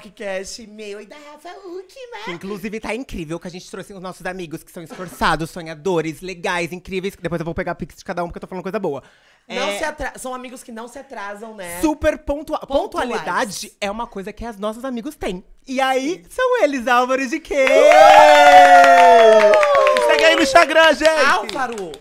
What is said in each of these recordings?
Talkcast meu e da Rafa Uckman. Né? Que inclusive tá incrível, que a gente trouxe os nossos amigos que são esforçados, sonhadores, legais, incríveis. Que depois eu vou pegar pix de cada um, porque eu tô falando coisa boa. Não é... se atra... São amigos que não se atrasam, né? Super pontua... pontualidade é uma coisa que as nossos amigos têm. E aí, são eles, Álvaro de quê? Uh! Segue aí no Instagram, gente. Álvaro.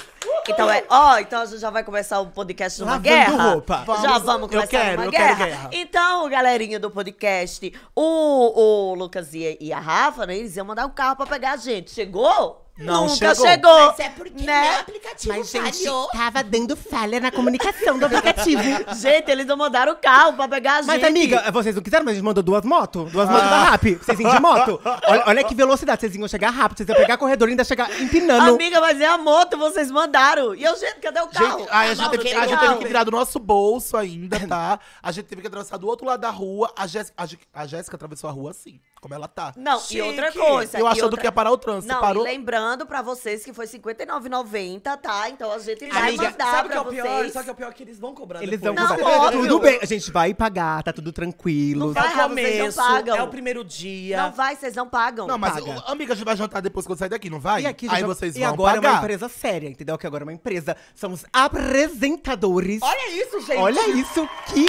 Então é, ó, oh, então já vai começar o podcast numa uma guerra. Roupa. Vamos, já vamos começar quero, numa guerra. guerra. Então, galerinha do podcast, o, o Lucas e, a Rafa, né, eles iam mandar um carro pra pegar a gente. Chegou? Não Nunca chegou. chegou. Mas é porque né? meu aplicativo Mas, gente, tava dando falha na comunicação do aplicativo. gente, eles não mandaram o carro pra pegar a gente. Mas, amiga, vocês não quiseram, mas a gente mandou duas motos. Duas ah. motos da RAP. Vocês iam de moto. Olha, olha, que velocidade. Vocês iam chegar rápido. Vocês iam pegar corredor e ainda chegar empinando. Amiga, mas é a moto, vocês mandaram. E eu, gente, cadê o carro? Ah, gente, a, a, gente teve, a gente teve que tirar do nosso bolso ainda, tá? A gente teve que atravessar do outro lado da rua. A Jéssica, a, a Jéssica atravessou a rua assim como ela tá. Não, Chique. e outra coisa. Eu achando outra... que ia parar o trânsito. Não, parou. lembrando pra vocês que foi R$59,90, tá? Então a gente vai mandar sabe pra que é o vocês. Pior? Só que é o pior que eles vão cobrar Eles depois. vão cobrar. tudo bem, a gente vai pagar, tá tudo tranquilo. Não vai, tá começo, não pagam. É o primeiro dia. Não vai, vocês não pagam. Não, mas Paga. o, amiga, a gente vai jantar depois quando sair daqui, não vai? E aqui, Aí já... vocês e vão agora pagar. é uma empresa séria, entendeu? Que agora é uma empresa. Somos apresentadores. Olha isso, gente. Olha isso, que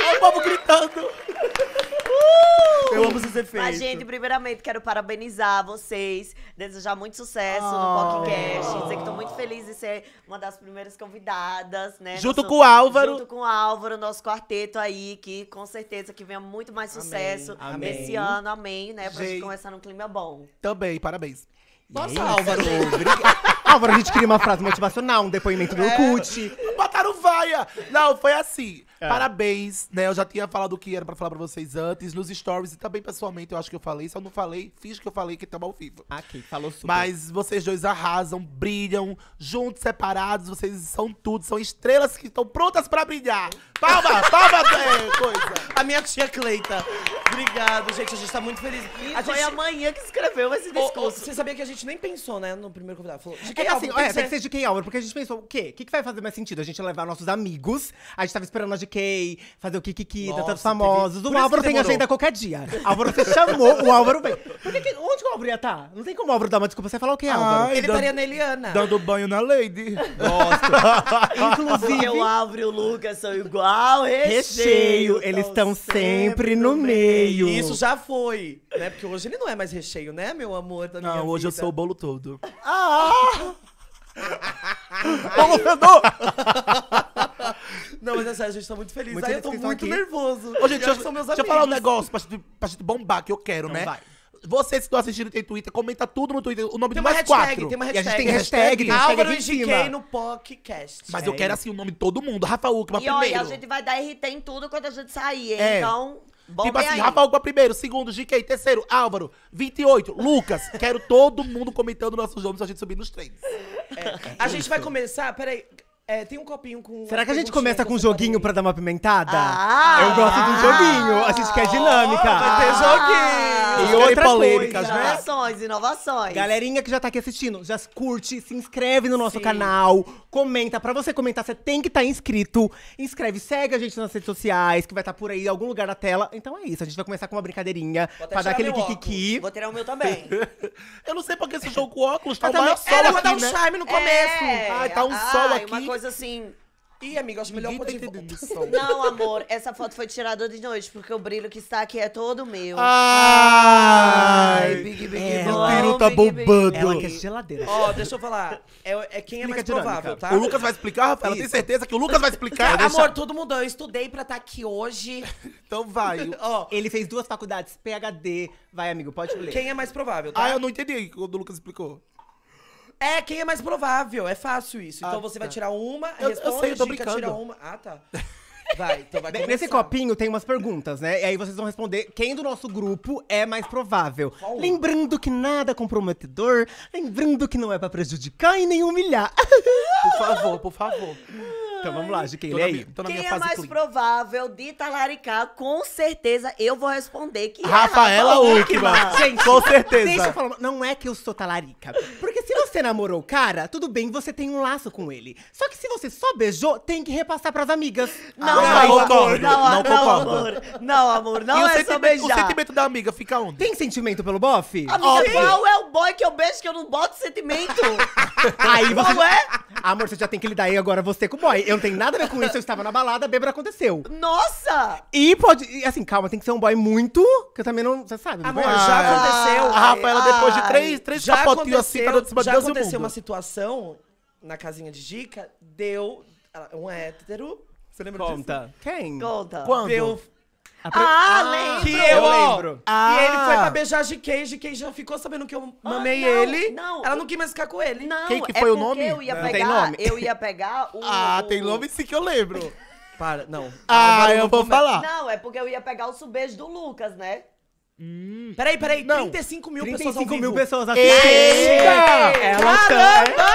Olha o povo gritando. Uh! Eu amo esses efeitos. Mas, gente, primeiramente, quero parabenizar vocês, desejar muito sucesso oh. no podcast. Dizer que estou muito feliz de ser uma das primeiras convidadas, né? Junto nosso, com o Álvaro. Junto com o Álvaro, nosso quarteto aí, que com certeza que venha muito mais sucesso amém. esse ano, amém, né? Pra gente, gente começar num clima bom. Também, parabéns. Nossa, Álvaro. Álvaro, a gente queria uma frase motivacional, um depoimento do é. Cut. Botaram vaia! Não, foi assim. É. Parabéns, né? Eu já tinha falado o que era pra falar pra vocês antes, nos stories e também pessoalmente eu acho que eu falei. Se eu não falei, fiz que eu falei que tava ao vivo. Aqui, falou super. Mas vocês dois arrasam, brilham, juntos, separados, vocês são tudo, são estrelas que estão prontas pra brilhar. Palma, palma, é, coisa. A minha tia Cleita. Obrigado, gente. A gente tá muito feliz. a foi gente... a manhã que escreveu esse discurso. você sabia que a gente nem pensou, né, no primeiro convidado. Falou, de é quem é, assim, álbum, tem, é, que ser... tem que ser de quem é álbum, porque a gente pensou, o quê? O que, que vai fazer mais sentido? A gente levar nossos amigos, a gente tava esperando a de fazer o kikiki, Nossa, tantos famosos. Teve... O Álvaro tem agenda qualquer dia. Álvaro, você chamou, o Álvaro vem. Que... onde o Álvaro ia estar? Tá? Não tem como o Álvaro dar uma desculpa. Você falar o que, Álvaro? Ai, ele estaria na Eliana. Dando banho na Lady. Gosto. Inclusive. Porque o Álvaro e o Lucas são igual recheio. recheio. Eles estão sempre no meio. isso já foi, né? Porque hoje ele não é mais recheio, né, meu amor? não, hoje vida. eu sou o bolo todo. Ah! Paulo Fedor! Não, mas é sério, a gente tá muito feliz. Muito Aí eu tô muito aqui. nervoso. Ô, gente, deixa, são meus deixa eu falar um negócio pra gente, pra gente bombar, que eu quero, então né? Vai. Vocês que estão assistindo tem Twitter, comenta tudo no Twitter. O nome tem de mais hashtag, quatro. Tem uma hashtag. E a gente tem hashtag. hashtag, hashtag Álvaro GK no podcast. Mas é. eu quero, assim, o nome de todo mundo. Rafa Uckman primeiro. E a gente vai dar RT em tudo quando a gente sair, é. então... Bom tipo assim, aí. Rafael Gua é primeiro, segundo, GK, terceiro, Álvaro, 28, Lucas. Quero todo mundo comentando nossos nomes pra gente subir nos trends. É, a gente vai começar, peraí, é, tem um copinho com. Será que a gente começa com um joguinho pra dar uma pimentada? Ah, eu gosto de um joguinho. A gente quer dinâmica. Vai ter ah! joguinho. E outra polêmicas, né? Inovações, inovações. Galerinha que já tá aqui assistindo, já curte, se inscreve no nosso Sim. canal, comenta. Pra você comentar, você tem que estar tá inscrito. Inscreve, segue a gente nas redes sociais, que vai estar tá por aí em algum lugar na tela. Então é isso, a gente vai começar com uma brincadeirinha Vou pra dar aquele kikiki. Vou tirar o meu também. eu não sei pra que esse jogo com óculos tá o maior sol Ela vai dar um né? charme no começo. É. Ai, tá um é. sol aqui coisa assim. Ih, amiga, acho melhor pôr tá de Não, amor, essa foto foi tirada de noite, porque o brilho que está aqui é todo meu. Ai, Big Big é, O peru tá bombando. Ela quer geladeira. Ó, deixa eu falar. É, é quem é mais provável, tá? O Lucas vai explicar, Rafael? Tem certeza que o Lucas vai explicar? Amor, todo mundo, eu estudei pra estar tá aqui hoje. Então vai. Ó, Ele fez duas faculdades, PHD. Vai, amigo, pode ler. quem é mais provável, tá? Ah, eu não entendi o que o Lucas explicou. É, quem é mais provável. É fácil isso. Então Ah, você vai tá. tirar uma, Eu- eu sei, eu tô dica, tira brincando. uma. Ah, tá. Vai, então vai Bem, começar. Nesse copinho tem umas perguntas, né? E aí vocês vão responder quem do nosso grupo é mais provável. Qual? Lembrando que nada é comprometedor, lembrando que não é pra prejudicar e nem humilhar. Por favor, por favor. Então vamos lá, de quem tô Na, quem é mais clean. provável de talaricar? Com certeza eu vou responder que Rafaela é Rafaela Uckman. Gente, com certeza. Deixa eu falar, não é que eu sou talarica. Porque se você namorou o cara, tudo bem, você tem um laço com ele. Só que se você só beijou, tem que repassar pras amigas. Não, ah, não, amor, não, não, concordo. Não, amor. Não, amor, não e é só beijar. O sentimento da amiga fica onde? Tem sentimento pelo bofe? Amiga, qual é o boy que eu beijo que eu não boto sentimento? Aí você... Qual é? Amor, você já tem que lidar aí agora você com o boy. Eu eu não tenho nada a ver com isso, eu estava na balada, bêbado aconteceu. Nossa! E pode. e, Assim, calma, tem que ser um boy muito. Que eu também não. Você sabe, não já Ah, aconteceu. A Rafaela, depois de três- três já capotinhos assim, tá cima já Deus aconteceu uma situação na casinha de dica, deu. Um hétero. Você lembra disso? Conta. Quem? Conta. Quando? Deu Pre... Ah, ah, lembro! Que eu, eu lembro. Ah. E ele foi pra ah. beijar a GK, GK já ficou sabendo que eu ah, mamei ah, não, ele. Não, Ela não quis mais ficar com ele. Não, Quem que é foi é o nome? Eu ia não. pegar, tem nome? Eu ia pegar o... Ah, o... tem nome sim que eu lembro. Para, não. Ah, eu, eu vou, vou falar. Não, é porque eu ia pegar o subejo do Lucas, né? Hum. Peraí, peraí, não. 35 mil 35 pessoas ao vivo. mil pessoas assistindo. Eita! Eita! Tá- Caramba!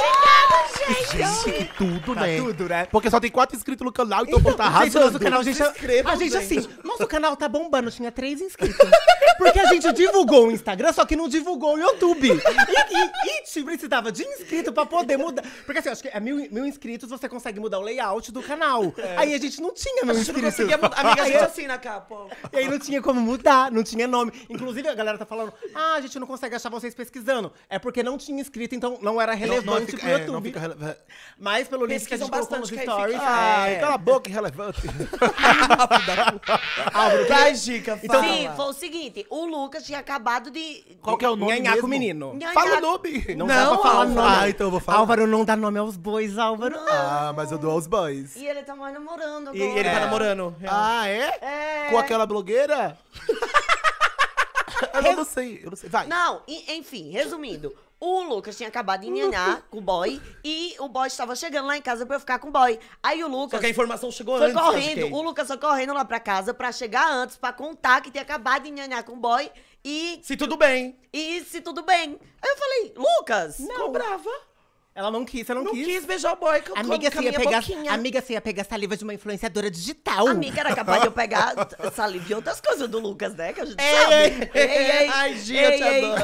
Obrigada, gente! gente tudo, tá né? tudo, né? Porque só tem quatro inscritos no canal, então, então tá arrasando. Nosso canal, gente, inscreva, a gente, gente, assim, nosso canal tá bombando, tinha três inscritos. Porque a gente divulgou o Instagram, só que não divulgou o YouTube. E, e, e tipo, precisava de inscrito pra poder mudar. Porque assim, acho que é mil, mil inscritos, você consegue mudar o layout do canal. É. Aí a gente não tinha mil inscritos. A gente não conseguia mudar. Amiga, a gente assim na capa. E aí não tinha como mudar. Não tinha nome. Inclusive, a galera tá falando, ah, a gente não consegue achar vocês pesquisando. É porque não tinha escrito, então não era relevante não, não fica, pro YouTube. É, não rele... É. Mas pelo link que a gente colocou nos stories... Fica... Ah, é... cala a boca, irrelevante. Álvaro, traz dica, Então, Sim, foi o seguinte, o Lucas tinha acabado de... Qual que é o nome Nhanhá mesmo? com o menino. Nhanhá... Fala o nome. Não, não dá pra falar nome. Ah, então eu vou falar. Álvaro, não dá nome aos bois, Álvaro. Não. Ah, mas eu dou aos bois. E ele tá mais namorando agora. E ele tá namorando. Ah, é? É. Com aquela blogueira? eu não, não sei, eu não sei. Vai. Não, enfim, resumindo. O Lucas tinha acabado de nhanar com o boy e o boy estava chegando lá em casa pra eu ficar com o boy. Aí o Lucas. Só que a informação chegou foi antes. Foi tá, correndo, o Lucas foi correndo lá pra casa pra chegar antes, pra contar que tinha acabado de nhanar com o boy e. Se tudo bem. E se tudo bem. Aí eu falei, Lucas. Não. Cobrava. Ela não quis, ela não, não quis. Não quis beijar o boy com, amiga, com, com ia pegar, boquinha. Amiga, você ia pegar saliva de uma influenciadora digital. Amiga, era capaz de eu pegar saliva e outras coisas do Lucas, né? Que a gente ei, sabe. Ei, ei, ei, Ai, gente, eu te adoro.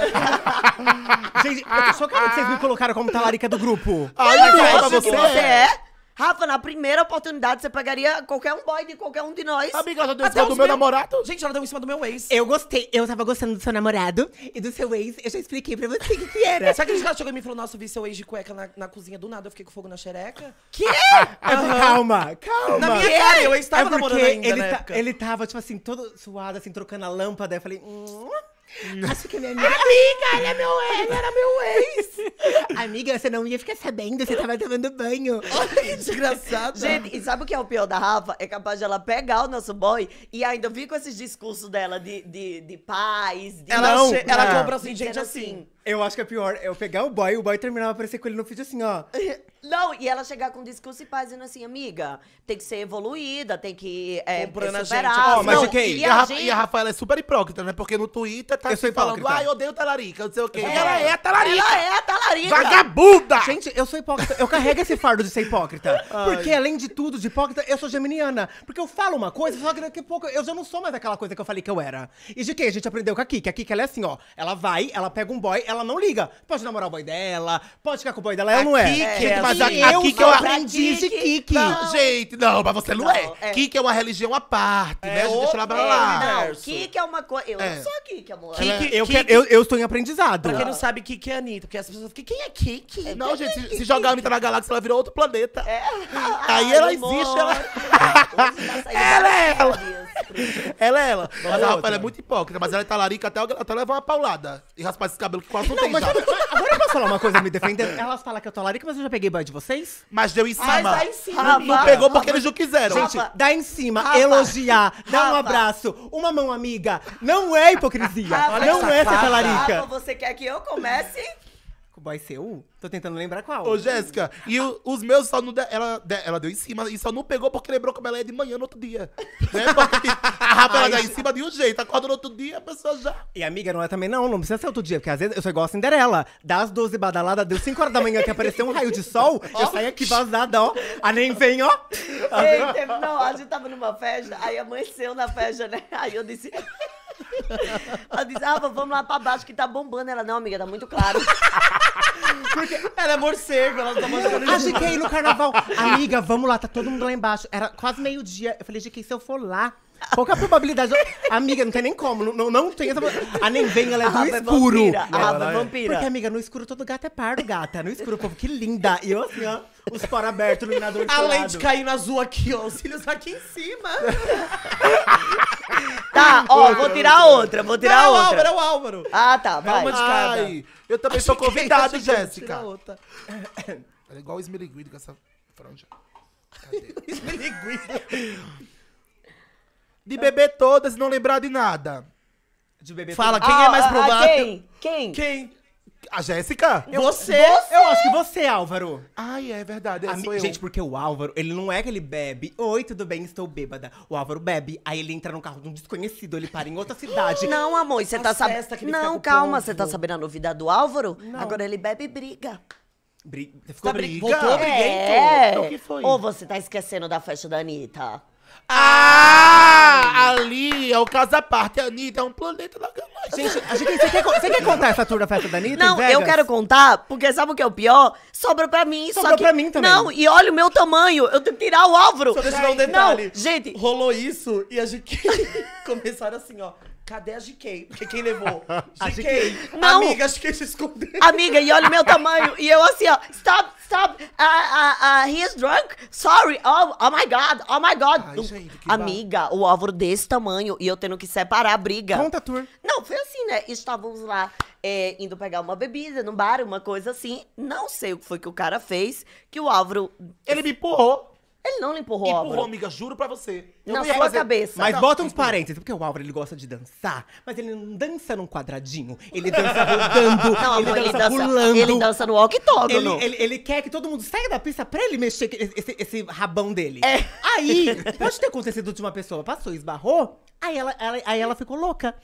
gente, eu tô chocada que vocês me colocaram como talarica do grupo. Ai, só eu acho que você é. Rafa, na primeira oportunidade, você pegaria qualquer um boy de qualquer um de nós. Amiga, ela deu em cima do meu namorado. Gente, ela deu em cima do meu ex. Eu gostei, eu tava gostando do seu namorado e do seu ex. Eu já expliquei pra você o que, que era. Você acredita que ela chegou e me e falou, nossa, eu vi seu ex de cueca na, na cozinha do nada, eu fiquei com fogo na xereca? que? Calma, calma. Na minha cara, eu ex tava é namorando ainda ele, na ta- tá, época. ele tava, tipo assim, todo suado, assim, trocando a lâmpada. Eu falei, hum, Hum. Acho que minha é amiga. Amiga, ele, é meu, ele era meu ex! amiga, você não ia ficar sabendo, você tava tomando banho. Olha que desgraçado. Gente, e sabe o que é o pior da Rafa? É capaz de ela pegar o nosso boy e ainda vir com esses discursos dela de, de, de paz. De... Ela, não, ela compra assim, gente assim. assim eu acho que é pior é eu pegar o boy e o boy terminar aparecer com ele no vídeo assim, ó. Não, e ela chegar com discurso e paz, dizendo assim, amiga, tem que ser evoluída, tem que é, superar. gente. Assim. Oh, mas não, okay. e, a, e a Rafaela é super hipócrita, né? Porque no Twitter tá assim, falando, ai, ah, eu odeio talarica, não sei o quê. É. Ela é a talarica. Ela é a talarica. Vagabunda! Gente, eu sou hipócrita. Eu carrego esse fardo de ser hipócrita. porque, além de tudo, de hipócrita, eu sou geminiana. Porque eu falo uma coisa, só que daqui a pouco eu já não sou mais aquela coisa que eu falei que eu era. E de quem a gente aprendeu com a Kiki? A Kiki, ela é assim, ó. Ela vai, ela pega um boy, ela ela não liga. Pode namorar o boy dela, pode ficar com o boy dela, ela é não é. Kiki, gente, mas a, a eu Kiki é uma... aprendi de Kiki. Não, gente, não, mas você não, não é. é. Kiki é uma religião à parte, né? é, né? deixa lá pra lá. Não, Kiki é uma coisa... Eu é. não sou Kiki, amor. Kiki, é eu, Kiki. Eu, eu, estou em aprendizado. Pra quem não sabe, Kiki é Anitta, porque as pessoas ficam, quem é Kiki? É, não, gente, se, se jogar a Anitta na galáxia, ela virou outro planeta. É. Aí Ai, ela amor. existe, ela... ela é ela. Ela é ela. Mas a Rafaela é muito hipócrita, mas ela é talarica até, até levar uma paulada. E raspar esse cabelo que quase não, mas Agora eu posso falar uma coisa me defendendo? Elas falam que eu tô larica, mas eu já peguei banho de vocês? Mas deu em cima. Mas dá em cima, amiga. Não pegou porque eles não quiseram. Gente, dá em cima, elogiar, dar um abraço, uma mão amiga. Não é hipocrisia. Não é ser é talarica. Rafa, você quer que eu comece? ser Seu? Tô tentando lembrar qual. Ô, Jéssica, e o, os meus só não. ela, ela deu em cima e só não pegou porque lembrou como ela é de manhã no outro dia. né? Porque a rapa ela em cima de um jeito, acorda no outro dia, a pessoa já. E amiga, não é também não, não precisa ser outro dia, porque às vezes eu sou igual a Cinderela. Das 12 badaladas, deu 5 horas da manhã que apareceu um raio de sol, eu saí aqui vazada, ó. A nem vem, ó. Ei, teve, não, a gente tava numa festa, aí amanheceu na festa, né? Aí eu disse. Ela disse, vamos lá pra baixo que tá bombando. Ela, não, amiga, tá muito claro. Porque ela é morcego, ela tá morcego A GK no carnaval. Amiga, vamos lá, tá todo mundo lá embaixo. Era quase meio-dia. Eu falei, GK, se eu for lá, qual é a probabilidade? amiga, não tem nem como. Não, não tem essa. A ah, nem vem, ela é do escuro. É vampira, a Rafa é vampira. Porque, amiga, no escuro todo gato é pardo, gata. No escuro, povo, que linda. E eu assim, ó, os poros abertos, iluminador além de cair na azul aqui, ó. Os cílios aqui em cima. tá, ó, vou tirar outra, vou tirar não, outra. É o Álvaro, é o Álvaro. Ah, tá, vai. É uma de cada. Ai, eu também sou convidado, Jéssica. Outra. Ela é igual o Esmeriguido com essa franja. Cadê? De beber todas e não lembrar de nada. De beber Fala, quem é ah, mais ah, ah, provável? quem? Quem? Quem? A Jéssica? Você, você? Eu acho que você, Álvaro. Ai, é verdade, é sou eu. Gente, porque o Álvaro, ele não é que ele bebe. Oi, tudo bem, estou bêbada. O Álvaro bebe, aí ele entra no carro de um desconhecido, ele para em outra cidade. Não, amor, você está tá sabendo. Não, calma, você tá sabendo a novidade do Álvaro? Agora ele bebe e briga. Bri- Ficou Tá briga? Voltou briguento? É. O que foi? Ou você tá esquecendo da festa da Anitta? Ah! ah, ali é o Casa Parte. A Anitta é um planeta da galáxia. Gente, a gente, você, quer, você quer contar essa tour da festa da Anitta? Não, eu quero contar, porque sabe o que é o pior? Sobra pra mim. Sobrou só que, pra mim também. Não, e olha o meu tamanho. Eu tenho que tirar o Álvaro. Só deixa eu dar um detalhe. Não, gente. Rolou isso e a gente começaram assim, ó. Cadê a GK? Porque quem levou? GK. Não. Amiga, acho que se escondeu. Amiga, e olha o meu tamanho. E eu assim, ó. Stop, stop. Uh, uh, uh, he is drunk. Sorry. Oh, oh my God. Oh my God. Ai, aí, Amiga, bar... o Álvaro desse tamanho e eu tendo que separar a briga. Conta, tour. Não, foi assim, né? Estávamos lá é, indo pegar uma bebida num bar, uma coisa assim. Não sei o que foi que o cara fez, que o Álvaro... Ele me empurrou. Ele não me empurrou, Empurrou, amiga. Juro pra você. Eu Na sua fazer- cabeça. Mas bota uns parênteses, porque o Álvaro ele gosta de dançar, mas ele não dança num quadradinho. Ele dança rodando, Não, ele, dança pulando. ele dança no walk octógono. ele- ele quer que todo mundo saia da pista pra ele mexer esse, esse rabão dele. É. Aí, pode ter acontecido de uma pessoa, passou, esbarrou, aí ela, ela- aí ela ficou louca.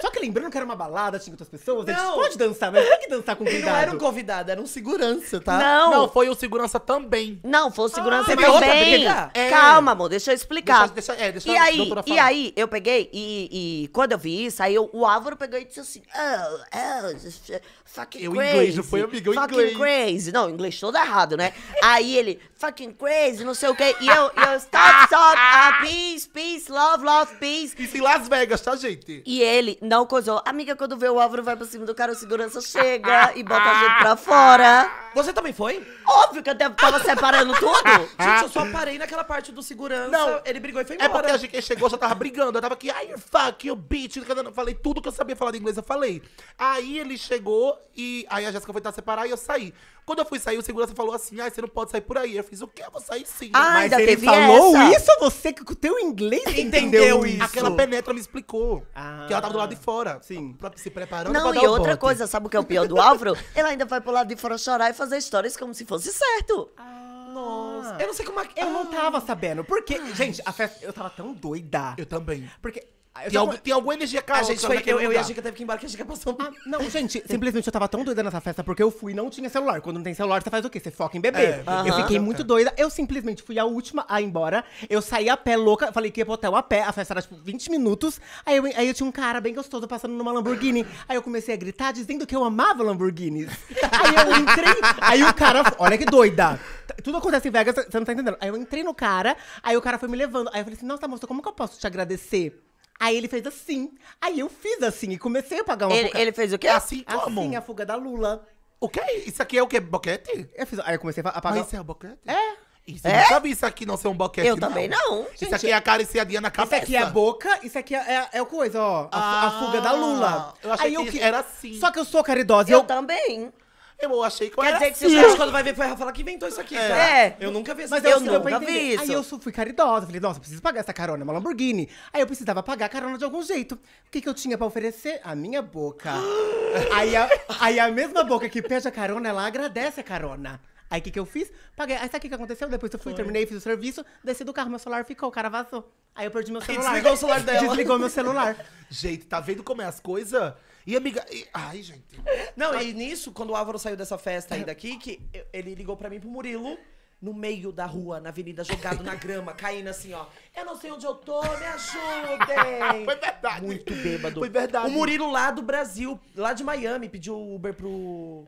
Só que lembrando que era uma balada, tinha outras pessoas, a gente Não. pode dançar, mas tem que dançar com cuidado. Não era um convidado, era um segurança, tá? Não, Não, foi o segurança também. não, foi o segurança ah, Você também. briga? É. Calma, amor, deixa eu explicar. Deixa- é, e aí, E aí, eu peguei e, e quando eu vi isso, aí eu, o Álvaro pegou e disse assim, oh, oh, fucking eu crazy. Eu inglês, não foi amigo, eu inglês. Fucking crazy. Não, inglês todo errado, né? aí ele, fucking crazy, não sei o quê. E eu, eu stop, stop, ah, peace, peace, love, love, peace. Isso em Las Vegas, tá, gente? E ele não coisou. Amiga, quando vê o Álvaro vai pra cima do cara, o segurança chega e bota a gente pra fora. Você também foi? Óbvio que eu tava separando tudo. Gente, eu só parei naquela parte do segurança. Não. Ele brigou e foi é embora. É porque a gente chegou, só tava brigando. Eu tava aqui, ai, fuck, you bitch. Eu falei tudo que eu sabia falar de inglês, eu falei. Aí ele chegou e aí a Jéssica foi tentar separar e eu saí. Quando eu fui sair, o segurança falou assim, ai, você não pode sair por aí. Eu fiz, o quê? Eu vou sair sim. Ah, Mas ainda ele teve falou essa. isso a você que com o teu inglês entendeu, entendeu isso. Aquela penetra me explicou. Ah. Que ela tava do lado de fora. Sim. Pra, se preparando Não, pra dar e outra bote. coisa, sabe o que é o pior do Álvaro? Ela ainda vai pro lado de fora chorar e fazer histórias como se fosse certo. Ah. Nossa. Eu não sei como. É eu ah. não tava sabendo. Porque, gente, a festa. Eu tava tão doida. Eu também. Porque ah, tem, algum tem alguma energia ah, caótica. A gente foi, eu, eu, e a Gica teve que ir embora, que a Gica passou mal. Ah, não, gente, simplesmente eu tava tão doida nessa festa, porque eu fui e não tinha celular. Quando não tem celular, você faz o quê? Você foca em beber. É, eu uh -huh. fiquei muito doida. Eu simplesmente fui a última a ir embora. Eu saí a pé, louca. Falei que ia pro hotel a pé. A festa era, tipo, 20 minutos. Aí eu, aí eu tinha um cara bem gostoso passando numa Lamborghini. Aí eu comecei a gritar, dizendo que eu amava Lamborghinis. aí eu entrei, aí o cara... Olha que doida. Tudo acontece em Vegas, você não tá entendendo. Aí eu entrei no cara, aí o cara foi me levando. Aí eu falei assim, nossa, moça, como que eu posso te agradecer? Aí ele fez assim. Aí eu fiz assim e comecei a pagar uma Ele, ele fez o quê? É assim, assim como? Assim, a fuga da Lula. O que é isso? aqui é o quê? Boquete? Eu fiz, aí eu comecei a pagar. Mas isso é o boquete? É. Isso, é? Eu nunca é? vi isso aqui não ser um boquete, Eu não. também não. É isso aqui é a cariciadinha na cabeça. Isso aqui é a boca, isso aqui é, é, é o coisa, ó. A, a fuga da ah, Lula. eu achei que era assim. Só que eu sou caridosa. Eu, Eu também eu achei que eu Quer dizer que você quando vai ver vai falar que inventou isso aqui. É. Tá? é. Eu nunca vi essa Mas eu nunca vi isso. Aí eu fui caridosa, falei, nossa, preciso pagar essa carona, é uma Lamborghini. Aí eu precisava pagar a carona de algum jeito. O que, que eu tinha pra oferecer? A minha boca. aí, a, aí a mesma boca que pede a carona, ela agradece a carona. Aí o que, que eu fiz? Paguei. Aí sabe o que, que aconteceu? Depois eu fui, Foi. terminei, fiz o serviço, desci do carro, meu celular ficou, o cara vazou. Aí eu perdi meu celular. Desligou o celular dela. Desligou meu celular. Gente, tá vendo como é as coisas? E amiga. E... Ai, gente. Não, Ai. e nisso, quando o Álvaro saiu dessa festa aí é. daqui, que ele ligou pra mim pro Murilo. No meio da rua, na avenida, jogado na grama, caindo assim, ó. Eu não sei onde eu tô, me ajudem! Foi verdade. Muito bêbado. Foi verdade. O Murilo lá do Brasil, lá de Miami, pediu Uber pro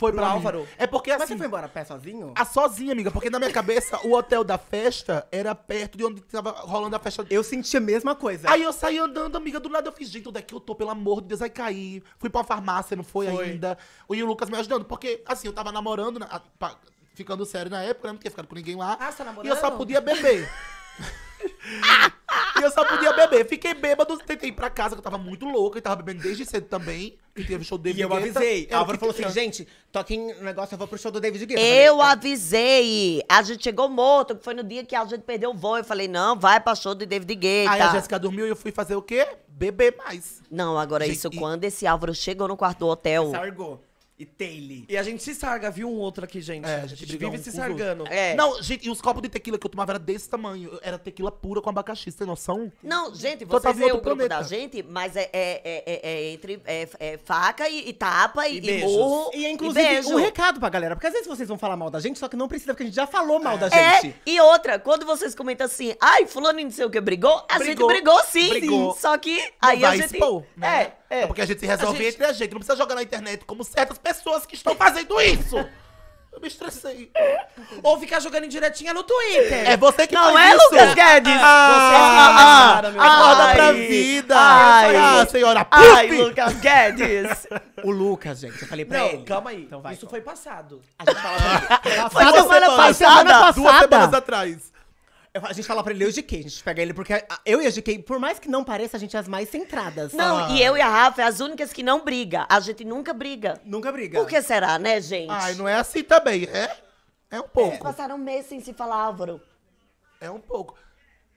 foi pro Álvaro? É porque assim. Mas você assim, foi embora a pé sozinho? Ah, sozinha, amiga, porque na minha cabeça o hotel da festa era perto de onde tava rolando a festa. Eu senti a mesma coisa. Aí eu saí andando, amiga, do lado eu fiz, gente, onde é que eu tô, pelo amor de Deus, vai cair. Fui pra uma farmácia, não foi, foi. ainda. E o Lucas me ajudando, porque assim, eu tava namorando, na, né, pra, ficando sério na época, né? não tinha ficado com ninguém lá. Ah, você tá namorando? E eu só podia beber. e eu só podia beber. Fiquei bêbado, tentei ir pra casa, que eu tava muito louca e tava bebendo desde cedo também. E teve show do David E eu Guetta. avisei. Eu Álvaro falou assim, gente, toquem um negócio, eu vou pro show do David Guetta. Eu falei, avisei. A gente chegou morto, que foi no dia que a gente perdeu o voo. Eu falei, não, vai pra show do David Guetta. Aí a Jéssica dormiu e eu fui fazer o quê? Beber mais. Não, agora Gente, isso, e- quando esse Álvaro chegou no quarto do hotel, Sargou e Taylor. E a gente se sarga, viu um outro aqui, gente. É, a gente, vive um se sargando. É. Não, gente, e os copos de tequila que eu tomava era desse tamanho. Era tequila pura com abacaxi, você tem noção? Não, gente, então, tá você vê o grupo planeta. da gente, mas é, é, é, é, é entre é, é faca e, e, tapa e, e, e morro. E inclusive, e beijo. um recado pra galera, porque às vezes vocês vão falar mal da gente, só que não precisa, porque a gente já falou mal da gente. é E outra, quando vocês comentam assim, ai, fulano não sei o que brigou, a brigou. gente brigou sim. Brigou. Só que não aí a gente. Expor, né? É. É. é porque a gente se resolve a gente... entre a gente. Não precisa jogar na internet como certas pessoas que estão fazendo isso. Eu me estressei. Ou ficar jogando indiretinha no Twitter. É você que não é, isso. Lucas Guedes. Ah, você ah, é ah, ah acorda pra vida. Ai, ai ah, senhora Ai, Pupi. Lucas Guedes. O Lucas, gente, eu falei pra não, ele. calma aí. Então vai, isso calma. Então. foi passado. A gente fala pra ele. Foi semana passada. Duas semanas atrás. A gente fala pra ele, eu e a gente pega ele, porque eu e a GK, por mais que não pareça, a gente é as mais centradas. Não, ah. e eu e a Rafa é as únicas que não briga. A gente nunca briga. Nunca briga. Por que será, né, gente? Ai, não é assim também, é? É um pouco. Eles passaram um mês sem se falar, Álvaro. É um pouco.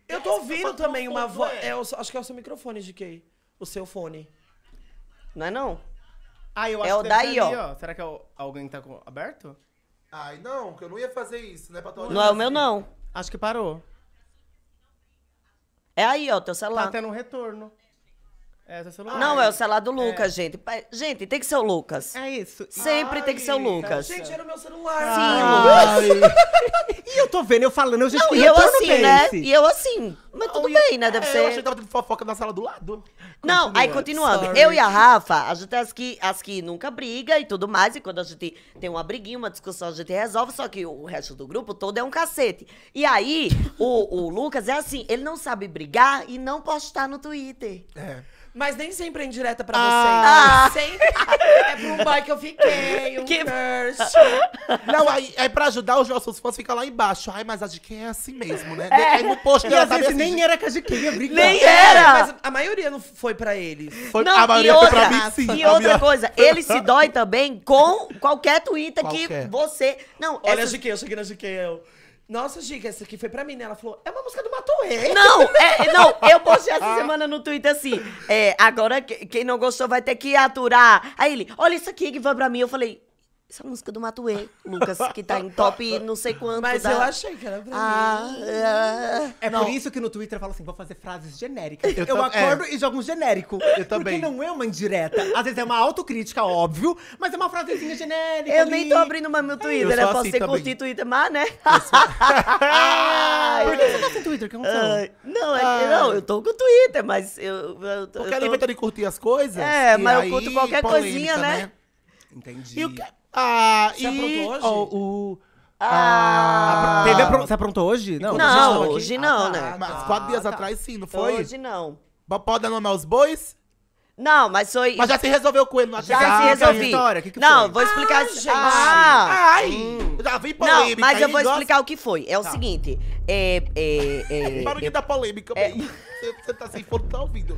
Eu é, tô tá ouvindo é também uma voz. Né? É, acho que é o seu microfone, GK. O seu fone. Não é não? Ah, eu é acho é o que daí, ó. Ali, ó. Será que é o... alguém tá com... aberto? Ai, não, que eu não ia fazer isso, né, Patolina? Não é o meu, não. Acho que parou. É aí, ó, teu celular. Tá tendo um retorno. É, é Não, é o celular do é. Lucas, é. gente. Gente, tem que ser o Lucas. É isso. Sempre Ai, tem que ser o Lucas. Gente, era o meu celular. Sim, Lucas. e eu tô vendo, eu falando, eu já Não, e eu assim, é né? E eu assim. Mas tudo bem, né? Deve é, ser. Eu achei que tava tendo fofoca na sala do lado. Não, aí continuando. Sorry. Eu e a Rafa, a gente é as que, as que nunca briga e tudo mais. E quando a gente tem uma briguinha, uma discussão, a gente resolve. Só que o resto do grupo todo é um cacete. E aí, o, o Lucas é assim, ele não sabe brigar e não postar no Twitter. É. Mas nem sempre é indireta pra ah. você. Sempre é pro boy que eu fiquei, um que... crush. Não, aí, aí é pra ajudar os nossos fãs fica lá embaixo. Ai, mas a quem é assim mesmo, né? É. Aí no post dela tá assim, nem era que a quem brincava. Nem é, era! Mas a maioria não foi pra ele. Foi, não, a maioria outra, foi pra mim, sim. E outra minha... coisa, ele se dói também com qualquer Twitter qualquer. que você... Não, Olha essas... a quem, eu cheguei na quem, eu... Nossa, Giga, essa aqui foi pra mim, né? Ela falou, é uma música do Matoê. Não, é, não, eu postei essa ah. semana no Twitter assim, é, agora quem não gostou vai ter que aturar. Aí ele, olha isso aqui que foi pra mim. Eu falei, essa música do Matuê, Lucas, que tá em top não sei quanto. Mas da... eu achei que era pra ah, mim. é, é não. por isso que no Twitter eu falo assim: vou fazer frases genéricas. Eu, eu é. acordo é. e jogo um genérico. Eu também. Porque não é uma indireta. Às vezes é uma autocrítica, óbvio, mas é uma frasezinha genérica. Eu ali. nem tô abrindo mais meu é Twitter, né? Posso assim ser curtir Twitter, mas, né? Sou... por que você tá sem Twitter? que aconteceu? não, é, Ai. Ah. não, eu tô com o Twitter, mas eu. eu tô, Porque eu tô... de curtir as coisas. É, mas aí, eu curto qualquer polêmica, coisinha, né? né? Entendi. E o que... Ah, Você e... aprontou hoje? Oh, o... Ah, Teve Você aprontou hoje? Não, Não, hoje não, Ah, tá. né? Mas quatro dias ah, tá. atrás, sim, não foi? Hoje não. Pode dar nome aos bois? Não, mas foi. Mas já se resolveu com ele no WhatsApp. Já se resolvi. História? Que foi? não, vou explicar. Ai, gente. Ah, ai, hum. já vi polêmica. Não, mas eu vou gosta... explicar o que foi. É o tá. seguinte. É. é, é Barulho da polêmica, é... Você, você tá sem fone, tá ouvindo?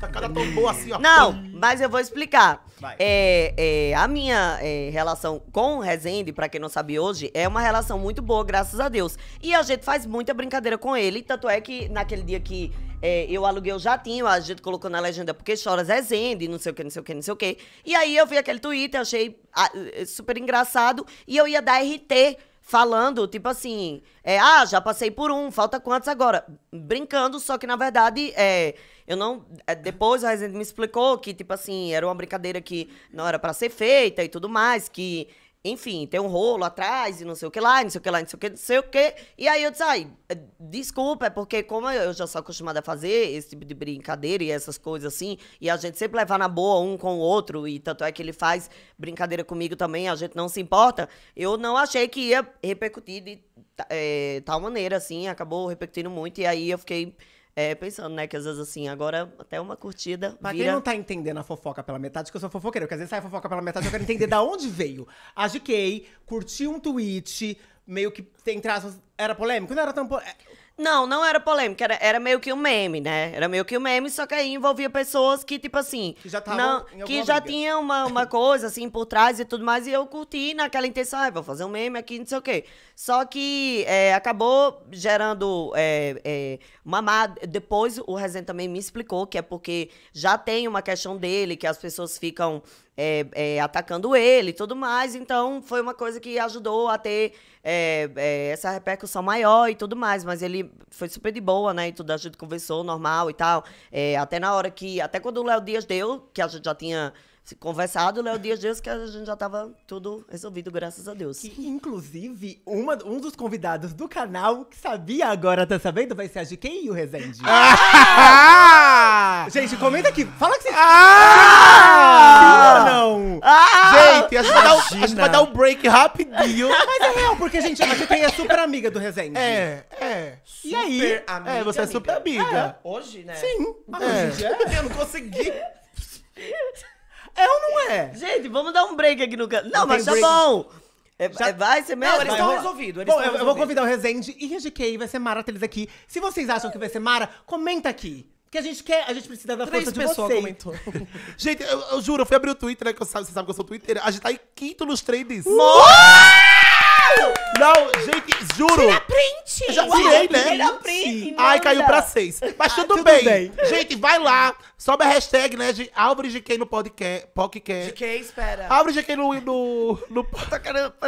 Tá cara tão boa assim, ó. Não, mas eu vou explicar. É, é, a minha é, relação com o Rezende, pra quem não sabe hoje, é uma relação muito boa, graças a Deus. E a gente faz muita brincadeira com ele. Tanto é que naquele dia que é, eu aluguei o jatinho, a gente colocou na legenda porque chora Zezende, não sei o que, não sei o que, não sei o que. E aí eu vi aquele Twitter, achei ah, eh, super engraçado, e eu ia dar RT falando, tipo assim, é, ah, já passei por um, falta quantos agora? Brincando, só que na verdade, é, eu não. É, depois a Resende me explicou que, tipo assim, era uma brincadeira que não era para ser feita e tudo mais, que enfim, tem um rolo atrás e não sei o que lá, não sei o que lá, não sei o que, não sei o que. E aí eu disse, ai, desculpa, é porque como eu já sou acostumada a fazer esse tipo de brincadeira e essas coisas assim, e a gente sempre levar na boa um com o outro, e tanto é que ele faz brincadeira comigo também, a gente não se importa, eu não achei que ia repercutir de é, tal maneira, assim, acabou repercutindo muito, e aí eu fiquei é, pensando, né? Que às vezes, assim, agora até uma curtida. mas vira... quem não tá entendendo a fofoca pela metade, que eu sou fofoqueira, porque às vezes sai a fofoca pela metade, eu quero entender da onde veio. Agiquei, curti um tweet, meio que tem traços. Era polêmico? Não era tão polêmico. Não, não era polêmica, era, era meio que um meme, né? Era meio que um meme, só que aí envolvia pessoas que, tipo assim. Que já tinham Que já briga. tinha uma, uma coisa, assim, por trás e tudo mais, e eu curti naquela intenção, ah, vou fazer um meme aqui, não sei o quê. Só que é, acabou gerando é, é, uma má. Depois o Rezen também me explicou que é porque já tem uma questão dele, que as pessoas ficam é, é, atacando ele e tudo mais. Então, foi uma coisa que ajudou a ter é, é, essa repercussão maior e tudo mais. Mas ele foi super de boa, né? E tudo, a gente conversou normal e tal. É, até na hora que. Até quando o Léo Dias deu, que a gente já tinha conversado, né, o Léo Dias que a gente já estava tudo resolvido, graças a Deus. Que, inclusive, uma, um dos convidados do canal que sabia agora, tá sabendo, vai ser a quem e o Rezende. Ah! gente, comenta aqui. Fala que você... Ah! Sim não? Ah! Gente, a gente, a gente, vai dar um, break rapidinho. Mas é real, porque, gente, a quem é super amiga do Rezende. É, é. Super e aí? Amiga, é, você é super amiga. É. Hoje, né? Sim. Ah, é. Hoje é. Eu não consegui. É ou não é? Gente, vamos dar um break aqui no canto. Não, não, mas tá break. bom. É, Já... É, vai ser mesmo? Não, eles estão resolvidos. Bom, eu, eu, vou convidar o Rezende e a GK, vai ser mara eles aqui. Se vocês acham que vai ser mara, comenta aqui. Porque a gente quer, a gente precisa da Três força de pessoas vocês. comentou. gente, eu, eu, juro, eu fui abrir o Twitter, né? Que eu sabe, você sabe que eu sou Twitter. A gente tá em quinto nos trades. Uh! Não, gente, juro. Tira print! Eu já tirei, né? Tira print! Ai, caiu pra seis. Mas ah, tudo, ah, tudo bem. bem. Gente, vai lá. Sobe a hashtag, né, de Álvares de quem no podcast. podcast. De quem, espera. Álvares de quem no... No, no, tá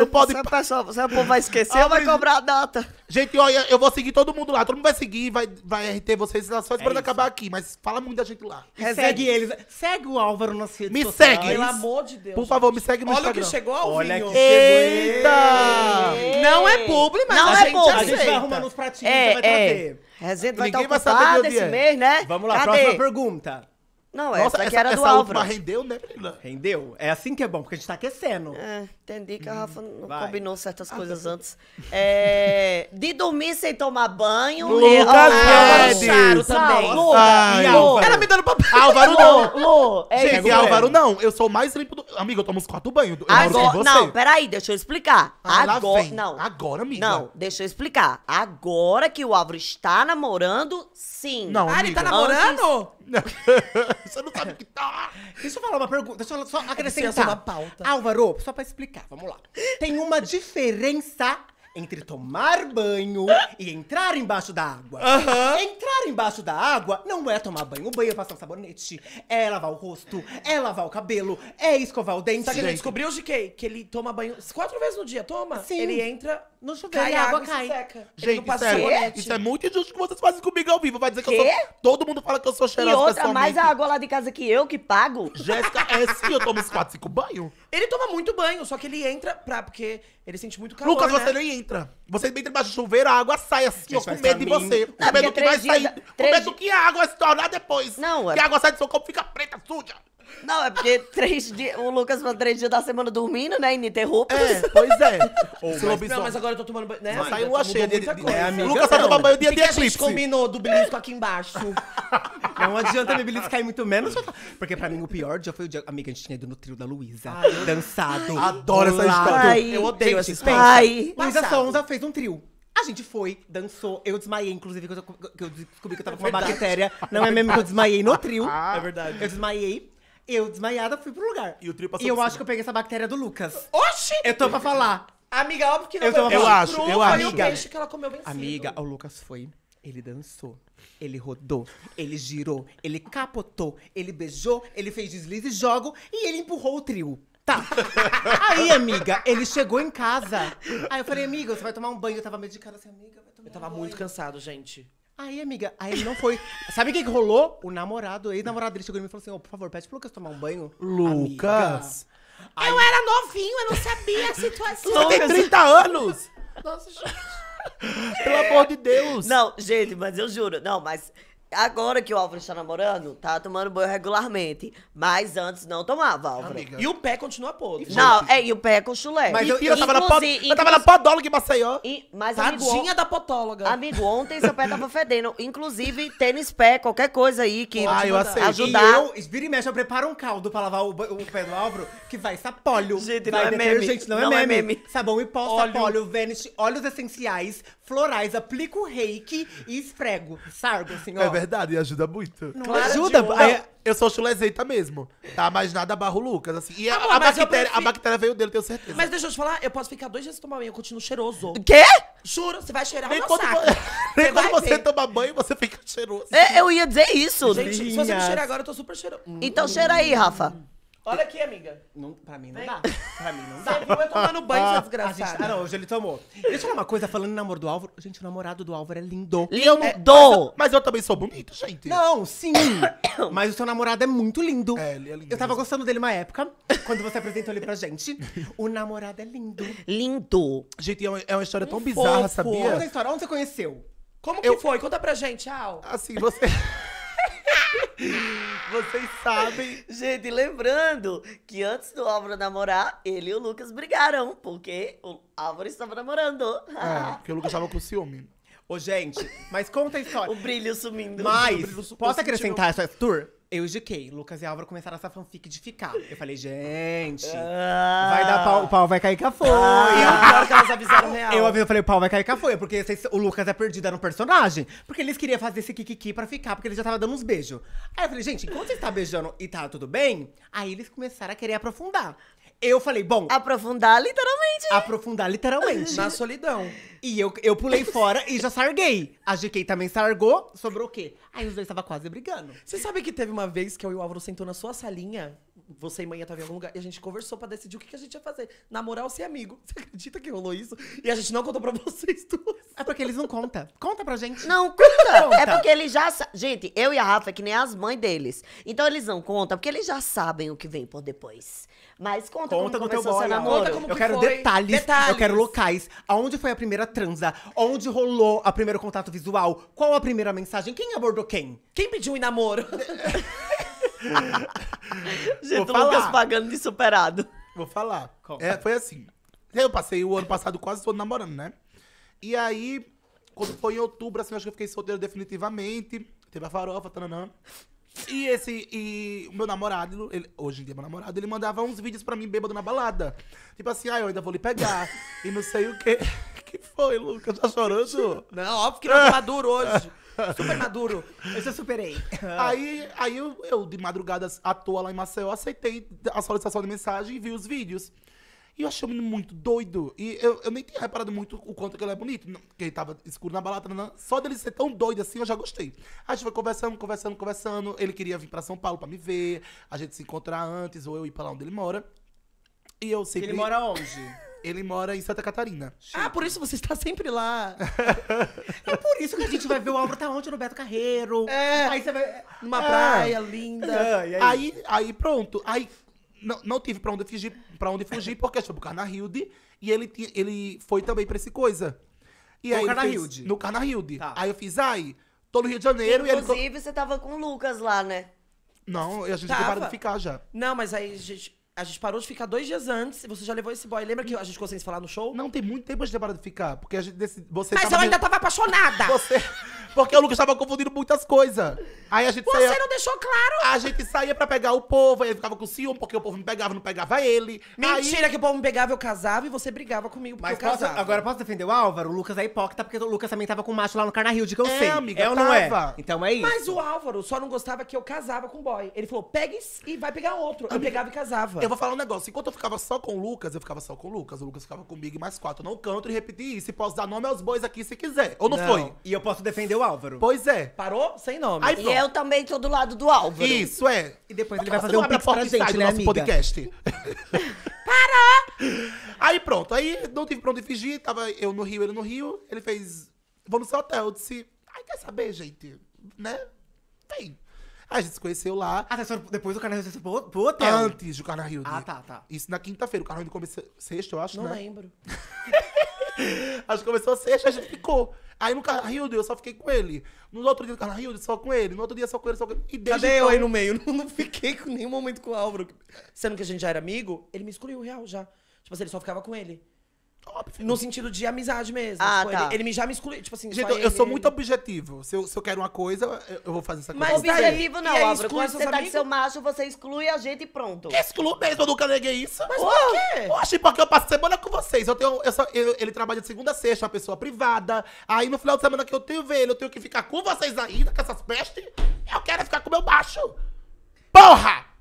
no podcast. Pessoa, você é povo vai esquecer Álvares... ou vai cobrar a data? Gente, olha, eu vou seguir todo mundo lá. Todo mundo vai seguir, vai, vai rt vocês, só esperando é acabar aqui, mas fala muito da gente lá. E segue eles. Segue o Álvaro nas redes Me sociais. segue. Pelo amor de Deus. Por favor, gente. me segue no Olha Instagram. Olha o que chegou ao Olha vinho. que Eita! Ei. Não é publi, mas Não a, é gente publi. a gente vai arrumando os pratinhos é, e vai trazer. É. Resenha vai Ninguém estar ocupada esse mês, né? Vamos lá, Cadê? próxima pergunta. Não, Nossa, essa, essa que era essa do essa Álvaro. rendeu, né, Priscila? Rendeu. É assim que é bom, porque a gente tá aquecendo. É. Entendi que a Rafa uhum. não Vai. combinou certas ah, coisas antes. É, de dormir sem tomar banho. Lucas Guedes. Charo também. Lô, Ai, Ela me dando papel. Álvaro não. Lô, é Gente, Álvaro não. Eu sou mais limpo do... Amigo, eu tomo uns quatro banhos. Eu moro com Agora, você. não, peraí, deixa eu explicar. Ah, agora, não. Agora, amiga. Não, deixa eu explicar. Agora que o Álvaro está namorando, sim. Não, Ah, ele tá namorando? você não sabe o que tá. Deixa eu falar uma pergunta. Deixa eu só acrescentar. uma pauta. Álvaro, só pra explicar explicar, vamos lá. Tem uma diferença entre tomar banho e entrar embaixo da água. Uhum. Entrar embaixo da água não é tomar banho. O banho é passar um sabonete, é lavar o rosto, é lavar o cabelo, é escovar o dente. Só que ele descobriu de Que ele toma banho quatro vezes no dia, toma? Sim. Ele entra no chuveiro, cai a água, cai. Seca. Gente, sério, é? isso é muito injusto que vocês fazem comigo ao vivo. Vai dizer que, que? eu sou... Todo mundo fala que eu sou cheirosa E outra, mais a água lá de casa que eu que pago. Jéssica, é sim, eu tomo uns 4, 5 banhos. Ele toma muito banho, só que ele entra pra... Porque ele sente muito calor, Lucas, né? você nem entra. Você entra embaixo do chuveiro, a água sai assim, ó, com tá medo de você. Com medo que vai sair. Com medo que a água vai se tornar depois. Não, é... Que a água sai do seu corpo fica preta, suja. Não, é porque três dias, o Lucas ficou três dias da semana dormindo, né? Ininterrupto. É, pois é. Ô, mas, não, então- mas agora eu tô tomando banho. Né, mas saiu o tá achei de, é, Lucas vai tomar banho dia de eclipse. A gente combinou do belisco aqui embaixo. Não adianta meu belisco cair muito menos. Tá. Porque pra mim o pior dia foi o dia. Amiga, a gente tinha ido no trio da Luísa. Dançado. Ai, adoro essa história. Ai, eu odeio essa história. Luísa Sonza fez um trio. A gente foi, dançou, eu desmaiei, inclusive, que eu, descobri que eu tava com uma bactéria. Não é mesmo que eu desmaiei no trio. É verdade. Eu desmaiei. Eu, desmaiada, fui pro lugar. E o trio passou E eu acho que eu peguei essa bactéria do Lucas. Oxi! Eu tô pra falar. Amiga, óbvio que não Eu tô- eu falar. acho, eu acho. o peixe que ela comeu vencido. Amiga, o Lucas foi. Ele dançou, ele rodou, ele girou, ele capotou, ele beijou, ele fez deslize e jogo e ele empurrou o trio. Tá. Aí, amiga, ele chegou em casa. Aí eu falei, amiga, você vai tomar um banho. Eu tava medicada assim, amiga, vai tomar Eu tava um banho. muito cansado, gente. Aí, amiga, aí ele não foi. Sabe o que, que rolou? O namorado, o ex-namorado dele chegou em mim e falou assim: oh, por favor, pede pro Lucas tomar um banho. Lucas! Eu era novinho, eu não sabia a situação. Você tem 30 anos! Nossa, Pelo amor de Deus! Não, gente, mas eu juro. Não, mas Agora que o Álvaro está namorando, tá tomando banho regularmente. Mas antes não tomava, Álvaro. Amiga. E o pé continua podre. Não, é, e o pé é com chulé. Mas eu, eu, tava na pod, eu tava na podóloga em Maceió. E, mas, amigo, Tadinha da potóloga. amigo, ontem seu pé tava fedendo. Inclusive, tênis pé, qualquer coisa aí que Ah, eu aceito. ajudar. E eu, vira e mexe, eu preparo um caldo pra lavar o, o pé do Álvaro, que vai sapólio. Gente, vai não é meme. Gente, não, é, é meme. Sabão e pó, sapólio, vênice, óleos essenciais, florais, aplico o reiki e esfrego. Sargo, assim, ó. É verdade, e ajuda muito. Não Claro, ajuda. É. eu sou chulezeita mesmo, tá? Mas nada barro Lucas, assim. E ah, a, Amor, a bactéria, a bactéria veio dele, tenho certeza. Mas deixa eu te falar, eu posso ficar dois dias sem tomar banho, eu continuo cheiroso. Quê? Juro, você vai cheirar o nem meu quando, saco. nem Você quando você toma banho, você fica cheiroso. É, eu ia dizer isso. Gente, se você me cheirar agora, eu tô super cheiroso. Hum. Então cheira aí, Rafa. Olha aqui, amiga. Não, pra mim não Vem. dá. Pra mim não dá. Você viu eu tomando banho, ah, desgraçada. desgraçado. Gente, ah, não, hoje ele tomou. Deixa eu falar uma coisa, falando em namoro do Álvaro. Gente, o namorado do Álvaro é lindo. Lindo! É, mas, eu, mas, eu, também sou bonito, gente. Não, sim. mas o seu namorado é muito lindo. É, ele é lindo. Eu tava gostando dele uma época, quando você apresentou ele pra gente. O namorado é lindo. Lindo. Gente, é uma, é uma história tão um bizarra, fofo. sabia? Conta a história. Onde você conheceu? Como que eu... foi? Conta pra gente, Al. Assim, você... Vocês sabem. Gente, lembrando que antes do Álvaro namorar, ele e o Lucas brigaram, porque o Álvaro estava namorando. É, porque o Lucas estava com ciúme. Ô, gente, mas conta a história. o brilho sumindo. Mas, brilho su posso acrescentar essa tour? Eu indiquei. Lucas e Álvaro começaram essa fanfic de ficar. Eu falei, gente, ah, vai dar pau, o pau vai cair com a folha. Ah, é que elas avisaram real. Eu, eu falei, o pau vai cair com a folha, porque vocês, o Lucas é perdido no personagem. Porque eles queriam fazer esse kikiki pra ficar, porque ele já tava dando uns beijos. Aí eu falei, gente, enquanto você está beijando e tá tudo bem, aí eles começaram a querer aprofundar eu falei, bom. Aprofundar literalmente. Aprofundar literalmente. Na solidão. E eu, eu pulei fora e já sarguei. A GK também sargou, sobrou o quê? Aí os dois estavam quase brigando. Você sabe que teve uma vez que eu e o Álvaro sentou na sua salinha, você e mãe estavam em algum lugar, e a gente conversou pra decidir o que, a gente ia fazer. Namorar ou ser é amigo. Você acredita que rolou isso? E a gente não contou pra vocês duas. É porque eles não contam. Conta pra gente. Não, conta. conta. É porque eles já. Sa... Gente, eu e a Rafa é que nem as mães deles. Então eles não contam porque eles já sabem o que vem por depois. Mas conta, conta como começou boy, seu namoro. Conta como eu que quero foi. Detalhes, detalhes, eu quero locais. Aonde foi a primeira transa? Onde rolou o primeiro contato visual? Qual a primeira mensagem? Quem abordou quem? Quem pediu em namoro? Gente, Vou Lucas pagando de superado. Vou falar. É, foi assim. Eu passei o ano passado quase todo namorando, né? E aí, quando foi em outubro, assim, acho que eu fiquei solteiro definitivamente. Teve a farofa, tananã. E esse, e o meu namorado, ele, hoje em dia meu namorado, ele mandava uns vídeos pra mim bêbado na balada. Tipo assim, ah, eu ainda vou lhe pegar, e não sei o quê. que foi, Lucas? Tá chorando? Não, óbvio que não, tá maduro hoje. Super maduro. Eu já superei. aí aí eu, eu, de madrugada à toa lá em Maceió, aceitei a solicitação de mensagem e vi os vídeos. E eu achei o menino muito doido. E eu, eu nem tinha reparado muito o quanto que ele é bonito. Porque ele tava escuro na balada, não, não. só dele ser tão doido assim, eu já gostei. A gente foi conversando, conversando, conversando. Ele queria vir pra São Paulo pra me ver, a gente se encontrar antes, ou eu ir pra lá onde ele mora. E eu sempre. Ele mora onde? Ele mora em Santa Catarina. Ah, por isso você está sempre lá. é por isso que a gente vai ver o Álvaro tá onde? No Beto Carreiro. É. Aí você vai. Numa é. praia linda. É, aí? aí? aí, pronto. Aí não, não tive pra onde fugir para onde fugir, porque ele foi pro Hilde e ele, ele foi também pra esse coisa. E no aí Carnahilde? Fez, no Hilde Tá. Aí eu fiz, ai, tô no Rio de Janeiro Inclusive, e ele... você tava com o Lucas lá, né? Não, a gente prepara tinha parado de ficar já. Não, mas aí a gente... A gente parou de ficar dois dias antes e você já levou esse boy. Lembra que a gente ficou sem se falar no show? Não, tem muito tempo a gente ter parado de ficar. Porque a gente você Mas tava eu ainda tava apaixonada! Você... Porque o Lucas tava confundindo muitas coisas. Aí a gente Você saía... não deixou claro! A gente saía pra pegar o povo, aí ele ficava com ciúme, porque o povo me pegava, não pegava ele. Mentira aí... que o povo me pegava, eu casava e você brigava comigo porque Mas eu posso... casava. Agora posso defender o Álvaro? O Lucas é hipócrita, porque o Lucas também tava com o macho lá no Carnaril, de que eu é, sei. Amiga, é amiga. não é? Então é isso. Mas o Álvaro só não gostava que eu casava com o boy. Ele falou, pegue e vai pegar outro. Eu pegava e casava. Eu vou falar um negócio. Enquanto eu ficava só com o Lucas, eu ficava só com o Lucas. O Lucas ficava comigo e mais quatro. Eu não canto e repeti isso. E posso dar nome aos bois aqui se quiser. Ou não, não, foi? E eu posso defender o Álvaro. Pois é. Parou? Sem nome. Aí, e eu também tô do lado do Álvaro. Isso, é. E depois ele vai fazer um pix pra gente, né, podcast. Para! Aí pronto. Aí não tive pra onde fingir. Tava eu no Rio, ele no Rio. Ele fez... Vamos no seu hotel. Eu disse... Ai, quer saber, gente? Né? Vem. A gente se conheceu lá. Ah, depois do Carnaval você foram pro hotel? Antes do Carnaval. Ah, tá, tá. Isso na quinta-feira. O Carnaval começou sexta, eu acho, Não né? lembro. acho que começou sexta, a gente ficou. Aí no Carnaval eu só fiquei com ele. No outro dia do Carnaval só com ele. No outro dia só com ele, só com ele. E desde Cadê então... eu aí então- no meio? Não, não fiquei com nenhum momento com o Álvaro. Sendo que a gente já era amigo, ele me excluiu, real, já. Tipo assim, ele só ficava com ele. Óbvio. No sentido de amizade mesmo. Ah, tipo, tá. ele, ele me- já me excluiu. Tipo assim, Gente, eu, eu sou ele. muito objetivo. Se eu, se eu quero uma coisa, eu, eu vou fazer essa Mas coisa. daí- Objetivo não, e aí Álvaro. Quando você tá de seu macho, você exclui a gente e pronto. excluo mesmo, eu nunca neguei isso. Mas por quê? Oxe, porque eu passo semana com vocês. Eu tenho, eu só- eu- ele trabalha de segunda a sexta, é uma pessoa privada. Aí no final de semana que eu tenho ver ele, eu tenho que ficar com vocês ainda, com essas pestes. Eu quero ficar com meu baixo. Porra!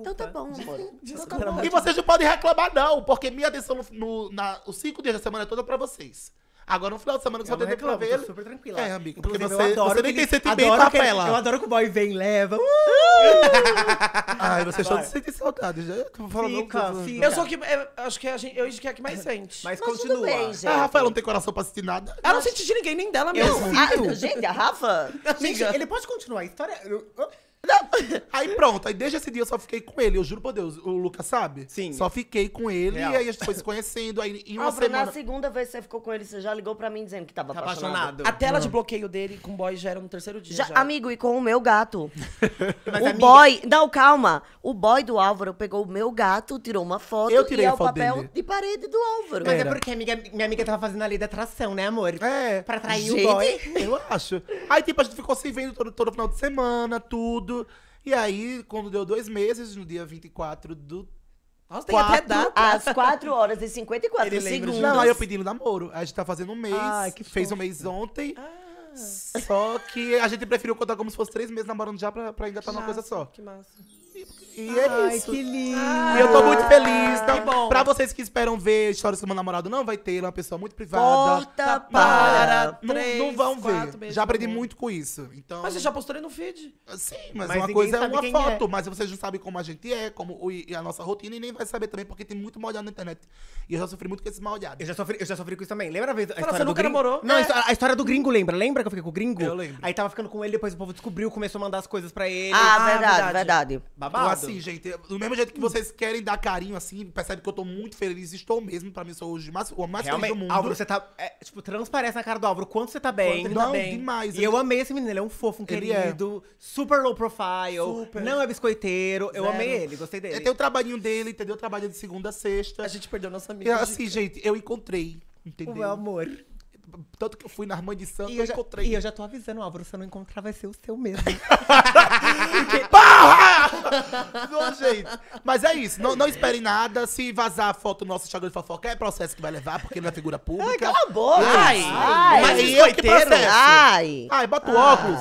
Então tá bom, amor. Desculpa. Então tá e vocês não podem reclamar, não, porque minha atenção no, no, na, os cinco dias da semana é toda pra vocês. Agora, no final de semana que eu você vai ter pra ver. Eu super tranquila. É, amigo. porque você, você nem tem sentimento pra ela. Eu adoro que o boy vem leva. Uh! Ai, vocês se sentindo saudade. Já tô falando fica, fica. Eu sou que. Eu, acho que é a gente, eu é acho que é a que mais é. sente. Mas, Mas continua. Bem, a ah, Rafaela não tem coração pra sentir nada. Ela não sente de ninguém, nem dela mesmo. Eu, ah, gente, a Rafa. Gente, ele pode continuar a história. Eu, eu... Aí pronto, aí desde esse dia eu só fiquei com ele, eu juro por Deus, o Lucas sabe? Sim. Só fiquei com ele Real. e aí a gente foi se conhecendo, aí em uma ah, semana... Na segunda vez que você ficou com ele, você já ligou pra mim dizendo que tava tá apaixonado. A tela de bloqueio dele com o boy já era no terceiro dia já, já. Amigo, e com o meu gato. Mas, o amiga... boy... Não, calma. O boy do Álvaro pegou o meu gato, tirou uma foto eu tirei e é o papel dele. de parede do Álvaro. Mas é era. é porque amiga, minha amiga tava fazendo a lei da atração, né amor? É. Pra atrair gente. o boy. Eu acho. Aí tipo, a gente ficou se vendo todo, todo final de semana, tudo tudo. E aí, quando deu dois meses, no dia 24 do nossa, tem quatro, até data. Às 4 horas e 54 Ele segundos. Não, aí eu pedindo namoro. A gente tá fazendo um mês. Ai, que fez fofo. um mês ontem. Ah. Só que a gente preferiu contar como se fosse três meses namorando já pra, pra engatar tá já, uma coisa só. Que massa. E é Ai, isso. que lindo. E eu tô ah, muito feliz. Então, bom. pra vocês que esperam ver histórias do meu namorado, não vai ter. Ele é uma pessoa muito privada. Porta tá, para não, três, não vão ver. Já aprendi muito com isso. Então, Mas você já postou ele no feed. Ah, sim, mas, Mas uma coisa é uma foto. é. Mas vocês não sabem como a gente é, como o- e a nossa rotina. E nem vai saber também, porque tem muito mal olhado na internet. E eu já sofri muito com esses mal olhados. Eu já, sofri, eu já sofri com isso também. Lembra a vez a história você do nunca gringo? namorou? Não, a É. a história do gringo, lembra? Lembra que eu fiquei com o gringo? Eu lembro. Aí tava ficando com ele, depois o povo descobriu, começou a mandar as coisas pra ele. Ah, ah verdade, verdade. Babado assim, gente, é, do mesmo jeito que vocês querem dar carinho, assim, percebe que eu tô muito feliz, estou mesmo, pra mim sou hoje mais, o mais Realmente, feliz do mundo. Álvaro, você tá. É, tipo, transparece na cara do Álvaro quanto você tá bem. Quanto tá não, tá bem. demais. E eu, eu amei esse menino, ele é um fofo, um é. querido, é. super low profile, super. não é biscoiteiro. Eu Zero. amei ele, gostei dele. É, tem o trabalhinho dele, entendeu? Trabalho de segunda a sexta. A gente perdeu nossa amiga. É, assim, gente, eu encontrei, entendeu? O meu amor. Tanto que eu fui na Irmã de Santo e eu, já, encontrei. E eu já tô avisando, Álvaro, se eu não encontrar, vai ser o seu mesmo. Porra! não, gente. Mas é isso. Não, não é. esperem nada. Se vazar a foto do nosso Instagram de fofoca, é processo que vai levar, porque não é figura pública. Ai, cala a boca. É ai, ai, mas e é que processo. Ai, ai bota o óculos.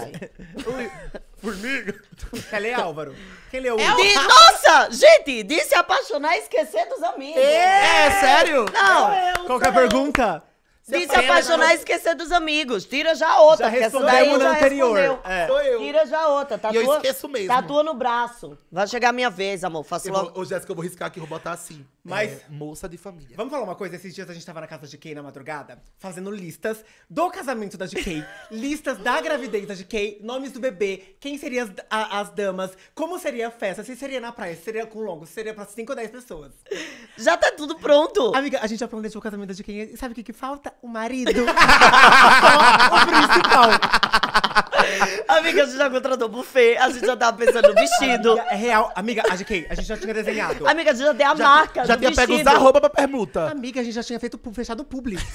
Formiga. Quer ler, Álvaro? Quem leu? É o... De... Nossa! Gente, de se apaixonar e esquecer dos amigos. É, é sério? Não. não. É Qual é a pergunta? Se, se né, apaixonar e esquecer dos amigos. Tira já outra. Já respondeu daí no já anterior. É. Sou eu. Tira já outra. Tatua, tá e eu esqueço mesmo. Tatua tá no braço. Vai chegar a minha vez, amor. Faço logo. ô, Jéssica, eu vou riscar aqui, vou botar assim. Mas. É, moça de família. Vamos falar uma coisa? Esses dias a gente tava na casa de Kay na madrugada, fazendo listas do casamento da GK, listas da gravidez da GK, nomes do bebê, quem seriam as, a, as, damas, como seria a festa, se seria na praia, se seria com longo, se seria pra 5 ou 10 pessoas. Já tá tudo pronto! Amiga, a gente já planejou o casamento da GK e sabe o que, que falta? O marido. Só o principal. Amiga, a gente já contratou buffet, a gente já tava pensando no vestido. Amiga, é real. Amiga, a GK, a gente já tinha desenhado. Amiga, a gente já deu a já, marca. Já tinha vestido. pego usar roupa pra permuta. Amiga, a gente já tinha feito fechado o público.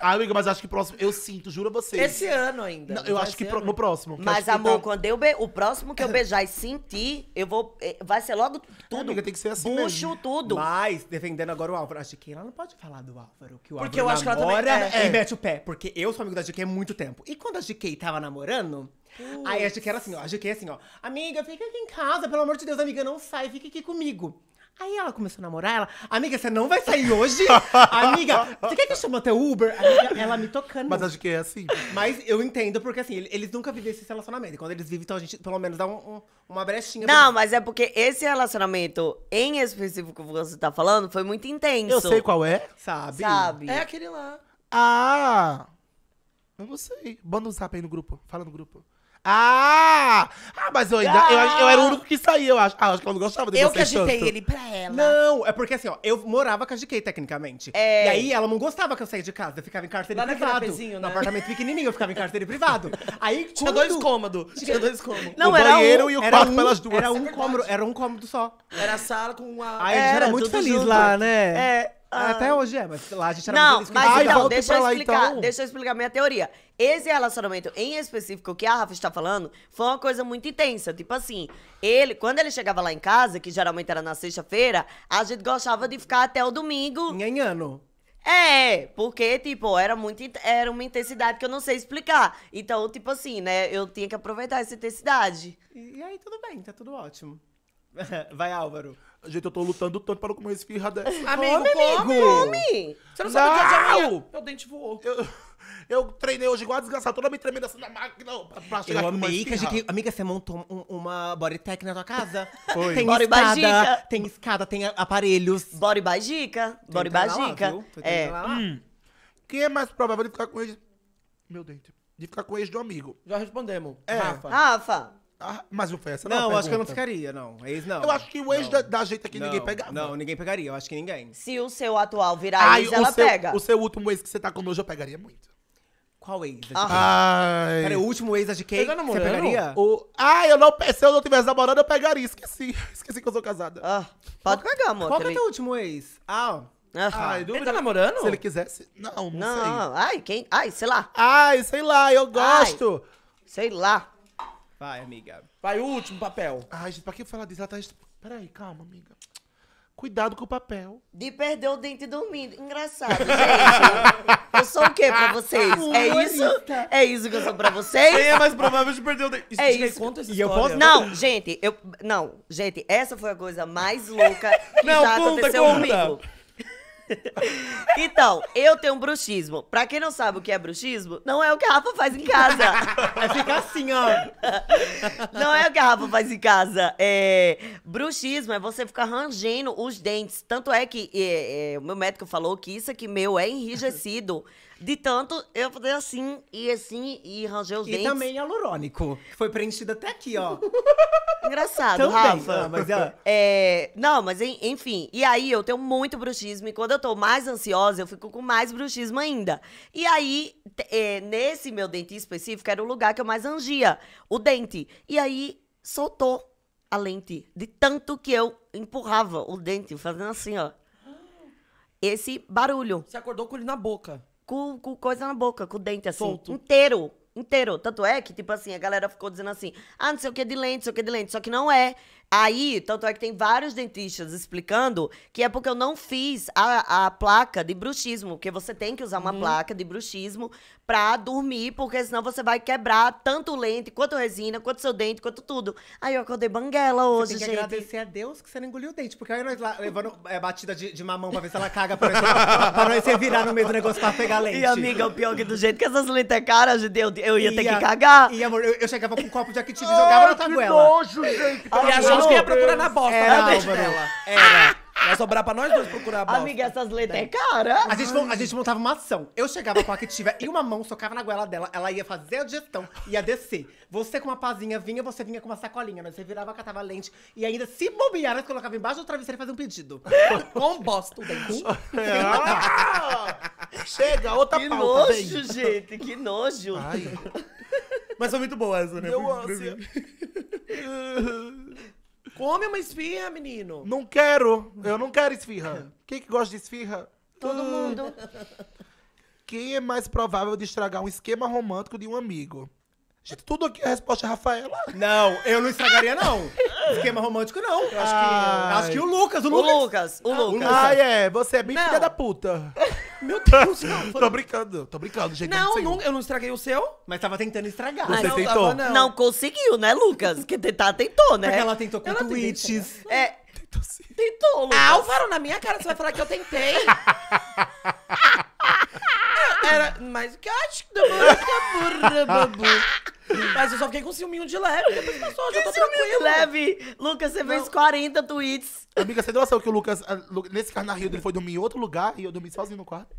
Amiga, mas acho que próximo. Eu sinto, juro a vocês. Esse ano ainda. Não, eu acho que pro, no próximo. que Mas, amor, tá- quando eu be... o próximo que eu beijar e sentir, eu vou. Eh, vai ser logo tudo. É, amiga, tem que ser assim Bucho, tudo. Mas, defendendo agora o Álvaro, a Chiquinha ela não pode falar do Álvaro, que o Porque eu Álvaro acho que ela também- é, é. e mete o pé. Porque eu sou amigo da GK há muito tempo. E quando a GK tava namorando, Aí a Juque era assim, ó. A é assim, ó. Amiga, fica aqui em casa, pelo amor de Deus, amiga, não sai, fica aqui comigo. Aí ela começou a namorar, ela, amiga, você não vai sair hoje? amiga, você quer que eu chame até Uber? Amiga, ela me tocando. Mas acho que é assim. Mas eu entendo, porque assim, eles nunca vivem esse relacionamento. quando eles vivem, então a gente pelo menos dá um, um, uma brechinha. Não, pra... mas é porque esse relacionamento em específico que você tá falando foi muito intenso. Eu sei qual é. Sabe? Sabe. É aquele lá. Ah! Eu não sei. Manda um zap aí no grupo. Fala no grupo. Ah! Ah, mas eu ainda. Eu, eu era o único que saía, eu acho. Ah, acho que ela não gostava de Eu que agitei tanto. ele pra ela. Não, é porque assim, ó, eu morava com a GK, tecnicamente. É. E aí ela não gostava que eu saísse de casa, eu ficava em carteira Lá privado. né? No apartamento pequenininho, eu ficava em carteira privado. Aí Tinha dois cômodos. Tinha dois cômodos. Não, o era banheiro um, e o era quarto um, pelas duas. Era um, cômodo, era um cômodo só. Era a sala com a. Aí a gente era, era é, muito feliz junto. lá, né? É. Ah, Até hoje é, mas lá a gente era não, muito mas então, deixa eu, explicar, então. deixa eu explicar minha teoria. Esse relacionamento em específico que a Rafa está falando foi uma coisa muito intensa. Tipo assim, ele, quando ele chegava lá em casa, que geralmente era na sexta-feira, a gente gostava de ficar até o domingo. ano. É, porque, tipo, era muito. Era uma intensidade que eu não sei explicar. Então, tipo assim, né, eu tinha que aproveitar essa intensidade. E, e aí, tudo bem, tá tudo ótimo. Vai, Álvaro. Gente, eu tô lutando tanto para não comer esse esfirra dessa. Amigo, come, Você não, não. sabe o que é amanhã. Meu dente voou. Eu, eu treinei hoje igual a desgraçada, toda me tremendo assim na máquina pra, chegar eu amei que gente, Amiga, você montou um, uma body tech na tua casa? Foi. Tem body escada, tem escada, tem aparelhos. Body by dica, body by dica. é. Hum. Quem é mais provável de ficar com ex... Meu dente. De ficar com ex de um amigo. Já respondemos. É. Rafa. Rafa. Ah, mas não foi essa não Não, acho que eu não ficaria, não. Ex é não. Eu acho que o ex da, da gente aqui Não, ninguém pegava. Não, ninguém pegaria. Eu acho que ninguém. Se o seu atual virar ex, ela o seu, pega. O seu último ex que você tá com nojo, eu pegaria muito. Qual ex? da ah. Ai. o último ex da é de Você tá pegaria? O- Ah, eu não. Se eu não tivesse namorando, eu pegaria. Esqueci. Esqueci que eu sou casada. Ah, pode pegar, amor. Qual que é o teu último ex? Ah, Ah, Ai, Ele tá namorando? Se ele quisesse. Não, não, sei. Não, ai, quem. Ai, sei lá. Ai, sei lá, eu gosto. Sei lá. Vai, amiga. Vai, último papel. Ai, gente, pra que falar disso? Ela tá. Peraí, calma, amiga. Cuidado com o papel. De perder o dente dormindo. Engraçado, gente. eu sou o quê pra vocês? é isso? É isso que eu sou pra vocês? Quem é, é mais provável de perder o dente? Isso, é gente, Conta essa e eu posso... Não, gente, eu... Não, gente, essa foi a coisa mais louca que não, já conta, aconteceu conta. comigo. Então, eu tenho um bruxismo. Pra quem não sabe o que é bruxismo, não é o que a Rafa faz em casa. É ficar assim, ó. Não é o que a Rafa faz em casa. É... Bruxismo é você ficar rangendo os dentes. Tanto é que é, é, o meu médico falou que isso aqui é meu é enrijecido. De tanto eu fazer assim, e assim, e ranger os e dentes. E também hialurônico, que foi preenchido até aqui, ó. Engraçado, também, Rafa. Não, ah, mas, ó. É, não, mas enfim. E aí eu tenho muito bruxismo, e quando eu tô mais ansiosa, eu fico com mais bruxismo ainda. E aí, é, nesse meu dente específico, era o lugar que eu mais angia, o dente. E aí soltou a lente, de tanto que eu empurrava o dente, fazendo assim, ó. Esse barulho. Você acordou com ele na boca com, com coisa na boca, com o dente assim, Solto. inteiro inteiro. Tanto é que, tipo assim, a galera ficou dizendo assim, ah, não sei o que de lente, não sei o que de lente. Só que não é. Aí, tanto é que tem vários dentistas explicando que é porque eu não fiz a, a placa de bruxismo, porque você tem que usar uma uhum. placa de bruxismo pra dormir, porque senão você vai quebrar tanto lente, quanto resina, quanto seu dente, quanto tudo. Aí eu acordei banguela hoje, gente. Tem que gente. agradecer a Deus que você não engoliu o dente, porque aí nós lá, levando é, batida de, de, mamão pra ver se ela caga pra nós, pra, pra nós virar no meio do negócio pra pegar lente. E amiga, o pior é que do jeito que essas lentes é cara, eu, eu ia, ter que cagar. E amor, eu, eu chegava com um copo de Actid e jogava na tabuela. Que nojo, gente! E achamos que ia procurar na bosta, Era, né? Álvaro, Era. Vai sobrar pra nós dois procurar a bosta. Amiga, essas letras é né? cara. A gente, a gente montava uma ação. Eu chegava com a Activa e uma mão socava na goela dela. Ela ia fazer a digestão, ia descer. Você com uma pazinha vinha, você vinha com uma sacolinha. Mas né? você virava, catava lente. E ainda, se bobear, nós colocava embaixo do travesseiro e fazia um pedido. com bosta dentro. Ah! Chega, outra Que pauta. que nojo, gente, que nojo. Mas foi muito boa essa, né? Eu, Foi- Come uma esfirra, menino. Não quero. Eu não quero esfirra. Quem que gosta de esfirra? Todo mundo. Quem é mais provável de estragar um esquema romântico de um amigo? Gente, tudo aqui a resposta é Rafaela. Não, eu não estragaria, não. Esquema romântico, não. Eu acho, que, acho que o Lucas, o Lucas. O Lucas, ah, o Lucas. Ah, é. Você é bem não. filha da puta. Meu Deus, não. Tô brincando, tô brincando, gente. Não, não, não eu não estraguei o seu. Mas tava tentando estragar. Você não, tentou? Tava, não. conseguiu, né, Lucas? Que tentar tá, tentou, né? Porque ela tentou com ela tweets. Né? É. Tentou sim. Tentou, Lucas. Álvaro, na minha cara, você vai falar que eu tentei. era mais que eu acho que porra, é babu. Mas eu só fiquei com um ciúminho de leve, depois passou, já tô tranquilo. leve. Lucas, você fez 40 tweets. Amiga, você deu noção que o Lucas, ah, nesse carnaval ele foi dormir em outro lugar e eu dormi sozinho no quarto?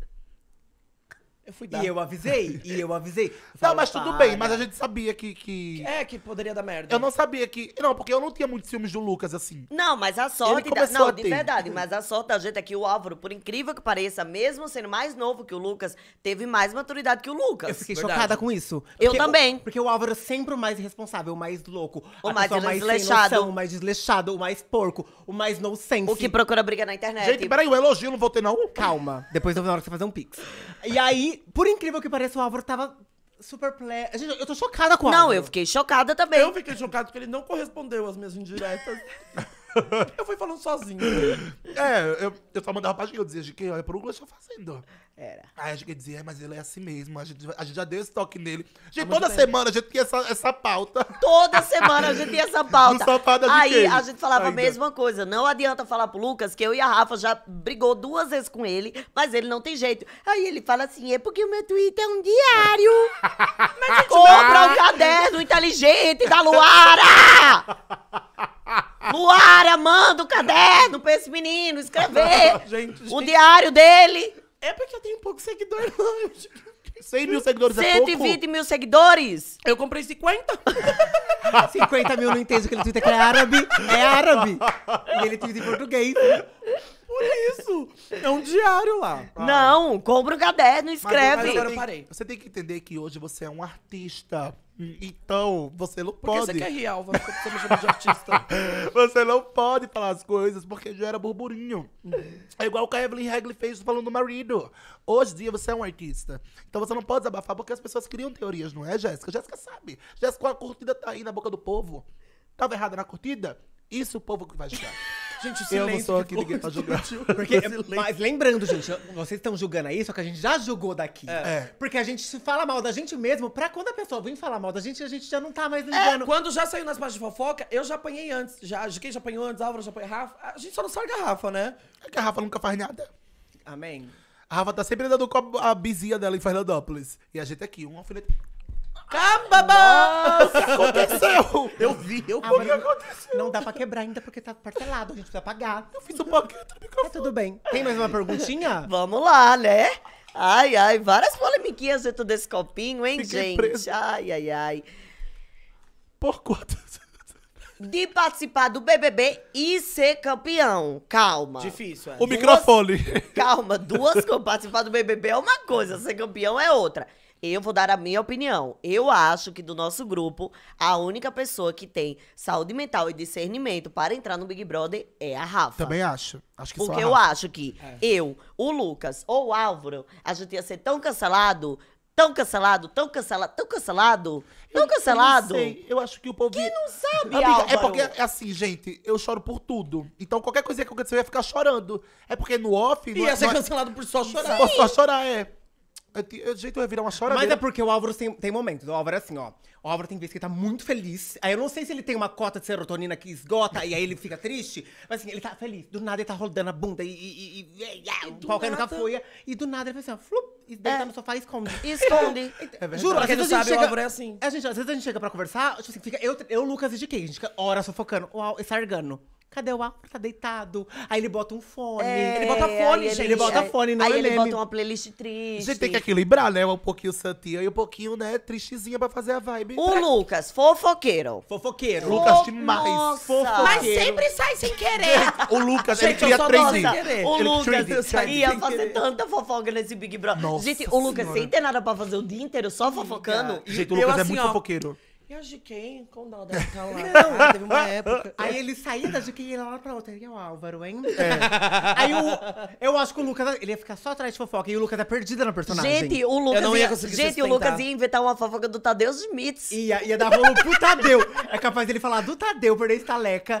Eu fui dar. E eu avisei, e eu avisei. Eu não, mas tudo bem, mas a gente sabia que, que. É, que poderia dar merda. Eu não sabia que. Não, porque eu não tinha muitos ciúmes do Lucas, assim. Não, mas a sorte. Da... Não, de verdade, mas a sorte da gente é que o Álvaro, por incrível que pareça, mesmo sendo mais novo que o Lucas, teve mais maturidade que o Lucas. Eu fiquei verdade. chocada com isso. eu também. O, porque o Álvaro é sempre o mais irresponsável, o mais louco. O mais desleixado. Noção, o mais desleixado, o mais porco, o mais no sense. O que procura briga na internet. Gente, peraí, o elogio não vou ter, não. Calma. Depois na hora que você fazer um pix. E aí, por incrível que pareça, o Álvaro tava super ple... Gente, eu tô chocada com o Álvaro. Não, eu fiquei chocada também. Eu fiquei chocada porque ele não correspondeu às minhas indiretas. eu fui falando sozinho. É, eu, eu só mandava pra gente, eu dizia, de quem olha, pro um eu estou fazendo. Era. Aí a gente dizia, é, mas ele é assim mesmo, a gente, a gente já deu esse toque nele. Gente, toda semana a gente tinha essa, essa pauta. Toda semana a gente tinha essa pauta. No Aí quem? a gente falava Ainda. a mesma coisa. Não adianta falar pro Lucas que eu e a Rafa já brigou duas vezes com ele, mas ele não tem jeito. Aí ele fala assim, é porque o meu Twitter é um diário. mas a gente compra um caderno inteligente da Luara! Luara, manda o um caderno pra esse menino escrever gente, gente. o diário dele. É porque eu tenho pouco seguidor lá. 100 mil seguidores 120 é pouco? 120 mil seguidores? Eu comprei 50. 50 mil, não entendo que ele twitter que é árabe. É árabe. E ele twitta em português. Por isso! É um diário lá. Não, compra um caderno, escreve. Mas, mas agora eu parei. Você tem que entender que hoje você é um artista. Então, você não pode. Porque você quer rir, Alva? você me chama de artista. você não pode falar as coisas porque já era burburinho. É igual o que a Evelyn Hagley fez falando do marido. Hoje em dia você é um artista. Então você não pode desabafar porque as pessoas criam teorias, não é, Jéssica? Jéssica sabe. Jéssica, a curtida tá aí na boca do povo. Tava errada na curtida? Isso o povo que vai julgar. Gente, silêncio. Eu não sou aqui ninguém pra julgar. Porque, é mas lembrando, gente, vocês estão julgando aí, só que a gente já julgou daqui. É. é. Porque a gente se fala mal da gente mesmo, pra quando a pessoa vem falar mal da gente, a gente já não tá mais julgando. É, quando já saiu nas páginas de fofoca, eu já apanhei antes. Já, quem já apanhou antes, Álvaro já apanhou, Rafa. A gente só não sai Rafa, né? É a Rafa nunca faz nada. Amém. A Rafa tá sempre andando com a, a dela em Fernandópolis. E a gente aqui, um alfinete Cambaba! O que aconteceu? Eu vi, eu ah, vi. O que aconteceu? Não dá pra quebrar ainda porque tá parcelado, a gente precisa pagar. Eu fiz um pouquinho do microfone. Tá tudo bem. Tem mais uma perguntinha? Vamos lá, né? Ai, ai, várias polemiquinhas dentro desse copinho, hein, Fiquei gente? Preso. Ai, ai, ai. Por conta de participar do BBB e ser campeão. Calma. Difícil, é. O duas... microfone. Calma, duas participar do BBB é uma coisa, ser campeão é outra. Eu vou dar a minha opinião. Eu acho que do nosso grupo, a única pessoa que tem saúde mental e discernimento para entrar no Big Brother é a Rafa. Também acho. Acho que Porque eu acho que é. eu, o Lucas ou o Álvaro, a gente ia ser tão cancelado tão cancelado, tão cancelado, tão cancelado, tão cancelado. Eu, sei. eu acho que o povo. Quem não sabe, Amiga, Álvaro. É porque, é assim, gente, eu choro por tudo. Então qualquer coisa que aconteça, eu ia ficar chorando. É porque no off. Ia no, ser cancelado por só chorar. Sim. Por só chorar, é de jeito é virar uma choradeira. Mas é porque o Álvaro tem, tem momentos. O Álvaro é assim, ó. O Álvaro tem vezes que ele tá muito feliz. Aí eu não sei se ele tem uma cota de serotonina que esgota e aí ele fica triste. Mas assim, ele tá feliz. Do nada ele tá rodando a bunda e. e, e, e, e qualquer nunca foi E do nada ele faz assim, ó. Flup, e é. no sofá e esconde. Esconde. Então, é Juro, às vezes a gente sabe, chega... o Álvaro é assim. É, gente, às vezes a gente chega pra conversar, tipo assim, fica eu, eu Lucas e de quem? A gente fica horas sofocando. Uau, esse argano. Cadê o Álvaro? Tá deitado. Aí ele bota um fone. É, ele bota fone, gente. Ele, bota é. fone, não aí ele bota uma playlist triste. A gente tem que equilibrar, né? Um pouquinho santinha e um pouquinho, né, tristezinha pra fazer a vibe. O pra... Lucas, fofoqueiro. Fofoqueiro. Fofo... Lucas demais. Nossa. Fofoqueiro. Mas sempre sai sem querer. o Lucas, gente, ele três trending. O Lucas trendy, trendy, ia fazer tanta fofoca nesse Big Brother. Nossa gente, o Lucas senhora. sem ter nada pra fazer o dia inteiro só fofocando. Gente, o Lucas eu, é assim, muito ó, fofoqueiro. E a GK, com dó da tá lá. Não. Teve uma época. Aí ele saía da GK e ia lá pra outra. E o Álvaro, hein? É. Aí o, eu acho que o Lucas ele ia ficar só atrás de fofoca. E o Lucas é perdida na personagem. Gente, o Lucas. Eu não ia, ia Gente, o Lucas ia inventar uma fofoca do Tadeu Smith. Ia, ia dar rolo pro Tadeu. É capaz dele falar do Tadeu, perder estaleca.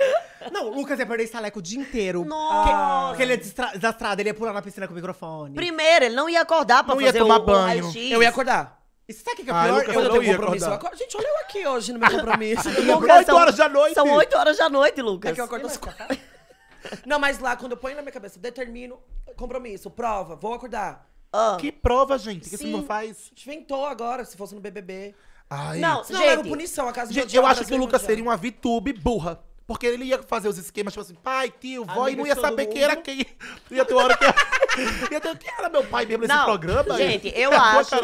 Não, o Lucas ia perder estaleca o dia inteiro. Nossa. Porque ele é desastrado, ele ia pular na piscina com o microfone. Primeiro, ele não ia acordar pra não fazer ia tomar o, banho. O eu ia acordar. E sabe o que, é o Ah, pior? eu não ia compromisso. acordar. Gente, olha eu aqui hoje no meu compromisso. Lucas, oito são- horas da noite. São 8 horas da noite, Lucas. É que eu acordo às quatro. Não, mas lá, quando eu ponho na minha cabeça, determino, compromisso, prova, vou acordar. Ah. Que prova, gente, que você não faz. Inventou agora, se fosse no BBB. Ai. Não, Senão gente, era punição, a casa de Gente, eu acho que o Lucas seria uma VTube burra. Porque ele ia fazer os esquemas, tipo assim, pai, tio, vó, e não ia saber mundo. quem era quem. Ia ter uma hora que era, ia ter, quem era meu pai mesmo nesse não, programa. Gente, eu acho.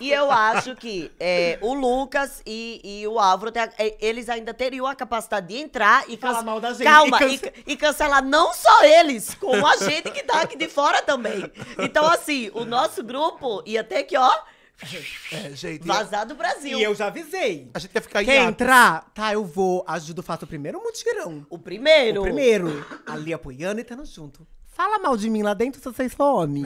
e, e, eu acho que é, o Lucas e, e o Álvaro, é, eles ainda teriam a capacidade de entrar e falar mal da gente. Calma, e, e, cancelar não só eles, como a gente que tá aqui de fora também. Então, assim, o nosso grupo ia ter que, ó é, gente. Vazar do Brasil. E eu já avisei. A gente quer ficar Quer hiato. entrar? Tá, eu vou. Ajudo, faço o primeiro mutirão. O primeiro. O primeiro. Ali apoiando e tendo junto. Fala mal de mim lá dentro se vocês fome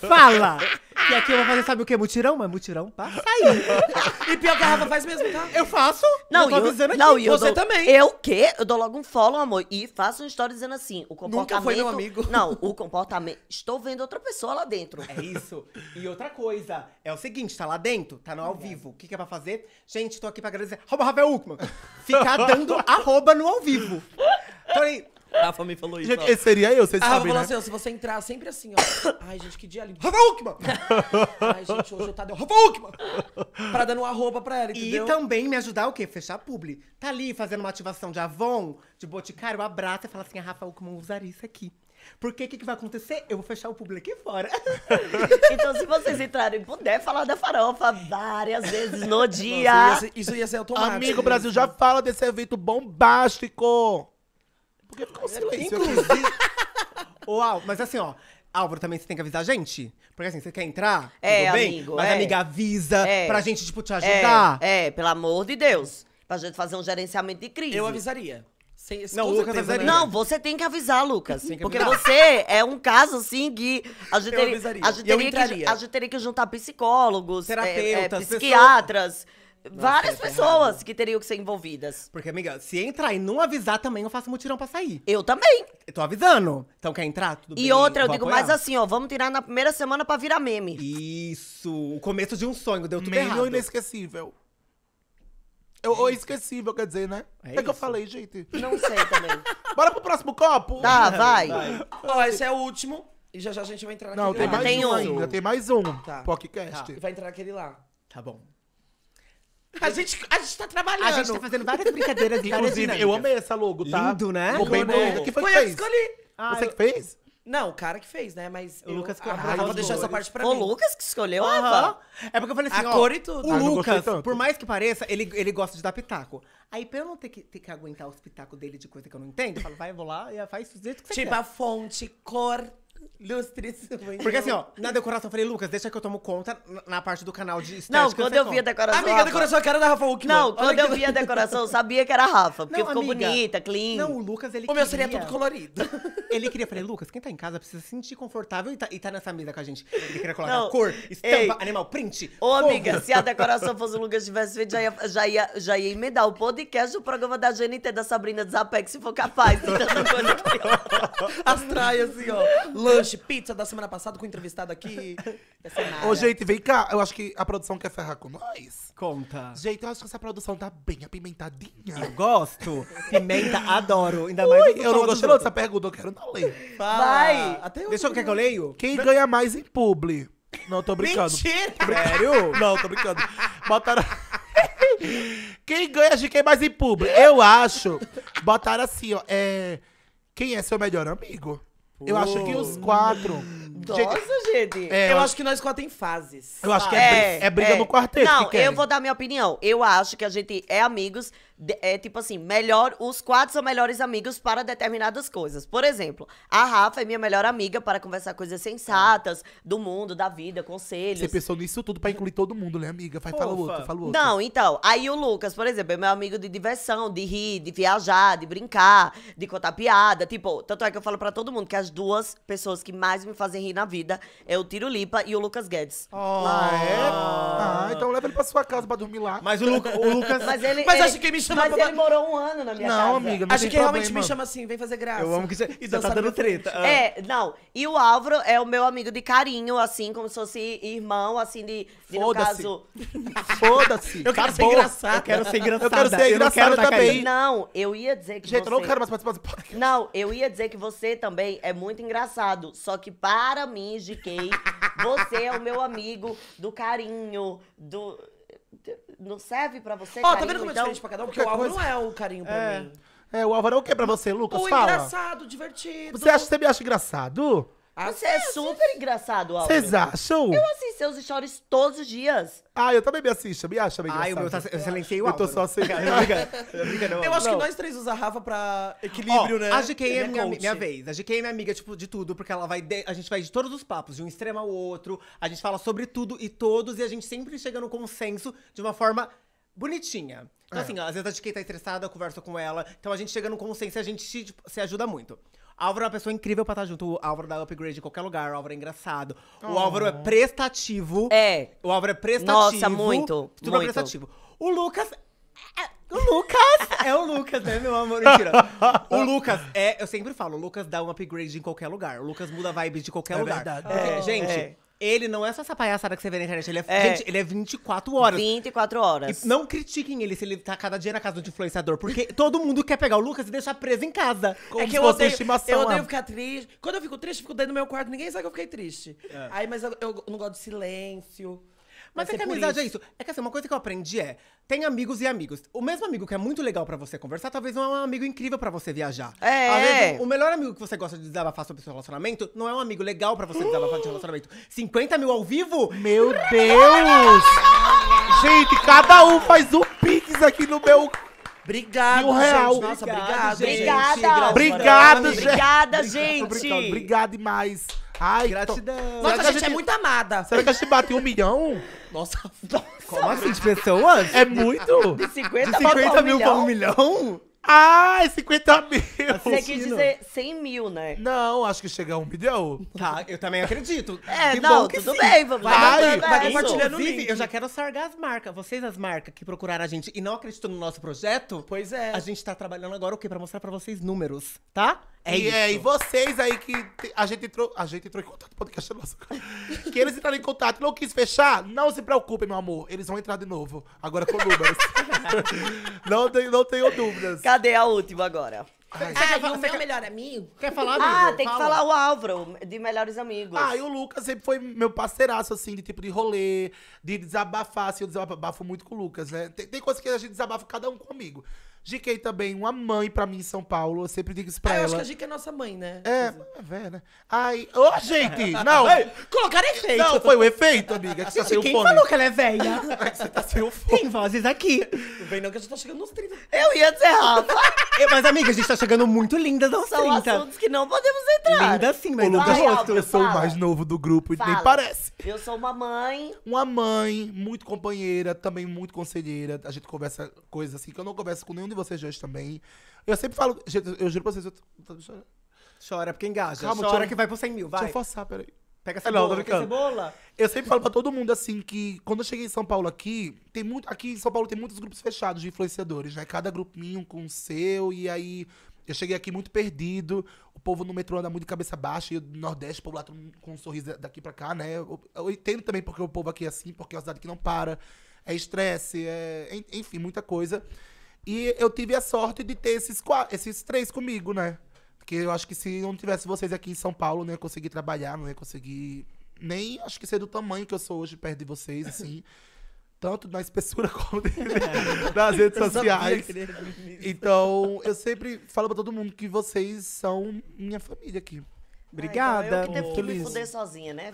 Fala! Que aqui eu vou fazer, sabe o que? Mutirão? Mas mutirão, passa aí. e pior que a Rafa faz mesmo, tá? Eu faço. Não, eu tô eu, não, aqui. Eu Você dou, também. Eu quê? Eu dou logo um follow, amor. E faço um story dizendo assim, o comportamento... Nunca foi meu amigo. Não, o comportamento... Estou vendo outra pessoa lá dentro. É isso. E outra coisa, é o seguinte, tá lá dentro, tá no ao vivo. O que, que é pra fazer? Gente, tô aqui pra agradecer. Arroba Rafael é Uckman. Ficar dando arroba no ao vivo. aí Rafa me falou isso. Gente, esse seria eu, vocês sabem, falou né? assim, ó, se você entrar sempre assim, ó. Ai, gente, que dia lindo. Rafa Uckman! Ai, gente, hoje o Tadeu Rafa Uckman! Pra dar uma roupa pra ela, entendeu? E também me ajudar o quê? Fechar publi. Tá ali fazendo uma ativação de Avon, de Boticário, abraça e fala assim, a ah, Rafa Uckman usaria isso aqui. Porque o que, que, vai acontecer? Eu vou fechar o público aqui fora. então, se vocês entrarem, puder falar da farofa várias vezes no dia. Nossa, isso, ia ser, isso ia ser automático. Amigo, Brasil já fala desse evento bombástico porque ficou um é silêncio Inclusive... Ô, mas assim, ó. Álvaro, também você tem que avisar a gente. Porque assim, você quer entrar? É, tudo bem, amigo. Mas, é. amiga, avisa é. pra gente, tipo, te ajudar. É, é, pelo amor de Deus. Pra gente fazer um gerenciamento de crise. Eu avisaria. Sem, não, Lucas avisaria. Né? Não, você tem que avisar, Lucas. Que porque avisar. você é um caso, assim, que a gente teria, a gente teria que, a gente teria que juntar psicólogos, é, terapeutas, é, psiquiatras. Pessoa várias pessoas errado. que teriam que ser envolvidas. Porque, amiga, se entrar e não avisar também, eu faço mutirão pra sair. Eu também. Eu tô avisando. Então quer entrar? Tudo e bem, outra, eu digo apoiar. mais assim, ó, vamos tirar na primeira semana pra virar meme. Isso. O começo de um sonho, deu tudo Meio errado. inesquecível. Eu, é ou esquecível, quer dizer, né? É o é que, isso? eu falei, gente? Não sei também. Bora pro próximo copo? Tá, vai. Ó, esse é o último. E já já a gente vai entrar naquele Não, tem lá. mais tem um. Já tem mais um. Tá. Podcast. Tá. Vai entrar naquele lá. Tá bom. A gente, a gente tá trabalhando. A gente tá fazendo várias brincadeiras, de Inclusive, eu amei essa logo, tá? Lindo, né? Ficou bem Icônico. foi que Foi eu que fez? escolhi. Ah, Você eu- que fez? Não, o cara que fez, né? Mas. O Lucas que Ah, eu vou deixar essa parte pra O mim. Lucas que escolheu a É porque eu falei assim, A ó, cor e tudo. o ah, Lucas, por mais que pareça, ele, ele gosta de dar pitaco. Aí pra eu não ter que, ter que aguentar os pitacos dele de coisa que eu não entendo, eu falo, vai, eu vou lá e faz do jeito que você Tipo, quer. a fonte, cor, Lustríssimo. Porque assim, então. ó, na decoração eu falei, Lucas, deixa que eu tomo conta na- parte do canal de estética. Não, quando eu vi a decoração. Amiga, a decoração a cara da Rafa que Não, quando eu vi a decoração, eu sabia que era a Rafa, porque Não, ficou amiga. bonita, clean. Não, o Lucas, ele O meu seria todo colorido. Ele queria, falei, Lucas, quem tá em casa precisa se sentir confortável e tá, e tá nessa mesa com a gente. Ele queria colocar Não, cor, estampa, ei. animal print. Ô, amiga, se a decoração fosse o Lucas tivesse feito, já ia, já, ia, já ia emendar o podcast do programa da GNT da Sabrina Zapex se for capaz. de As traias, assim, ó lanche, pizza da semana passada com o entrevistado aqui. Ô, gente, vem cá. Eu acho que a produção quer ferrar com nós. Conta. Gente, eu acho que essa produção tá bem apimentadinha. Eu gosto. Pimenta, adoro. Ainda mais. Ui, que eu não gostei dessa pergunta, eu quero não ler. Fala. Vai. Até eu Deixa eu quer que eu leio? Quem ganha mais em publi? Não, tô brincando. Mentira! Sério? Não, tô brincando. Botaram. Quem ganha de quem é mais em publi? Eu acho. Botaram assim, ó. É... Quem é seu melhor amigo? Eu acho que os quatro. Nossa, gente. É, eu, eu acho que nós quatro em fases. Eu acho que é, é, é briga, é no quarteto. Não, que eu vou dar minha opinião. Eu acho que a gente é amigos é tipo assim, melhor, os quatro são melhores amigos para determinadas coisas. Por exemplo, a Rafa é minha melhor amiga para conversar coisas sensatas do mundo, da vida, conselhos. Você pensou nisso tudo para incluir todo mundo, né, amiga? Vai, falar outro, fala outro. Não, então, aí o Lucas, por exemplo, é meu amigo de diversão, de rir, de viajar, de brincar, de contar piada, tipo, tanto é que eu falo para todo mundo que as duas pessoas que mais me fazem rir na vida é o Tiro Lipa e o Lucas Guedes. Oh, ah, é? Ah, então leva ele para sua casa para dormir lá. Mas o, Lu o Lucas Mas ele Mas ele... acho que me mas ele morou um ano na minha não, casa. Não, amiga, não Acho que problema. realmente me chama assim, vem fazer graça. Eu amo que você. E você tá dando treta. Ah. É, não. E o Álvaro é o meu amigo de carinho, assim, como se fosse irmão, assim, de. de no caso. Foda-se. Eu quero tá ser engraçado. Eu quero ser engraçada. Eu quero ser eu quero também. Tá não, eu ia dizer que. Gente, você... eu não quero mais participar Não, eu ia dizer que você também é muito engraçado. Só que para mim, GK, você é o meu amigo do carinho, do não serve pra você, Ó, tá vendo como é então? diferente pra cada um? Porque o Qualquer Álvaro não é o carinho pra É. mim. É, o Álvaro é o que pra você, Lucas? O Fala. engraçado, divertido. Você, acha, você me acha engraçado? Você é, é super engraçado, Álvaro. Vocês acham? Eu assisto seus stories todos os dias. Ah, eu também me assisto, me acha bem Ai, engraçado. o meu tá. Eu silenciei o Eu tô só sem. Eu acho que nós três usamos a Rafa pra equilíbrio, né? A GK é, é minha, minha vez. A GK é minha amiga, tipo, de tudo, porque ela vai. de- A gente vai de todos os papos, de um extremo ao outro. A gente fala sobre tudo e todos, e a gente sempre chega no consenso de uma forma bonitinha. Então, é. assim, às vezes a GK tá estressada, eu converso com ela. Então a gente chega no consenso e a gente se, tipo, se ajuda muito. Álvaro é uma pessoa incrível pra estar junto. O Álvaro dá upgrade em qualquer lugar. O Álvaro é engraçado. O ah. Álvaro é prestativo. É. O Álvaro é prestativo. Nossa, muito. Tudo muito. é prestativo. O Lucas. É, é, o Lucas é o Lucas, né, meu amor? Mentira. O Lucas é, eu sempre falo, o Lucas dá um upgrade em qualquer lugar. O Lucas muda a vibe de qualquer é lugar. Verdade. Porque, é, gente, é. Ele não é só essa palhaçada que você vê na internet. Ele é, é. Gente, ele é 24 horas. 24 horas. E não critiquem ele se ele tá cada dia na casa do influenciador. Porque todo mundo quer pegar o Lucas e deixar preso em casa. Como é, é que eu odeio, eu odeio ficar triste. Quando eu fico triste, eu fico dentro do meu quarto. Ninguém sabe que eu fiquei triste. É. Aí, mas eu, eu não gosto de silêncio. Mas é que a amizade é isso. É que assim, uma coisa que eu aprendi é: tem amigos e amigos. O mesmo amigo que é muito legal pra você conversar, talvez não é um amigo incrível pra você viajar. É. Às vezes, o melhor amigo que você gosta de desabafar sobre seu relacionamento não é um amigo legal pra você desabafar seu relacionamento. 50 mil ao vivo? Meu Deus! Gente, cada um faz um pix aqui no meu Obrigado, Mil real. Gente. Nossa, obrigado, obrigado, gente. Obrigada. Obrigada, gente. Obrigada, gente. Obrigado demais. Ai, gratidão. Nossa, a, gente, gente é muito amada. Será que a gente bateu um milhão? Nossa, Nossa. como assim? De pessoas? É muito? De 50, de 50 mil um para um milhão? Ah, é 50 mil! Você quis dizer 100 mil, né? Não, acho que chega a um milhão. Tá, eu também acredito. É, que não, tudo sim. bem, vamos Vai, vai, vai compartilhando link. Eu já quero sargar as marcas. Vocês, as marcas que procuraram a gente e não acreditam no nosso projeto. Pois é. A gente tá trabalhando agora o quê? Pra mostrar pra vocês números, tá? É e, isso. É, e vocês aí que te, a gente entrou. A gente entrou em contato com o podcast nosso. que eles entraram em contato não quis fechar, não se preocupem, meu amor. Eles vão entrar de novo. Agora com números. não, tem, não tenho dúvidas. Cadê a última agora? Ai, ah, e o meu quer... melhor amigo? Quer falar, ah, amigo? Ah, tem Fala. que falar o Álvaro, de melhores amigos. Ah, e o Lucas sempre foi meu parceiraço, assim, de tipo de rolê, de desabafar, assim, eu desabafo muito com o Lucas, né? Tem, tem coisa que a gente desabafa cada um comigo. GK também, uma mãe pra mim em São Paulo. Eu sempre digo isso pra ah, ela. Eu acho que a GK é nossa mãe, né? É, é velho, né? Ai, ô, oh, gente! Não! Colocaram efeito! Não, foi o efeito, amiga. Que gente, tá quem fome. falou que ela é velha? É você tá sem o fome. Tem vozes aqui. Não vem não que a gente tá chegando nos 30. Eu ia dizer, Rafa. É, mas, amiga, a gente tá chegando muito linda nos São 30. São assuntos que não podemos entrar. Linda sim, mas não Lucas, Ai, Eu sou fala. o mais novo do grupo, fala. nem parece. Eu sou uma mãe. Uma mãe, muito companheira, também muito conselheira. A gente conversa coisas assim que eu não converso com nenhum de vocês dois também. Eu sempre falo, gente, eu juro pra vocês, eu tô chorando. Chora, porque engaja. Calma, Chora que vai pro 100 mil, vai. Deixa eu forçar, peraí. Pega a é, não, cebola, cebola? Eu sempre falo pra todo mundo assim que quando eu cheguei em São Paulo aqui, tem muito. Aqui em São Paulo tem muitos grupos fechados de influenciadores, né? Cada grupinho com o seu, e aí eu cheguei aqui muito perdido. O povo no metrô anda muito de cabeça baixa, e o Nordeste, o povo lá com um sorriso daqui pra cá, né? Eu, eu entendo também porque o povo aqui é assim, porque é uma cidade que não para, é estresse, é. Enfim, muita coisa. E eu tive a sorte de ter esses, quatro, esses três comigo, né? Porque eu acho que se não tivesse vocês aqui em São Paulo, não ia conseguir trabalhar, não ia conseguir nem acho que ser do tamanho que eu sou hoje perto de vocês, assim. tanto na espessura como é. nas redes eu sociais. Então, eu sempre falo para todo mundo que vocês são minha família aqui. Obrigada. Ai, então eu que tive que me fuder sozinha, né?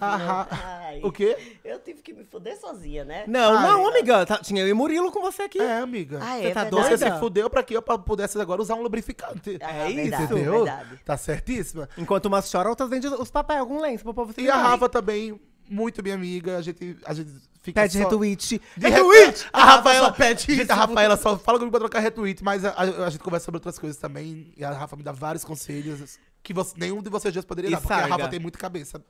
O quê? Eu tive que me fuder sozinha, né? Não, Ai, não, amiga. Tá, tinha eu e Murilo com você aqui. É, amiga. Ah, é, você tá é doida? Você se fudeu pra que eu pudesse agora usar um lubrificante. Ah, é, isso, entendeu? Verdade. Tá certíssima. Enquanto umas choram, outras vendem os papéis, algum lenço pra povo se E a Rafa também, muito minha amiga. A gente, a gente fica Pede só... retweet. De é retweet! A, Rafaela só pede. A Rafaela só fala comigo pra trocar retweet, mas a, a, a gente conversa sobre outras coisas também. E a Rafa me dá vários conselhos que você, nenhum de vocês dois poderia e dar, porque a Rafa tem muita cabeça.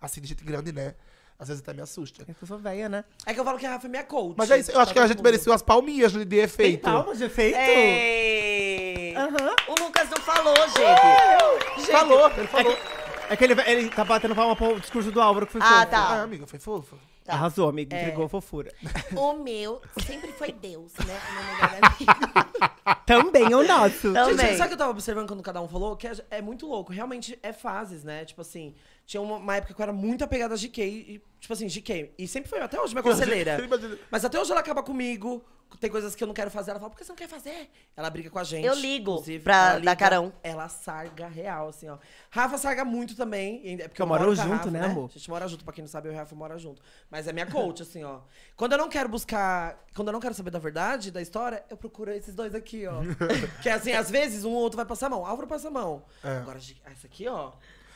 Assim, de gente grande, né? Às vezes até me assusta. É que eu sou velha, né? É que eu falo que a Rafa é minha coach. Mas é isso, eu acho tá que a gente mereceu as palminhas né, de efeito. Tem palmas de efeito? É. Uhum. O Lucas não falou, gente. gente falou, ele é falou. É que, é que ele, ele, tá batendo palma pro discurso do Álvaro, que foi ah, fofo. Ah, tá. Ah, amiga, foi fofo. Tá. Arrasou, amigo. É. Entregou é... fofura. O meu sempre foi Deus, né? O meu Também é o nosso. Também. Gente, sabe o que eu tava observando quando cada um falou? Que é, é, muito louco. Realmente é fases, né? Tipo assim, tinha uma, uma época que eu era muito apegada a GK e Tipo assim, de quem E sempre foi, até hoje, minha conselheira. Mas até hoje ela acaba comigo. Tem coisas que eu não quero fazer. Ela fala, por que você não quer fazer? Ela briga com a gente. Eu ligo pra liga, dar carão. Ela sarga real, assim, ó. Rafa sarga muito também. É porque eu, eu moro junto, Rafa, né, né, amor? A gente mora junto, pra quem não sabe, eu e o Rafa mora junto. Mas é minha coach, assim, ó. Quando eu não quero buscar... Quando eu não quero saber da verdade, da história, eu procuro esses dois aqui, ó. que, é assim, às vezes, um ou outro vai passar a mão. Álvaro passa a mão. É. Agora, essa aqui, ó...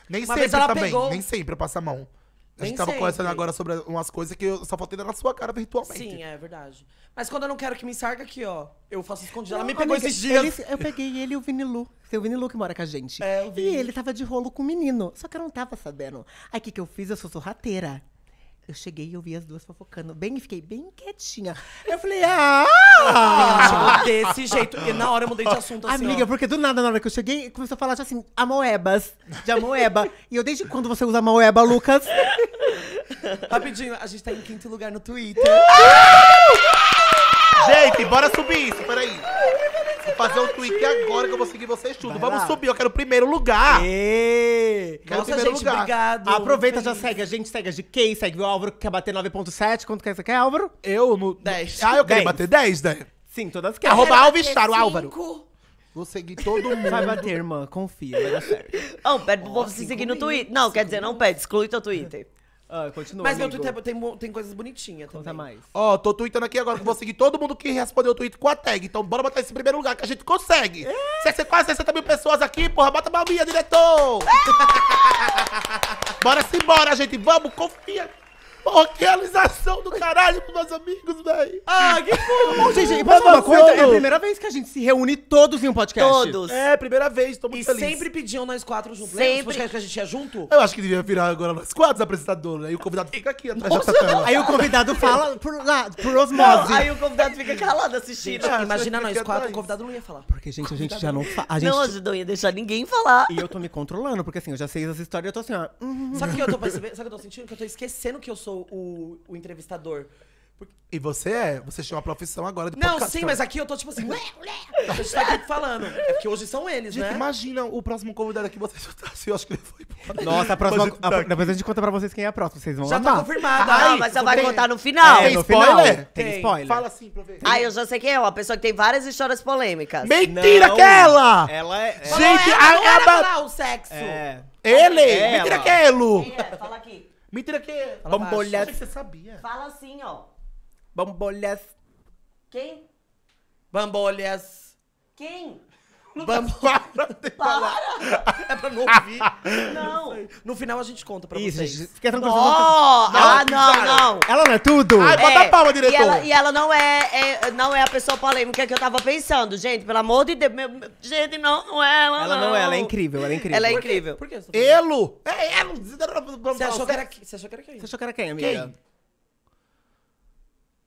Nem Uma sempre também, pegou... nem sempre eu passo a mão a gente tava sempre. conversando agora sobre umas coisas que eu só faltei na sua cara virtualmente. Sim, é verdade. Mas quando eu não quero que me sarga aqui, ó, eu faço escondido. Ela me pegou esses dias. eu peguei ele e o Vinilu. Tem o Vinilu que mora com a gente. É, o Vinilu. E ele tava de rolo com o menino. Só que eu não tava sabendo. Aí o que, que eu fiz? Eu sou sorrateira. Eu cheguei e ouvi as duas fofocando bem e fiquei bem quietinha. Eu falei, ah! ah! desse jeito. E na hora eu mudei de assunto assim. Amiga, ó. porque do nada, na hora que eu cheguei, começou a falar assim, amoebas, de amoeba. e eu, desde quando você usa amoeba, Lucas? Rapidinho, a gente tá em quinto lugar no Twitter. Ah! Gente, bora subir isso, peraí. Vou fazer um tweet agora que eu vou seguir vocês tudo. Vamos subir, eu quero o primeiro lugar. Ê, Quero Nossa, primeiro gente, lugar. obrigado. Aproveita, já segue. A gente segue a GK, segue o Álvaro, que quer bater 9.7. Quanto que você é quer, é Álvaro? Eu no. 10. Ah, eu queria bater 10, né? Sim, todas querem. Arroba Alves O Álvaro. Vou seguir todo mundo. Vai bater, irmã. Confia, vai dar certo. Não, pede pro povo se seguir no Twitter. Não, quer dizer, não pede, exclui teu Twitter. Ah, continua. Mas meu Twitter tem, tem coisas bonitinhas Conta também. mais. Ó, tô tweetando aqui agora que vou seguir todo mundo que respondeu o tweet com a tag. Então bora botar esse primeiro lugar que a gente consegue. É. 60, quase 60 mil pessoas aqui, porra. Bota palminha, diretor! É. bora simbora, gente. Vamos, confia. Porra, que alisação do caralho com meus amigos, velho. Ah, que bom. Gente, posso falar uma coisa? É a primeira vez que a gente se reúne todos em um podcast. Todos. É, primeira vez, tô muito e feliz. E sempre pediam nós quatro juntos. Sempre. Lembra que a gente ia junto? Eu acho que devia virar agora nós quatro apresentadores. Aí o convidado fica aqui atrás Nossa. da tela. Aí o convidado fala por, lá, por osmose. Não, aí o convidado fica calado assistindo. Gente, imagina nós quatro, o convidado não ia falar. Porque, gente, a gente já não fala. Gente... Não, a gente não ia deixar ninguém falar. E eu tô me controlando, porque assim, eu já sei as histórias, eu tô assim, ó. Uhum. Sabe o que eu tô percebendo? Sabe o que eu tô sentindo? Que eu tô esquecendo que eu sou sou o, o entrevistador. E você é, você tinha uma profissão agora de Não, podcast. sim, né? mas aqui eu tô tipo assim, ué, ué, a gente tá aqui falando. É porque hoje são eles, gente, né? imagina o próximo convidado aqui, vocês assim, eu acho que ele foi embora. Nossa, a próxima. a, a, então depois a gente conta pra vocês quem é a próxima, vocês vão Já amar. tá confirmado. Ah, mas você vai contar no final. É, no spoiler? Final. Tem, tem, spoiler. Fala assim pra ver. Ah, eu já sei quem é, uma pessoa que tem várias histórias polêmicas. Mentira Não. que é ela! Ela é. Gente, ela, a, é ela, o sexo. É. Ele! É Mentira que é Elo! Quem é? Fala aqui. Mentira que. Fala Bambolhas. Achei que você sabia. Fala assim, ó. Bambolhas. Quem? Bambolhas. Quem? Vamos. Para de É pra não ouvir. Não. No final a gente conta pra Isso, vocês. gente, fica tranquilo. Ó, ah, não, não. Ela não é tudo? Ai, bota é, a palma, diretor. E ela, e ela não, é, é- não é a pessoa polêmica que eu tava pensando, gente. Pelo amor de Deus. meu- gente, não, não é ela, Ela não é, ela é incrível, ela é incrível. Ela é incrível. Por Elo! É, é Elo! Você tá achou que era, que era quem? Você achou que era quem, amiga?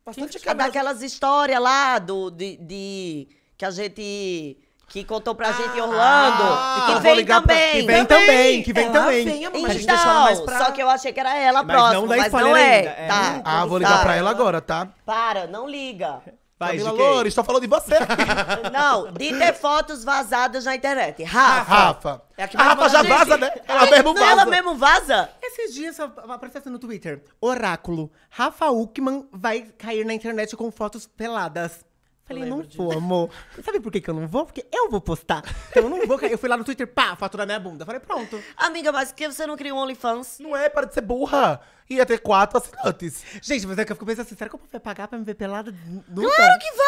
Bastante É cabelo. daquelas histórias lá do, de, de- que a gente que contou pra gente em ah, Orlando, ah, que, vem também. Pra... que vem também. Que vem ela também, que vem também. Mas é. então, a mais pra... só que eu achei que era ela a próxima, não mas não é. Tá. É. Ah, vou ligar tá. pra ela agora, tá? Para, não liga. Vai, Camila Loures, só de você. não, de ter fotos vazadas na internet. Rafa. Rafa. É a, a Rafa já vaza, né? É ela é, mesmo vaza. Ela mesmo vaza? Esses dias apareceu no Twitter. Oráculo. Rafa Uckman vai cair na internet com fotos peladas. Falei, não disso. vou, amor. Sabe por que, que eu não vou? Porque eu vou postar. Então eu não vou. Eu fui lá no Twitter, pá, fatura minha bunda. Falei, pronto. Amiga, mas por que você não criou um OnlyFans? Não é, para de ser burra ia ter quatro assinantes. Gente, mas é que eu fico pensando assim, será que o povo vai pagar pra me ver pelada? Nunca. Claro que vai!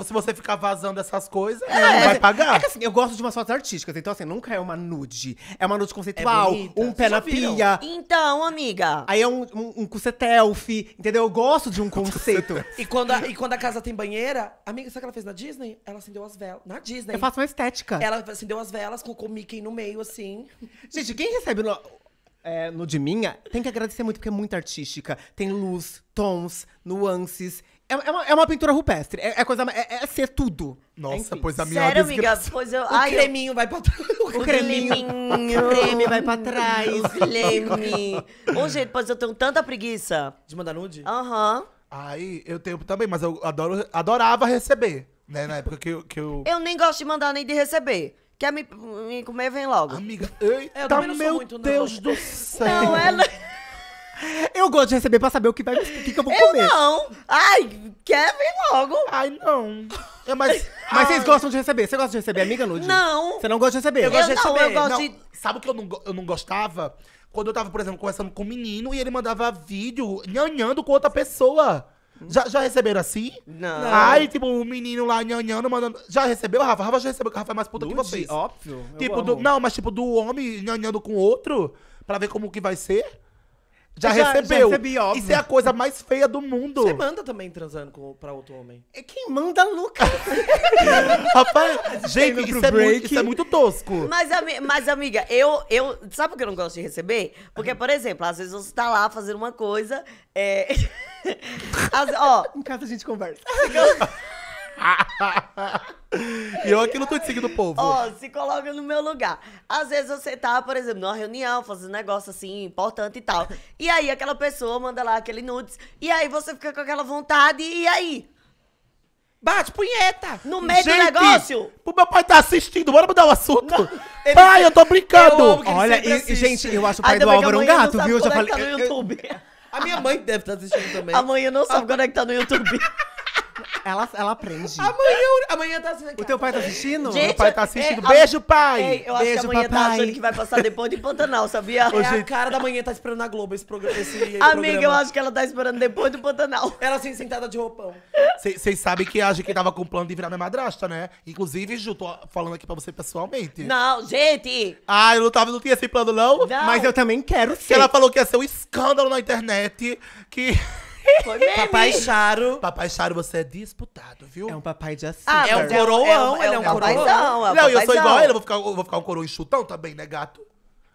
É, se você ficar vazando essas coisas, é, não vai é pagar. É que assim, eu gosto de umas fotos artísticas, então assim, nunca é uma nude. É uma nude conceitual, é um pé na pia. Então, amiga. Aí é um, um, um entendeu? Eu gosto de um conceito. e, quando a, e quando a casa tem banheira, amiga, sabe o que ela fez na Disney? Ela acendeu as velas. Na Disney. Eu faço uma estética. Ela acendeu as velas, colocou o Mickey no meio, assim. Gente, quem recebe no, é, no de minha, tem que agradecer muito, porque é muito artística. Tem luz, tons, nuances. É, é, uma, é uma pintura rupestre. É, é coisa. É, é, ser tudo. Nossa, Enfim. pois a minha. Sério, amiga? Pois eu. O ai, creminho eu... vai pra trás. O, o creminho. O creme vai pra trás. O creme. bom gente, pois eu tenho tanta preguiça. De mandar nude? Aham. Uhum. Aí, eu tenho também, mas eu adoro, adorava receber. Né, na época que eu, que eu. Eu nem gosto de mandar nem de receber. Quer me, me comer, vem logo. Amiga, eita, eu é, tá meu muito, Deus do céu. É não, ela... Eu gosto de receber pra saber o que, vai, o que, que eu vou Eu comer. não. Ai, quer, vem logo. Ai, não. É, mas mas vocês ah. gostam de receber? Você gosta de receber, amiga Nude? Não. Você não gosta de receber? Eu gosto de não, receber. eu gosto de- Sabe o que eu não, eu não gostava? Quando eu tava, por exemplo, conversando com um menino e ele mandava vídeo nhanhando com outra pessoa. Já, já receberam assim? Não. ai tipo, o menino lá nhanhando, mandando. Já recebeu, Rafa? Rafa já recebeu, Rafa é mais puta que vocês. Óbvio. Tipo, do, não, mas tipo, do homem nhanhando com outro, pra ver como que vai ser. Já, já recebeu. Já recebi, óbvio. Isso é a coisa mais feia do mundo. Você manda também transando com, pra outro homem. É quem manda Lucas Rapaz, tá gente, isso é break. é, muito, isso é muito tosco. Mas, ami mas amiga, eu, eu. Sabe por que eu não gosto de receber? Porque, por exemplo, às vezes você tá lá fazendo uma coisa. É... As, ó, em casa a gente conversa. e eu aqui não tô te seguindo o povo. Ó, oh, se coloca no meu lugar. Às vezes você tá, por exemplo, numa reunião, fazendo um negócio assim, importante e tal. E aí aquela pessoa manda lá aquele nudes. E aí você fica com aquela vontade, e aí? Bate punheta! No meio Gente, do negócio! O meu pai tá assistindo, bora mudar o assunto! Não, ele, pai, eu tô brincando! Eu Olha, e, gente, eu acho o pai Ainda do Álvaro um gato, viu? Eu já falei. É tá no YouTube. a minha mãe deve estar tá assistindo também. Amanhã não sabe quando é que tá no YouTube. Ela, ela aprende. Amanhã, amanhã tá assistindo. O teu pai tá assistindo? Gente, meu pai tá assistindo. É, Beijo, pai! eu acho que amanhã tá papai. tá achando que vai passar depois de Pantanal, sabia? é a cara da manhã tá esperando na Globo esse, programa, esse Amiga, programa. eu acho que ela tá esperando depois do Pantanal. Ela assim, sentada de roupão. Vocês sabem que a gente tava com o plano de virar minha madrasta, né? Inclusive, Ju, tô falando aqui pra você pessoalmente. Não, gente! Ah, eu não, tava, não tinha esse plano, não? não. Mas eu também quero ser. Ela falou que ia ser um escândalo na internet, que... Foi Papai Charo. Papai Charo, você é disputado, viu? É um papai de açúcar. Ah, é um coroão, é um, ele é um, é um coroão. é um é é é não, eu sou igual a ele, eu vou ficar, vou ficar um coroa enxutão também, né, gato?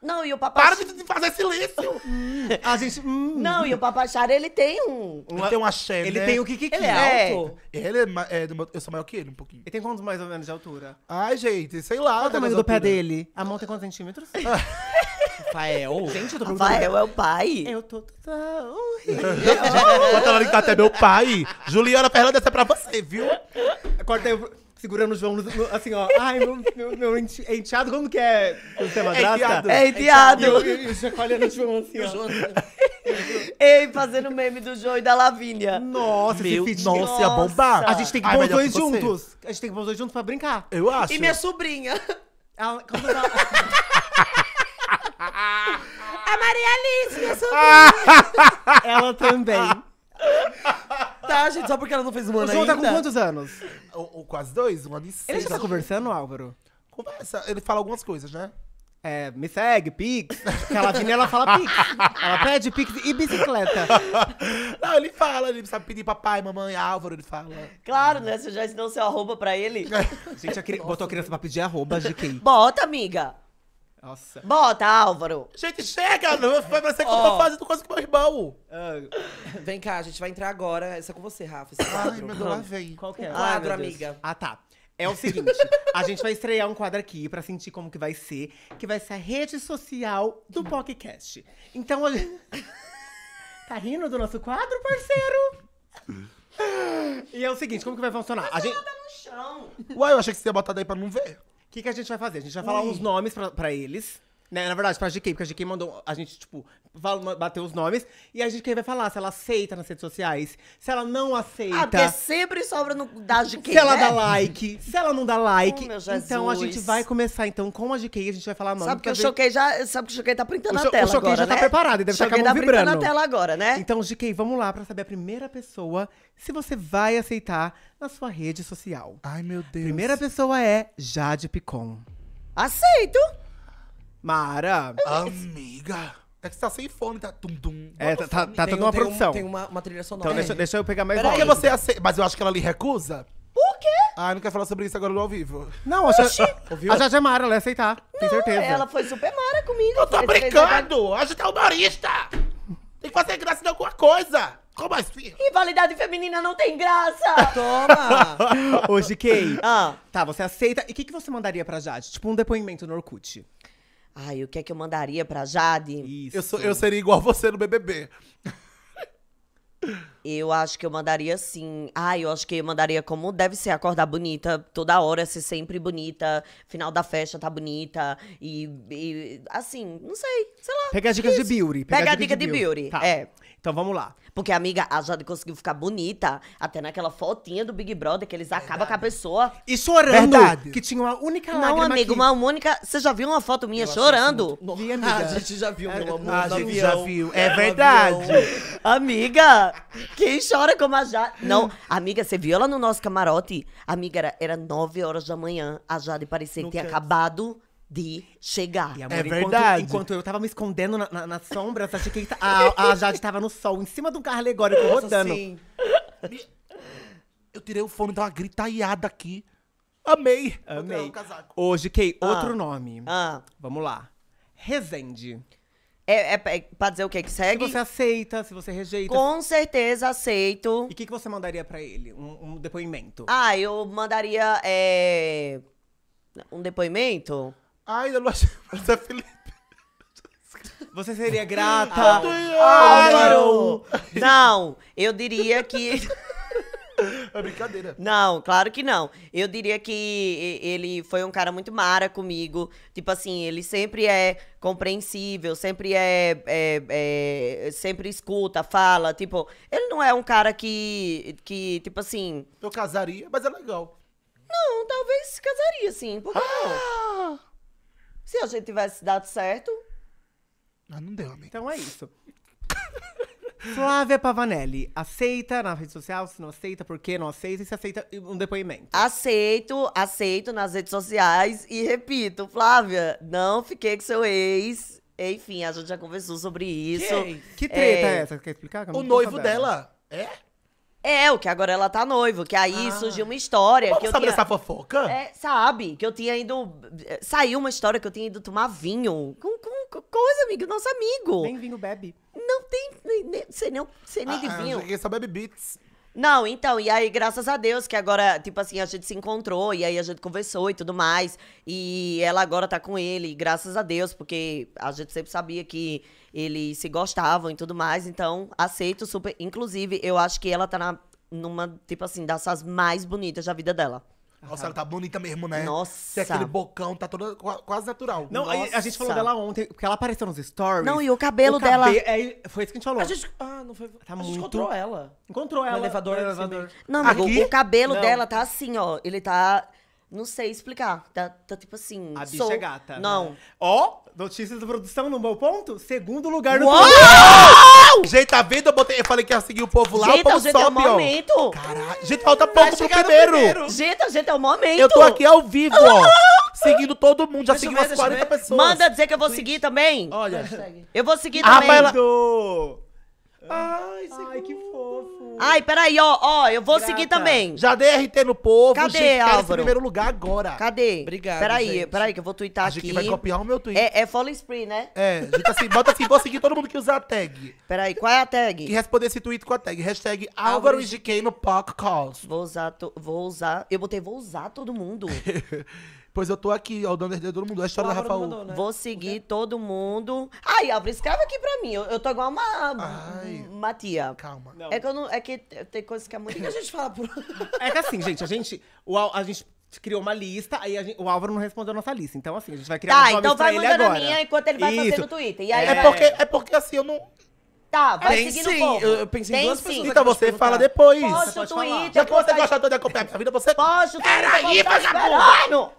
Não, e o papai. Para de fazer silêncio! Hum. a gente. Hum. Não, e o Chara, ele tem um. Ele tem um axé, Ele né? tem o que que é Ele é alto. Ele é, é do meu- eu sou maior que ele um pouquinho. Ele tem quantos mais ou menos de altura? Ai, gente, sei lá. Qual o tamanho do pé dele? A mão tem quantos centímetros? Rafael. Gente, eu tô perguntando. Rafael é o pai. Eu tô tão horrível. Quanto que tá até meu pai. Juliana Fernandes, essa é pra você, viu? Corta aí segurando o João no, no, assim, ó. Ai, meu, meu, meu é enteado, como que é? Quando você é madrasta? É enteado. É enteado. E João o João assim, ó. João... Né? Ei, fazendo meme do João e da Lavínia. Nossa, meu, esse Nossa, ia bombar. A gente tem que pôr os dois juntos. A gente tem que pôr os dois juntos pra brincar. Eu acho. E minha sobrinha. Ela, ah, como ela... É A Maria Alice, minha sobrinha. ela também. Tá, gente, só porque ela não fez um ano O João ainda. tá com quantos anos? o ou quase dois, um ano e Ele já tá conversando, Álvaro? Conversa, ele fala algumas coisas, né? É, me segue, Pix. Ela vem ela fala Pix. Ela pede Pix e bicicleta. Não, ele fala, ele sabe pedir papai, mamãe, Álvaro, ele fala. Claro, né? Você já ensinou seu arroba pra ele? Gente, a cri... botou a criança pra pedir arroba, quem Bota, amiga. Nossa. Bota, Álvaro! Gente, chega! Não vai parecer que eu tô fazendo coisa com meu irmão. Ah, vem cá, a gente vai entrar agora. Essa é com você, Rafa. Esse Ai, quadro. meu Deus, lá vem. Qual que é? Quadro, ah, amiga. Ah, tá. É o seguinte, a gente vai estrear um quadro aqui pra sentir como que vai ser, que vai ser a rede social do podcast. Então, olha. Tá rindo do nosso quadro, parceiro? E é o seguinte, como que vai funcionar? A gente... Tá no chão. Uai, eu achei que você ia botar daí pra não ver que, que a gente vai fazer? A gente vai falar Ui. uns nomes pra, pra eles. Né? Na verdade, pra GK, porque a GK mandou. A gente, tipo, bateu os nomes e a GK vai falar se ela aceita nas redes sociais, se ela não ah, aceita. Até sempre sobra no, da GK. Se ela né? dá like, se ela não dá like. Oh, meu Jesus. Então a gente vai começar então com a GK e a gente vai falar nome. Sabe que o ver... Choquei já. Sabe que o Choquei tá printando na tela. O Choquei agora, já tá né? tá preparado, deve estar tá vibrando. printando na tela agora, né? Então, GK, vamos lá pra saber a primeira pessoa se você vai aceitar na sua rede social. Ai, meu Deus. Primeira pessoa é Jade Picon. Aceito! Mara. Amiga. É que você tá sem fone, tá tum tum. É, tá, tá, tá, tá uma tem produção. Um, tem uma, uma trilha sonora. Então deixa, é. deixa eu pegar mais Por que você aceita? Mas eu acho que ela lhe recusa? Por quê? Ah, não quer falar sobre isso agora no ao vivo. Não, a Jade a Mara, ela ia aceitar. Não, tem certeza. Ela foi super Mara comigo. Eu tô brincando! A gente tá é humorista! Tem que fazer graça em alguma coisa! Como assim? Rivalidade feminina não tem graça! Toma! Hoje, Kay. Ah. Tá, você aceita. E o que, que você mandaria pra Jade? Tipo, um depoimento no Orkut. Ai, o que é que eu mandaria pra Jade? Isso. Eu, sou, eu seria igual você no BBB. Eu acho que eu mandaria sim. Ah, eu acho que eu mandaria como deve ser acordar bonita, toda hora ser sempre bonita, final da festa tá bonita e, e assim, não sei, sei lá. Pega a dica de beauty. Pega, Pega a dica, dica de beauty. beauty. Tá. É. Então vamos lá. Porque, amiga, a Jade conseguiu ficar bonita até naquela fotinha do Big Brother que eles Verdade. acabam com a pessoa. E chorando. Verdade. Que tinha uma única não, lágrima. Não, amigo, aqui. uma única. Você já viu uma foto minha eu chorando? Muito... Vi, amiga. a gente já viu, meu é, amor. a gente já viu. É, é verdade. amiga, quem chora como a Jade. Não, amiga, você viu ela no nosso camarote? Amiga, era, nove horas da manhã. A Jade parecia que tinha canto. acabado de chegar. E, amor, é verdade. Enquanto eu tava me escondendo na, na, nas sombras, achei que tá- a, a, Jade tava no sol, em cima de um carro alegórico, rodando. Sim. Eu tirei o fone, deu uma gritaiada aqui. Amei! Amei. Hoje, Kay, ah. outro nome. Ah. Vamos lá. Resende. É, é, é pra dizer o que que segue? Se você aceita, se você rejeita. Com certeza aceito. E o que, que você mandaria para ele? Um, um, depoimento? Ah, eu mandaria. É... Um depoimento? Ai, da loja José Felipe. Você seria grata ah, Não, eu diria que... É brincadeira. Não, claro que não. Eu diria que ele foi um cara muito mara comigo. Tipo assim, ele sempre é compreensível, sempre é, é, é sempre escuta, fala. Tipo, ele não é um cara que, que tipo assim. Eu casaria, mas é legal. Não, talvez casaria, sim. Por que ah! não? Se a gente tivesse dado certo. Mas ah, não deu, amigo. Então é isso. Flávia Pavanelli, aceita na rede social? Se não aceita, por que não aceita? E se aceita um depoimento? Aceito, aceito nas redes sociais. E repito, Flávia, não fiquei com seu ex. Enfim, a gente já conversou sobre isso. Que, que treta é, é essa? Quer explicar? O noivo dela. É? É, o que agora ela tá noiva, que aí ah. surgiu uma história. Como que eu sabe tinha... dessa fofoca? É, sabe, que eu tinha ido. Saiu uma história que eu tinha ido tomar vinho com, com, com coisa, amigo, nosso amigo. Nem vinho bebe. Não tem. Nem, nem, sei nem, sei nem ah, de vinho. É só bebe beats. Não, então, e aí, graças a Deus, que agora, tipo assim, a gente se encontrou e aí a gente conversou e tudo mais. E ela agora tá com ele, graças a Deus, porque a gente sempre sabia que eles se gostavam e tudo mais. Então, aceito super. Inclusive, eu acho que ela tá na, numa, tipo assim, das mais bonitas da vida dela. Nossa, ela tá bonita mesmo, né? Nossa. Tem aquele bocão, tá toda quase natural. Não, Nossa. a gente falou dela ontem, porque ela apareceu nos stories. Não, e o cabelo o dela. Cabe... É, foi isso que a gente falou. A gente. Ah, não foi. Tá a muito... gente encontrou ela. Encontrou ela. No elevador. No elevador. Não, amigo, o cabelo não. dela tá assim, ó. Ele tá. Não sei explicar. Tá, tá tipo assim. A bicha sou... é gata. Não. Né? Ó! Né? Oh? Notícias da produção no meu ponto? Segundo lugar no Uou! Twitter. Gente, tá vendo? Eu, botei, eu falei que ia seguir o povo lá, gente, o povo gente, é sobe, é o momento. ó. Caralho, gente, falta pouco pro primeiro. primeiro. Gente, gente, é o momento. Eu tô aqui ao vivo, ó. Seguindo todo mundo, já deixa segui ver, umas 40 ver. pessoas. Manda dizer que eu vou Twitch. seguir também. Olha. Eu vou seguir ah, também. Ah, ela... Ai, Ai, que fofo. Ai, peraí, ó, ó, eu vou Grata. seguir também. Já dei RT no povo. Cadê, gente, Álvaro? primeiro lugar agora. Cadê? Obrigado, Peraí, gente. peraí que eu vou twittar aqui. A gente aqui. vai copiar o meu tweet. É, é follow spree, né? É, gente, tá assim, bota assim, vou seguir todo mundo que usar a tag. Peraí, qual é a tag? E responder esse tweet com a tag, hashtag Álvaro GK no Calls Vou usar, vou usar, eu botei vou usar todo mundo. Pois eu tô aqui, ó, dando herdeiro todo mundo. É a história da Rafaú. Mandou, né? Vou seguir todo mundo. Ai, Álvaro, escreve aqui pra mim. Eu, eu tô igual uma, Ai. uma tia. Calma. Não. É que eu não. É que tem coisas que é muito. O que a gente fala por. É que assim, gente, a gente. O, a gente criou uma lista, aí a gente- o Álvaro não respondeu a nossa lista. Então, assim, a gente vai criar Tá, um então vai pra ele mandando a minha enquanto ele vai fazer no Twitter. E aí É vai- porque, é porque assim, eu não. Tá, vai Tem seguindo o povo. eu- pensei em Tem duas sim. pessoas Então você fala depois. Posta o Twitter. Já que você gosta de acompanhar a minha vida, você. Posta o Twitter. Peraí, vagabundo!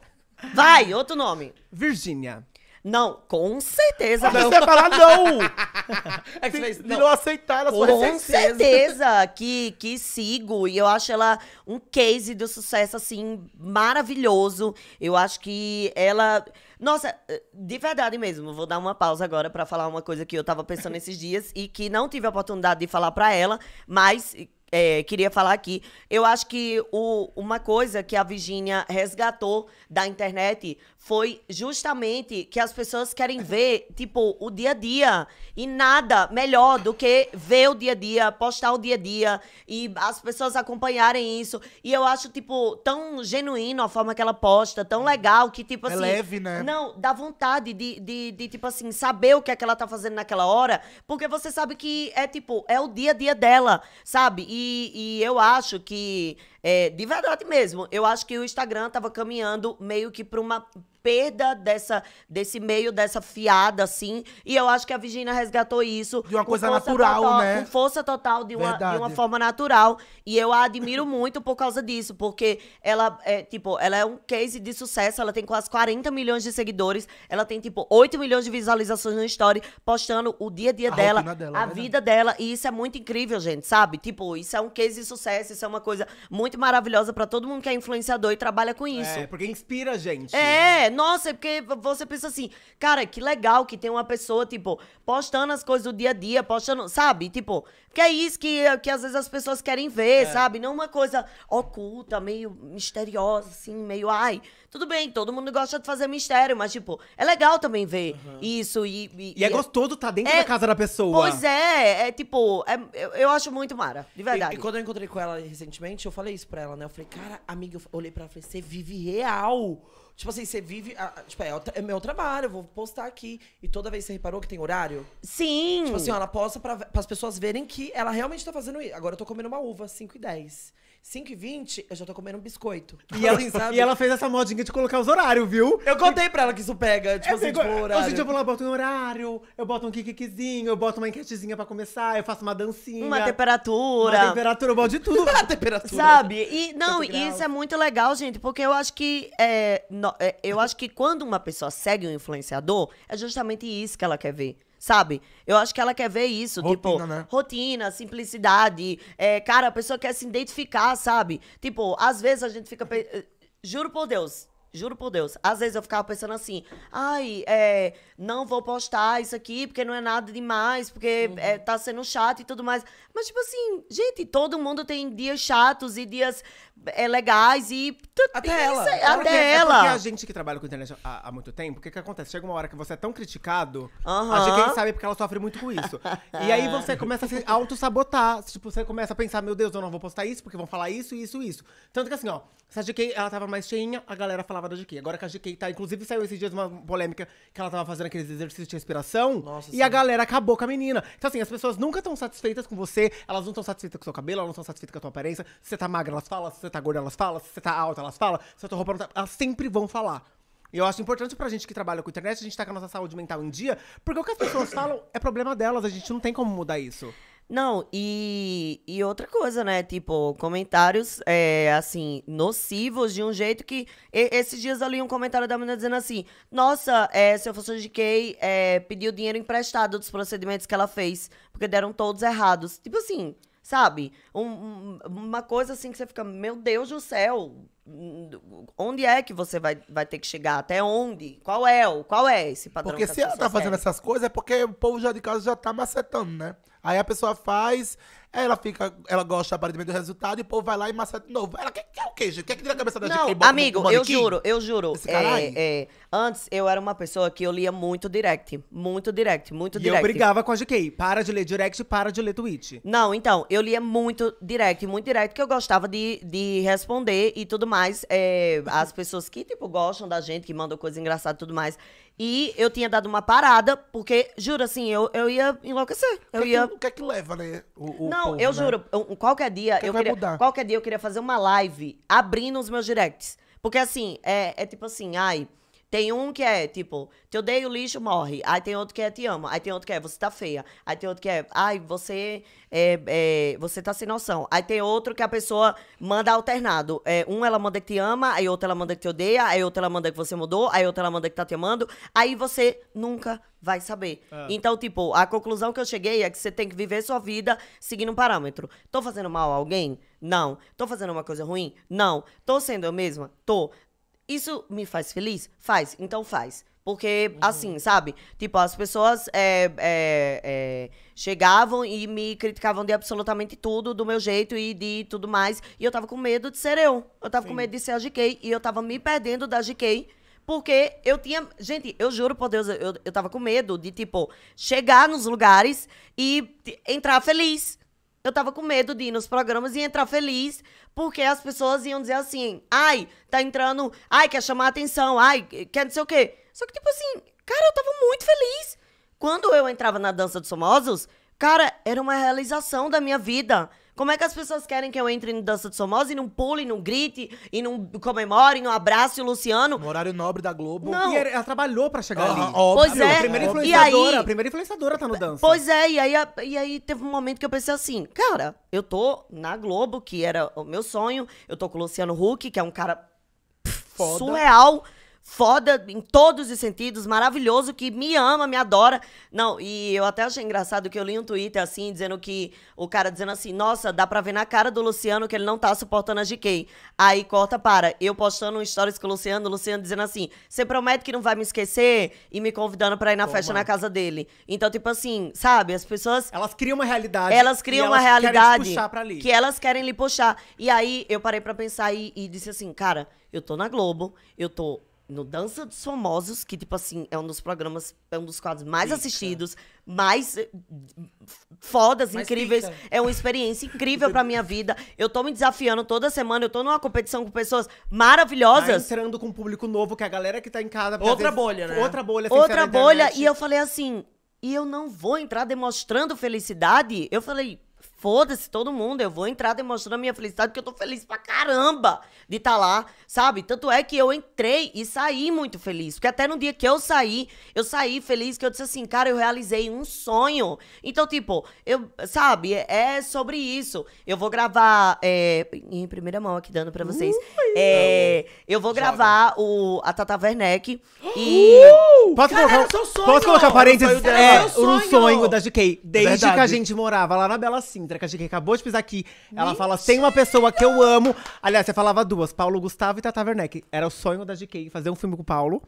Vai, outro nome. Virgínia. Não, com certeza ah, não. Não falar não! é que você não. aceitar ela Com certeza, certeza que, que sigo. E eu acho ela um case do sucesso, assim, maravilhoso. Eu acho que ela. Nossa, de verdade mesmo, vou dar uma pausa agora para falar uma coisa que eu tava pensando esses dias e que não tive a oportunidade de falar para ela, mas é, queria falar aqui. Eu acho que o, uma coisa que a Virginia resgatou da internet foi justamente que as pessoas querem ver, tipo, o dia a dia. E nada melhor do que ver o dia a dia, postar o dia a dia e as pessoas acompanharem isso. E eu acho, tipo, tão genuíno a forma que ela posta, tão legal que, tipo, é assim. É leve, né? Não, dá vontade de, de, de, tipo assim, saber o que é que ela tá fazendo naquela hora, porque você sabe que é, tipo, é o dia a dia dela, sabe? E, e eu acho que é, de verdade mesmo. Eu acho que o Instagram tava caminhando meio que para uma perda dessa, desse meio, dessa fiada, assim. E eu acho que a Virginia resgatou isso. De uma coisa natural, total, né? Com força total, de uma, de uma, forma natural. E eu a admiro muito por causa disso, porque ela é, tipo, ela é um case de sucesso, ela tem quase 40 milhões de seguidores, ela tem, tipo, 8 milhões de visualizações no story, postando o dia a dia a dela, dela, a é vida dela. E isso é muito incrível, gente, sabe? Tipo, isso é um case de sucesso, isso é uma coisa muito maravilhosa para todo mundo que é influenciador e trabalha com isso. É, porque inspira a gente. É, né? Nossa, é porque você pensa assim, cara, que legal que tem uma pessoa, tipo, postando as coisas do dia a dia, postando, sabe? Tipo, que é isso que, que às vezes as pessoas querem ver, é. sabe? Não uma coisa oculta, meio misteriosa, assim, meio, ai. Tudo bem, todo mundo gosta de fazer mistério, mas, tipo, é legal também ver uhum. isso e, e. E, é gostoso estar tá dentro é, da casa da pessoa. Pois é, é tipo, é, eu, eu, acho muito mara, de verdade. E, e, quando eu encontrei com ela recentemente, eu falei isso pra ela, né? Eu falei, cara, amiga, eu olhei pra ela e falei, você vive real Tipo assim, você vive. A, tipo, é, é, meu trabalho, eu vou postar aqui. E toda vez você reparou que tem horário? Sim. Tipo assim, ela posta para as pessoas verem que ela realmente tá fazendo isso. Agora eu tô comendo uma uva, 5 e 10. 5 e 20 eu já tô comendo um biscoito. E ela, assim, e ela fez essa modinha de colocar os horários, viu? Eu contei pra ela que isso pega, tipo é assim, tipo, horário. Hoje em dia eu vou lá, boto um horário, eu boto um kikikizinho, eu boto uma enquetezinha pra começar, eu faço uma dancinha. Uma temperatura. Uma temperatura, eu boto de tudo. uma temperatura. Sabe? E, não, isso é muito legal, gente, porque eu acho que é, no, é, eu acho que quando uma pessoa segue um influenciador, é justamente isso que ela quer ver sabe? Eu acho que ela quer ver isso, tipo, rotina, tipo, né? rotina, simplicidade. É, cara, a pessoa quer se identificar, sabe? Tipo, às vezes a gente fica. Eh, juro por Deus, Juro por Deus. Às vezes eu ficava pensando assim, ai, é, não vou postar isso aqui porque não é nada demais, porque uhum. é, tá sendo chato e tudo mais. Mas, tipo assim, gente, todo mundo tem dias chatos e dias é, legais e. Até ela. Até porque, é ela. É porque a gente que trabalha com internet há, há muito tempo, o que, que acontece? Chega uma hora que você é tão criticado, uhum. a gente sabe porque ela sofre muito com isso. e aí é. você começa a se auto-sabotar. Tipo, você começa a pensar, meu Deus, eu não vou postar isso porque vão falar isso, isso, isso. Tanto que assim, ó, essa GK, ela tava mais cheinha, a galera fala falava da GK. Agora que a GK tá. Inclusive saiu esses dias uma polêmica que ela tava fazendo aqueles exercícios de respiração. Nossa, e sim. a galera acabou com a menina. Então, assim, as pessoas nunca estão satisfeitas com você, elas não estão satisfeitas com o seu cabelo, elas não estão satisfeitas com a tua aparência. Se você tá magra, elas falam. Se você tá gorda, elas falam. Se você tá alta, elas falam. Se a tua roupa não tá. Elas sempre vão falar. E eu acho importante pra gente que trabalha com internet, a gente tá com a nossa saúde mental em dia, porque o que as pessoas falam é problema delas, a gente não tem como mudar isso. Não, e, e outra coisa, né? Tipo, comentários, é, assim, nocivos de um jeito que. E, esses dias ali um comentário da menina dizendo assim: Nossa, é, se eu fosse de Kay, é, pediu dinheiro emprestado dos procedimentos que ela fez, porque deram todos errados. Tipo assim, sabe? Um, uma coisa assim que você fica: Meu Deus do céu, onde é que você vai, vai ter que chegar? Até onde? Qual é? Qual é esse padrão? Porque se ela tá fazendo essas coisas é porque o povo já de casa já tá macetando, né? Aí a pessoa faz, ela fica, ela gosta aparentemente do resultado e o povo vai lá e massa de novo. Ela quer, quer o quê, gente? Quer que a cabeça da gente? Não, amigo, eu juro, eu juro. É, é, antes eu era uma pessoa que eu lia muito direct, muito direct, muito e direct. eu brigava com a GK, para de ler direct, para de ler tweet. Não, então, eu lia muito direct, muito direct, que eu gostava de, de responder e tudo mais. É, as pessoas que, tipo, gostam da gente, que mandam coisa engraçada e tudo mais. E eu tinha dado uma parada, porque, juro, assim, eu, eu ia enlouquecer. Eu é ia... o que é que leva, né? O, o não, povo, eu né? juro, eu, qualquer dia, que é eu queria, mudar? qualquer dia eu queria fazer uma live abrindo os meus directs. Porque, assim, é, é tipo assim, ai, tem um que é, tipo, te odeio, lixo, morre. Aí tem outro que é te amo. Aí tem outro que é, você tá feia. Aí tem outro que é, ai, você é, é, você tá sem noção. Aí tem outro que a pessoa manda alternado. É, um ela manda que te ama, aí outro ela manda que te odeia, aí outro ela manda que você mudou, aí outro ela manda que tá te amando. Aí você nunca vai saber. É. Então, tipo, a conclusão que eu cheguei é que você tem que viver sua vida seguindo um parâmetro. Tô fazendo mal a alguém? Não. Tô fazendo uma coisa ruim? Não. Tô sendo eu mesma? Tô. Isso me faz feliz? Faz, então faz. Porque, uhum. assim, sabe? Tipo, as pessoas é, é, é, chegavam e me criticavam de absolutamente tudo, do meu jeito e de tudo mais. E eu tava com medo de ser eu. Eu tava Sim. com medo de ser a GK. E eu tava me perdendo da GK. Porque eu tinha. Gente, eu juro por Deus, eu, eu tava com medo de, tipo, chegar nos lugares e entrar feliz. Eu tava com medo de ir nos programas e entrar feliz, porque as pessoas iam dizer assim, ai, tá entrando, ai, quer chamar atenção, ai, quer não sei o quê. Só que, tipo assim, cara, eu tava muito feliz. Quando eu entrava na dança dos famosos, cara, era uma realização da minha vida. Como é que as pessoas querem que eu entre em dança de somos e não pule, não grite, e não comemore, e não abrace o Luciano? horário nobre da Globo. Não. E ela, trabalhou pra chegar ah, ali. Óbvio. Pois é. A primeira influenciadora, aí, a primeira influenciadora tá no dança. Pois é, e aí, e aí teve um momento que eu pensei assim, cara, eu tô na Globo, que era o meu sonho, eu tô com o Luciano Huck, que é um cara Foda. surreal foda em todos os sentidos, maravilhoso, que me ama, me adora. Não, e eu até achei engraçado que eu li um Twitter assim, dizendo que o cara dizendo assim: nossa, dá pra ver na cara do Luciano que ele não tá suportando a GK. Aí corta para. Eu postando um stories com o Luciano, o Luciano dizendo assim: você promete que não vai me esquecer? E me convidando pra ir na Toma. festa na é? casa dele. Então, tipo assim, sabe? As pessoas. Elas criam uma realidade. Elas criam elas uma realidade. Que elas querem lhe puxar. E aí eu parei pra pensar e, e disse assim: cara, eu tô na Globo, eu tô no Dança dos Famosos, que, tipo assim, é um dos programas, é um dos quadros mais assistidos, mais eh, fodas, incríveis. É uma experiência incrível pra minha vida. Eu tô me desafiando toda semana, eu tô numa competição com pessoas maravilhosas. Tá entrando com um público novo, que é a galera que tá em casa. Outra vezes, bolha, né? Outra bolha. Outra bolha. E eu falei assim, e eu não vou entrar demonstrando felicidade. Eu falei, Foda-se todo mundo, eu vou entrar demonstrando a minha felicidade, porque eu tô feliz pra caramba de estar tá lá, sabe? Tanto é que eu entrei e saí muito feliz, porque até no dia que eu saí, eu saí feliz, que eu disse assim, cara, eu realizei um sonho. Então, tipo, eu, sabe, é sobre isso. Eu vou gravar, é, em primeira mão aqui dando pra vocês, uh, é, eu vou gravar o, a Tata Werneck e... posso, cara, colocar, posso colocar parênteses? É, o sonho, é, sonho da GK, é desde Verdade. que a gente morava lá na Bela Cinta. Dracajinha, que acabou de pisar aqui. Ela fala, tem uma pessoa que eu amo. Aliás, você falava duas, Paulo Gustavo e Tata Werneck. Era o sonho da GK fazer um filme com o Paulo.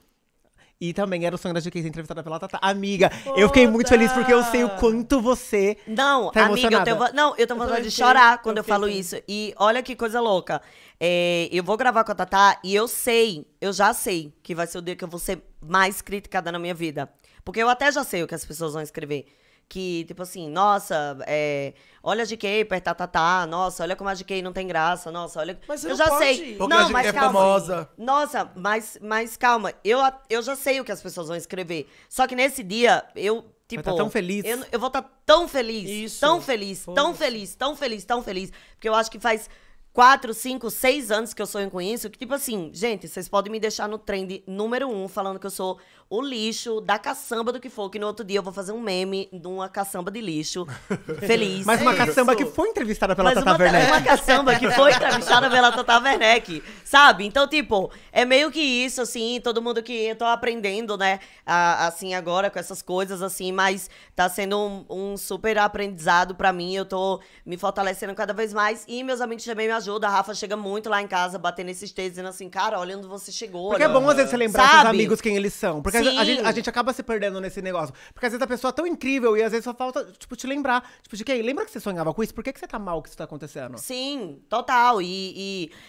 E também era o sonho da GK ser entrevistada pela Tata. Amiga, eu fiquei muito feliz porque eu sei o quanto você. Não, tá amiga, eu emocionada. tenho, não, eu tenho vontade de chorar quando eu eu falo isso. E olha que coisa louca. É, eu vou gravar com a Tata e eu sei, eu já sei que vai ser o dia que eu vou ser mais criticada na minha vida. Porque eu até já sei o que as pessoas vão escrever que, tipo assim, nossa, é, olha a GK, tá, tá, tá, nossa, olha como a GK não tem graça, nossa, olha. Mas eu já pode. sei. Porque não, a GK mas é calma. famosa. Nossa, mas, mas calma, eu, eu já sei o que as pessoas vão escrever. Só que nesse dia, eu. Tipo, tá tão feliz. Eu, eu vou estar tá tão feliz, Isso. tão feliz, tão feliz, tão feliz, tão feliz. Porque eu acho que faz quatro, cinco, seis anos que eu sonho com isso, que tipo assim, gente, vocês podem me deixar no trend número um, falando que eu sou o lixo da caçamba do que for, que no outro dia eu vou fazer um meme de uma caçamba de lixo. Feliz. Mas uma é caçamba que foi entrevistada pela Tata uma, Werneck. Uma caçamba que foi entrevistada pela Tata Werneck, sabe? Então, tipo, é meio que isso, assim, todo mundo que eu tô aprendendo, né, a, assim, agora com essas coisas, assim, mas tá sendo um, um super aprendizado para mim, eu tô me fortalecendo cada vez mais e meus amigos também me ajudam, a Rafa chega muito lá em casa, batendo esses textos, dizendo assim, cara, olha onde você chegou. Porque é olha, é bom, às vezes, você lembrar sabe? dos amigos quem eles são, porque a gente, a gente acaba se perdendo nesse negócio. Porque às vezes a pessoa é tão incrível e às vezes só falta, tipo, te lembrar. Tipo, de que lembra que você sonhava com isso? Por que, que você tá mal que isso tá acontecendo? Sim, total. E,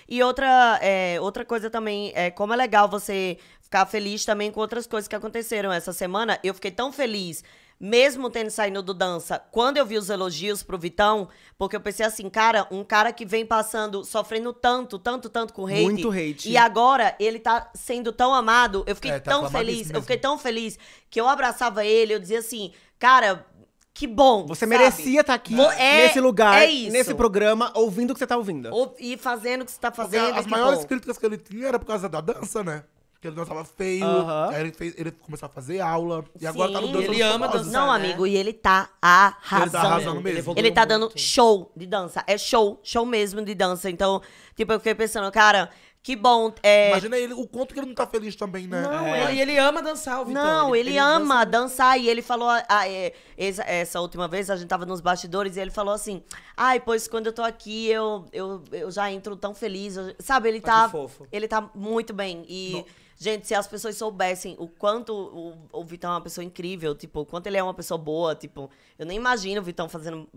e, e outra, é, outra coisa também é como é legal você ficar feliz também com outras coisas que aconteceram essa semana. Eu fiquei tão feliz mesmo tendo saído do dança, quando eu vi os elogios pro Vitão, porque eu pensei assim, cara, um cara que vem passando, sofrendo tanto, tanto, tanto com hate. Muito hate. E agora ele tá sendo tão amado. Eu fiquei é, tá tão feliz, mesmo. eu fiquei tão feliz que eu abraçava ele, eu dizia assim, cara, que bom. Você sabe? merecia estar tá aqui, é, nesse lugar, é nesse programa, ouvindo o que você está ouvindo. e fazendo o que você está fazendo. as é maiores bom. críticas que ele tinha era por causa da dança, né? que ele dançava feio. Aí ele, fez, ele começou a fazer aula. E Sim. agora tá no dança. Ele ama dançar. Não, né? amigo, e ele tá arrasando. Ele tá arrasando mesmo. Ele, ele tá dando show de dança. É show, show mesmo de dança. Então, tipo, eu fiquei pensando, cara. Que bom. É... Imagina ele, o quanto que ele não tá feliz também, né? Não, é. ele, ele ama dançar, o Vitor. Não, ele, ele ama dança... dançar. E ele falou, ah, é, essa, essa, última vez, a gente tava nos bastidores, e ele falou assim, ai, pois quando eu tô aqui, eu, eu, eu já entro tão feliz. Eu... Sabe, ele tá... Fofo. ele tá muito bem. E... Não. Gente, se as pessoas soubessem o quanto o, o Vitão é uma pessoa incrível, tipo, o quanto ele é uma pessoa boa, tipo, eu nem imagino o Vitão fazendo,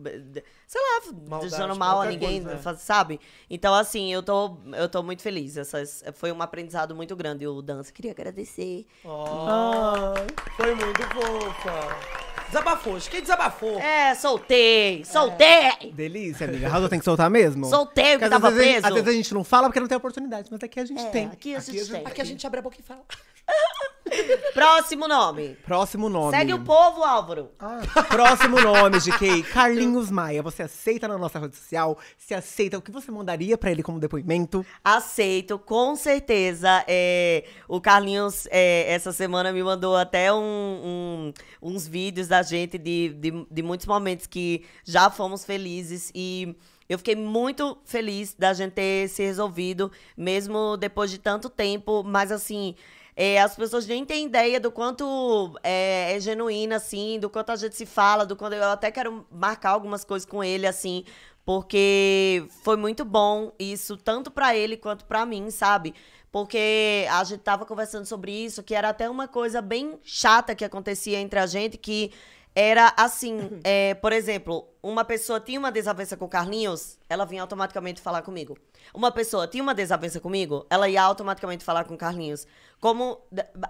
sei lá, Maldade, mal a ninguém, coisa, né? sabe? Então, assim, eu tô, eu tô muito feliz. Essas, foi um aprendizado muito grande. E o Dança, queria agradecer. Oh, Foi muito fofa. Desabafou, acho que desabafou. É, soltei, soltei. É. Delícia, amiga. Raul tem que soltar mesmo? Soltei que Porque às tava gente- Às vezes a gente não fala porque não tem oportunidade, mas aqui a gente é, tem. Aqui a gente tem. Aqui a gente abre a boca e fala. Próximo nome. Próximo nome. Segue o povo, Álvaro. Ah. Próximo nome, GK. Carlinhos Maia. Você aceita na nossa rede social? Se aceita, o que você mandaria para ele como depoimento? Aceito, com certeza. É, o Carlinhos, é, essa semana, me mandou até um, um, uns vídeos da gente de, de, de muitos momentos que já fomos felizes e. Eu fiquei muito feliz da gente ter se resolvido, mesmo depois de tanto tempo, mas assim, é, as pessoas nem têm ideia do quanto é, é, genuína, assim, do quanto a gente se fala, do quanto. Eu até quero marcar algumas coisas com ele, assim, porque foi muito bom isso, tanto para ele quanto para mim, sabe? Porque a gente tava conversando sobre isso, que era até uma coisa bem chata que acontecia entre a gente, que era assim, uhum. é, por exemplo, uma pessoa tinha uma desavença com o Carlinhos, ela vinha automaticamente falar comigo. Uma pessoa tinha uma desavença comigo, ela ia automaticamente falar com o Carlinhos. Como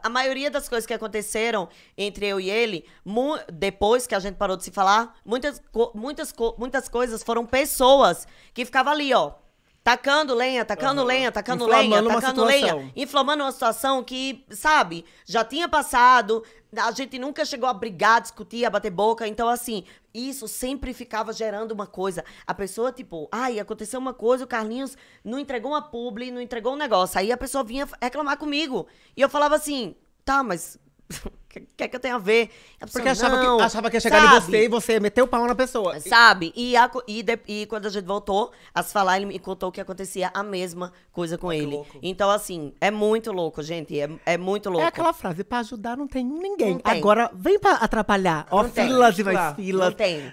a maioria das coisas que aconteceram entre eu e ele, depois que a gente parou de se falar, muitas, muitas, muitas coisas foram pessoas que ficavam ali, ó tacando lenha, tacando uhum. lenha, tacando inflamando lenha, tacando lenha, inflamando uma situação que, sabe, já tinha passado, a gente nunca chegou a brigar, discutir, a bater boca, então assim, isso sempre ficava gerando uma coisa. A pessoa, tipo, ai, aconteceu uma coisa, o Carlinhos não entregou uma publi, não entregou um negócio. Aí a pessoa vinha reclamar comigo. E eu falava assim, tá, mas que, que é que eu tenho a ver? A Porque achava não, que, achava que ia chegar sabe? em você e você meteu o pau na pessoa. Sabe? E, a, e, de, e, quando a gente voltou a se falar, ele me contou que acontecia a mesma coisa com ele. Então, assim, é muito louco, gente. É, é muito é louco. É aquela frase, pra ajudar não tem ninguém. Não tem. Agora, vem pra atrapalhar. Ó, não filas e mais filas. Não tem.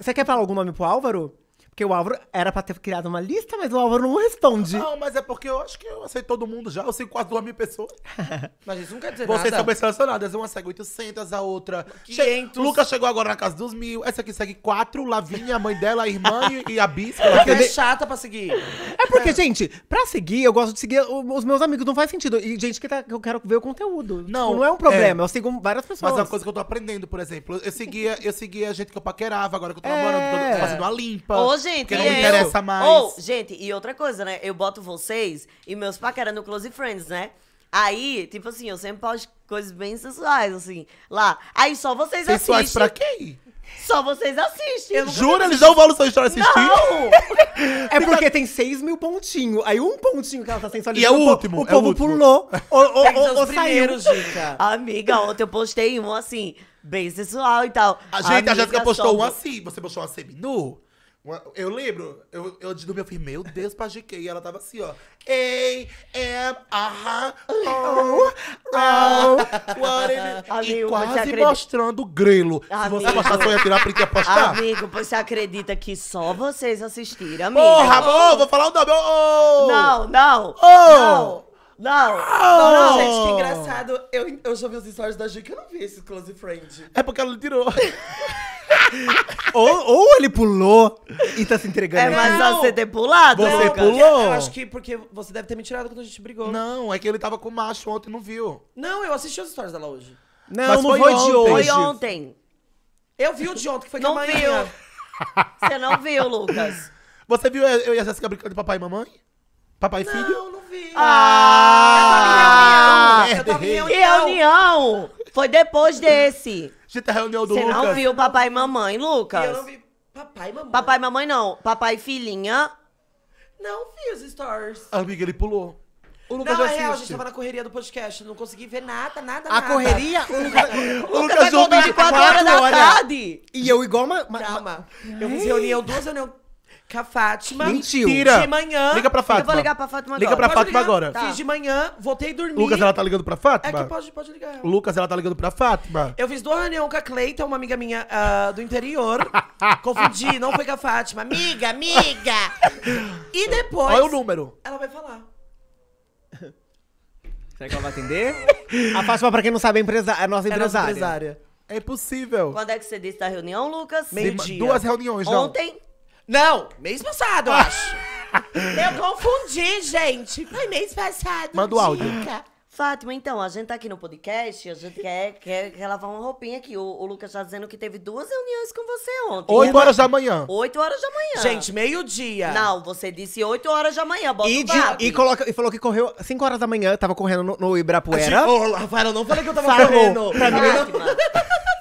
você quer falar algum nome pro Álvaro? Porque o Álvaro era pra ter criado uma lista, mas o Álvaro não responde. Não, mas é porque eu acho que eu aceito todo mundo já. Eu sei quase duas mil pessoas. Mas isso não quer dizer Vocês nada. Vocês são selecionadas. Uma segue 800, a outra... 500. Lucas chegou agora na casa dos mil. Essa aqui segue quatro. Lavinha, a mãe dela, a irmã e, a bisca. Porque é chata pra seguir. É porque, é. gente, pra seguir, eu gosto de seguir os meus amigos. Não faz sentido. E gente que tá, eu quero ver o conteúdo. Tipo, não. Tipo, não é um problema. É. Eu sigo várias pessoas. Mas é uma coisa que eu tô aprendendo, por exemplo. Eu seguia, eu seguia a gente que eu paquerava. Agora que eu tô é. namorando, é. tô fazendo a limpa. Hoje gente. Porque não eu... interessa mais. Ou, gente, e outra coisa, né? Eu boto vocês e meus paquera no Close Friends, né? Aí, tipo assim, eu sempre posto coisas bem sensuais, assim, lá. Aí só vocês sensuais assistem. Sensuais pra quem? Só vocês assistem. Jura? Eles não vão sua história assistir? Não! é porque tem seis mil pontinhos. Aí um pontinho que ela tá sensualizando. E é o último. O, é povo o último. pulou. Ou, ou, é Dica. Amiga, ontem eu postei um assim, bem sensual e tal. A gente, a, a Jéssica postou só... um assim. Você postou um semi-nu? Eu lembro, eu, eu de dormir, eu falei, meu Deus, pajiquei. E ela tava assim, ó. Ei, é, aham, oh, oh, E quase mostrando o grelo. Se você postar, só ia tirar porque ia Amigo, você acredita que só vocês assistiram, amigo? Porra, amor, vou falar o nome. Não, não. Oh. Não. Não, não, não, gente, que engraçado. Eu, eu já vi os stories da Ju que eu não vi esse close friend. É porque ela tirou. ou, ou ele pulou e tá se entregando. É, mas tá não. você ter pulado, Você não, pulou? eu acho que porque você deve ter me tirado quando a gente brigou. Não, é que ele tava com o macho ontem e não viu. Não, eu assisti os histórias dela hoje. Não, mas não foi, foi de ontem. Foi ontem. Eu vi o de ontem, que foi de manhã. Não viu. Você não viu, Lucas. Você viu eu e a Jéssica brincando de papai e mamãe? Papai e filho? Não, não vi. Ah! ah eu tava em reunião. Eu tava em reunião. reunião. Foi depois desse. Você tá reunião do Lucas? Você não viu papai e mamãe, Lucas? eu não vi papai e mamãe. Papai e mamãe não. Papai e filhinha. Não vi os stories. Ah, amiga, ele pulou. O Lucas não, é real, a gente tava na correria do podcast, não consegui ver nada, nada, a nada. A correria? O Lucas, o Lucas acordou de 4 horas da tarde. E eu igual uma... uma Calma. Uma... Eu fiz reunião, duas reuniões com a Fátima. Mentiu. Mentira. De manhã. Liga pra Fátima. Eu vou ligar pra Fátima agora. Liga pra Fátima ligar. agora. Tá. Fiz de manhã, voltei dormir. Lucas, ela tá ligando pra Fátima? É que pode, pode ligar. É. Lucas, ela tá ligando pra Fátima? Eu fiz duas reuniões com a Cleita, uma amiga minha uh, do interior. Confundi, não foi com a Fátima. Amiga, amiga! E depois... Olha o número. Ela vai falar. Será que ela vai atender? a Fátima, pra quem não sabe, é, empresa... é nossa empresária. É nossa empresária. É impossível. Quando é que você disse da reunião, Lucas? Meio-dia. Duas reuniões, não. Ontem? Não, mês passado, eu acho. eu confundi, gente. Foi mês passado. Manda o áudio. Fátima, então, a gente tá aqui no podcast, a gente quer, quer, quer lavar uma roupinha aqui. O, o Lucas tá dizendo que teve duas reuniões com você ontem. Oito horas da manhã. Oito horas da manhã. Gente, meio-dia. Não, você disse oito horas da manhã, bota E, o de- e coloca, e falou que correu cinco horas da manhã, tava correndo no, no Ibirapuera. Assim, ô, Rafael, eu não falei que eu tava Falou. correndo. Fátima,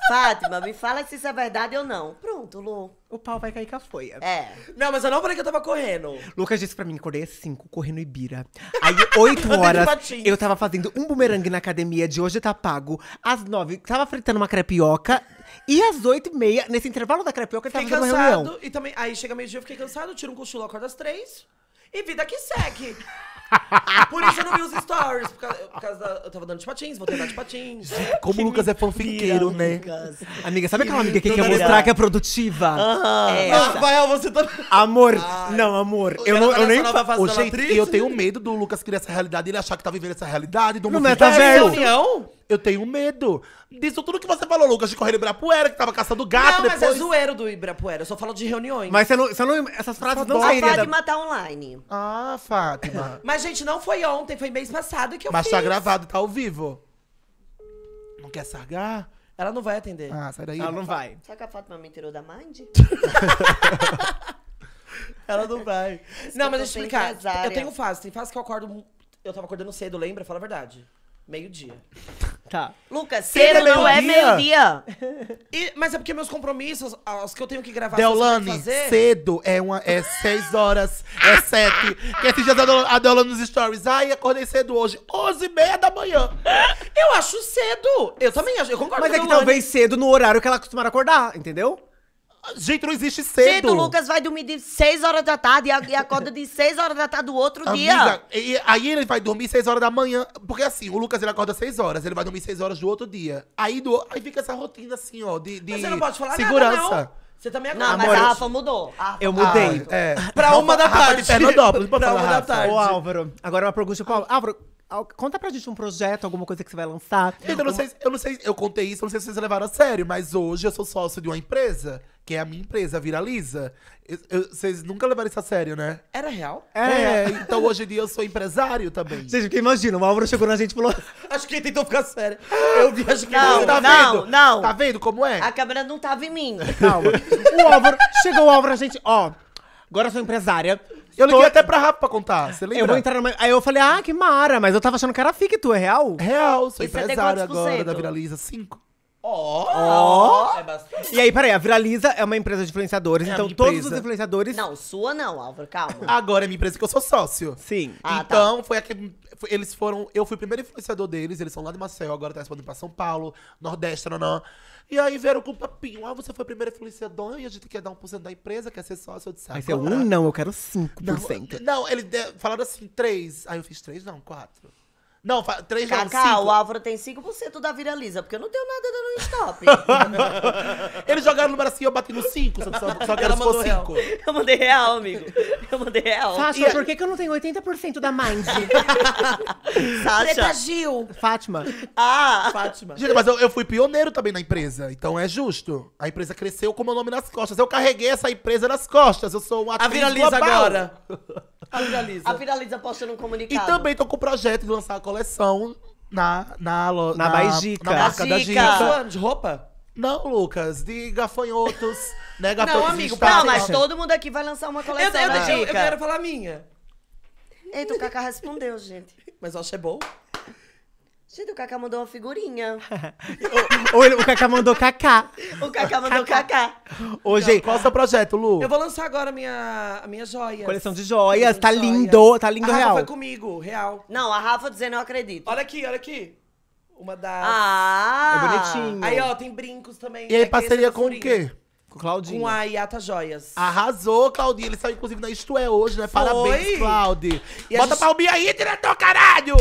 Fátima, me fala se isso é verdade ou não. Pronto, Lu. O pau vai cair com a foia. É. Não, mas eu não falei que eu tava correndo. Lucas disse pra mim, acordei às 5, correndo Ibira. Aí, 8 horas, eu tava fazendo um bumerangue na academia de hoje tá pago. Às 9, tava fritando uma crepioca. E às 8 e meia, nesse intervalo da crepioca, eu tava fiquei fazendo uma cansado. reunião. E também, aí chega meio dia, eu fiquei cansado, tiro um cochilo, acordo às 3. E vida que segue. Por isso eu não vi os stories. Por causa, por causa da, eu tava dando de patins, vou tentar de patins. Como o Lucas é fanfiqueiro, né? Lucas. Amiga, sabe aquela amiga que quer mostrar que é produtiva? Aham. É essa. Rafael, você tá. Amor, não, amor. Eu, tá não, eu nem. o fase eu tenho medo do Lucas criar essa realidade e ele achar que tá vivendo essa realidade do No metaverso. Eu tenho medo. Disso tudo que você falou, Lucas, de correr no Ibirapuera, que tava caçando gato não, depois. mas é zoeiro do Ibirapuera. Eu só falo de reuniões. Mas você não, você não, essas frases não A saíram. Fátima tá online. Ah, Fátima. Mas, gente, não foi ontem, foi mês passado que eu Mas tá fiz. tá gravado, tá ao vivo. Não quer sargar? Ela não vai atender. Ah, sai daí. Ela não vai. Será que a Fátima me tirou da Mind? Ela não vai. Não, mas deixa eu explicar. Eu tenho fase. Tem fase que eu acordo... Eu tava acordando cedo, lembra? Fala a verdade. Meio-dia. Tá. Lucas, cedo não é meio-dia. Mas é porque meus compromissos, os que eu tenho que gravar, eu tenho Deolane, que fazer- cedo é, uma, é seis horas, é sete. Que esses dias a Deolane, nos stories. Ai, acordei cedo hoje, onze e meia da manhã. Eu acho cedo. Eu também acho. Eu concordo Mas com é que Deolane. talvez cedo no horário que ela é acostumar acordar, entendeu? Gente, não existe cedo. Gente, o Lucas vai dormir de 6 horas da tarde e acorda de 6 horas da tarde do outro Amiga, dia. aí ele vai dormir 6 horas da manhã. Porque assim, o Lucas ele acorda 6 horas, ele vai dormir 6 horas do outro dia. Aí, do, aí fica essa rotina assim, ó, de, de você não pode falar segurança. Nada, não. Você também acorda. Não, mas Amor, a Rafa mudou. A Rafa eu mudei. Ah, é. Pra uma da tarde. Rafa de Fernandópolis, pra, pra uma da tarde. Ô, Álvaro, agora uma pergunta pro Álvaro. Álvaro, Conta pra gente um projeto, alguma coisa que você vai lançar. eu, não sei, eu não sei, eu contei isso, não sei se vocês levaram a sério, mas hoje eu sou sócio de uma empresa, que é a minha empresa, Viraliza. Eu, eu, vocês nunca levaram isso a sério, né? Era real? É, é. então hoje em dia eu sou empresário também. Vocês porque imagina, o Álvaro chegou na gente e falou: Acho que tentou ficar sério. Eu vi, acho que não, tá não, vendo? Não, Tá vendo como é? A câmera não tava em mim. Calma. O Álvaro, chegou o Álvaro, a gente, ó. Agora eu sou empresária. Eu liguei Tô... até pra Rafa pra contar, você lembra? Eu vou entrar numa... Aí eu falei, ah, que mara, mas eu tava achando que era tu, é real? Real, sou é e empresário agora da Viraliza 5. Ó! Oh, oh. É bastante. E aí, peraí, a Viraliza é uma empresa de influenciadores, é então todos os influenciadores. Não, sua não, Álvaro, calma. Agora é minha empresa que eu sou sócio. Sim. Ah, tá. então, tá. foi aqui. Foi, eles foram. Eu fui o primeiro influenciador deles, eles são lá de Maceió, agora tá respondendo pra São Paulo, Nordeste, nanã. Não. E aí vieram com o papinho. Ah, você foi a primeira influenciadora e a gente quer dar 1% da empresa, quer ser sócio. Eu disse, Mas é um não, eu quero 5%. Não, não eles falaram assim, 3. Aí eu fiz 3, não, 4. Não, três Cacá, não, cinco. o Álvaro tem 5% da viraliza, porque eu não tenho nada dando no stop. Eles jogaram no bracinho eu bati no 5, só, que ela mandou 5. Eu mandei real, amigo. Eu mandei real. Sasha, e... por que, que eu não tenho 80% da Mind? Sasha. Preta Gil. Fátima. Ah. Fátima. Gente, mas eu, eu fui pioneiro também na empresa, então é justo. A empresa cresceu com o meu nome nas costas. Eu carreguei essa empresa nas costas, eu sou o atriz A viraliza global. agora. A Viraliza. A Viraliza postando um comunicado. E também tô com o projeto de lançar a coleção na na na, na, mais na marca da Gica. De roupa? Não, Lucas, de gafanhotos, né? Gafanhotos não, amigo, não, mas todo mundo aqui vai lançar uma coleção eu, da Eu, eu quero falar a minha. Eita, o Cacá respondeu, gente. Mas eu achei bom. Gente, o Kaká mandou uma figurinha. ou, o Kaká mandou Kaká. O Kaká mandou Kaká. Ô, gente, qual é o seu projeto, Lu? Eu vou lançar agora a minha, a minha joia. Coleção de joias. tá lindo, tá lindo a Rafa real. foi comigo, real. Não, a Rafa dizendo eu acredito. Olha aqui, olha aqui. Uma das. Ah! É bonitinho. Aí, ó, tem brincos também. E aí, parceria é com o quê? Com Claudinha. Com a Iata Joias. Arrasou, Claudinha. eles estão inclusive, na Isto É hoje, né? Foi. Parabéns, Claudio. E Bota gente... palminha aí, diretor, caralho!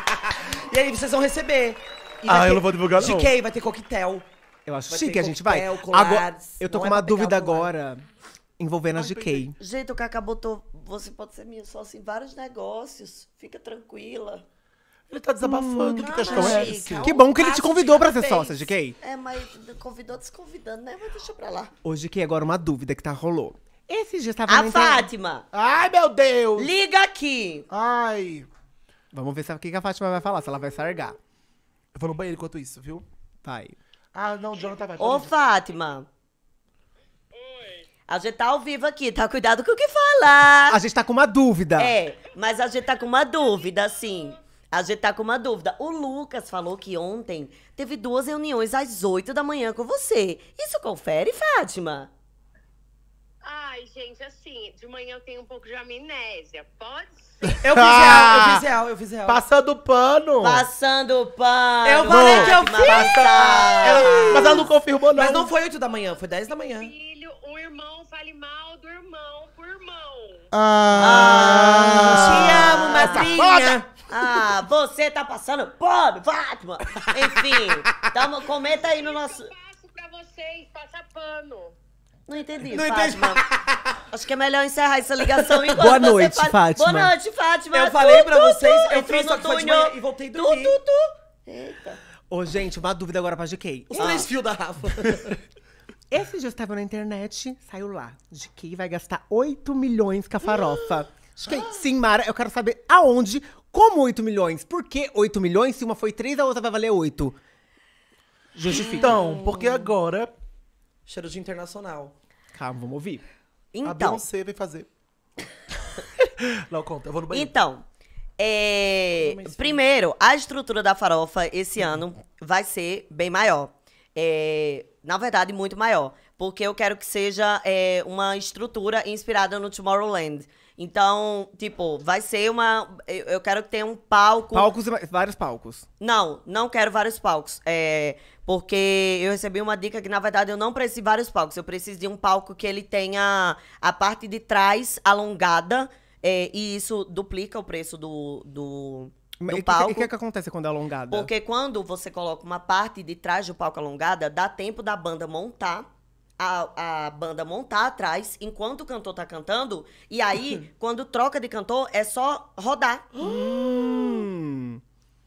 e aí, vocês vão receber. ah, ter... eu não vou divulgar, não. Chiquei, vai ter coquetel. Eu acho vai chique, a gente vai. Colares, agora, eu tô com é uma dúvida agora envolvendo Ai, as de Kay. Gente, o Cacá botou. Você pode ser minha só em vários negócios. Fica tranquila. Ele tá desabafando, hum, que questão é essa? Que bom que ele te convidou pra ser sócia, GK. É, mas convidou desconvidando, né? Mas deixa pra lá. Hoje que agora uma dúvida que tá rolou. Esses dias tava A Fátima! Ai, meu Deus! Liga aqui! Ai! Vamos ver o que a Fátima vai falar, se ela vai sargar. Eu vou no banheiro enquanto isso, viu? Vai. Ah, não, o Jonathan vai. Ô, Fátima! A gente tá ao vivo aqui, tá? Cuidado com o que falar. A gente tá com uma dúvida. É, mas a gente tá com uma dúvida, assim. A gente tá com uma dúvida. O Lucas falou que ontem teve duas reuniões às 8 da manhã com você. Isso confere, Fátima? Ai, gente, assim, de manhã eu tenho um pouco de amnésia. Pode ser. Eu fiz real, eu fiz ah! real, eu fiz real. Passando pano. Passando pano. Eu falei que eu fiz. Ela, mas ela não confirmou, não. Mas não foi 8 da manhã, foi 10 da manhã. Filho, um irmão fale mal do irmão por irmão. Ah. ah. Te amo, madrinha. Ah, você tá passando pano, Fátima. Enfim, tamo, comenta aí no nosso. Passo pra vocês, passa pano. Não entendi, Não Fátima. Entendi. Acho que é melhor encerrar essa ligação enquanto Boa noite, faz... Fátima. Boa noite, Fátima. Eu falei tu, pra vocês, tu, eu fiz só que foi de manhã e voltei do dormir. Tu, tu, Eita. Ô, gente, uma dúvida agora pra GK. Os ah. três fios da Rafa. Esse dia estava na internet, saiu lá. GK vai gastar 8 milhões com a farofa. GK, hum. sim, Mara, eu quero saber aonde, como 8 milhões? Por que 8 milhões se uma foi 3, a outra vai valer 8? Justifica. Então, porque agora. Cheiro de internacional. Calma, vamos ouvir. Então, você vai fazer. Não, conta, eu vou no banheiro. então é, primeiro, a estrutura da farofa esse ano vai ser bem maior. É, na verdade, muito maior. Porque eu quero que seja é, uma estrutura inspirada no Tomorrowland. Então, tipo, vai ser uma. Eu, quero quero ter um palco. Palcos, vários palcos. Não, não quero vários palcos. É, porque eu recebi uma dica que, na verdade, eu não preciso de vários palcos. Eu preciso de um palco que ele tenha a parte de trás alongada. É, e isso duplica o preço do, do, do e o que, é que, acontece quando é alongada? Porque quando você coloca uma parte de trás do palco alongada, dá tempo da banda montar a, a banda montar atrás, enquanto o cantor tá cantando, e aí, quando troca de cantor, é só rodar. Hum.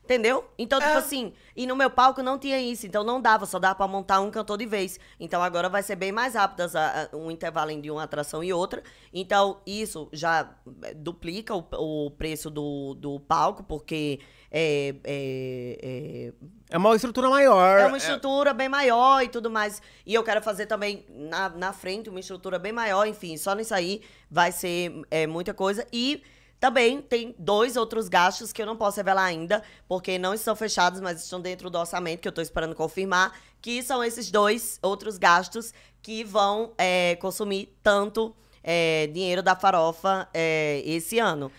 Entendeu? Então, tipo é. assim, e no meu palco não tinha isso, então não dava, só dava pra montar um cantor de vez. Então agora vai ser bem mais rápido a, a, um intervalo entre uma atração e outra. Então, isso já é, duplica o, o preço do, do palco, porque é, é, é, é, uma estrutura maior. É uma estrutura é... bem maior e tudo mais. E eu quero fazer também na, na frente uma estrutura bem maior, enfim, só nisso aí vai ser é, muita coisa. E também tem dois outros gastos que eu não posso revelar ainda, porque não estão fechados, mas estão dentro do orçamento, que eu estou esperando confirmar, que são esses dois outros gastos que vão é, consumir tanto é, dinheiro da farofa é, esse ano.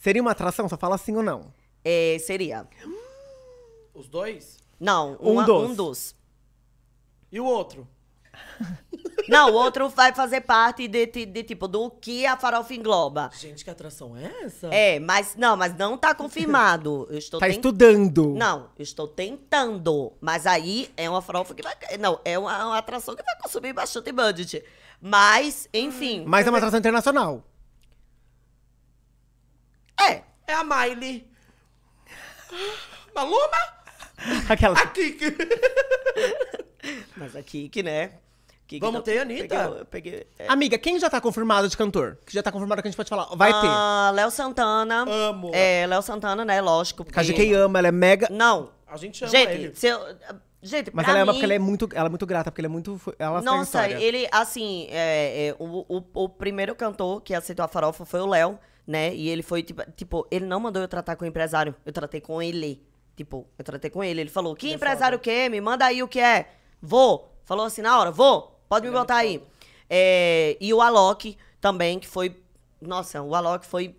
Seria uma atração? Só fala sim ou não. É, seria. Os dois? Não, uma, um, dos. um dos. E o outro? Não, o outro vai fazer parte de, de, de, tipo do que a farofa engloba. Gente, que atração é essa? É, mas não, mas não tá confirmado. Eu estou tá estudando. Não, eu estou tentando. Mas aí é uma farofa que vai. Não, é uma, uma atração que vai consumir bastante budget. Mas, enfim. Mas é uma atração internacional. É. É a Miley. Maluma? Aquela. A Kiki. mas a Kiki, né? Que Vamos que tá ter, Anitta. peguei, peguei é. Amiga, quem já tá confirmado de cantor? Que já tá confirmado que a gente pode falar. Vai ah, ter. Ah, Léo Santana. Amo. É, Léo Santana, né? Lógico. Porque... A quem ama, ela é mega. Não. A gente ama gente, ele. Se eu... Gente, Mas ela é mim... ama porque ela é muito, ela é muito grata, porque ela é muito. Ela Nossa, ele, assim, é, é, o, o, o, primeiro cantor que aceitou a farofa foi o Léo, né? E ele foi, tipo, tipo, ele não mandou eu tratar com o empresário, eu tratei com ele. Tipo, eu tratei com ele. Ele falou: Que, é empresário foda. o quê? É, me manda aí o que é. Vou. Falou assim na hora: Vou. Pode me botar aí. É, e o Alok também, que foi. Nossa, o Alok foi.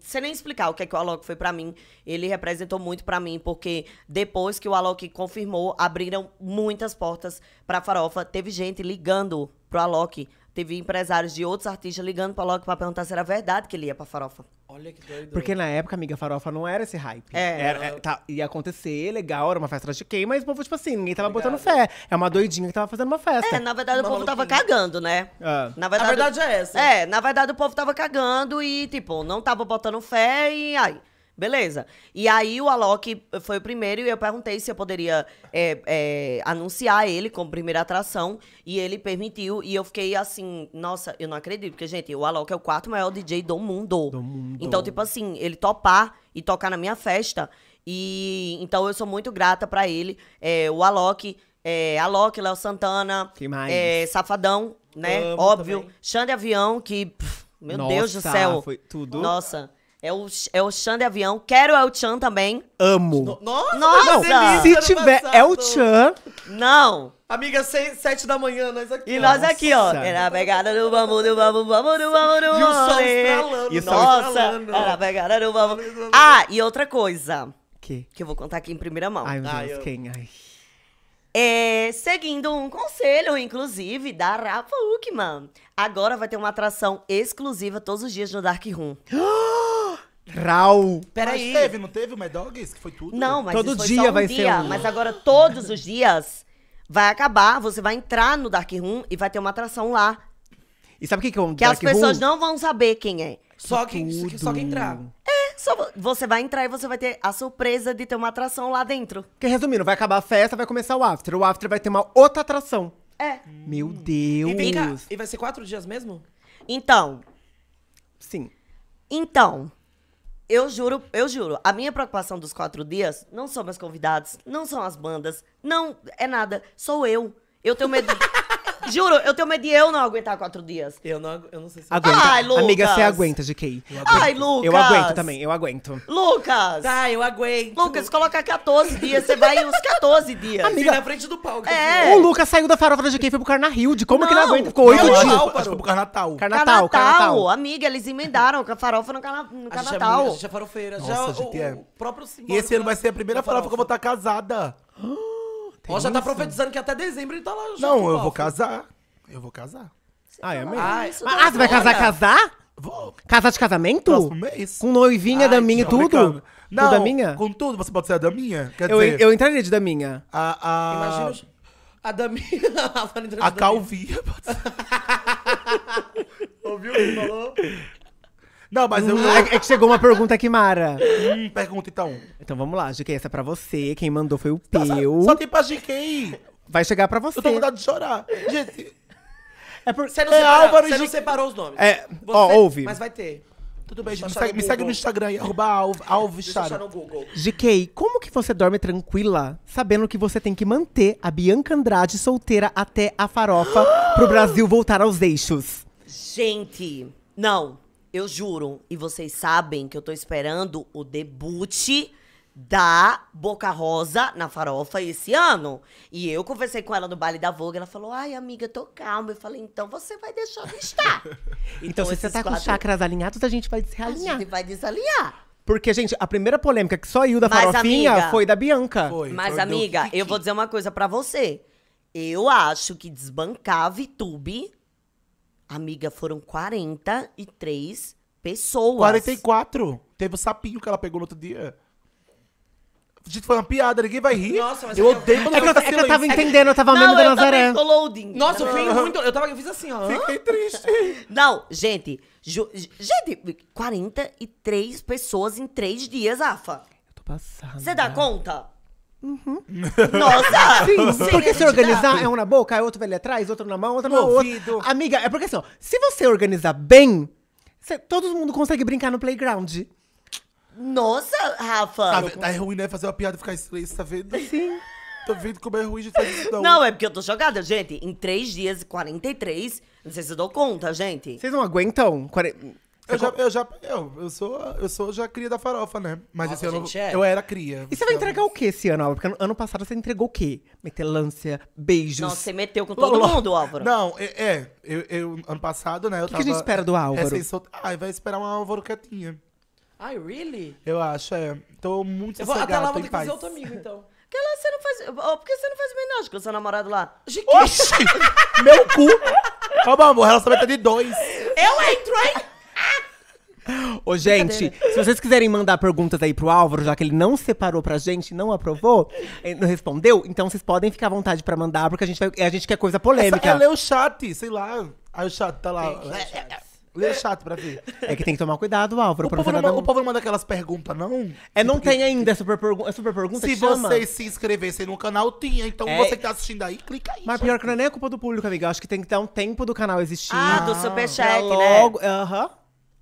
Sem nem explicar o que é que o Alok foi para mim. Ele representou muito para mim, porque depois que o Alok confirmou, abriram muitas portas pra farofa. Teve gente ligando pro Alok Teve empresários de outros artistas ligando pra Loki pra perguntar se era verdade que ele ia pra farofa. Olha que doido. Porque na época, amiga, farofa não era esse hype. É. Era, é, tá, ia acontecer, legal, era uma festa de quem, mas o povo, tipo assim, ninguém tava botando fé. É uma doidinha que tava fazendo uma festa. É, na verdade, uma o povo maluquinha. tava cagando, né? É. Na verdade, a verdade é essa. É, na verdade, o povo tava cagando e, tipo, não tava botando fé e aí. Beleza. E aí o Alok foi o primeiro e eu perguntei se eu poderia é, é, anunciar ele como primeira atração. E ele permitiu. E eu fiquei assim, nossa, eu não acredito. Porque, gente, o Alok é o quarto maior DJ do mundo. Do mundo. Então, tipo assim, ele topar e tocar na minha festa. E então eu sou muito grata para ele. É, o Alok, é, Alok, Léo Santana, é, Safadão, né? Amo Óbvio. Também. Xande Avião, que. Pff, meu Nossa, Deus do céu. Foi tudo. Nossa. É o, é o Chan de avião. Quero El é Chan também. Amo. Nossa, Nossa. Não, se tá tiver El é Chan. Não. Amiga, seis, sete da manhã, nós aqui. E nós aqui, ó. Era é a pegada do vamos, do vamos, vamos, do vamos, do vamos. E o sol estralando. E o né? sol Nossa, era a pegada do vamos. Ah, e outra coisa. Que? Que eu vou contar aqui em primeira mão. Ai, meu Deus, quem? Ai. É, seguindo um conselho, inclusive, da Rafa Uckman. Agora vai ter uma atração exclusiva todos os dias no Dark Room. Rau. Peraí. Mas teve, não teve o My Dogs? Que foi tudo? Não, mas Todo dia um vai dia, ser um. Mas agora todos os dias vai acabar, você vai entrar no Dark Room e vai ter uma atração lá. E sabe o que, que é um Que as pessoas Room? não vão saber quem é. Só quem, só quem entrar. É, só você vai entrar e você vai ter a surpresa de ter uma atração lá dentro. Porque resumindo, vai acabar a festa, vai começar o after. O after vai ter uma outra atração. É. Meu hum. Deus. E, vem cá, e vai ser quatro dias mesmo? Então. Sim. Então, eu juro, eu juro. A minha preocupação dos quatro dias não são meus convidados, não são as bandas, não é nada. Sou eu. Eu tenho medo. Juro, eu tenho medo de eu não aguentar quatro dias. Eu não, eu não sei se aguenta. Ai, Lucas. Amiga, você aguenta, GK. Ai, Lucas. Eu aguento também, eu aguento. Lucas. Tá, eu aguento. Lucas, coloca 14 dias, você vai uns 14 dias. Amiga. na frente do palco. É. Assim. O Lucas saiu da farofa da GK e foi pro Carnaval. como não, que ele aguenta? Ficou oito dias. Acho que foi pro Carnatal. Carnatal, Carnatal. Amiga, eles emendaram a farofa no, carna no é Carnatal. A gente é farofeira. Nossa, já, o, é. o próprio E esse ano vai ser a primeira farofa que eu vou estar casada. Ó, já tá profetizando que até dezembro ele tá lá. já Não, o eu vou Bafo. casar. Eu vou casar. Ah, é ah, mesmo? Ai, Mas, ah, você vai casar, casar? Vou. Casar de casamento? Próximo mês. Com noivinha, Ai, daminha e tudo? Não, Com daminha? com tudo. Você pode ser a daminha? Quer Eu, dizer, eu entraria de daminha. a, a, Imagina a daminha. a Valentina a Dami. pode ser. Ouviu o que ele falou? Não, mas eu. Não. É, que chegou uma pergunta aqui, Mara. pergunta então. Então vamos lá, GK, essa é pra você. Quem mandou foi o tá, Peu. Só, só tem pra GK. Vai chegar pra você. Eu tô com vontade de chorar. Gente. É por... Você, não, é separa, Álvaro você G... não separou os nomes. É, você, ó, ouve. Mas vai ter. Tudo bem, gente, me, segue, me segue, no Instagram aí, arroba Alves Alves Chara. GK, como que você dorme tranquila sabendo que você tem que manter a Bianca Andrade solteira até a farofa pro Brasil voltar aos eixos? Gente, não. Eu juro, e vocês sabem que eu tô esperando o debut da Boca Rosa na farofa esse ano. E eu conversei com ela no baile da Vogue, ela falou: "Ai, amiga, tô calma". Eu falei: "Então você vai deixar de estar". então, então se você tá quatro... com chakras alinhados, a gente vai desalinhar. A gente vai desalinhar. Porque, gente, a primeira polêmica que só saiu da Mas, farofinha amiga, foi da Bianca. Foi, Mas, foi amiga, eu vou dizer uma coisa para você. Eu acho que desbancar a VTube Amiga, foram 43 pessoas. 44. Teve o sapinho que ela pegou no outro dia. Gente, foi uma piada, ninguém vai rir. Nossa, mas eu odeio quando é, que eu, é eu é tava é entendendo, eu tava mesmo da Nazaré. Tô loading. Nossa, eu fui muito. Eu, tava, eu fiz assim, ó. Fiquei triste. Não, gente. Ju, gente, 43 pessoas em 3 dias, Afa. Eu tô passada. Você dá conta? Uhum. Nossa! Sim, Sim porque se organizar é um na boca, é outro vai ali atrás, outro na mão, outro no, ouvido. Outro. Amiga, é porque assim, se você organizar bem, você, todo mundo consegue brincar no playground. Nossa, Rafa! Tá, tá ruim, né? Fazer uma piada e ficar silêncio, tá vendo? Sim. Tô vendo como é ruim de fazer isso, não. Não, é porque eu tô jogada, gente. Em 3 dias e 43, não sei se eu dou conta, gente. Vocês não aguentam? 40... Eu já, eu já, eu, eu sou, eu sou já cria da farofa, né? Mas Nossa, esse ano gente é. eu era cria. E você vai então, entregar o quê esse ano, Álvaro? Porque ano passado você entregou o quê? Metelância, beijos. Nossa, você meteu com todo Lolo. mundo, Álvaro. Não, é, é, eu, eu, ano passado, né, O que, que a gente espera do Álvaro? Ai, vai esperar um Álvaro quietinha. Ai, really? Eu acho, é. Tô muito eu vou, Até lá vou ter que fazer outro amigo, então. Porque lá você não faz... Oh, por que você não faz homenagem com o seu namorado lá? De quê? Oxi! Meu cu! Calma, amor, relacionamento é de dois. Eu entro, hein? Ô, gente, se vocês quiserem mandar perguntas aí pro Álvaro, já que ele não separou pra gente, não aprovou, não respondeu, então vocês podem ficar à vontade pra mandar, porque a gente, vai, a gente quer coisa polêmica. Essa, é ler o chat, sei lá. Aí o chat tá lá. Lê o chato pra ver. É que tem que tomar cuidado, Álvaro. O, povo não, não... o povo não manda aquelas perguntas, não? É, não Porque... Tipo tem ainda. É super, pergu... é super pergunta Se vocês se inscrevessem no canal, tinha. Então é... você que tá assistindo aí, clica aí. Mas pior que não é nem a culpa do público, amiga. Eu acho que tem que dar um tempo do canal existir. Ah, do ah. superchat, né? logo... né? Aham. Uhum.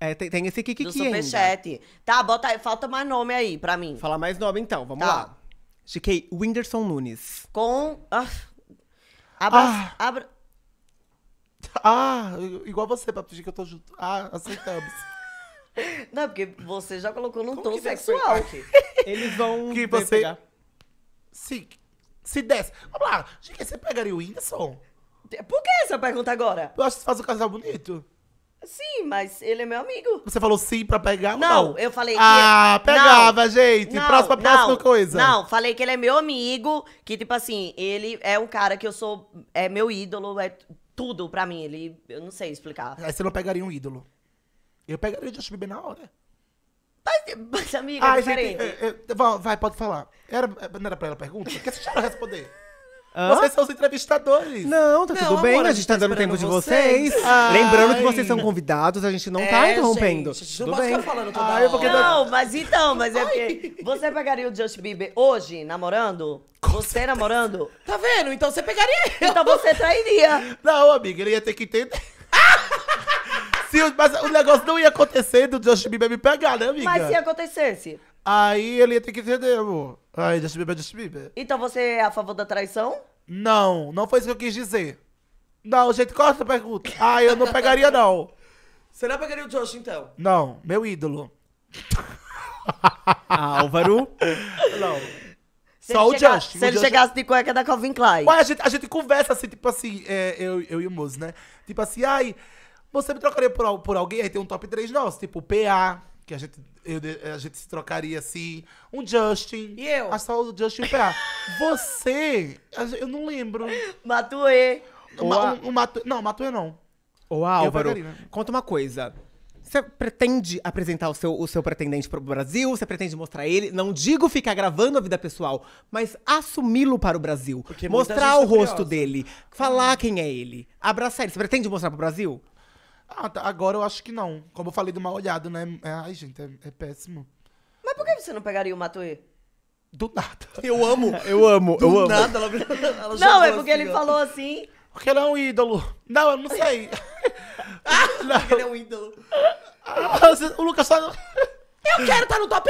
É, tem, tem esse Kikiki do superchat. Tá, bota aí, falta mais nome aí pra mim. Fala mais nome então, vamos tá. lá. Chiquei, Whindersson Nunes. Com... Ah, abra... Ah. abra... Ah, igual você, pra fingir que eu tô junto. Ah, aceitamos. Não, porque você já colocou num tom sexual. Eles vão que você... pegar. Se, se desse. Vamos lá, Chiquei, você pegaria o Whindersson? Por que essa pergunta agora? Eu acho que você faz um casal bonito. Sim, mas ele é meu amigo. Você falou sim pra pegar ou não? Não, eu falei ah, que... Ah, pegava, não, gente. Não, próxima, próxima não, coisa. Não, falei que ele é meu amigo, que tipo assim, ele é um cara que eu sou... É meu ídolo, é tudo pra mim. Ele, eu não sei explicar. Aí você não pegaria um ídolo. Eu pegaria o Justin Bieber na hora. Mas, mas amiga, é diferente. É, gente, vai, pode falar. Era, não era pra ela a pergunta? Porque você já responder. Hã? Vocês são os entrevistadores. Não, tá Não, tudo bem. amor, a gente tá, tá dando tempo de vocês. vocês. Ah, Lembrando que vocês são convidados, a gente não é, tá interrompendo. Gente, não Tudo bem. falando toda Ai, hora. Não, mas então, mas é porque você pegaria o Justin Bieber hoje, namorando? Você namorando? Tá vendo? Então você pegaria ele. Então você trairia. Não, amiga, ele ia ter que entender. Se o- mas o negócio não ia acontecer do Justin Bieber me pegar, né, amiga? Mas se acontecesse? Aí ele ia ter que entender, amor. Aí Justin Bieber Justin Bieber. Então você é a favor da traição? Não, não foi isso que eu quis dizer. Não, gente, corta a pergunta. Ah, eu não pegaria, não. Você não pegaria o Josh, então? Não, meu ídolo. Ah, Álvaro? Não. Se Só o Josh. Se o ele Josh... chegasse de cueca da Calvin Klein. Ué, a gente, a gente conversa assim, tipo assim, é, eu, eu e o Moço, né? Tipo assim, ai, você me trocaria por, por alguém? Aí tem um top 3 nosso, tipo PA, que a gente, eu, a gente se trocaria assim. Um Justin. E eu? a só o Justin pra. Você, eu não lembro. Matuê. um, um Matu, não, Matue não. Ô, Álvaro, né? conta uma coisa. Você pretende apresentar o seu, o seu pretendente para o Brasil? Você pretende mostrar ele? Não digo ficar gravando a vida pessoal, mas assumi-lo para o Brasil. Porque mostrar o tá rosto dele, falar quem é ele, abraçar ele. Você pretende mostrar para o Brasil? Ah, tá, Agora eu acho que não. Como eu falei do mal olhado, né? É, ai, gente, é, é péssimo. Mas por que você não pegaria o Matuê? Do nada. Eu amo. Eu amo, eu amo. Nada, ela, ela assim, Não, é porque assim, ele ó. falou assim. Porque ele é um ídolo. Não, eu não sei. Ah, não. Ele é um ídolo. Ah, o Lucas só. Tá eu quero estar tá no top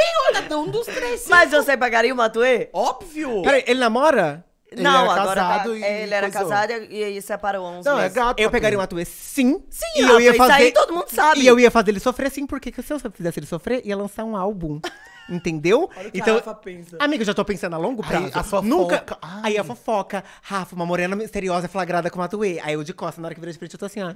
1, um dos três. Cinco. Mas você pegaria o Matuê? Óbvio! Peraí, ele namora? Ele não, era agora tá- casado tá, e. É, ele era coisou. casado e, e separou uns. Não, é meses. é gato. Eu pegaria um atuê sim. Sim, e eu ia fazer. Isso aí todo mundo sabe. E eu ia fazer ele sofrer sim, porque se eu fizesse ele sofrer, ia lançar um álbum. Entendeu? Olha o que então, a Rafa pensa. Amiga, eu já tô pensando a longo prazo. Aí, a fofoca. Nunca... Aí a fofoca. Rafa, uma morena misteriosa flagrada com a Tuê. Aí eu de costa, na hora que virou de frente, eu tô assim, ó. eu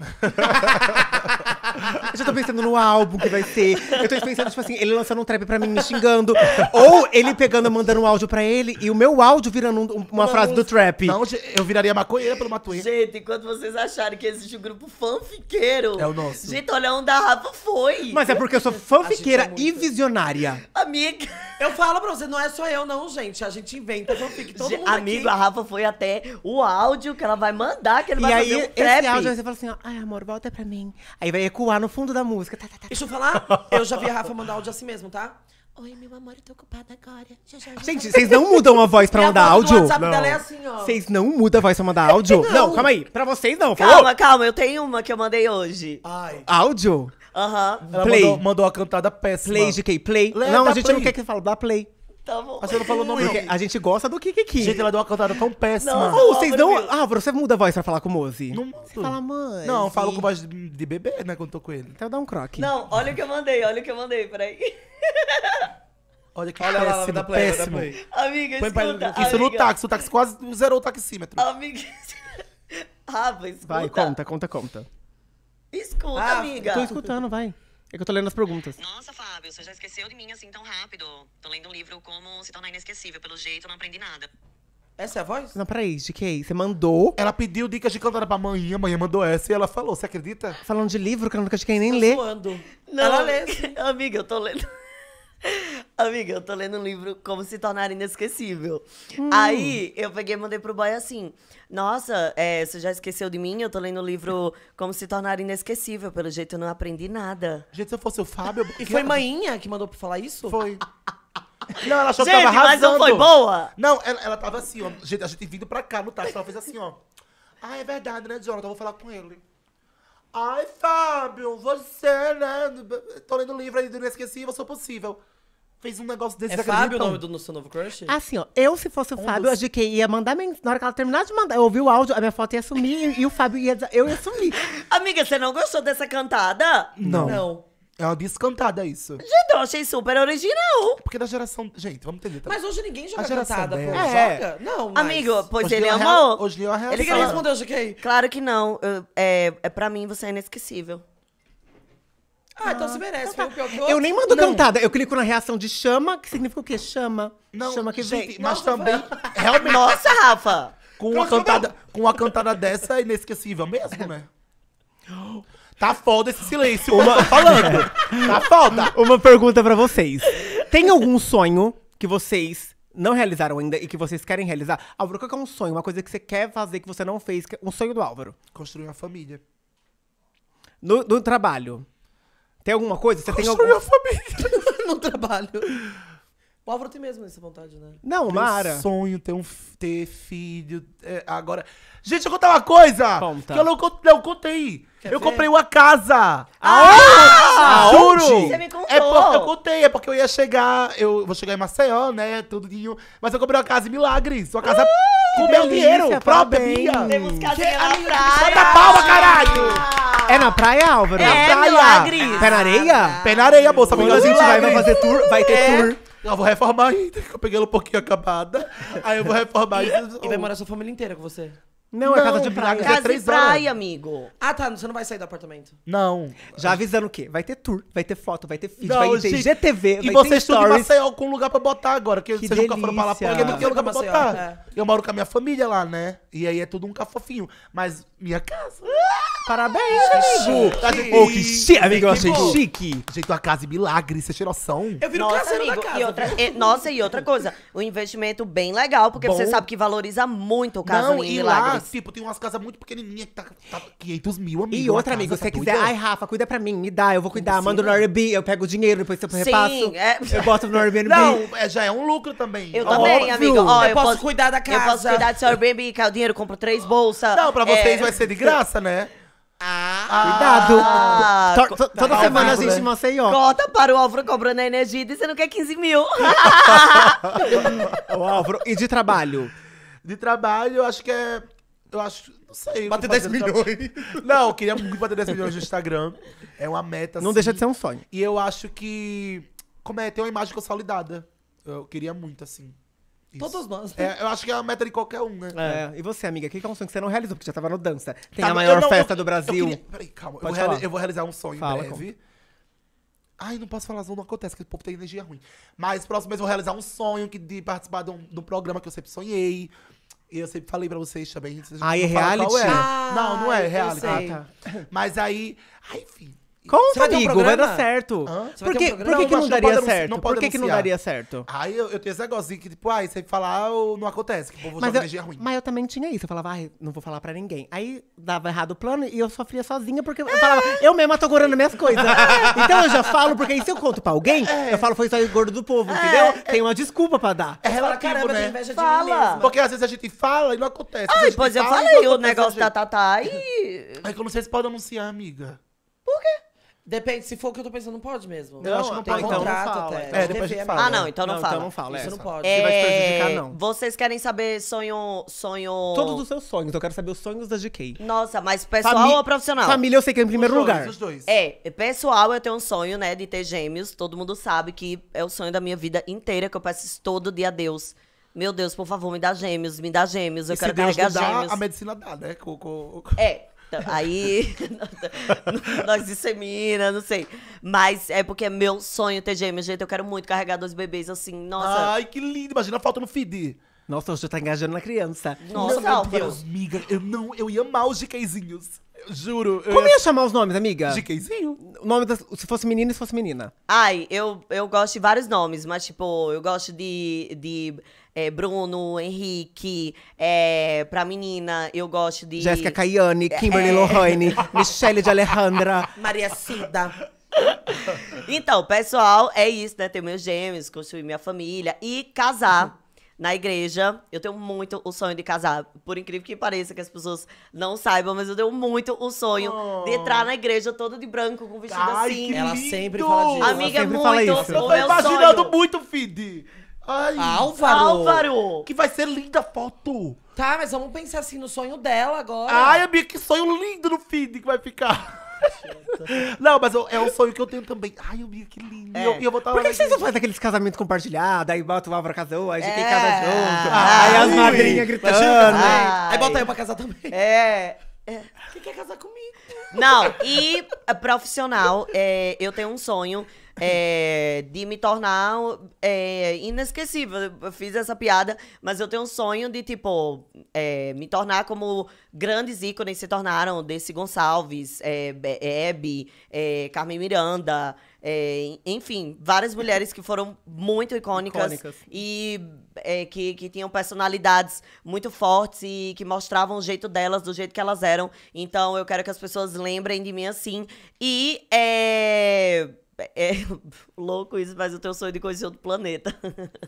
já tô pensando no álbum que vai ser. Eu tô pensando, tipo assim, ele lançando um trap pra mim me xingando. ou ele pegando, mandando um áudio pra ele e o meu áudio virando um, uma, frase do trap. Não, eu viraria maconheira pelo Matuê. Gente, enquanto vocês acharem que existe um grupo fanfiqueiro. É o nosso. Gente, olha onde a Rafa foi. Mas é porque eu sou fanfiqueira é e visionária. Amiga, Amiga! Eu falo pra você, não é só eu, não, gente. A gente inventa fanfic, todo mundo Amigo, aqui. a Rafa foi até o áudio que ela vai mandar, que ele e vai aí, fazer um trap. esse áudio, aí você fala assim, ó, ai, amor, volta pra mim. Aí vai ecoar no fundo da música. Tá, tá, tá, Deixa eu tá. falar, eu já vi a Rafa mandar áudio assim mesmo, tá? Oi, meu amor, eu tô ocupada agora. Já, já, já. Gente, tá vocês não mudam a voz pra Minha mandar voz do áudio? WhatsApp dela é assim, ó. Vocês não mudam a voz pra mandar áudio? não. não, calma aí. Pra vocês não. Calma, falou? calma, eu tenho uma que eu mandei hoje. Ai. Áudio? Aham. Play. mandou, mandou a cantada péssima. Play de k Play? Lê, não, a gente play. não quer que você fale, da play. Tá bom. A gente não falou o nome. Porque a gente gosta do Kiki. Gente, ela deu uma cantada tão péssima. Não, vocês não. Ah, você muda a voz pra falar com o Mozi. Não mudo. Você fala, mãe. Não, eu falo com voz de, bebê, né? Quando tô com ele. Então dá um croque. Não, olha o que eu mandei, olha o que eu mandei, peraí. Olha que Olha péssimo, lá, da péssimo. Play. Amiga, Põe escuta, amiga. Isso no táxi, o táxi quase zerou o taxímetro. Amiga, Rafa, ah, escuta. Vai, conta, conta, conta. Escuta, ah, amiga. Tô escutando, vai. É que eu tô lendo as perguntas. Nossa, Fábio, você já esqueceu de mim assim tão rápido. Tô lendo um livro como se tornar inesquecível. Pelo jeito, eu não aprendi nada. Essa é a voz? Não, peraí, de que Você mandou. Ela pediu dicas de cantora pra manhã, manhã mandou essa e ela falou, você acredita? Falando de livro, que eu nunca de quem nem lê. Não, ela lê. Amiga, eu tô lendo. Amiga, eu tô lendo um livro Como Se Tornar Inesquecível. Hum. Aí eu peguei e mandei pro boy assim: Nossa, é, você já esqueceu de mim? Eu tô lendo o um livro Como Se Tornar Inesquecível. Pelo jeito eu não aprendi nada. Gente, se eu fosse o Fábio. E foi Mainha que mandou pra falar isso? Foi. Não, ela achou gente, que tava arrasando. Mas não foi boa? Não, ela, ela tava assim, ó. Gente, a gente vindo pra cá no táxi, ela fez assim, ó. Ah, é verdade, né, Jonathan? Eu vou falar com ele. Ai, Fábio, você, né? Tô lendo o livro aí do Inesquecível, sou possível fez um negócio desse. É Fábio o nome do seu novo crush? Assim, ó, eu se fosse o um Fábio, dos... a que ia mandar mensagem. Na hora que ela terminar de mandar, eu ouvi o áudio, a minha foto ia sumir e, e o Fábio ia. Eu ia sumir. Amiga, você não gostou dessa cantada? Não. Não. É uma descantada isso. Gente, eu achei super original. Porque da geração. Gente, vamos entender. Tá? Mas hoje ninguém joga a cantada, dela. pô. É. Joga? Não. Mas... Amigo, pois hoje ele amou. Hoje ele é uma reação. Ele que respondeu, GK. Claro que não. Eu, é, é, pra mim, você é inesquecível. Ah, então se ah, merece. Então tá. Foi o pior eu... nem mando Não. cantada. Eu clico na reação de chama, que significa o quê? Chama. Não, chama que gente, vem. Mas Nossa, também, Nossa, Rafa! com uma, cantada, com uma cantada dessa é inesquecível mesmo, né? Tá foda esse silêncio, uma... tô falando. Tá foda. Uma pergunta pra vocês. Tem algum sonho que vocês não realizaram ainda e que vocês querem realizar? Álvaro, qual é um sonho? Uma coisa que você quer fazer que você não fez? É um sonho do Álvaro. Construir uma família. No, no trabalho. Tem alguma coisa? Você tem alguma. a família. não trabalho. O Álvaro tem mesmo essa vontade, né? Não, Meu Mara. sonho ter um ter filho. É, agora. Gente, eu contar uma coisa! Conta. Que eu não, não contei! Quer eu ver? comprei uma casa! Ah! ah juro! Você me contou! É porque eu contei, é porque eu ia chegar. Eu vou chegar em Maceió, né? Tudinho. Mas eu comprei uma casa em Milagres. Uma casa ah, com meu dinheiro próprio, minha. Temos casinha na praia! Santa palma, caralho! É na praia, Álvaro? É, na praia! Milagres! Pé na areia? Pé na areia, moça. a gente vai, vai fazer tour, vai ter é. tour. Não, vou reformar ainda, que eu peguei ela um pouquinho acabada. Aí eu vou reformar E vai morar sua família inteira com você. Não, é casa de praia. Casa é três de praia, horas. amigo. Ah, tá. Você não vai sair do apartamento. Não. Já avisando o quê? Vai ter tour, vai ter foto, vai ter feed, vai ter gente, GTV, e vai ter stories. E vocês em com lugar pra botar agora. Que, que vocês nunca foram pra lá, porque não tem lugar pra botar. É. Eu moro com a minha família lá, né? E aí é tudo um cafofinho. Mas minha casa... Parabéns, amigo! Oh, que chique, amigo, eu achei chique. Jeito tua casa e milagre, você tem ação. Eu viro nossa, amigo, casa. E outra, e, nossa, e outra coisa, um investimento bem legal, porque Bom. você sabe que valoriza muito o caso não, milagres. Mas, tipo, tem umas casas muito pequenininhas que tá, tá 500 mil, amigo. E outra, amigo, se você quiser, ai, Rafa, cuida pra mim, me dá, eu vou cuidar. Manda no assim? Airbnb, eu pego o dinheiro, depois eu repasso. Sim, é... Eu boto no Airbnb. Não, é, já é um lucro também. Eu também, amigo. Ó, eu, eu posso, cuidar da casa. Eu posso cuidar do seu Airbnb, que é o dinheiro, compro três bolsas. Não, pra vocês é... vai ser de graça, né? Ah, Cuidado! Ah, toda semana a gente em ó. Corta para o Álvaro cobrando a energia e dizendo que é 15 mil. o Álvaro, e de trabalho? De trabalho, acho que é eu acho. Não sei. Bater 10 milhões. Não, eu queria bater 10 milhões no Instagram. É uma meta. Não assim. deixa de ser um sonho. E eu acho que. Como é? ter uma imagem consolidada. Eu queria muito, assim. Isso. Todos nós. Né? É, eu acho que é a meta de qualquer um, né? É. E você, amiga, o que é um sonho que você não realizou? Porque já tava no dança. Tem tá, a maior não, festa eu, do Brasil. Queria, peraí, calma. Eu vou, eu vou, realizar um sonho Fala, em breve. Como? Ai, não posso falar, não acontece, Porque o povo tem energia ruim. Mas próximo mês eu vou realizar um sonho que, de participar de um, de um programa que eu sempre sonhei. E eu sempre falei pra vocês também. Vocês aí ah, é reality? É. Ah, não, não é reality. Ah, tá. Mas aí, aí, ah, enfim. Conta, é vai amigo, um vai dar certo. Hã? por que, é um por que, não, que não, daria certo? Não por que, que não daria certo? Aí eu, eu tenho esse negócio que, tipo, ai, você falar, ah, não acontece, que o povo mas eu, energia ruim. Mas eu também tinha isso, eu falava, ai, ah, não vou falar pra ninguém. Aí dava errado o plano e eu sofria sozinha, porque é. eu falava, eu mesma tô gorando minhas coisas. então eu já falo, porque aí se eu conto pra alguém, é. eu falo, foi só o gordo do povo, é. entendeu? É. Tem uma desculpa pra dar. É relativo, caramba, né? inveja fala. mim mesma. Porque às vezes a gente fala e não acontece. Ai, pois eu falei o negócio da Tatá e... Aí como vocês podem anunciar, amiga. Por quê? Depende, se for o que eu tô pensando, não pode mesmo. Não, acho que não tem pode, contrato então não fala, até. Então. É, depois a gente fala. Ah, não, então não, não fala. Então não fala, Isso não pode. É... Você vai se prejudicar, não. Vocês querem saber sonho... sonho... Todos os seus sonhos, eu quero saber os sonhos da GK. Nossa, mas pessoal Fami... ou profissional? Família eu sei que é em primeiro os lugar. os dois. É, pessoal eu tenho um sonho, né, de ter gêmeos. Todo mundo sabe que é o sonho da minha vida inteira, que eu peço todo dia a Deus. Meu Deus, por favor, me dá gêmeos, me dá gêmeos, eu e quero se Deus carregar dá, gêmeos. A medicina dá, né? Com, com... É, então, aí nós dissemina, não sei. Mas é porque é meu sonho ter gêmeos, gente. Eu quero muito carregar dois bebês assim. Nossa. Ai, que lindo. Imagina a falta no feed. Nossa, você tá engajando na criança. Nossa, não, meu Deus. Amiga, eu não, eu ia amar os GKzinhos. Juro. Eu Como ia... ia chamar os nomes, amiga? GKzinho. O nome das, se fosse menino e se fosse menina. Ai, eu, eu gosto de vários nomes, mas tipo, eu gosto de, de é, Bruno, Henrique, é, pra menina, eu gosto de. Jéssica Caiane, é, Kimberly é... Lohane, Michelle de Alejandra. Maria Cida. Então, pessoal, é isso, né? Ter meus gêmeos, construir minha família e casar na igreja. Eu tenho muito o sonho de casar. Por incrível que pareça, que as pessoas não saibam, mas eu tenho muito o sonho oh. de entrar na igreja toda de branco, com vestido Ai, assim. Ela sempre fala disso. Amiga, muito. Fala isso. Eu tô meu imaginando sonho. muito, Fid. Ai, Álvaro. Álvaro! Que vai ser linda a foto! Tá, mas vamos pensar assim no sonho dela agora. Ai, amiga, que sonho lindo no feed que vai ficar! Não, mas eu, é um sonho que eu tenho também. Ai, eu vi que lindo. É. Eu, eu vou tá Por que, que vocês não fazem aqueles casamentos compartilhados? Aí bota o Álvaro casou, aí a fica em casa é. junto. Ai, ah, aí as madrinhas gritando. Né? Aí bota eu pra casar também. É. é. Quem é. quer casar comigo? Não, e é, profissional, é, eu tenho um sonho é, de me tornar é, inesquecível. Eu fiz essa piada, mas eu tenho um sonho de, tipo, é, me tornar como grandes ícones se tornaram Desse Gonçalves, é, é Hebe, é, Carmen Miranda, é, enfim, várias mulheres que foram muito icônicas, icônicas. e que, que tinham personalidades muito fortes e que mostravam o jeito delas, do jeito que elas eram. Então eu quero que as pessoas lembrem de mim assim. E. É, é louco isso, mas eu tenho sonho de conhecer outro planeta.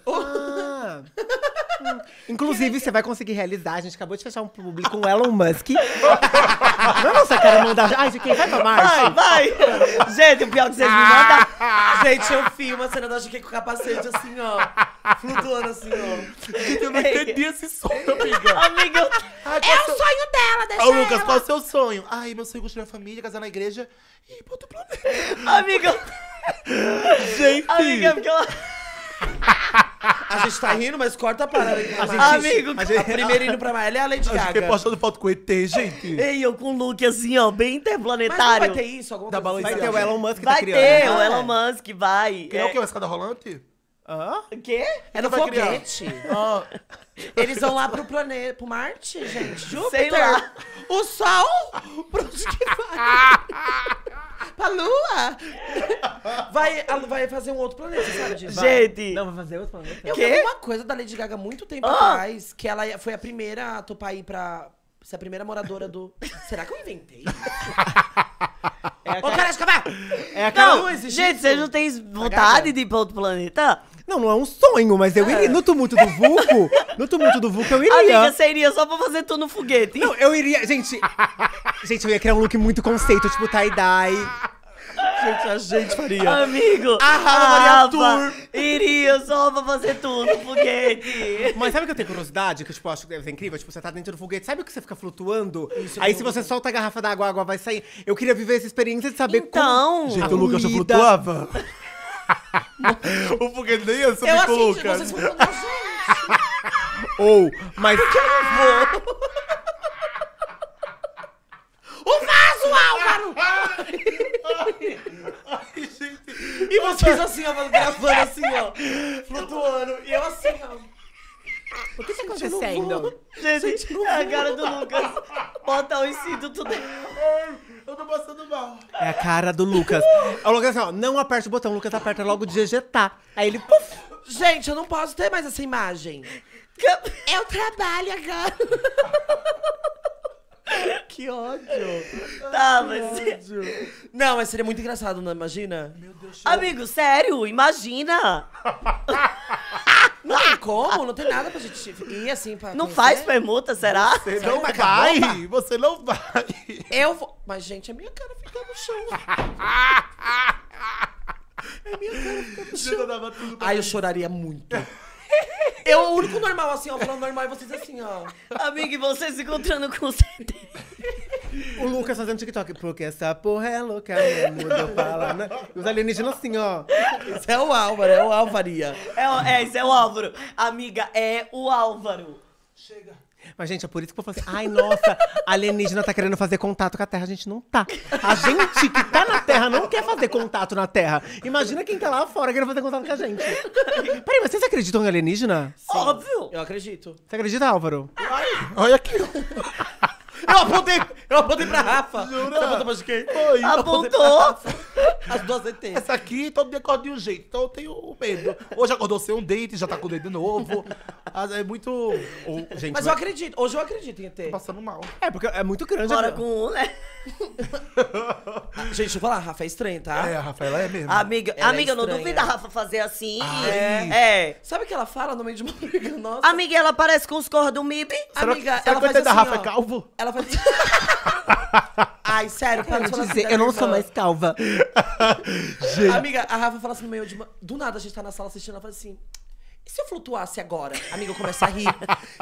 Ah! Inclusive, você vai conseguir realizar. A gente acabou de fechar um público com Elon Musk. não é nossa cara mandar. Ai, de quem? Vai pra Marte. Vai, vai. Gente, o pior é que vocês me ah. mandam. Gente, eu filmo a cena da GQ com o capacete assim, ó. Flutuando assim, ó. Gente, eu não entendi esse sonho, amiga. Amiga, é o é sonho dela, deixa Ô, Lucas, ela. qual é o seu sonho? Ai, meu sonho é construir a família, casar na igreja e ir pra outro planeta. Amiga. Gente. Amiga, porque ela... A gente tá rindo, mas corta a parada. A gente, Amigo, a, gente, a primeira indo pra Maia é a Lady Gaga. Fiquei postando foto com ET, gente. Ei, eu com um look assim, ó, bem interplanetário. Mas vai ter isso, alguma da coisa. Assim? Vai ter o Elon Musk vai tá criando. Vai ter, o ah, é. Elon Musk, vai. Quem é, o é. quê? Uma escada rolante? Hã? Ah? Quê? É no foguete. Ah. Eles vão lá pro planeta, pro Marte, gente? Júpiter? Sei lá. O Sol? Pra onde que vai? pra lua! Vai, vai fazer um outro planeta, sabe? Disso? Gente! Não, vai fazer outro planeta. Eu vi uma coisa da Lady Gaga muito tempo ah. atrás, que ela foi a primeira a topar ir pra. Ser a primeira moradora do. Será que eu inventei? É cara... Ô, cara, É a cara... Não, não gente, vocês não têm vontade de ir pra outro planeta? Não, não é um sonho, mas eu é. iria. No tumulto do vulco, no tumulto do vulco eu iria. Amiga, você iria só pra fazer tu no foguete. Não, eu iria. Gente, gente, eu ia criar um look muito conceito, tipo tie-dye. Gente, a gente faria. Amigo, a Ana Tour. iria só pra fazer tudo no foguete. Mas sabe o que eu tenho curiosidade? Que tipo, eu acho que deve ser incrível. Tipo, você tá dentro do foguete, sabe o que você fica flutuando? Isso, Aí se você solta a garrafa d'água, a água vai sair. Eu queria viver essa experiência de saber Então, como... Gente, o Lucas já flutuava. o foguete nem ia é subir eu com o Lucas. Vocês gente. Ou, mas. Porque eu não vou. O vaso, Álvaro! Ai, gente. E vocês assim, ó, gravando assim, ó. Flutuando. E eu assim, ó. O que tá acontecendo? Gente, gente a cara do Lucas bota o cinto tudo. É a cara do Lucas. O Lucas assim, ó, não aperta o botão, o Lucas aperta logo de ejetar. Aí ele, puf! Gente, eu não posso ter mais essa imagem. Eu trabalho agora. que ódio. Tá, mas... ódio. Não, mas seria muito engraçado, não imagina? Meu Deus. Amigo, sério, imagina. Não tem ah! como, não tem nada pra gente ir assim pra. Não conhecer. faz permuta, será? Você não vai, vai você não vai. Eu vou. Mas, gente, a minha cara fica no chão. a minha cara fica no chão. Ai, eu choraria muito. Eu, o único normal, assim, ó, falando normal, e é vocês assim, ó. Amiga, e você se encontrando com o CD. O Lucas fazendo TikTok, porque essa porra é louca mesmo, eu falo, né? E os alienígenas assim, ó. Isso é o Álvaro, é o Álvaria. É, é, isso é o Álvaro. Amiga, é o Álvaro. Chega. Mas, gente, é por isso que eu falo assim, ai, nossa, a alienígena tá querendo fazer contato com a Terra. A gente não tá. A gente que tá na Terra não quer fazer contato na Terra. Imagina quem tá lá fora querendo fazer contato com a gente. Peraí, mas vocês acreditam em alienígena? Óbvio. Eu acredito. Você acredita, Álvaro? Olha aqui. Eu apontei, eu apontei pra Rafa. Jura? Você apontou pra quem? Foi. Apontou. As duas ETs. Essa aqui todo dia acorda de um jeito, então eu tenho medo. Hoje acordou sem um dente, já tá com o dedo novo. É muito... Ou, gente, Mas eu acredito, hoje eu acredito em ET. Tô passando mal. É, porque é muito grande. agora com um, né? Gente, deixa eu falar, a Rafa é estranha, tá? É, a Rafa, ela é mesmo. Amiga, é amiga eu não duvido duvida a Rafa fazer assim. Né? É. é. Sabe o que ela fala no meio de uma briga nossa? Amiga, ela parece com os corros do MIB. Será que- Amiga, será ela que o faz da assim, Rafa é ó. é calvo? Ela calva. Ai, sério, para de dizer, assim eu não irmã. sou mais calva. gente. Amiga, a Rafa fala assim no meio de uma... Do nada a gente tá na sala assistindo, ela fala assim. E se eu flutuasse agora? Amiga, eu começo a rir.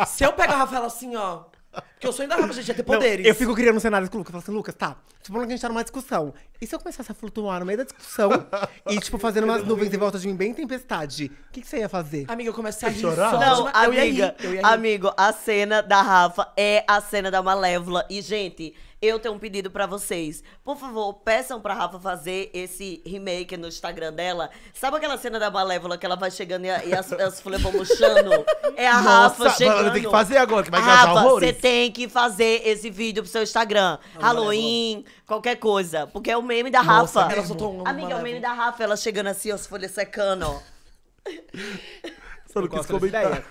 se eu pego a Rafa ela assim, ó. Porque eu sou ainda rápido, gente, ia ter poderes. Não, eu fico criando cenários com o Lucas. Eu falo assim, Lucas, tá. Tipo, a gente tá numa discussão. E se eu começasse a flutuar no meio da discussão e, tipo, fazendo umas nuvens em volta de mim, bem tempestade, o que, que, você ia fazer? Amiga, eu comecei a rir chorar? Só, Não, amiga, eu ia rir, eu ia rir. amigo, a cena da Rafa é a cena da Malévola. E, gente, eu tenho um pedido para vocês. Por favor, peçam pra Rafa fazer esse remake no Instagram dela. Sabe aquela cena da Malévola que ela vai chegando e, e as, as folhas vão murchando? É a Nossa, Rafa chegando. Tem que fazer agora, que vai Rafa, você tem que fazer esse vídeo pro seu Instagram. Não, Halloween, Malévola. qualquer coisa. Porque é o meme da Nossa, Rafa. Ela soltou um Amiga, Malévola. é o meme da Rafa, ela chegando assim, as folhas secando. Só não quis comentar.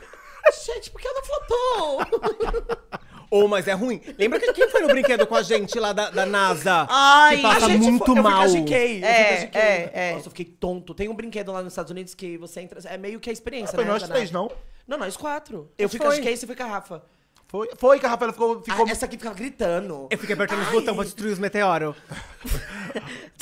Gente, por que ela flopou? Ou, mas é ruim. Lembra que quem foi no brinquedo com a gente lá da, da NASA? Ai, que passa muito foi, mal. Eu fiquei, é, eu é, é. Nossa, eu fiquei tonto. Tem um brinquedo lá nos Estados Unidos que você entra. É meio que a experiência. Ah, foi né, nós três, não? Não, nós quatro. Eu fui com e você foi com a Rafa. Foi, foi que a Rafaela ficou. Ah, ficou... Ah, essa aqui ficava gritando. Eu fiquei apertando Ai. os botões pra destruir os meteoros.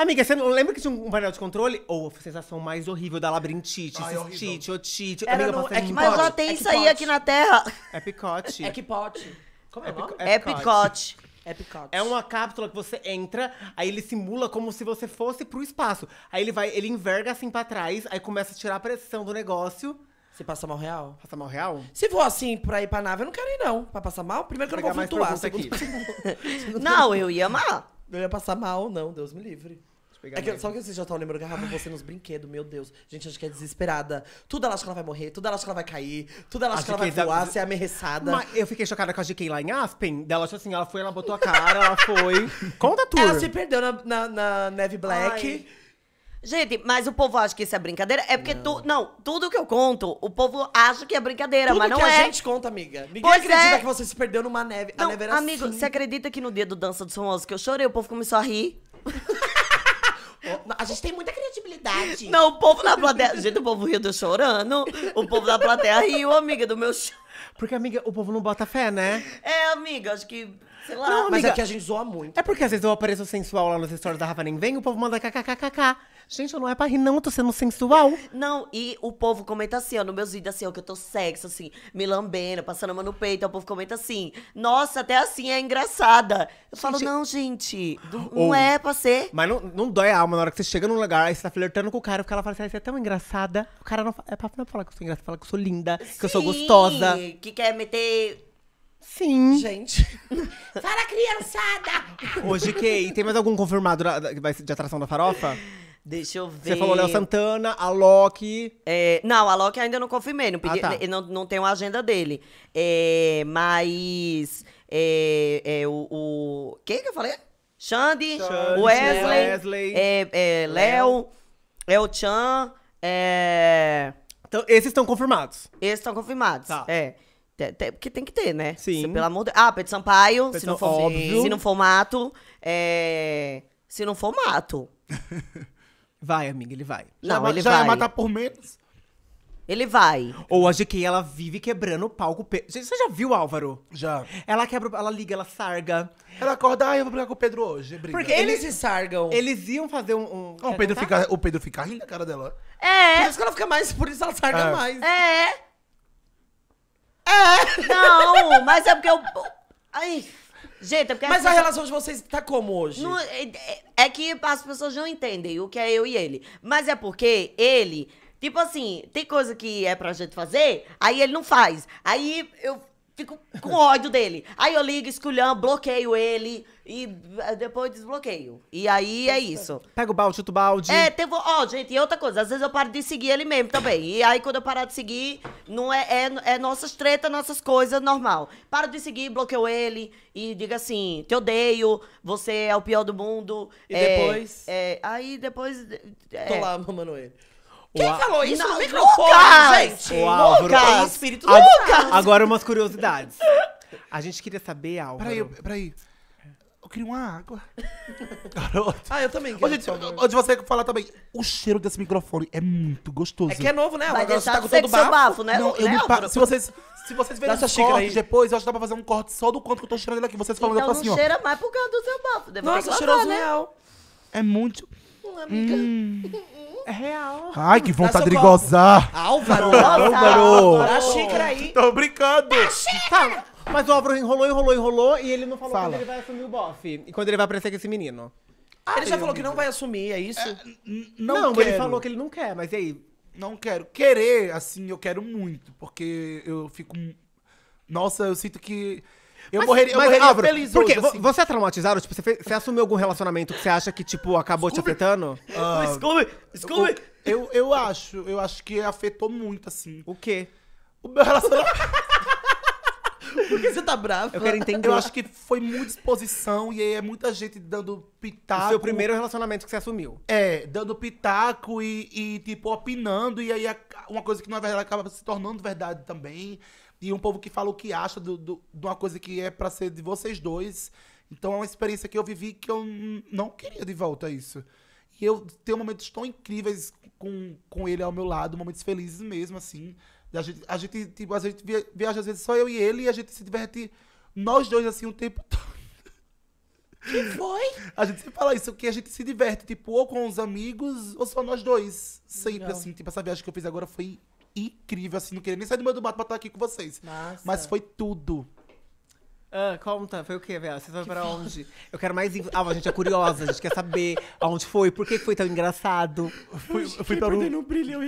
Amiga, você não lembra que tinha um painel de controle? Ou a sensação mais horrível da labirintite, Ai, otite. Amiga, no... é que Mas já tem é isso aí aqui na Terra. É picote. É que pote. Como é o é nome? É picote. É picote. É uma cápsula que você entra, aí ele simula como se você fosse pro espaço. Aí ele vai, ele enverga assim pra trás, aí começa a tirar a pressão do negócio. Você passa mal real? Passa mal real? Se for assim pra ir pra nave, eu não quero ir, não. Pra passar mal, primeiro que eu não vou flutuar. Segundo... não, eu ia amar. Eu ia passar mal, não, Deus me livre só é que, você que vocês já estão lembrando? Garrafa você nos brinquedos, meu Deus. Gente, acho que é desesperada. Tudo ela acha que ela vai morrer, tudo ela acha que ela vai cair, tudo ela acha que ela vai voar, da... ser ameaçada. Mas eu fiquei chocada com a GK lá em Aspen. Dela achou assim, ela foi, ela botou a cara, ela foi. Conta tudo. Ela se perdeu na, na, na neve black. Ai. Gente, mas o povo acha que isso é brincadeira? É porque não, tu, não tudo que eu conto, o povo acha que é brincadeira, tudo mas não é. Tudo que a é. gente conta, amiga. Ninguém pois acredita é. que você se perdeu numa neve. Não, a neve era amigo, assim. você acredita que no dia do Dança dos Famosos que eu chorei, o povo começou a rir? É, a gente tem muita credibilidade. Não, o povo na plateia. Gente, o povo riu chorando. O povo da plateia riu, amiga, do meu chão. Porque, amiga, o povo não bota fé, né? É, amiga, acho que. Sei lá. Não, amiga, mas é que a gente zoa muito. É porque às vezes eu apareço sensual lá nos stories da Rafa Nem Vem, o povo manda kkkk. Gente, não é pra rir, não, eu tô sendo sensual. Não, e o povo comenta assim, ó, nos meus vídeos, assim, ó, que eu tô sexo, assim, me lambendo, passando a mão no peito. Aí o povo comenta assim, nossa, até assim é engraçada. Eu gente, falo, não, gente, não ou, é pra ser. Mas não, não dói a alma na hora que você chega num lugar, aí você tá flertando com o cara, porque ela fala assim, você é tão engraçada. O cara não fala, é, é pra não falar que eu sou engraçada, é fala que eu sou linda, Sim, que eu sou gostosa. Que quer meter. Sim. Gente. Fala, criançada! Hoje, Kay, tem mais algum confirmado de atração da farofa? Deixa eu ver. Você falou Léo Santana, Alok. É, não, Loki ainda não confirmei. Não, pedi, ah, tá. Né, não, não tenho a agenda dele. É, mas. É, é, o, o. Quem que eu falei? Xande, Xande Wesley, Wesley. É, é, Léo, El é Chan. É... Então, esses estão confirmados. Esses estão confirmados. Tá. É. Porque tem que ter, né? Sim. Se, pelo amor de... Ah, Pedro Sampaio, Pedro se, não for, óbvio. se não for mato. É... Se não for mato. Vai, amiga, ele vai. Não, já, ele já vai. matar por menos. Ele vai. Ou a GK, ela vive quebrando o palco. Você já viu, Álvaro? Já. Ela quebra, ela liga, ela sarga. Ela acorda, ah, eu vou brigar com o Pedro hoje. Briga. Porque eles se sargam. Eles iam fazer um. um... Não, o, Pedro fica, o Pedro fica rindo da cara dela. É. Por isso que ela fica mais. Por isso ela sarga é. mais. É. É. Não, mas é porque eu. Ai. Gente, é porque Mas a relação de vocês tá como hoje? Não, é, é, é que as pessoas não entendem o que é eu e ele. Mas é porque ele Tipo assim, tem coisa que é pra gente fazer, aí ele não faz. Aí eu fico com ódio dele. Aí eu ligo, esculham, bloqueio ele e eh, depois desbloqueio. E aí é isso. Pega o balde, chuta o balde. É, teve. Ó, oh, gente, e outra coisa, às vezes eu paro de seguir ele mesmo também. E aí quando eu paro de seguir, não é, é, é nossas tretas, nossas coisas, normal. Paro de seguir, bloqueio ele e diga assim: te odeio, você é o pior do mundo. E é, depois. É, aí depois. É, Tô lá mamando ele. Quem a... falou isso não, no microfone, Lucas! gente? O Álvaro Lucas! espírito do Lucas! Agora umas curiosidades. A gente queria saber, algo. Peraí, peraí. Eu queria uma água. Garoto. Ah, eu também quero. gente, onde você falar também, o cheiro desse microfone é muito gostoso. É que é novo, né? Vai deixar você tá com todo bafo. bafo, né? Não, eu né, pa... Se vocês... Se vocês verem xícara aí depois, eu acho que dá pra fazer um corte só do quanto que eu tô cheirando aqui. Vocês falando, então, eu tô assim, ó. não cheira mais por causa do seu bafo. Deve Nossa, lavar, cheiroso né? É real. É muito... Hum, amiga. Hum. É real. Ai, que vontade tá de gozar. Álvaro, Álvaro. Dá a xícara aí. Tô brincando. a tá, xícara. Tá. Mas o Álvaro enrolou, enrolou, enrolou e ele não falou Fala. quando ele vai assumir o bofe. E quando ele vai aparecer com esse menino. Ah, ele já falou que não vai assumir, é isso? É, não, não ele falou que ele não quer, mas e aí? Não quero. Querer, assim, eu quero muito, porque eu fico. Nossa, eu sinto que eu mas, morreria, eu mas, morreria Álvaro, feliz Hoje, assim. Você é traumatizado? Tipo, você, fez, você assumiu algum relacionamento que você acha que, tipo, acabou Scooby. te afetando? Uh, desculpe. Eu, eu, eu acho, eu acho que afetou muito, assim. O quê? O meu relacionamento... Por que você tá bravo? Eu quero entender. Eu acho que foi muita exposição e aí é muita gente dando pitaco. O seu primeiro relacionamento que você assumiu. É, dando pitaco e, e tipo, opinando. E aí uma coisa que não é verdade acaba se tornando verdade também e um povo que fala o que acha do, do, de uma coisa que é para ser de vocês dois. Então é uma experiência que eu vivi que eu não queria de volta isso. E eu tenho momentos tão incríveis com, com ele ao meu lado, momentos felizes mesmo, assim. A gente, a gente, tipo, a gente viaja às vezes só eu e ele e a gente se diverte nós dois, assim, o tempo todo. Que foi? A gente sempre fala isso, que a gente se diverte, tipo, ou com os amigos, ou só nós dois. Sempre, Legal. assim. Tipo, essa viagem que eu fiz agora foi incrível, assim. Não queria nem sair do meu do mato pra estar aqui com vocês. Nossa. Mas foi tudo. Ah, conta, foi o que, Vera? Você foi pra onde? Eu quero mais. Ah, a gente é curiosa, a gente quer saber aonde foi, por que foi tão engraçado. eu fui para o eu brilho.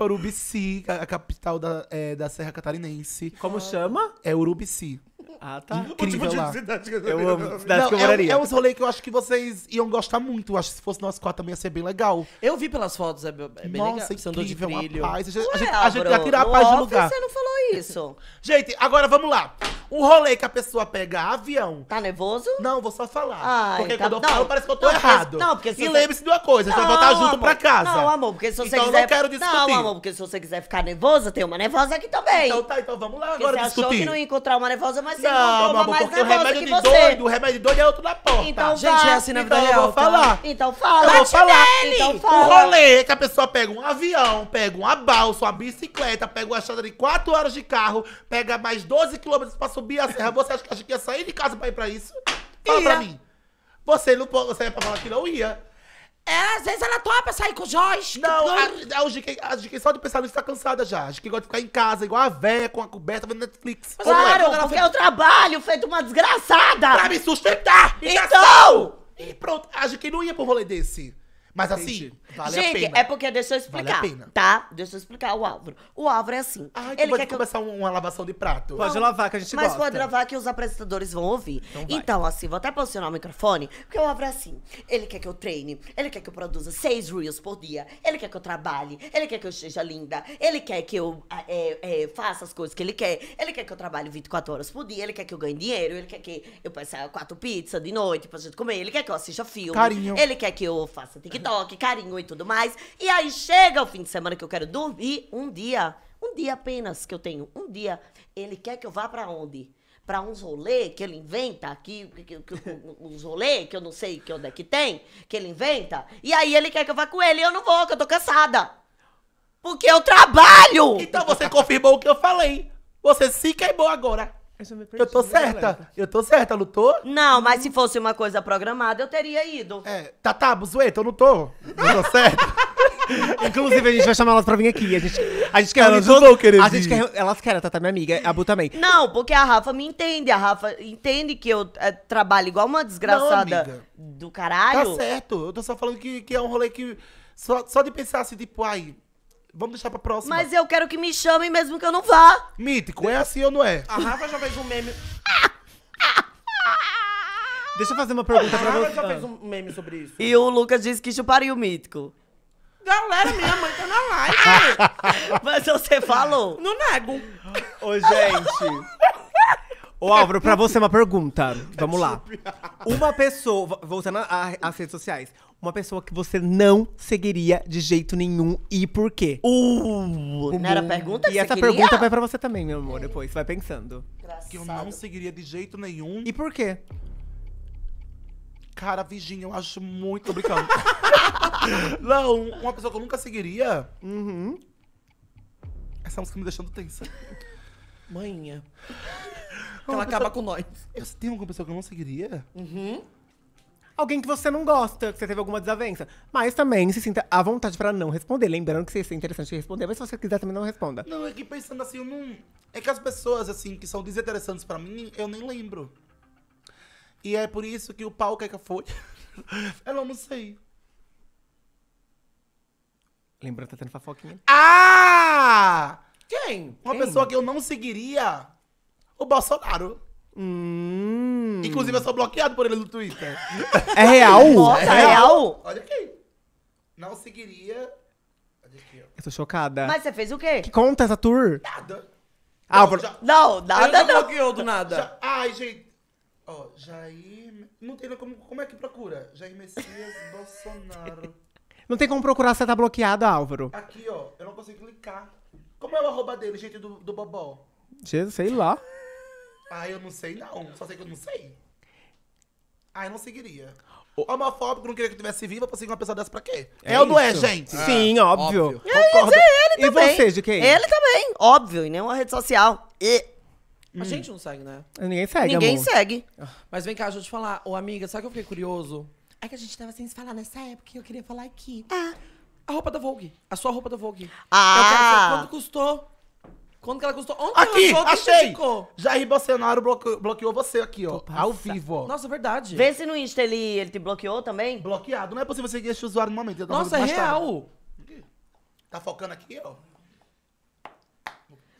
Urubici, a, a capital da, é, da Serra Catarinense. Como chama? É Urubici. Ah, tá. Incrível, o tipo de cidade que eu, eu amo cidade não, que eu é moraria. É, um, é uns rolês que eu acho que vocês iam gostar muito. Eu acho que se fosse nós quatro também ia ser bem legal. Eu vi pelas fotos, é, é bem legal. Nossa, legal. incrível, de rapaz. A gente, Ué, a gente, tirar a paz do lugar. você não falou isso. gente, agora vamos lá. Um rolê que a pessoa pega avião. Tá nervoso? Não, vou só falar. Ai, porque tá... quando eu não, falo, parece que eu tô não, errado. Não, porque se e lembre-se de uma coisa, você vai voltar junto amor, pra casa. Não, amor, porque se você então, quiser. Então eu não quero discutir. Não, amor, porque se você quiser ficar nervosa, tem uma nervosa aqui também. Então tá, então vamos lá porque agora você discutir. Você achou que não ia encontrar uma nervosa, mas Assim, não, encontrou porque o remédio de você. doido, o remédio de doido é outro na porta. Então, Gente, é assim na vida então real. Eu vou tá? falar. Então fala. Eu vou falar. Nele. Então, então fala. O rolê que a pessoa pega um avião, pega uma balsa, uma bicicleta, pega uma estrada de 4 horas de carro, pega mais 12 quilômetros pra subir a serra. Você acha que a gente ia sair de casa pra ir pra isso? Fala ia. pra mim. Você não pode, você é pra falar que não ia. É, às vezes ela topa sair com o Joyce. Não, a, a, a, GK, só de pensar nisso tá cansada já. A GK gosta de ficar em casa, igual a véia, com a coberta, vendo Netflix. claro, é? porque fez... É trabalho feito uma desgraçada. Pra me sustentar! Então! E pronto, a GK não ia pro rolê desse. Mas assim, Vale Gente, é porque deixa eu explicar. Vale tá? Deixa eu explicar o Álvaro. O Álvaro é assim. Ah, ele pode quer começar eu... uma lavação de prato. Pode não, lavar, que a gente mas gosta. Mas pode lavar que os apresentadores vão ouvir. Então, então, assim, vou até posicionar o microfone, porque o Álvaro é assim. Ele quer que eu treine, ele quer que eu produza seis reels por dia, ele quer que eu trabalhe, ele quer que eu esteja linda, ele quer que eu é, é, faça as coisas que ele quer, ele quer que eu trabalhe 24 horas por dia, ele quer que eu ganhe dinheiro, ele quer que eu peça quatro pizzas de noite pra gente comer, ele quer que eu assista filme, carinho. ele quer que eu faça TikTok, carinho, tudo mais. E aí chega o fim de semana que eu quero dormir um dia. Um dia apenas que eu tenho. Um dia. Ele quer que eu vá para onde? para uns rolê que ele inventa aqui, uns rolê que eu não sei que onde é que tem, que ele inventa. E aí ele quer que eu vá com ele e eu não vou, que eu tô cansada. Porque eu trabalho! Então você confirmou o que eu falei. Você se queimou agora. É né, eu tô certa. Eu tô certa, lutou? Não, mas se fosse uma coisa programada, eu teria ido. É, tá, tá, buzueta, eu não tô. Não tô certa. Inclusive, a gente vai chamar elas pra vir aqui. A gente, a gente quer elas não vão querer a gente quer, Elas querem, a tá, minha amiga, a Bu também. Não, porque a Rafa me entende. A Rafa entende que eu é, trabalho igual uma desgraçada não, do caralho. Tá certo. Eu tô só falando que, que é um rolê que. Só, só de pensar assim, tipo, ai, Vamos deixar pra próxima. Mas eu quero que me chamem mesmo que eu não vá. Mítico, é assim ou não é? A Rafa já fez um meme. Deixa eu fazer uma pergunta A Rafa já fez um meme sobre isso. E o Lucas disse que chuparia o mítico. Galera, minha mãe tá na live. Mas você falou. Não nego. Ô, gente. Ô, Álvaro, pra você uma pergunta. Vamos lá. Uma pessoa. Voltando às redes sociais uma pessoa que você não seguiria de jeito nenhum e por quê? Uh, não era a pergunta que E essa queria? pergunta vai pra você também, meu amor, depois. Você vai pensando. Engraçado. Que eu não seguiria de jeito nenhum. E por quê? Cara, Virginia, eu acho muito Tô brincando. não, uma pessoa que eu nunca seguiria. Uhum. Essa música me deixando tensa. Manha. Ela acaba com nós. Eu, tenho alguma pessoa que eu não seguiria? Uhum alguém que você não gosta, que você teve alguma desavença. Mas também se sinta à vontade para não responder. Lembrando que isso é interessante responder, mas se você quiser também não responda. Não, é que pensando assim, eu não. É que as pessoas, assim, que são desinteressantes para mim, eu nem lembro. E é por isso que o pau que, é que foi. eu não sei. Lembrando, tá tendo fofoquinha. Ah! Quem? Uma Quem? pessoa que eu não seguiria. O Bolsonaro. Hum. Inclusive, eu sou bloqueado por ele no Twitter. É real? Nossa, é, é real? Olha aqui. Não seguiria. Eu tô chocada. Mas você fez o quê? Que conta essa tour? Nada. Ah, não, já... não nada não. bloqueou do nada. Já... Ai, gente. Ó, Jair... Não tem como... Como é que procura? Jair Messias Bolsonaro. Não tem como procurar se tá bloqueado, Álvaro. Aqui, ó. Eu não consigo clicar. Como é o arroba dele, gente, do, do Bobó? Jesus, sei lá. Ah, eu não sei não. Só sei que eu não sei. Ah, eu não seguiria. O Homofóbico, não queria que eu tivesse viva pra seguir uma pessoa dessa pra quê? É, é ou não é, gente? Ah, Sim, óbvio. óbvio. Eu ia dizer ele E você, de quem? Ele também, óbvio, em nenhuma rede social. E A gente não segue, né? Ninguém segue, ninguém amor. segue. Mas vem cá, deixa eu te falar. Ô, amiga, sabe o que eu fiquei curioso? É que a gente tava sem se falar nessa época e eu queria falar aqui. Ah. A roupa da Vogue. A sua roupa da Vogue. Ah. Eu quero saber Ah! quanto custou. Quando que ela custou? Ontem aqui, ela achei. Jair Bolsonaro bloqueou, bloqueou você aqui, ó. Ao vivo, ó. Nossa, é verdade. Vê se no Insta ele, ele te bloqueou também. Bloqueado. Não é possível você esse usuário no momento. Nossa, é real. Tá focando aqui, ó.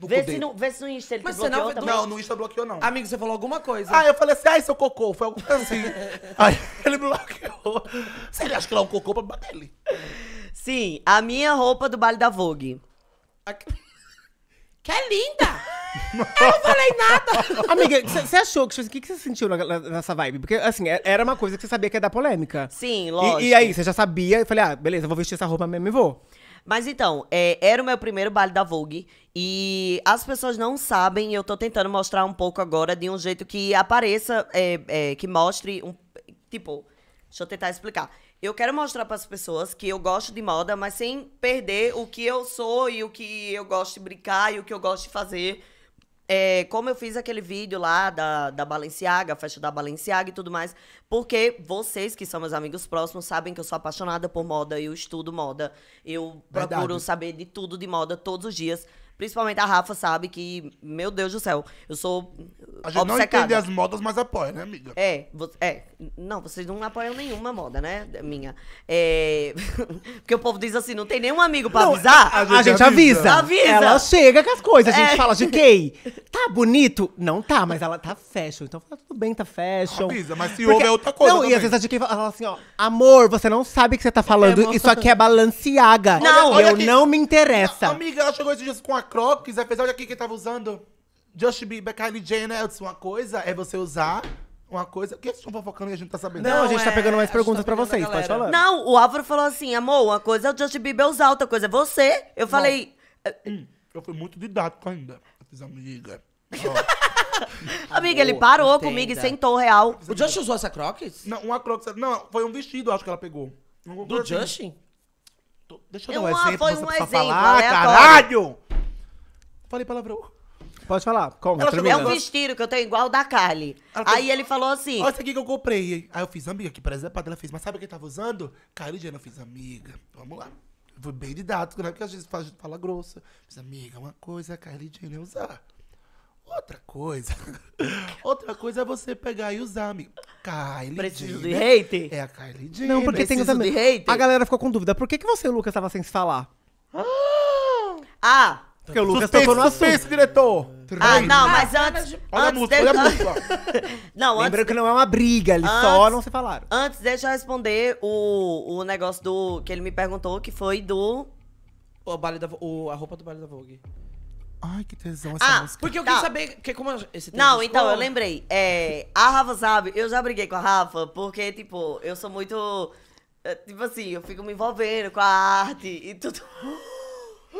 Vê se, no, vê se no Insta ele Mas te bloqueou não, também. Não, no Insta bloqueou, não. Amigo, você falou alguma coisa. Ah, eu falei assim, ai, seu cocô. Foi alguma coisa assim. Aí ele bloqueou. Você ele acha que lá é um cocô, pra bater ele. Sim, a minha roupa do baile da Vogue. Aqui... Que é linda! eu não falei nada! Amiga, você achou que. O que você sentiu nessa vibe? Porque, assim, é, era uma coisa que você sabia que ia dar polêmica. Sim, lógico. E, e aí, você já sabia, e falei, ah, beleza, vou vestir essa roupa mesmo e vou. Mas então, é, era o meu primeiro baile da Vogue. E as pessoas não sabem, e eu tô tentando mostrar um pouco agora de um jeito que apareça, é, é, que mostre um. Tipo, deixa eu tentar explicar eu quero mostrar para as pessoas que eu gosto de moda, mas sem perder o que eu sou e o que eu gosto de brincar e o que eu gosto de fazer. É, como eu fiz aquele vídeo lá da, da Balenciaga, a festa da Balenciaga e tudo mais, porque vocês, que são meus amigos próximos, sabem que eu sou apaixonada por moda, eu estudo moda, eu Verdade. procuro saber de tudo de moda todos os dias. Principalmente a Rafa sabe que, meu Deus do céu, eu sou. A gente obcecada. não entende as modas, mas apoia, né, amiga? É, é. Não, vocês não apoiam nenhuma moda, né, minha? É... Porque o povo diz assim: não tem nenhum amigo pra não, avisar. A, gente, a gente avisa. avisa. Ela chega com as coisas, a gente é. fala de gay. Tá bonito? Não tá, mas ela tá fashion. Então fala, tudo bem, tá fashion. Avisa, mas se houver é outra coisa. Não, também. e às vezes a de fala assim: ó, amor, você não sabe o que você tá falando. É, Isso aqui é balanceaga. Não, olha, olha eu aqui. não me interessa. A, amiga, ela chegou esses dias com a Crocs, apesar de aqui que tava usando Just Bieber, Kylie Jenner, eu uma coisa é você usar uma coisa. O que vocês estão fofocando e a gente tá sabendo? Não, não tá é, a gente é, tá pegando mais perguntas tá pra vocês, pode falar. Não, o Álvaro falou assim, amor, uma coisa é o Just Bieber usar, outra coisa é você. Eu não. falei. Ah, hum. eu fui muito didático ainda. Eu fiz amiga. Oh. amiga, ele parou Entenda. comigo e sentou real. O Just usou essa Crocs? Não, uma Crocs. Não, foi um vestido, acho que ela pegou. Do assim. Justin? Deixa eu, eu dar é um exemplo. Foi um exemplo. Falar, caralho! Falei palavrão. Pode falar, como? Ela é um vestido que eu tenho igual o da Carly. aí ele falou assim... Olha isso aqui que eu comprei. Aí eu fiz, amiga, que preservado. Ela fez, mas sabe o que eu tava usando? Carly Jenner, eu fiz, amiga, vamos lá. Eu fui bem didático, né? Porque às vezes gente fala grossa. fiz, amiga, uma coisa é a Kylie Jenner usar. Outra coisa. Outra coisa é você pegar e usar, amigo. Kylie Preciso Jenner de hate? É a Kylie Jenner. Não, porque Preciso tem também. A galera ficou com dúvida. Por que, que você e o Lucas tava sem se falar? Ah! ah porque o Lucas suspense, tocou no assunto. Suspense, diretor! Ah, não, mas antes. Olha antes a música, olha a música. não, antes Lembrando que não é uma briga, eles antes, só não se falaram. Antes, deixa eu responder o, o negócio do que ele me perguntou, que foi do. O baile da, o, a roupa do baile da Vogue. Ai, que tesão essa ah, música. Porque eu tá. queria saber. que como esse Não, então, escola... eu lembrei. É, a Rafa sabe, eu já briguei com a Rafa, porque, tipo, eu sou muito. Eh, tipo assim, eu fico me envolvendo com a arte e tudo.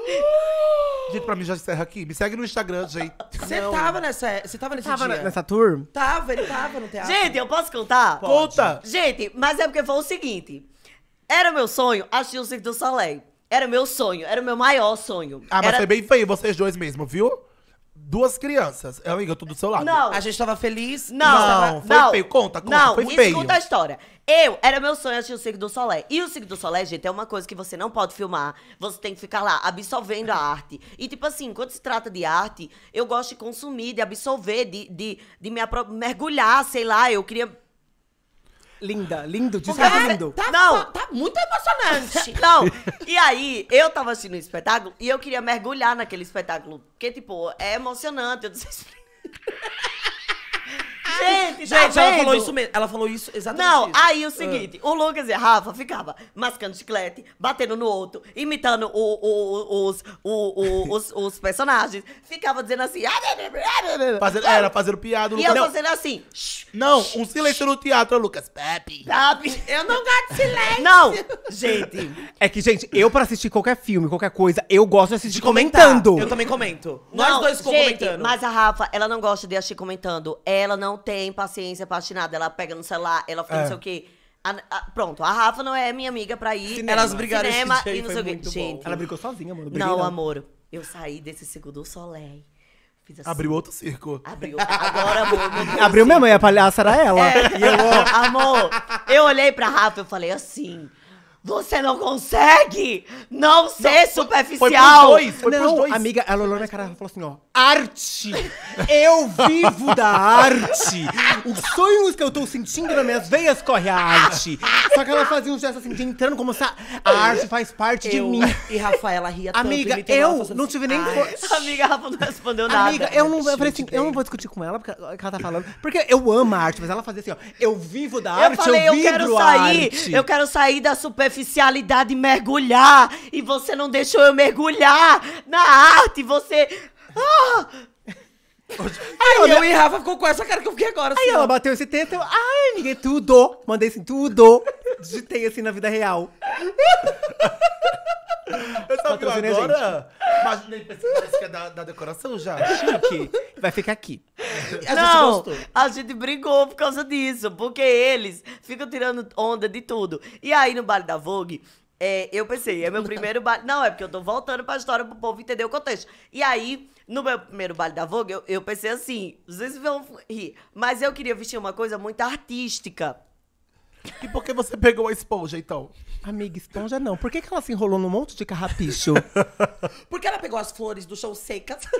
Gente, pra mim já encerra aqui. Me segue no Instagram, gente. Você tava nessa. Você tava nesse Tava dia? nessa tour? Tava, ele tava no teatro. Gente, eu posso contar? Conta! Gente, mas é porque foi o seguinte. Era meu sonho assistir o Cirque do Soleil. Era meu sonho, era o meu maior sonho. Ah, mas Era- foi bem feio vocês dois mesmo, viu? duas crianças. é amiga, eu tô do seu lado. Não. A gente tava feliz. Não. Não, foi não. feio. Conta, conta. Não, foi feio. Escuta a história. Eu, era meu sonho assistir o Cirque do Solé. E o Cirque do Solé, gente, é uma coisa que você não pode filmar. Você tem que ficar lá absorvendo a arte. E, tipo assim, quando se trata de arte, eu gosto de consumir, de absorver, de, de, de me mergulhar, sei lá. Eu queria Linda, lindo, disco lindo. Tá, não, tá, tá muito emocionante. não, e aí, eu tava assistindo o um espetáculo e eu queria mergulhar naquele espetáculo. Porque, tipo, é emocionante, eu desespero. Gente, tá gente, vendo? ela falou isso mesmo. Ela falou isso exatamente. Não, isso. aí o seguinte: ah. o Lucas e a Rafa ficava mascando chiclete, batendo no outro, imitando o, o, os, os, os, personagens. Ficava dizendo assim. Ah, né, né, né, era, fazendo piada. E Lucas, eu fazendo assim. Não, um silêncio no teatro, Lucas. Pepe. Pepe. Eu não gosto de silêncio. Não, gente. É que, gente, eu pra assistir qualquer filme, qualquer coisa, eu gosto de assistir de comentando. Eu também comento. Não, Nós dois gente, comentando. Mas a Rafa, ela não gosta de assistir comentando. Ela não tem paciência pra assistir nada. Ela pega no celular, ela fica é. não sei o quê. A, a, pronto, a Rafa não é minha amiga pra ir. Cinema. Elas brigaram cinema esse dia e não sei o quê. Gente, ela brigou sozinha, mano. Briguei não, não, amor. Eu saí desse segundo Soleil. Assim. Abriu outro circo. Abriu. Agora, amor. Abriu minha mãe, a palhaça era ela. É. E eu, amor, eu olhei pra Rafa e falei assim: você não consegue não ser não, superficial. Foi, foi pros dois, foi não, pros dois. Amiga, ela olhou na cara e falou assim, ó. Arte! Eu vivo da arte! Os sonhos que eu tô sentindo nas minhas veias corre a arte. Só que ela fazia um gesto assim, de entrando como se a arte faz parte eu, de mim. E Rafaela ria tanto. Amiga, eu assim, não tive nem... Co... Amiga, a Rafa não respondeu nada. Amiga, eu não... Eu falei assim, eu não vou discutir com ela, porque ela tá falando... Porque eu amo a arte, mas ela fazia assim, ó. Eu vivo da eu arte, falei, eu, eu vibro quero sair, arte. Eu quero sair da superficialidade superficialidade mergulhar e você não deixou eu mergulhar na arte, você. Ah! Aí Olha, eu e Rafa ficou com essa cara que eu fiquei agora. aí assim, ela bateu esse texto, eu, ai, ninguém, tudo. Mandei assim, tudo. Digitei assim na vida real. Eu só vi agora. nem parece que é da, da decoração já. Chique. Vai ficar aqui. A não, gente gostou. a gente brigou por causa disso. Porque eles ficam tirando onda de tudo. E aí, no baile da Vogue, é, eu pensei, é meu primeiro baile. Não, é porque eu tô voltando pra história pro povo entender o contexto. E aí, no meu primeiro baile da Vogue, eu, eu pensei assim, vocês vão rir, mas eu queria vestir uma coisa muito artística. E por que você pegou a esponja, então? Amiga, esponja não. Por que, que ela se enrolou num monte de carrapicho? Porque ela pegou as flores do chão secas.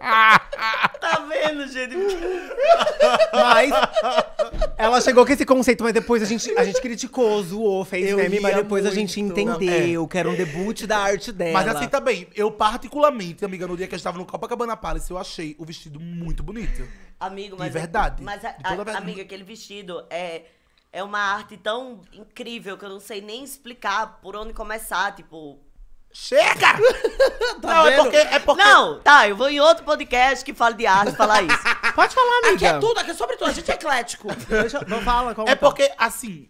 tá vendo, gente? Mas ela chegou com esse conceito, mas depois a gente, a gente criticou, zoou, fez eu né? meme, mas depois muito. a gente entendeu não, é. que era um debut da arte dela. Mas assim também, eu particularmente, amiga, no dia que eu estava no Copacabana Palace, eu achei o vestido muito bonito. Amigo, mas. De é verdade. mas, é a, a, verdade. amiga, aquele vestido é, é uma arte tão incrível que eu não sei nem explicar por onde começar. Tipo, Chega! tá não, é vendo? é porque, é porque. Não, tá, eu vou em outro podcast que fala de arte falar isso. Pode falar, amiga. Aqui é tudo, aqui é sobre tudo. A gente é eclético. Deixa, não fala como. É tá. porque, assim,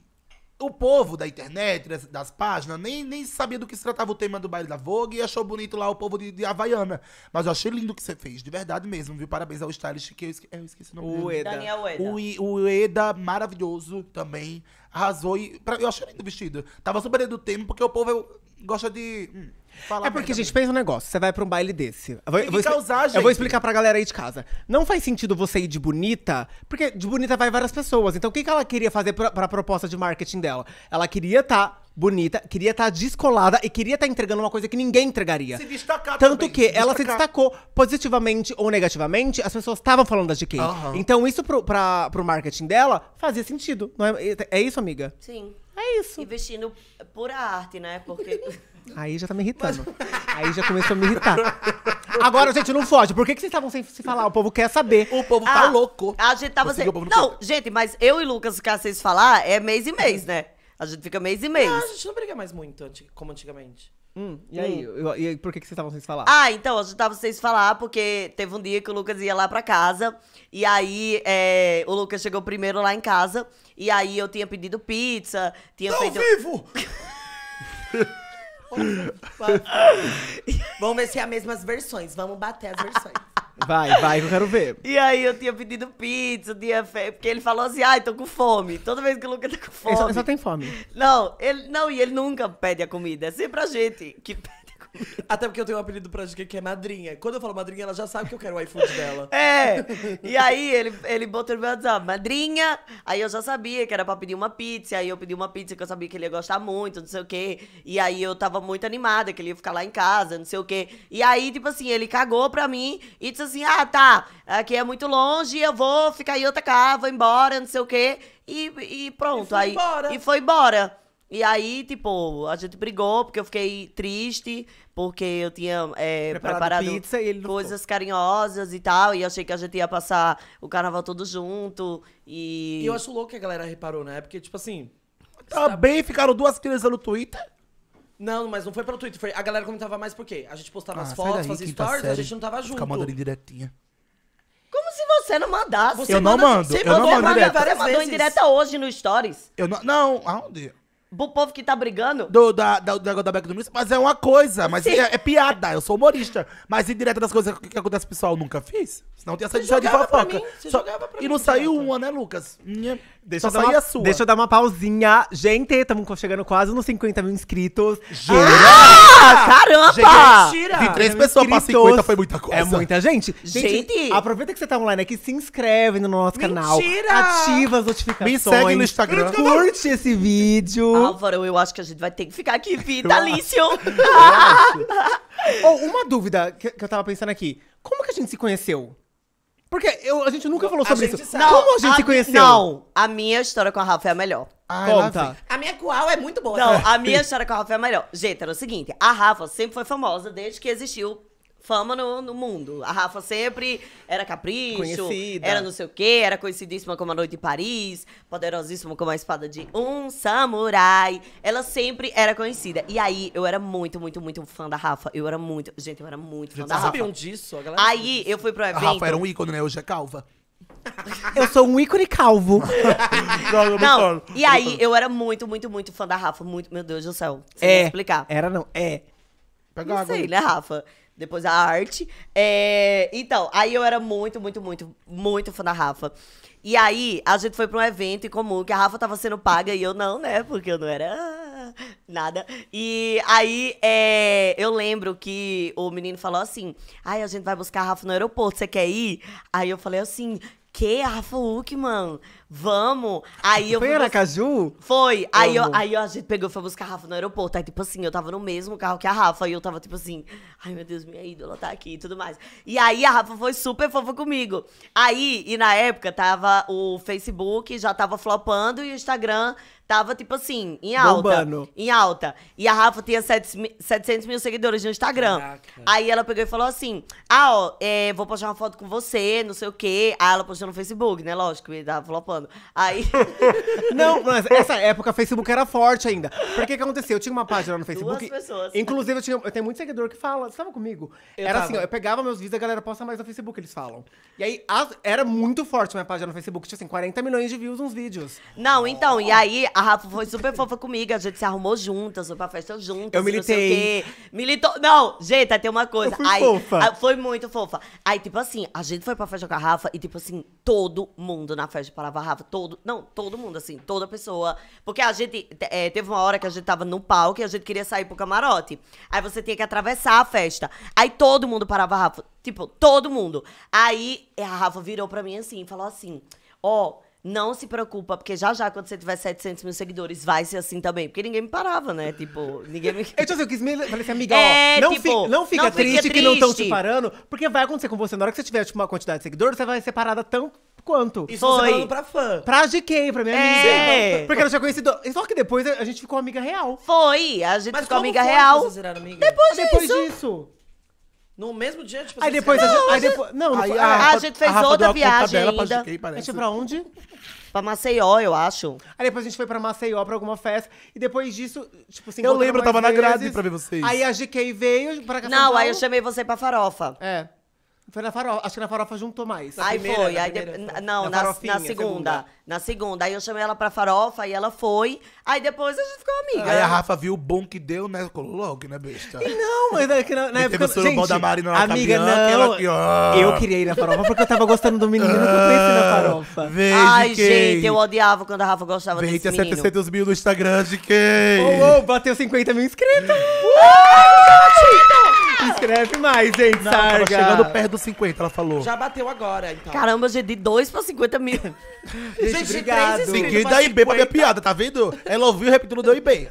o povo da internet, das, páginas, nem, nem sabia do que se tratava o tema do baile da Vogue e achou bonito lá o povo de, de Havaiana. Mas eu achei lindo o que você fez, de verdade mesmo, viu? Parabéns ao stylist que eu, eu esqueci o nome o dele. Eda. Daniel Ueda. O, o Eda, maravilhoso também. Arrasou e. Pra, eu achei lindo o vestido. Tava super do tempo porque o povo eu, gosta de. Hum, Fala é porque, gente, pensa um negócio. Você vai pra um baile desse. Eu vou, eu vou, eu vou explicar pra galera aí de casa. Não faz sentido você ir de bonita, porque de bonita vai várias pessoas. Então, o que, que ela queria fazer pra, pra proposta de marketing dela? Ela queria estar tá bonita, queria estar tá descolada e queria estar tá entregando uma coisa que ninguém entregaria. Se destacar Tanto também, que se ela destacar. se destacou positivamente ou negativamente, as pessoas estavam falando da GK. Uhum. Então, isso pro, pra, pro marketing dela fazia sentido. Não é, é isso, amiga? Sim. É isso. Investindo pura arte, né? Porque. Aí já tá me irritando. Aí já começou a me irritar. Agora, gente, não foge. Por que, que vocês estavam sem se falar? O povo quer saber. O povo tá ah, louco. A gente tava sem. Não, gente, mas eu e Lucas ficar sem se falar é mês e mês, né? A gente fica mês e mês. Ah, a gente não briga mais muito como antigamente. Hum, e aí? Hum. Eu- e por que, que vocês estavam sem se falar? Ah, então, a gente tava sem se falar, porque teve um dia que o Lucas ia lá pra casa. E aí, é, o Lucas chegou primeiro lá em casa. E aí, eu tinha pedido pizza, tinha Tá feito... vivo! Vamos ver se é as mesmas versões. Vamos bater as versões. Vai, vai, que eu quero ver. E aí eu tinha pedido pizza, tinha porque ele falou assim, ai, ah, tô com fome. Toda vez que o Lucas tá com fome. Ele só, ele só, tem fome. Não, ele não, e ele nunca pede a comida, é sempre a gente que pede. Até porque eu tenho um apelido pra GK que é madrinha. Quando eu falo madrinha, ela já sabe que eu quero o iFood dela. É! E aí ele, ele botou no meu WhatsApp, madrinha! Aí eu já sabia que era pra pedir uma pizza, aí eu pedi uma pizza que eu sabia que ele ia gostar muito, não sei o quê. E aí eu tava muito animada, que ele ia ficar lá em casa, não sei o quê. E aí, tipo assim, ele cagou pra mim e disse assim: ah, tá, aqui é muito longe, eu vou ficar em outra casa, vou embora, não sei o quê. E, e pronto. E aí, embora. E foi embora. E aí, tipo, a gente brigou porque eu fiquei triste, porque eu tinha é, preparado, preparado coisas ficou. carinhosas e tal, e achei que a gente ia passar o carnaval todo junto. E, e eu acho louco que a galera reparou, né? Porque, tipo assim. Também tá... ficaram duas crianças no Twitter. Não, mas não foi pelo Twitter. Foi... A galera comentava mais por quê? A gente postava ah, as fotos, fazia stories, série, a gente não tava junto. Ficar mandando indiretinha. Como se você não mandasse. Você eu manda, não mando. Você eu mandou, não mando direta. Você mandou indireta hoje no Stories. Eu não. Não, aonde? pro povo que tá brigando. Do, da, da, da, da Beca do Ministro, mas é uma coisa, mas é, é, piada, eu sou humorista. Mas indireta das coisas que, que acontece pessoal, eu nunca fiz. Senão tem essa edição de fofoca. Mim, Só, e não saiu uma, né, Lucas? Minha... Deixa, Só eu uma, sua. deixa eu dar uma pausinha. Gente, estamos chegando quase nos 50 mil inscritos. Jura? Ah, caramba! Gente, é mentira! De três é pessoas para 50 foi muita coisa. É muita gente. gente. gente. aproveita que você tá online aqui, se inscreve no nosso mentira. canal. Ativa as notificações. Me segue no Instagram. Curte esse vídeo. Álvaro, eu acho que a gente vai ter que ficar aqui vitalício. Eu acho. Eu acho. oh, uma dúvida que, que eu tava pensando aqui. Como que a gente se conheceu? Porque eu, a gente nunca falou sobre isso. sabe. Como a gente se conheceu? Não, a minha história com a Rafa é a melhor. Ai, ah, Conta. A minha qual é muito boa. Não, né? a minha história com a Rafa é a melhor. Gente, era o seguinte, a Rafa sempre foi famosa desde que existiu fama no, no, mundo. A Rafa sempre era capricho, Conhecida. era não sei o quê, era conhecidíssima como a Noite em Paris, poderosíssima como a espada de um samurai. Ela sempre era conhecida. E aí, eu era muito, muito, muito fã da Rafa. Eu era muito. Gente, eu era muito fã da Rafa. sabiam disso? A galera aí, disso. eu fui pro evento. A Rafa era um ícone, né? Hoje é calva. Eu sou um ícone calvo. não, eu não, e aí, eu era muito, muito, muito fã da Rafa. Muito, meu Deus do céu. Sem é, explicar. Era não, é. Pega não água sei, aí. né, Rafa? depois a arte. É, então, aí eu era muito, muito, muito, muito fã da Rafa. E aí, a gente foi pra um evento em comum, que a Rafa tava sendo paga e eu não, né? Porque eu não era ah, nada. E aí, é, eu lembro que o menino falou assim, ai, a gente vai buscar a Rafa no aeroporto, você quer ir? Aí eu falei assim, que? A Rafa Uckman? vamos. Aí eu foi em Aracaju? Foi. Aí, eu, aí a gente pegou e foi buscar a Rafa no aeroporto. Aí, tipo assim, eu tava no mesmo carro que a Rafa. E eu tava, tipo assim, ai meu Deus, minha ídola tá aqui e tudo mais. E aí a Rafa foi super fofa comigo. Aí, e na época, tava o Facebook, já tava flopando e o Instagram tava, tipo assim, em alta. Bombando. Em alta. E a Rafa tinha 700 mil seguidores no Instagram. Caraca. Aí ela pegou e falou assim: Ah, ó, é, vou postar uma foto com você, não sei o quê. Aí ela postou no Facebook, né? Lógico, e tava flopando. Aí. não, mas essa época o Facebook era forte ainda. Porque que aconteceu? Eu tinha uma página no Facebook. Duas pessoas. Inclusive, eu, tinha, eu tenho muito seguidor que fala, você tava comigo? Eu era assim, tava. assim, ó, eu pegava meus vídeos, a galera posta mais no Facebook, eles falam. E aí, era muito forte minha página no Facebook, tinha assim, 40 milhões de views uns vídeos. Não, então, oh. e aí a Rafa foi super fofa comigo, a gente se arrumou juntas, foi pra festa juntas. Eu militei. Não Militou. Não, gente, aí tem uma coisa. Eu fui aí, fofa. Aí, foi muito fofa. Aí, tipo assim, a gente foi pra festa com a Rafa e, tipo assim, todo mundo na festa parava a Rafa. Todo. Não, todo mundo, assim, toda pessoa. Porque a gente. É, teve uma hora que a gente tava no palco e a gente queria sair pro camarote. Aí você tinha que atravessar a festa. Aí todo mundo parava a Rafa. Tipo, todo mundo. Aí eh, a Rafa virou pra mim assim, falou assim: Ó. Oh, não se preocupa, porque já já, quando você tiver 700 mil seguidores, vai ser assim também. Porque ninguém me parava, né? Tipo, ninguém me. Eu, tipo, eu quis me. Falei assim, amiga, é, ó, não, tipo, fi, não fica não triste, triste, que não estão te parando, porque vai acontecer com você. Na hora que você tiver tipo, uma quantidade de seguidores, você vai ser parada tão quanto. Isso tá Foi. você falando pra fã. Pra de quem? Pra minha é. amiga. Porque ela tinha conhecido. Só que depois a gente ficou amiga real. Foi, a gente Mas ficou amiga real. Depois, ah, depois disso. disso. No mesmo dia, tipo, Aí depois a gente. Aí depois, não, Aí a, ah, a gente fez Rafa outra a viagem pra ainda. GK, A gente foi pra onde? Pra Maceió, eu acho. Aí depois a gente foi pra Maceió pra alguma festa. E depois disso, tipo, assim, Eu lembro, eu tava na grade pra ver vocês. Aí a GK veio pra cá. Não, aí eu chamei você pra farofa. É. Foi na farofa. Acho que na farofa juntou mais. aí foi. aí Não, na, segunda, Na segunda. Aí eu chamei ela pra farofa e ela foi. Aí depois a gente ficou amiga. Aí a Rafa viu o bom que deu, né? Colou logo, né, besta? Não, mas é que na, na época... Teve o gente, da Marina amiga, não. Que ela... Eu queria ir na farofa porque eu tava gostando do menino que eu conheci na ah, farofa. veio Ai, quem? gente, eu odiava quando a Rafa gostava Veja desse menino. 700 mil no Instagram de quem? Oh, oh, bateu 50 mil inscritos. Uh! Escreve mais, gente, Não, Sarga. Tava chegando perto dos 50, ela falou. Já bateu agora, então. Caramba, gente, de 2 pra 50 mil. gente, obrigado. de 3 Ninguém dá IB pra minha piada, tá vendo? Ela ouviu repetindo, deu IB.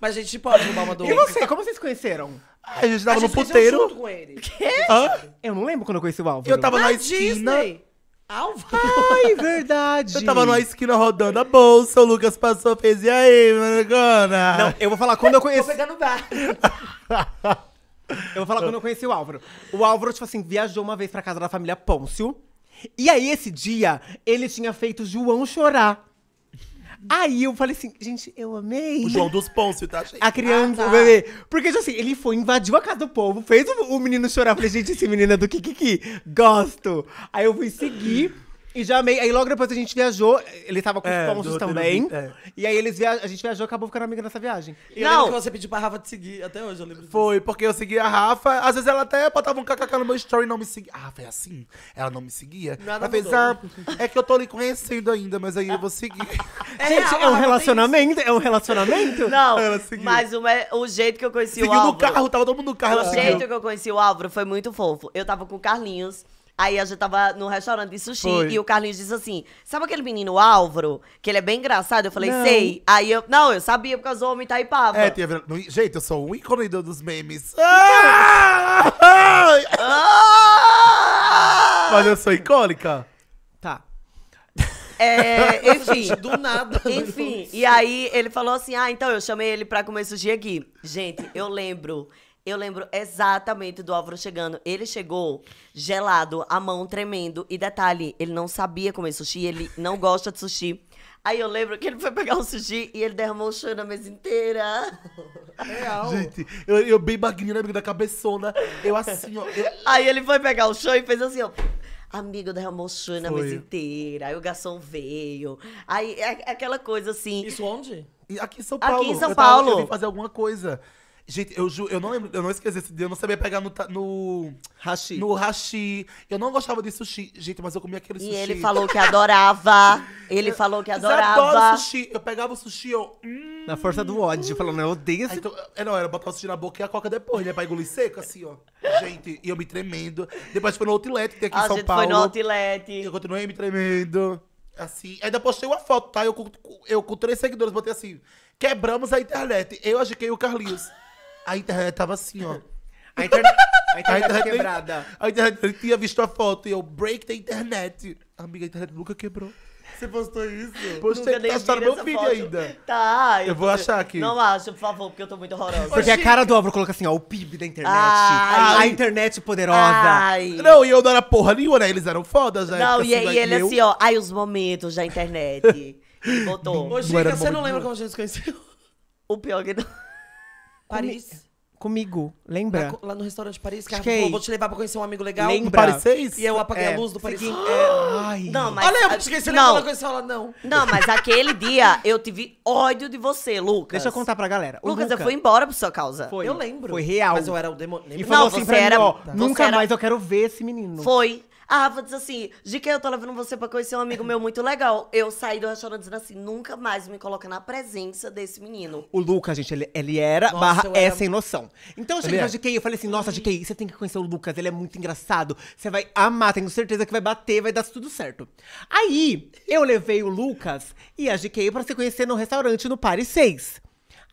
Mas a gente pode roubar uma do E você, como vocês conheceram? a gente tava a gente no puteiro. com ele. Quê? Hã? Eu não lembro quando eu conheci o Álvaro. Eu tava na, na esquina. Disney. Álvaro? Ai, verdade. Eu tava numa esquina rodando a bolsa, o Lucas passou, fez, e aí, Maragona? Não, eu vou falar quando eu conheci. Vou pegar no bar. Eu vou falar quando eu conheci o Álvaro. O Álvaro, tipo assim, viajou uma vez pra casa da família Pôncio. E aí, esse dia, ele tinha feito João chorar. Aí eu falei assim, gente, eu amei. O João dos Pôncio, tá, gente? A criança, ah, tá. o bebê. Porque, tipo assim, ele foi, invadiu a casa do povo, fez o, o menino chorar. Eu falei, gente, esse menino é do Kiki. Gosto. Aí eu fui seguir. E já amei. Aí logo depois a gente viajou. Ele tava com é, os pontos também. é. E aí eles via... a gente viajou acabou ficando amiga nessa viagem. E não. que você pediu pra Rafa te seguir. Até hoje eu lembro disso. Foi, porque eu segui a Rafa. Às vezes ela até botava um kkk no meu story e não me seguia. Ah, foi assim? Ela não me seguia. Nada ela fez, ah, é que eu tô lhe conhecendo ainda, mas aí eu vou seguir. É, gente, é um relacionamento? É um relacionamento? Não, mas o, o, jeito que eu conheci seguiu o Álvaro... Seguiu no carro, tava todo mundo no carro. O jeito seguiu. que eu conheci o Álvaro foi muito fofo. Eu tava com o Carlinhos... Aí a gente tava no restaurante de sushi Foi. e o Carlinhos disse assim: sabe aquele menino Álvaro, que ele é bem engraçado? Eu falei, não. sei. Aí eu. Não, eu sabia porque eu sou homem pava. É, tinha virado. Gente, eu sou um ícone dos memes. Ah! ah! Ah! Mas eu sou icônica. Tá. É, enfim. Do nada. Enfim. E aí ele falou assim: ah, então eu chamei ele pra comer sushi aqui. Gente, eu lembro eu lembro exatamente do Álvaro chegando. Ele chegou gelado, a mão tremendo. E detalhe, ele não sabia comer sushi, ele não gosta de sushi. Aí eu lembro que ele foi pegar um sushi e ele derramou o chão na mesa inteira. Real. Gente, eu, eu bem magrinha, né, amigo, da cabeçona. Eu assim, ó. Eu... Aí ele foi pegar o chão e fez assim, ó. Amigo, derramou chão na mesa inteira. Aí o garçom veio. Aí é, é aquela coisa assim. Isso onde? Aqui em São Paulo. Aqui em São eu Paulo. Tava, eu vim fazer alguma coisa. Gente, eu, eu não lembro, eu não esqueci esse dia, eu não sabia pegar no. No Hashi. no hashi. Eu não gostava de sushi. Gente, mas eu comia aquele E ele falou que adorava. Ele falou que adorava. eu adoro adorava. sushi. Eu pegava o sushi, eu. Hum. Na força do ódio, falando, eu odeio Aí esse. tu- é, não, era botar o sushi na boca e a coca depois, né? Pra engolir seco, assim, ó. Gente, e eu me tremendo. Depois foi no Outlet, tem aqui ah, em São gente Paulo. foi no outlet. Eu continuei me tremendo. Assim. Ainda postei uma foto, tá? Eu, eu com três seguidores, botei assim. Quebramos a internet. Eu agiquei o Carlinhos. A internet tava assim, ó. A, a internet, a internet quebrada. A internet tinha visto a foto e eu, break da internet. Amiga, a internet nunca quebrou. Você postou isso? Postei, Nunca tá, tá no meu feed ainda. Tá. Eu, eu vou achar aqui. Não acho, por favor, porque eu tô muito horrorosa. Porque a cara do Álvaro coloca assim, ó, o PIB da internet. Ai. A internet poderosa. Ai. Não, e eu não era porra nenhuma, né? Eles eram fodas, né? Não, e, e assim, é ele meu. assim, ó, ai, os momentos da internet. Botou. Ô, você não lembra como a gente se conheceu? O pior é que não... Paris. Comigo, lembra? Lá, lá no restaurante de Paris, que a ah, falou, é vou te levar pra conhecer um amigo legal. Lembra? Paris E eu apaguei a é. luz do Paris. É. Ai. Não, mas. Olha, eu esqueci de não. falar com ela, não. Não, mas aquele dia eu tive ódio de você, Lucas. Deixa eu contar pra galera. O Lucas, Lucas, eu fui embora por sua causa. Foi. Eu lembro. Foi real. Mas eu era o demônio. E Não, assim você pra era- mim, ó, nunca era- mais eu quero ver esse menino. Foi. A Rafa disse assim: de que eu tô levando você pra conhecer um amigo meu muito legal. Eu saí do restaurante dizendo assim: nunca mais me coloca na presença desse menino. O Lucas, gente, ele, ele era nossa, barra é era... sem noção. Então eu cheguei pra é. GK, eu falei assim: nossa, GK, você tem que conhecer o Lucas, ele é muito engraçado. Você vai amar, tenho certeza que vai bater, vai dar tudo certo. Aí eu levei o Lucas e a GK pra se conhecer no restaurante no Paris 6.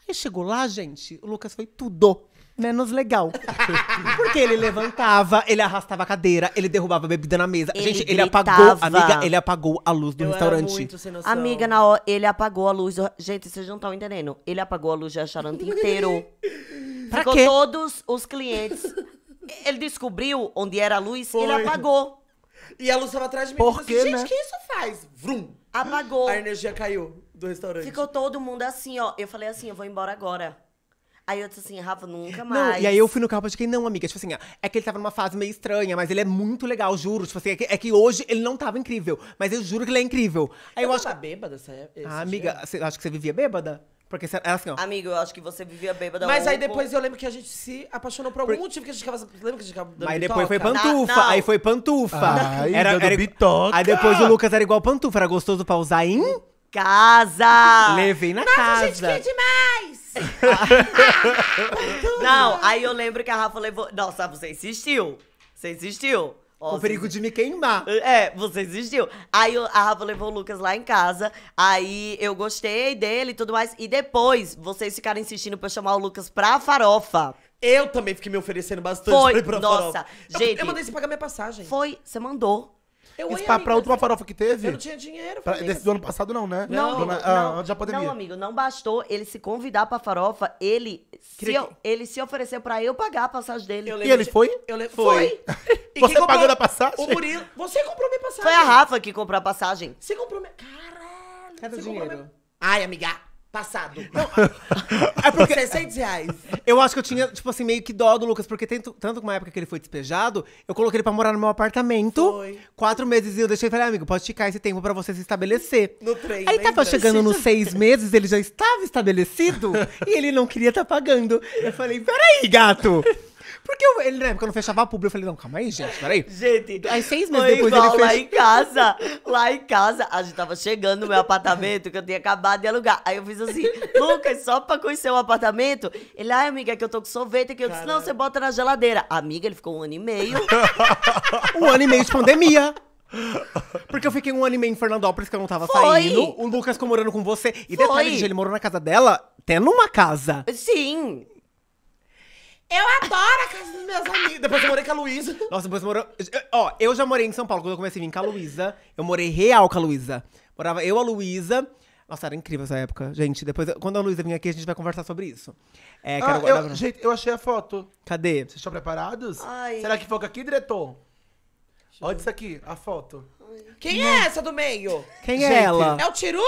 Aí chegou lá, gente, o Lucas foi tudo menos legal. Porque ele levantava, ele arrastava a cadeira, ele derrubava a bebida na mesa. Ele Gente, ele apagou, amiga, ele apagou a luz do Eu era restaurante. muito sem noção. Amiga, na hora, ele apagou a luz. do- Gente, vocês não estão entendendo. Ele apagou a luz do restaurante inteiro. Pra Ficou quê? todos os clientes. Ele descobriu onde era a luz e ele apagou. E a luz tava atrás de mim. Por assim, quê, Gente, né? que isso faz? Vrum. Apagou. A energia caiu do restaurante. Ficou todo mundo assim, ó. Eu falei assim, eu vou embora agora. Aí eu disse assim, Rafa, nunca mais. Não, e aí eu fui no carro e fiquei, não, amiga, tipo assim, é que ele tava numa fase meio estranha, mas ele é muito legal, juro. Tipo assim, é que, é que hoje ele não tava incrível, mas eu juro que ele é incrível. Aí eu, eu acho. que... bêbada essa é Ah, amiga, você, acho que você vivia bêbada? Porque você, era assim, ó. Amigo, eu acho que você vivia bêbada. Mas aí depois eu lembro que a gente se apaixonou por algum por... motivo que a gente ficava. Lembra que a gente ficava dando Mas depois foi pantufa, aí foi pantufa. Ai, era, era, bitoca. Aí depois o Lucas era igual pantufa, era gostoso pra usar em casa. Levei na Nossa, casa. Nossa, gente, que é demais! não, aí eu lembro que a Rafa levou... Nossa, você insistiu. Você insistiu. Ó, o perigo de me queimar. É, você existiu. Aí a Rafa levou o Lucas lá em casa. Aí eu gostei dele e tudo mais. E depois vocês ficaram insistindo pra eu chamar o Lucas pra farofa. Eu também fiquei me oferecendo bastante foi, pra ir pra nossa, farofa. Gente, eu, eu mandei você pagar minha passagem. Foi, você mandou. Eu Esse pra, pra última assim, farofa que teve? Eu não tinha dinheiro. Pra, desse do ano passado, não, né? Não, não, ah, não, pandemia. não, amigo, não bastou ele se convidar pra farofa, ele, se, ele se ofereceu pra eu pagar a passagem dele. E ele de... foi? Eu le... Foi. foi. você pagou a passagem? O Murilo. Você comprou minha passagem. Foi a Rafa que comprou a passagem. Você comprou minha. Caralho. Cadê o dinheiro? Minha... Ai, amiga. Passado. Não, é porque... 600 reais. Eu acho que eu tinha, tipo assim, meio que dó do Lucas, porque tanto, tanto uma época que ele foi despejado, eu coloquei ele pra morar no meu apartamento. Foi. Quatro meses e eu deixei e falei, amigo, pode ficar esse tempo pra você se estabelecer. No trem. Aí lembra? tava chegando nos seis meses, ele já estava estabelecido e ele não queria estar tá pagando. Eu falei, peraí, gato. Porque eu, ele porque eu não fechava a publi, eu falei, não, calma aí, gente, peraí. Gente, aí seis meses depois igual, ele fez... lá em casa, lá em casa, a gente tava chegando no meu apartamento, que eu tinha acabado de alugar. Aí eu fiz assim, Lucas, só pra conhecer o apartamento? Ele, ai amiga, é que eu tô com sorvete aqui. Eu Caramba. disse, não, você bota na geladeira. Amiga, ele ficou um ano e meio. um ano e meio de pandemia. Porque eu fiquei um ano e meio em Fernandópolis que eu não tava Foi. saindo. O Lucas ficou morando com você. E Foi. detalhe, ele morou na casa dela, tendo uma casa. Sim. Eu adoro a casa dos meus amigos. Depois eu morei com a Luísa. Nossa, depois morou. Ó, eu já morei em São Paulo. Quando eu comecei a vir com a Luísa, eu morei real com a Luísa. Morava eu, a Luísa. Nossa, era incrível essa época. Gente, depois, quando a Luísa vir aqui, a gente vai conversar sobre isso. É, ah, eu, eu, gente, eu achei a foto. Cadê? Vocês estão preparados? Ai. Será que foca aqui, diretor? Olha isso aqui, a foto. Quem Não. é essa do meio? Quem é gente, é ela? É o Tiru?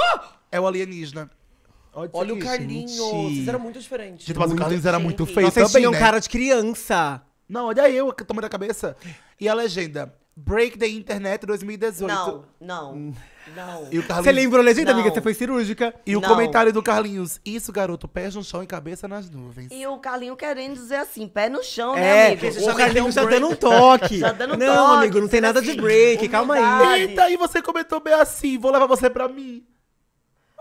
É o alienígena. Olha o Carlinhos. Vocês eram muito diferentes. Gente, tipo, mas o Carlinhos era muito feio Nossa, também, tinham né? cara de criança. Não, olha eu que tomei da cabeça. E a legenda. Break the Internet 2018. Não, não, não. Você lembrou a legenda, amiga? Você foi cirúrgica. E o comentário do Carlinhos. Isso, garoto, pé no chão e cabeça nas nuvens. E o Carlinho querendo dizer assim, pé no chão, né, É, o Carlinhos já tá dando um toque. Já dando um não, amigo, não tem nada de assim, break, calma aí. Eita, e você comentou bem assim, vou levar você pra mim.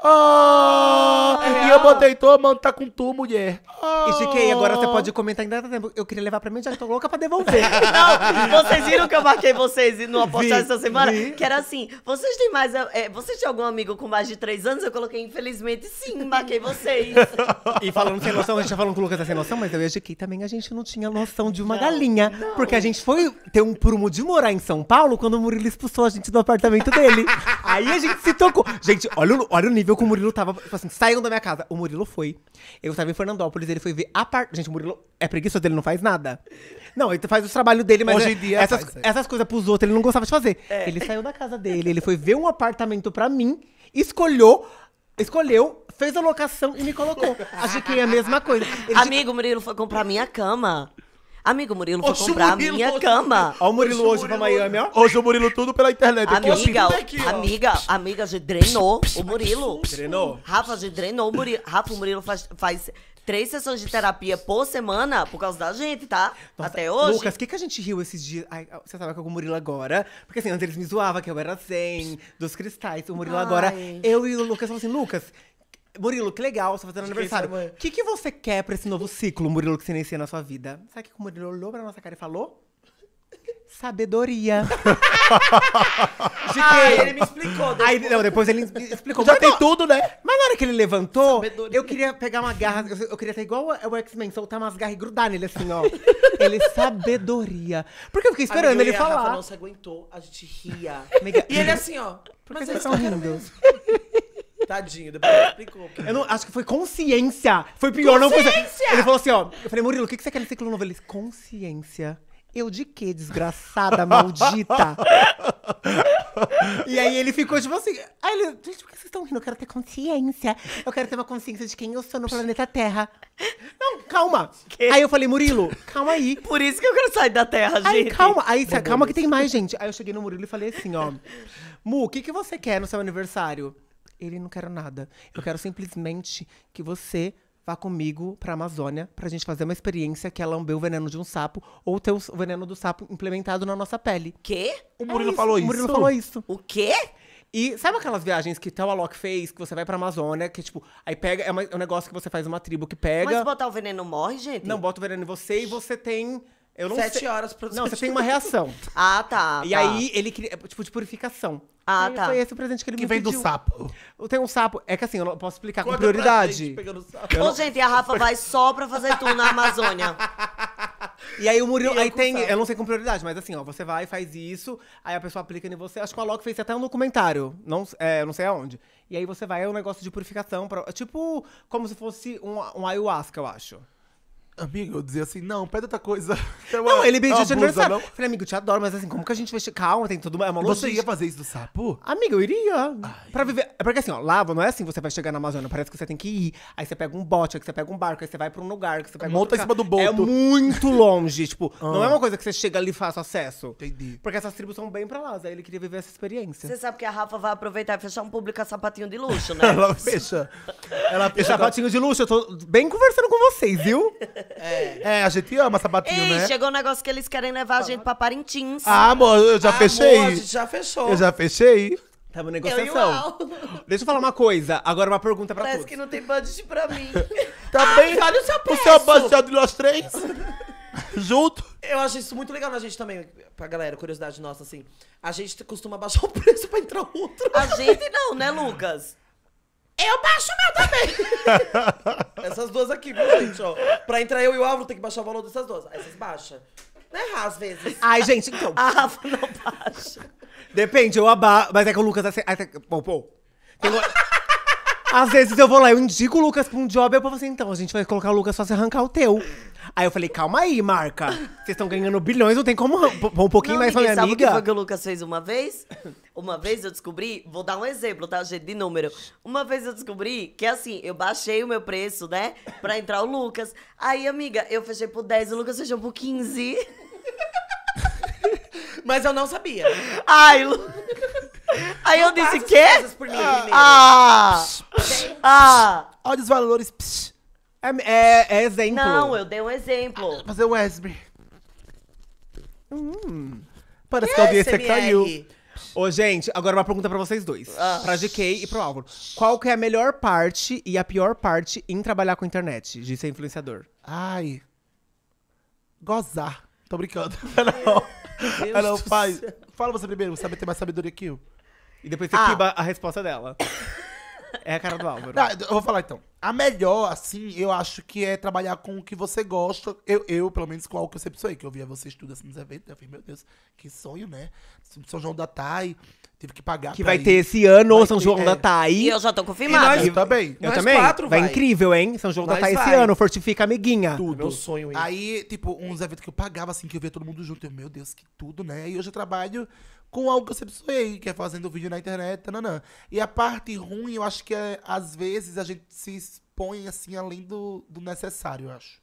Ah! é e eu botei, todo mano, tá com tu, mulher. Ah. E GK, agora você pode comentar ainda Eu queria levar pra mim, já tô louca pra devolver. Não, vocês viram que eu marquei vocês no apostar essa semana? Vi. Que era assim, vocês têm mais... É, vocês têm algum amigo com mais de três anos? Eu coloquei, infelizmente, sim, marquei vocês. e falando sem noção, a gente tá falando com o Lucas tá sem noção, mas eu e a também, a gente não tinha noção de uma não, galinha. Não. Porque a gente foi ter um prumo de morar em São Paulo quando o Murilo expulsou a gente do apartamento dele. Aí a gente se tocou. Gente, olha, olha o nível percebeu que o Murilo tava, tipo assim, saindo da minha casa. O Murilo foi. Eu tava em Fernandópolis, ele foi ver a parte. Gente, o Murilo é preguiçoso, ele não faz nada. Não, ele faz o trabalho dele, mas Hoje em é, dia essas, faz, é. essas coisas pros outros ele não gostava de fazer. É. Ele saiu da casa dele, ele foi ver um apartamento pra mim, escolheu escolheu, fez a locação e me colocou. Achei que é a mesma coisa. Ele Amigo, Murilo foi comprar minha cama. Amigo, Murilo vou comprar Murilo, a minha cama. Olha o Murilo hoje pra Miami, ó. Hoje o Murilo tudo pela internet. Aqui, amiga, Aqui, ó. amiga, amiga, de drenou o Murilo. Drenou? Rafa, de drenou o Murilo. Rafa, o Murilo faz, faz três sessões de terapia por semana por causa da gente, tá? Nossa, Até hoje. Lucas, o que, que a gente riu esses dias? Ai, você tava com o Murilo agora. Porque assim, antes eles me zoavam que eu era zen, dos cristais. O Murilo Ai. agora. Eu e o Lucas falamos assim, Lucas. Murilo, que legal, você tá fazendo aniversário. É o que, que você quer pra esse novo ciclo, Murilo, que você inicia na sua vida? Sabe o que o Murilo olhou pra nossa cara e falou? Sabedoria. Ah, ele me explicou. Depois. Aí, não, depois ele explicou. Já tem tudo, né? Mas na hora que ele levantou, Sabedoria. eu queria pegar uma garra. Eu, eu queria ser igual o X-Men, soltar umas garras e grudar nele assim, ó. Ele, sabedoria. Porque eu fiquei esperando Amiga, ele falar. A Rafa não se aguentou, a gente ria. Amiga, e ele assim, ó. Por mas que vocês estão tá tá rindo? Tadinho, depois ele explicou. Eu não, acho que foi consciência. Foi pior, não foi. Consciência! Ele falou assim, ó. Eu falei, Murilo, o que, que você quer nesse ciclo novo? Ele disse, consciência. Eu de quê, desgraçada, maldita? e aí ele ficou tipo assim. Aí ele, gente, por que vocês estão rindo? Eu quero ter consciência. Eu quero ter uma consciência de quem eu sou no planeta Terra. Não, calma. Que? Aí eu falei, Murilo, calma aí. Por isso que eu quero sair da Terra, gente. Aí calma, aí calma que tem mais, gente. Aí eu cheguei no Murilo e falei assim, ó. Mu, o que, que você quer no seu aniversário? Ele não quero nada. Eu quero simplesmente que você vá comigo para a Amazônia para a gente fazer uma experiência que é lamber o veneno de um sapo ou ter o veneno do sapo implementado na nossa pele. Quê? O é Murilo é falou isso. O Murilo falou isso. O quê? E sabe aquelas viagens que Tal Alok fez, que você vai pra Amazônia, que tipo, aí pega, é, uma, é um negócio que você faz uma tribo que pega. Mas botar o veneno morre, gente? Não, bota o veneno em você e você tem eu não Sete sei. horas pra Não, você tem uma reação. ah, tá. E tá. aí ele cria. Tipo, de purificação. Ah, aí tá. Foi esse o presente que ele que me vem pediu. do sapo. Tem um sapo. É que assim, eu não posso explicar com prioridade. Gente, Ô, não... gente, a Rafa vai só pra fazer tour na Amazônia. E aí o Murilo. Aí tem. Sapo. Eu não sei com prioridade, mas assim, ó, você vai, e faz isso, aí a pessoa aplica em você. Acho que o Alok fez até um documentário. Não, é, não sei aonde. E aí você vai, é um negócio de purificação. Pra, tipo, como se fosse um, um ayahuasca, eu acho. Amigo, eu dizia assim, não, pede outra coisa. uma, então, não, é ele beijou de aniversário. Não? Falei, amigo, te adoro, mas assim, como que a gente vai... Calma, tem tudo, é uma loucura. Você ia fazer isso do sapo? amigo eu iria. Ai. Pra viver... É porque assim, ó, lava não é assim, você vai chegar na Amazônia, parece que você tem que ir. Aí você pega um bote, aí você pega um barco, aí você vai pra um lugar, que você pega Monta em cima do é boto. É muito longe, tipo, ah. não é ah. uma coisa que você chega ali e faz acesso. Entendi. Porque essas tribos são bem pra lá, aí ele queria viver essa experiência. Você sabe que a Rafa vai aproveitar e fechar um público a sapatinho de luxo, né? Ela fecha. Ela fecha. Sapatinho de luxo, eu tô bem conversando com vocês, viu? É. é, a gente ama sapatinho, Ei, né? chegou um negócio que eles querem levar a gente pra Parintins. Ah, amor, eu já Amor, fechei. a gente já fechou. Eu já fechei. Tá uma negociação. Al. Deixa eu falar uma coisa. Agora uma pergunta pra Parece todos. que não tem budget pra mim. Tá ah, bem? olha o seu preço. seu baseado é de nós três. Junto. Eu acho isso muito legal na gente também, pra galera, curiosidade nossa, assim. A gente costuma baixar o preço pra entrar outro. A gente não, né, Lucas? Eu baixo o meu também. Essas duas aqui, viu, gente? Ó, pra entrar eu e o Álvaro, tem que baixar o valor dessas duas. Aí vocês baixam. Não é às vezes. Ai, gente, então. A Rafa não baixa. Depende, eu abaixo. Mas é que o Lucas. É é pô, pô. Tem... Às vezes eu vou lá, eu indico o Lucas pra um job, eu falo assim, então, a gente vai colocar o Lucas só se arrancar o teu. Aí eu falei, calma aí, marca. Vocês estão ganhando bilhões, não tem como pôr um pouquinho não, mais pra minha sabe amiga. Sabe o que foi que o Lucas fez uma vez? Uma vez eu descobri, vou dar um exemplo, tá, gente, de número. Uma vez eu descobri que, assim, eu baixei o meu preço, né, pra entrar o Lucas. Aí, amiga, eu fechei por 10, o Lucas fechou por 15. Mas eu não sabia. Ai, Lucas... Aí eu disse, quê? Ah! Psh, ah, ah! Olha os valores. Psh. É, é, é exemplo. Não, eu dei um exemplo. Ah, fazer o Esme. Hum. Parece que a audiência SMR? caiu. Ô, gente, agora uma pergunta pra vocês dois. Ah. Pra GK e pro Álvaro. Qual que é a melhor parte e a pior parte em trabalhar com internet, de ser influenciador? Ai. Gozar. Tô brincando. Não. Ela não faz. Fala você primeiro, você sabe ter mais sabedoria que eu. E depois você ah. a resposta dela. É a cara do Álvaro. eu vou falar então. A melhor, assim, eu acho que é trabalhar com o que você gosta. Eu, eu pelo menos, com algo que eu sempre sonhei. Que eu via você estudando assim, nos eventos. Eu falei, meu Deus, que sonho, né? São João da Tai. Tive que pagar. Que vai ir. ter esse ano vai São ter, João é. da Tai. E eu já tô confirmada. eu também. Eu nós também. Quatro, vai. vai. incrível, hein? São João nós da Tai vai. esse ano. Fortifica, amiguinha. Tudo. meu sonho, hein? Aí, tipo, uns eventos que eu pagava, assim, que eu via todo mundo junto. Eu, meu Deus, que tudo, né? E hoje eu trabalho com algo que eu sempre sonhei, que é fazendo vídeo na internet, tananã. E a parte ruim, eu acho que é, às vezes a gente se expõe assim além do, do necessário, eu acho.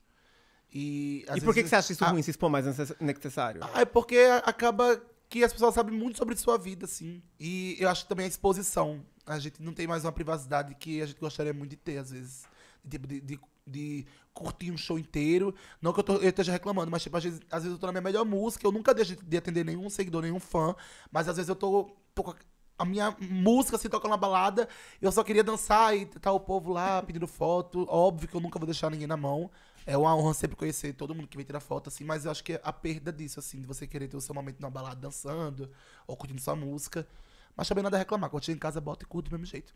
E, e por que, que você acha isso a... ruim, se expor mais necessário? Ah, é porque acaba que as pessoas sabem muito sobre sua vida, assim. E eu acho que também a exposição. A gente não tem mais uma privacidade que a gente gostaria muito de ter, às vezes. Tipo, de, de de curtir um show inteiro. Não que eu, tô, eu esteja reclamando, mas tipo, às vezes, às vezes eu tô na minha melhor música, eu nunca deixo de atender nenhum seguidor, nenhum fã, mas às vezes eu tô, tô com a minha música se assim, tocando na balada, eu só queria dançar e tá o povo lá pedindo foto. Óbvio que eu nunca vou deixar ninguém na mão. É uma honra sempre conhecer todo mundo que vem tirar foto, assim, mas eu acho que é a perda disso, assim, de você querer ter o seu momento na balada dançando ou curtindo sua música. Mas também nada a reclamar, quando chega em casa, bota e curte do mesmo jeito.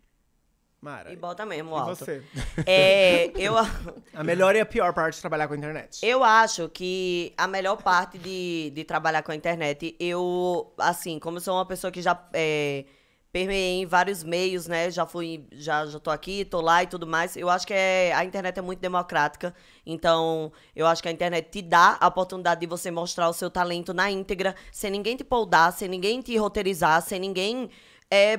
Mara. E bota mesmo, alto. você? É, eu... A melhor e a pior parte de trabalhar com a internet. Eu acho que a melhor parte de, de trabalhar com a internet, eu, assim, como eu sou uma pessoa que já é, permeei em vários meios, né? Já fui, já, já tô aqui, tô lá e tudo mais. Eu acho que é, a internet é muito democrática. Então, eu acho que a internet te dá a oportunidade de você mostrar o seu talento na íntegra, sem ninguém te poldar, sem ninguém te roteirizar, sem ninguém é,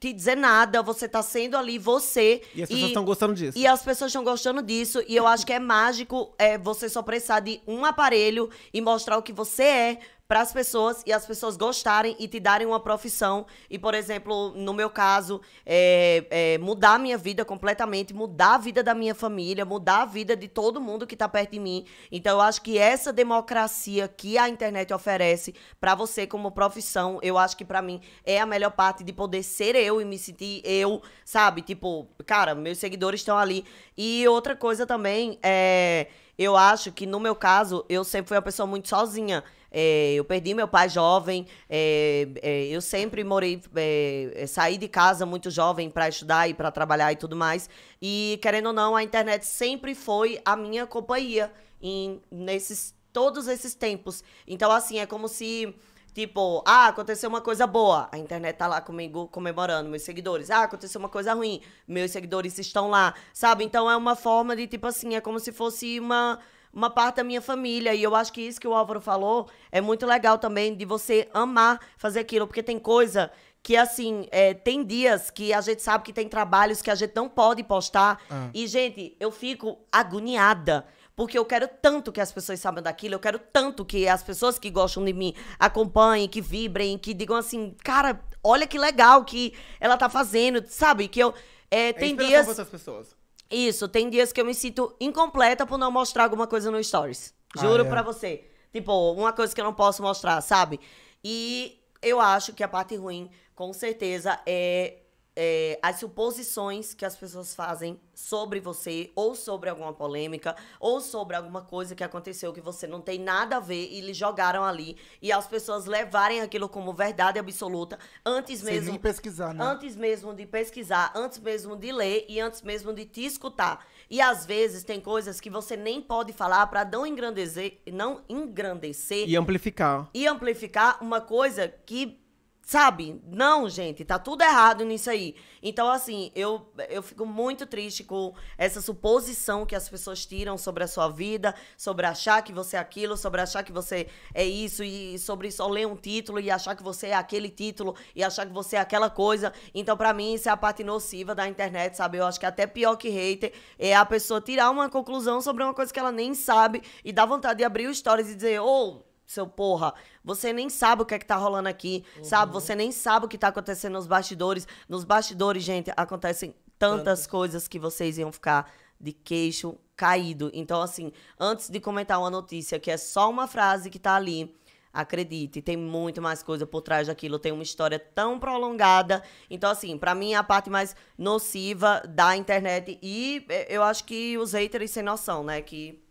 te dizer nada, você tá sendo ali você. E as pessoas estão gostando disso. E as pessoas estão gostando disso. E eu acho que é mágico é, você só precisar de um aparelho e mostrar o que você é para as pessoas e as pessoas gostarem e te darem uma profissão. E, por exemplo, no meu caso, é, é, mudar a minha vida completamente, mudar a vida da minha família, mudar a vida de todo mundo que está perto de mim. Então, eu acho que essa democracia que a internet oferece para você como profissão, eu acho que para mim é a melhor parte de poder ser eu e me sentir eu, sabe? Tipo, cara, meus seguidores estão ali. E outra coisa também é eu acho que, no meu caso, eu sempre fui uma pessoa muito sozinha. É, eu perdi meu pai jovem, é, é, eu sempre morei, é, é, saí de casa muito jovem para estudar e para trabalhar e tudo mais. E querendo ou não, a internet sempre foi a minha companhia em nesses todos esses tempos. Então assim é como se Tipo, ah, aconteceu uma coisa boa, a internet tá lá comigo comemorando, meus seguidores. Ah, aconteceu uma coisa ruim, meus seguidores estão lá, sabe? Então é uma forma de, tipo assim, é como se fosse uma, uma parte da minha família. E eu acho que isso que o Álvaro falou é muito legal também, de você amar fazer aquilo, porque tem coisa que assim, é, tem dias que a gente sabe que tem trabalhos que a gente não pode postar. Ah. E, gente, eu fico agoniada porque eu quero tanto que as pessoas saibam daquilo, eu quero tanto que as pessoas que gostam de mim acompanhem, que vibrem, que digam assim, cara, olha que legal que ela tá fazendo, sabe? Que eu. É, é tem dias. Outras pessoas. Isso, tem dias que eu me sinto incompleta por não mostrar alguma coisa no Stories. Ah, Juro ah, é. pra você. Tipo, uma coisa que eu não posso mostrar, sabe? E eu acho que a parte ruim, com certeza, é é, as suposições que as pessoas fazem sobre você, ou sobre alguma polêmica, ou sobre alguma coisa que aconteceu que você não tem nada a ver e lhe jogaram ali, e as pessoas levarem aquilo como verdade absoluta antes Sem mesmo. Sem pesquisar, né? Antes mesmo de pesquisar, antes mesmo de ler e antes mesmo de te escutar. E às vezes tem coisas que você nem pode falar para não engrandecer, não engrandecer. E amplificar. E amplificar uma coisa que Sabe? Não, gente, tá tudo errado nisso aí. Então, assim, eu, eu fico muito triste com essa suposição que as pessoas tiram sobre a sua vida, sobre achar que você é aquilo, sobre achar que você é isso, e sobre só ler um título e achar que você é aquele título e achar que você é aquela coisa. Então, para mim, isso é a parte nociva da internet, sabe? Eu acho que até pior que hater é a pessoa tirar uma conclusão sobre uma coisa que ela nem sabe e dá vontade de abrir o stories e dizer, ô. Oh, seu porra, você nem sabe o que é que tá rolando aqui, uhum. sabe? Você nem sabe o que tá acontecendo nos bastidores. Nos bastidores, gente, acontecem tantas coisas que vocês iam ficar de queixo caído. Então, assim, antes de comentar uma notícia que é só uma frase que tá ali, acredite, tem muito mais coisa por trás daquilo, tem uma história tão prolongada. Então, assim, para mim é a parte mais nociva da internet e eh, eu acho que os haters sem noção, né? Que,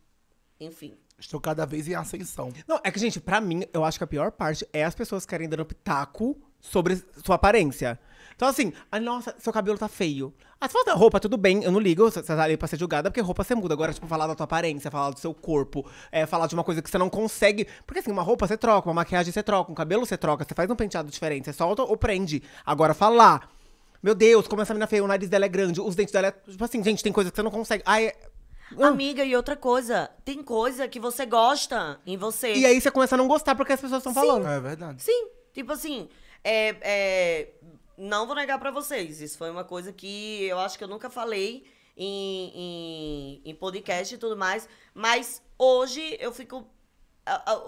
enfim. Estou cada vez em ascensão. Não, é que, gente, pra mim, eu acho que a pior parte é as pessoas querem dar um pitaco sobre sua aparência. Então, assim, ah, nossa, seu cabelo tá feio. Ah, se falta roupa, tudo bem, eu não ligo, você tá ali pra ser julgada, porque roupa você muda. Agora, tipo, falar da tua aparência, falar do seu corpo, é, falar de uma coisa que você não consegue. Porque, assim, uma roupa você troca, uma maquiagem você troca, um cabelo você troca, você faz um penteado diferente, você solta ou prende. Agora, falar. Meu Deus, como essa menina feia, o nariz dela é grande, os dentes dela é. Tipo assim, gente, tem coisa que você não consegue. Ai, Amiga, e outra coisa, tem coisa que você gosta em você. E aí você começa a não gostar porque as pessoas estão falando. É verdade. Sim. Tipo assim, é, é, não vou negar para vocês. Isso foi uma coisa que eu acho que eu nunca falei em, em, em podcast e tudo mais. Mas hoje eu fico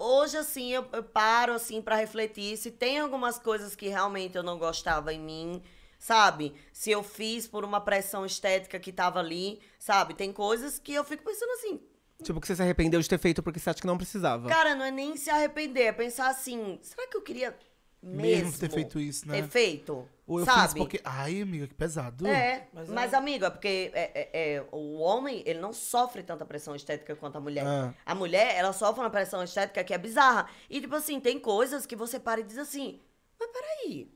hoje assim eu, eu paro assim para refletir se tem algumas coisas que realmente eu não gostava em mim sabe? Se eu fiz por uma pressão estética que tava ali, sabe? Tem coisas que eu fico pensando assim. Tipo, que você se arrependeu de ter feito porque você acha que não precisava. Cara, não é nem se arrepender, é pensar assim, será que eu queria mesmo, mesmo ter feito isso, né? Ter feito. Ou eu sabe? fiz porque. Ai, amiga, que pesado. É, mas, mas é. amiga, é porque é, é, é, o homem, ele não sofre tanta pressão estética quanto a mulher. Ah. A mulher, ela sofre uma pressão estética que é bizarra. E, tipo assim, tem coisas que você para e diz assim: mas peraí,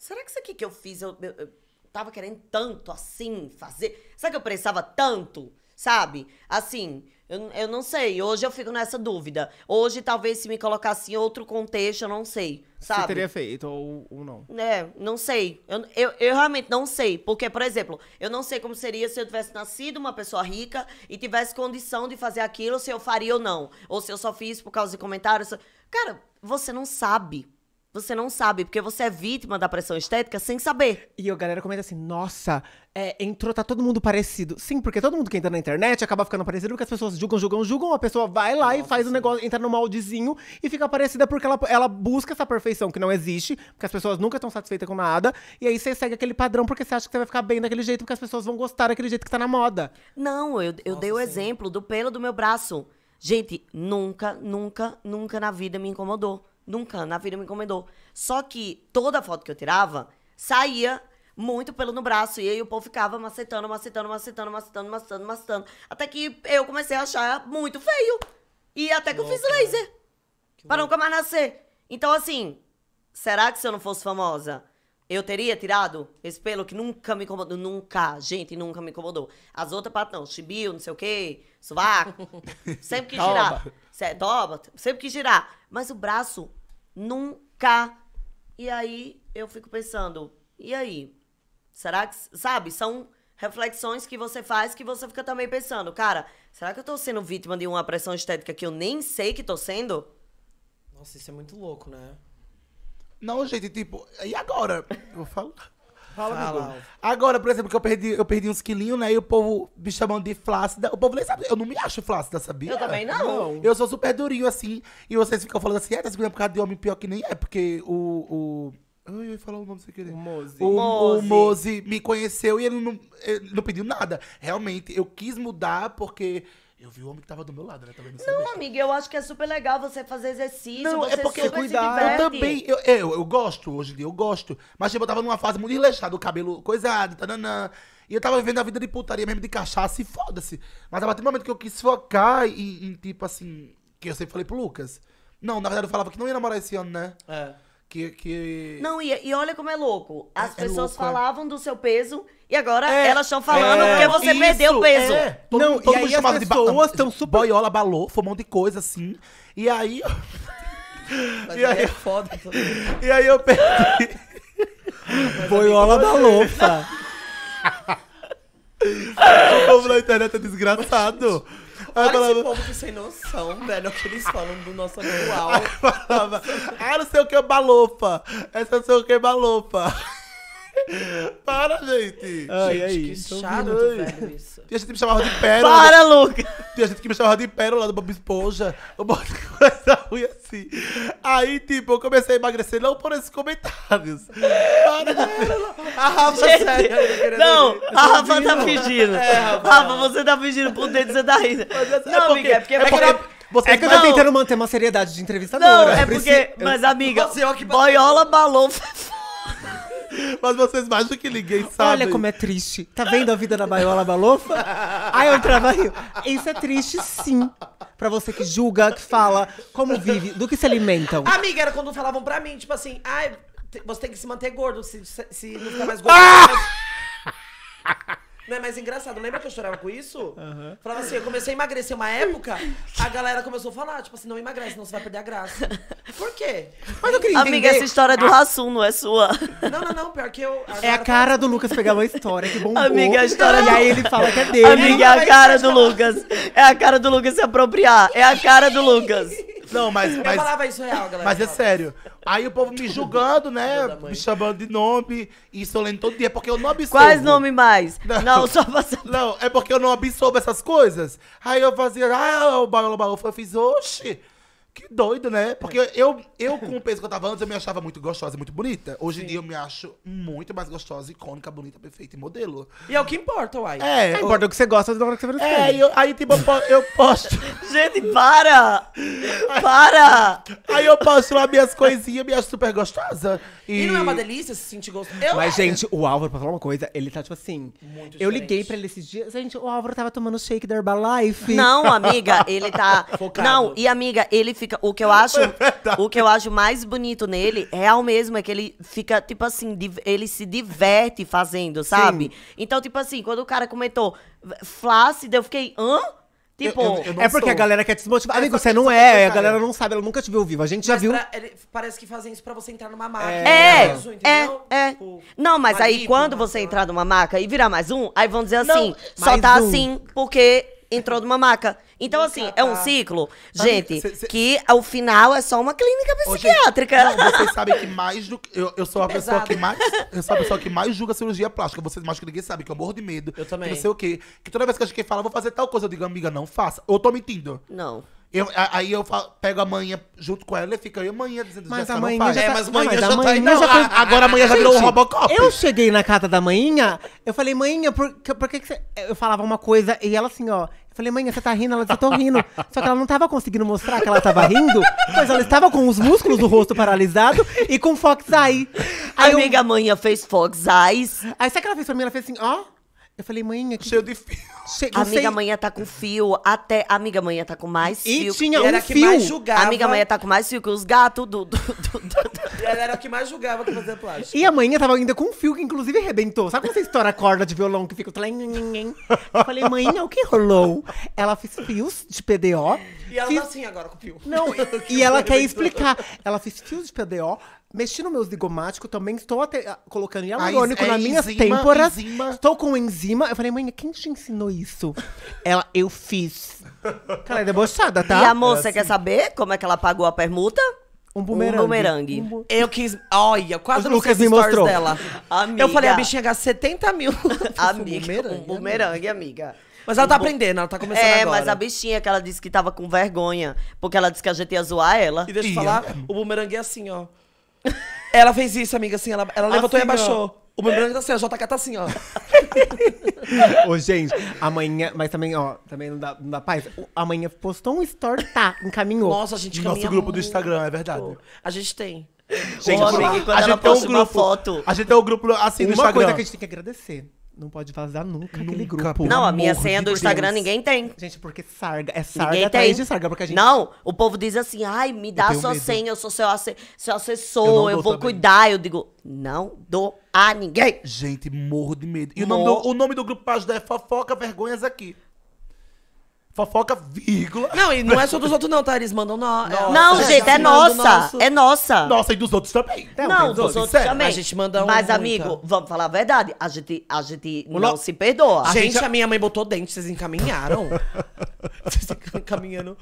será que isso aqui que eu fiz, eu, eu, eu tava querendo tanto assim fazer? Será que eu precisava tanto? Sabe? Assim, eu, eu não sei. Hoje eu fico nessa dúvida. Hoje, talvez, se me colocasse em outro contexto, eu não sei. Sabe? Você teria feito ou, ou não? É, não sei. Eu, eu, eu realmente não sei. Porque, por exemplo, eu não sei como seria se eu tivesse nascido uma pessoa rica e tivesse condição de fazer aquilo, se eu faria ou não. Ou se eu só fiz por causa de comentários. Cara, você não sabe. Você não sabe, porque você é vítima da pressão estética sem saber. E a galera comenta assim: nossa, é, entrou, tá todo mundo parecido. Sim, porque todo mundo que entra na internet acaba ficando parecido, porque as pessoas julgam, julgam, julgam, a pessoa vai lá nossa, e faz o um negócio, entra no moldezinho e fica parecida porque ela, ela busca essa perfeição que não existe, porque as pessoas nunca estão satisfeitas com nada. E aí você segue aquele padrão porque você acha que você vai ficar bem daquele jeito, porque as pessoas vão gostar daquele jeito que tá na moda. Não, eu, eu nossa, dei o sim. exemplo do pelo do meu braço. Gente, nunca, nunca, nunca na vida me incomodou. Nunca na vida me encomendou. Só que toda foto que eu tirava saía muito pelo no braço. E aí o povo ficava macetando, macetando, macetando, macetando, macetando, macetando. Até que eu comecei a achar muito feio. E até que eu fiz laser. Que para nunca mais nascer. Então, assim, será que se eu não fosse famosa, eu teria tirado esse pelo que nunca me incomodou. Nunca, gente, nunca me incomodou. As outras partes não. Chibio, não sei o quê, sovaco. sempre que girar. Se, doba, é sempre que girar. Mas o braço, nunca. E aí eu fico pensando, e aí? Será que. Sabe? São reflexões que você faz que você fica também pensando, cara, será que eu tô sendo vítima de uma pressão estética que eu nem sei que tô sendo? Nossa, isso é muito louco, né? Não, gente, tipo, e agora? Eu vou falar. Fala, Fala. Agora, por exemplo, que eu perdi, eu perdi uns quilinhos, né? E o povo me chamando de flácida. O povo nem sabe. Eu não me acho flácida, sabia? Eu também não. não. Eu sou super durinho, assim. E vocês ficam falando assim, é, tá segurando por causa de homem pior que nem é. Porque o... o... Eu ia falar o nome sem querer. O Mose. O, Mose. o Mose me conheceu e ele não, ele não pediu nada. Realmente, eu quis mudar porque eu vi o homem que tava do meu lado, né? Também não, não amiga, eu acho que é super legal você fazer exercício. Não, é porque cuidar. Eu também, eu, eu, eu, gosto, hoje em dia eu gosto. Mas tipo, eu tava numa fase muito desleixada, o cabelo coisado, tananã. E eu tava vivendo a vida de putaria mesmo, de cachaça e foda-se. Mas a partir do momento que eu quis focar em, em, tipo assim. Que eu sempre falei pro Lucas. Não, na verdade eu falava que não ia namorar esse ano, né? É. Que. que... Não, e, e olha como é louco. As é, pessoas é louco, falavam do seu peso. E agora é, elas estão falando é, porque você isso, perdeu peso. É. Todo, não, todo e aí as pessoas estão super... Boiola balou, foi um monte de coisa assim. E aí... Mas e aí, aí é foda. E aí eu perdi... É boiola da louça. o povo na internet é desgraçado. Aí Olha falava... esse povo que sem noção, velho. É o que eles falam do nosso anual. falava, ah, não sei o que, é balofa. Essa não sei o que, é balofa. Para, gente. Ai, gente, aí, é que chato, velho, isso. Tinha gente que me chamava de pérola. Para, Luca. Tinha gente que me chamava de pérola do Bob Esponja. Eu boto com essa unha assim. Aí, tipo, eu comecei a emagrecer, não por esses comentários. Para, A Rafa, gente, sério. Tá não, a Rafa tá fingindo. É, Rafa, Rafa, você tá fingindo por dentro, você tá rindo. É não, é porque, amiga, é porque... É porque... É porque... Você é que eu tô tentando manter uma seriedade de entrevistadora. Não, é porque. Mas, amiga, assim, Boiola balou mas vocês mais do que ninguém sabe. Olha como é triste. Tá vendo a vida na baiola balofa? Aí eu trabalho. Isso é triste, sim. Pra você que julga, que fala, como vive, do que se alimentam. Amiga, era quando falavam pra mim, tipo assim, ai, você tem que se manter gordo, se, se não ficar mais gordo. Ah! Não é mais engraçado. Lembra que eu chorava com isso? Uhum. Falava assim, eu comecei a emagrecer uma época, a galera começou a falar, tipo assim, não emagrece, senão você vai perder a graça. Por quê? Mas eu queria entender... Amiga, essa história é do Rassum não é sua. Não, não, não, pior que eu... é a cara do Lucas pegar uma história, que bom. Amiga, a história... E aí ele fala que é dele. Amiga, é a cara do Lucas. É a cara do Lucas se apropriar. É a cara do Lucas. Não, mas. mas eu falava isso real, galera. Mas é sério. Aí o povo me julgando, né? Me chamando de nome. E isso eu lendo todo dia, porque eu não absorvo. Quais nome mais? Não, não não, só Não, é porque eu não absorvo essas coisas. Aí eu fazia, ah, o barulho, barulho. Eu fiz, oxi. Que doido, né? Porque eu, eu, com o peso que eu tava antes, eu me achava muito gostosa e muito bonita. Hoje em dia eu me acho muito mais gostosa, icônica, bonita, perfeita e modelo. E é o que importa, uai. É, Não é, importa o que você gosta da hora que você vê no é, eu- aí tipo, eu, posto. Gente, para! Para! aí eu posto lá minhas coisinhas, me acho super gostosa. E... E não é uma delícia se sentir gosto? Eu Mas, gente, o Álvaro, pra falar uma coisa, ele tá tipo assim. Muito eu diferente. liguei pra ele esses dias. Gente, o Álvaro tava tomando shake da Herbalife. Não, amiga, ele tá. Focado. Não, e amiga, ele fica. O que eu acho. É o que eu acho mais bonito nele, real é mesmo, é que ele fica, tipo assim, ele se diverte fazendo, sabe? Sim. Então, tipo assim, quando o cara comentou flácida, eu fiquei. hã? Tipo, eu, eu, eu é porque sou. a galera quer te desmotivar. É, Amigo, você não é, a galera não sabe, ela nunca te viu vivo. A gente mas já viu. Pra, ele, parece que fazem isso pra você entrar numa maca. É, né? é. é, é. Tipo, não, mas aí quando né? você maca. entrar numa maca e virar mais um, aí vão dizer assim, não, só tá um. assim porque entrou numa maca. Então, assim, é um tá. ciclo, gente, cê, cê... que ao final é só uma clínica psiquiátrica. Ô, gente, não, vocês sabem que mais do que. Eu, eu sou a Pesado. pessoa que mais. Eu sou a pessoa que mais julga cirurgia plástica. Vocês mais que ninguém sabe, que eu morro de medo. Eu também. não sei o quê. Que toda vez que a gente fala, vou fazer tal coisa, eu digo, amiga, não faça. Ou eu tô mentindo. Não. Eu, aí eu falo, pego a manhã junto com ela e fica aí a manhã dizendo Mas a não manhinha faz. Tá- é, mas não, manhã mas já a tá já foi- tá- agora a manhã já virou um Robocop. Eu cheguei na casa da manhã eu falei, manhã por, por que, que você. Eu falava uma coisa e ela assim, ó, eu falei, mãe, você tá rindo? Ela disse, eu tô rindo. Só que ela não tava conseguindo mostrar que ela tava rindo, pois ela estava com os músculos do rosto paralisado e com fox eye. Aí Amiga, eu... mãe fez fox eyes. Aí sabe o que ela fez pra mim? Ela fez assim, ó. Eu falei, mãe, que... cheio de fio. Che... Amiga, sei... manhã tá com fio, até amiga, manhã tá com mais fio. E tinha que... um era fio. Que mais julgava... Amiga, manhã tá com mais fio que os gatos do, do, do, do... Ela era o que mais julgava que fazia plástico. E a manhã tava ainda com um fio que inclusive arrebentou. Sabe quando você estoura a corda de violão que fica Eu falei, mãe, o que rolou? Ela fez fios de PDO. E ela tá assim agora com fio. Não, e ela quer explicar. Ela fez fios de PDO, Mexi no meu zigomático, também estou até, ah, colocando hialurônico é nas minhas têmporas. Enzima. Estou com enzima. Eu falei, mãe, quem te ensinou isso? ela, eu fiz. Ela é debochada, tá? E a moça assim. quer saber como é que ela pagou a permuta? Um bumerangue. Um bumerangue. Um... Eu quis. Olha, quase o Lucas me mostrou. dela. Amiga. Eu falei, a bichinha gasta 70 mil. amiga, um bumerangue, um bumerangue amiga. Mas ela tá aprendendo, ela tá começando é, agora. É, mas a bichinha que ela disse que tava com vergonha, porque ela disse que a gente ia zoar ela. E deixa eu falar, o bumerangue é assim, ó. Ela fez isso, amiga, assim, ela, ela levantou assim, e abaixou. Ó. O meu branco tá assim, a JK tá assim, ó. Ô, gente, amanhã. Mas também, ó, também não dá, não dá paz. Amanhã postou um story, tá? Encaminhou. Nossa, a gente Nosso grupo do Instagram, é verdade. A gente tem. Gente, Ô, amiga, quando ela grupo uma foto. A gente tem um grupo assim no Uma coisa que a gente tem que agradecer. Não pode vazar nunca, aquele grupo. Não, a minha senha do Instagram Deus. ninguém tem. Gente, porque sarga. É sarga ninguém atrás tem. de sarga. Porque a gente... Não, o povo diz assim, ai, me dá sua medo. senha, eu sou seu, ac... seu assessor, eu, eu vou também. cuidar. Eu digo, não dou a ninguém. Gente, morro de medo. E o nome, do, o nome do, grupo pra ajudar é Fofoca Vergonhas Aqui. Fofoca, vírgula. Não, e não é só dos outros, não, Thaís. Tá? mandam nós. É, não, é, gente, é nossa. É nossa. Nossa, e dos outros também. Não, não dos, dos outros, outros também. A gente manda um. Mas, amigo, vamos falar a verdade. A gente, a gente não lo... se perdoa. A gente, a... a minha mãe botou dente, vocês encaminharam. vocês encaminhando.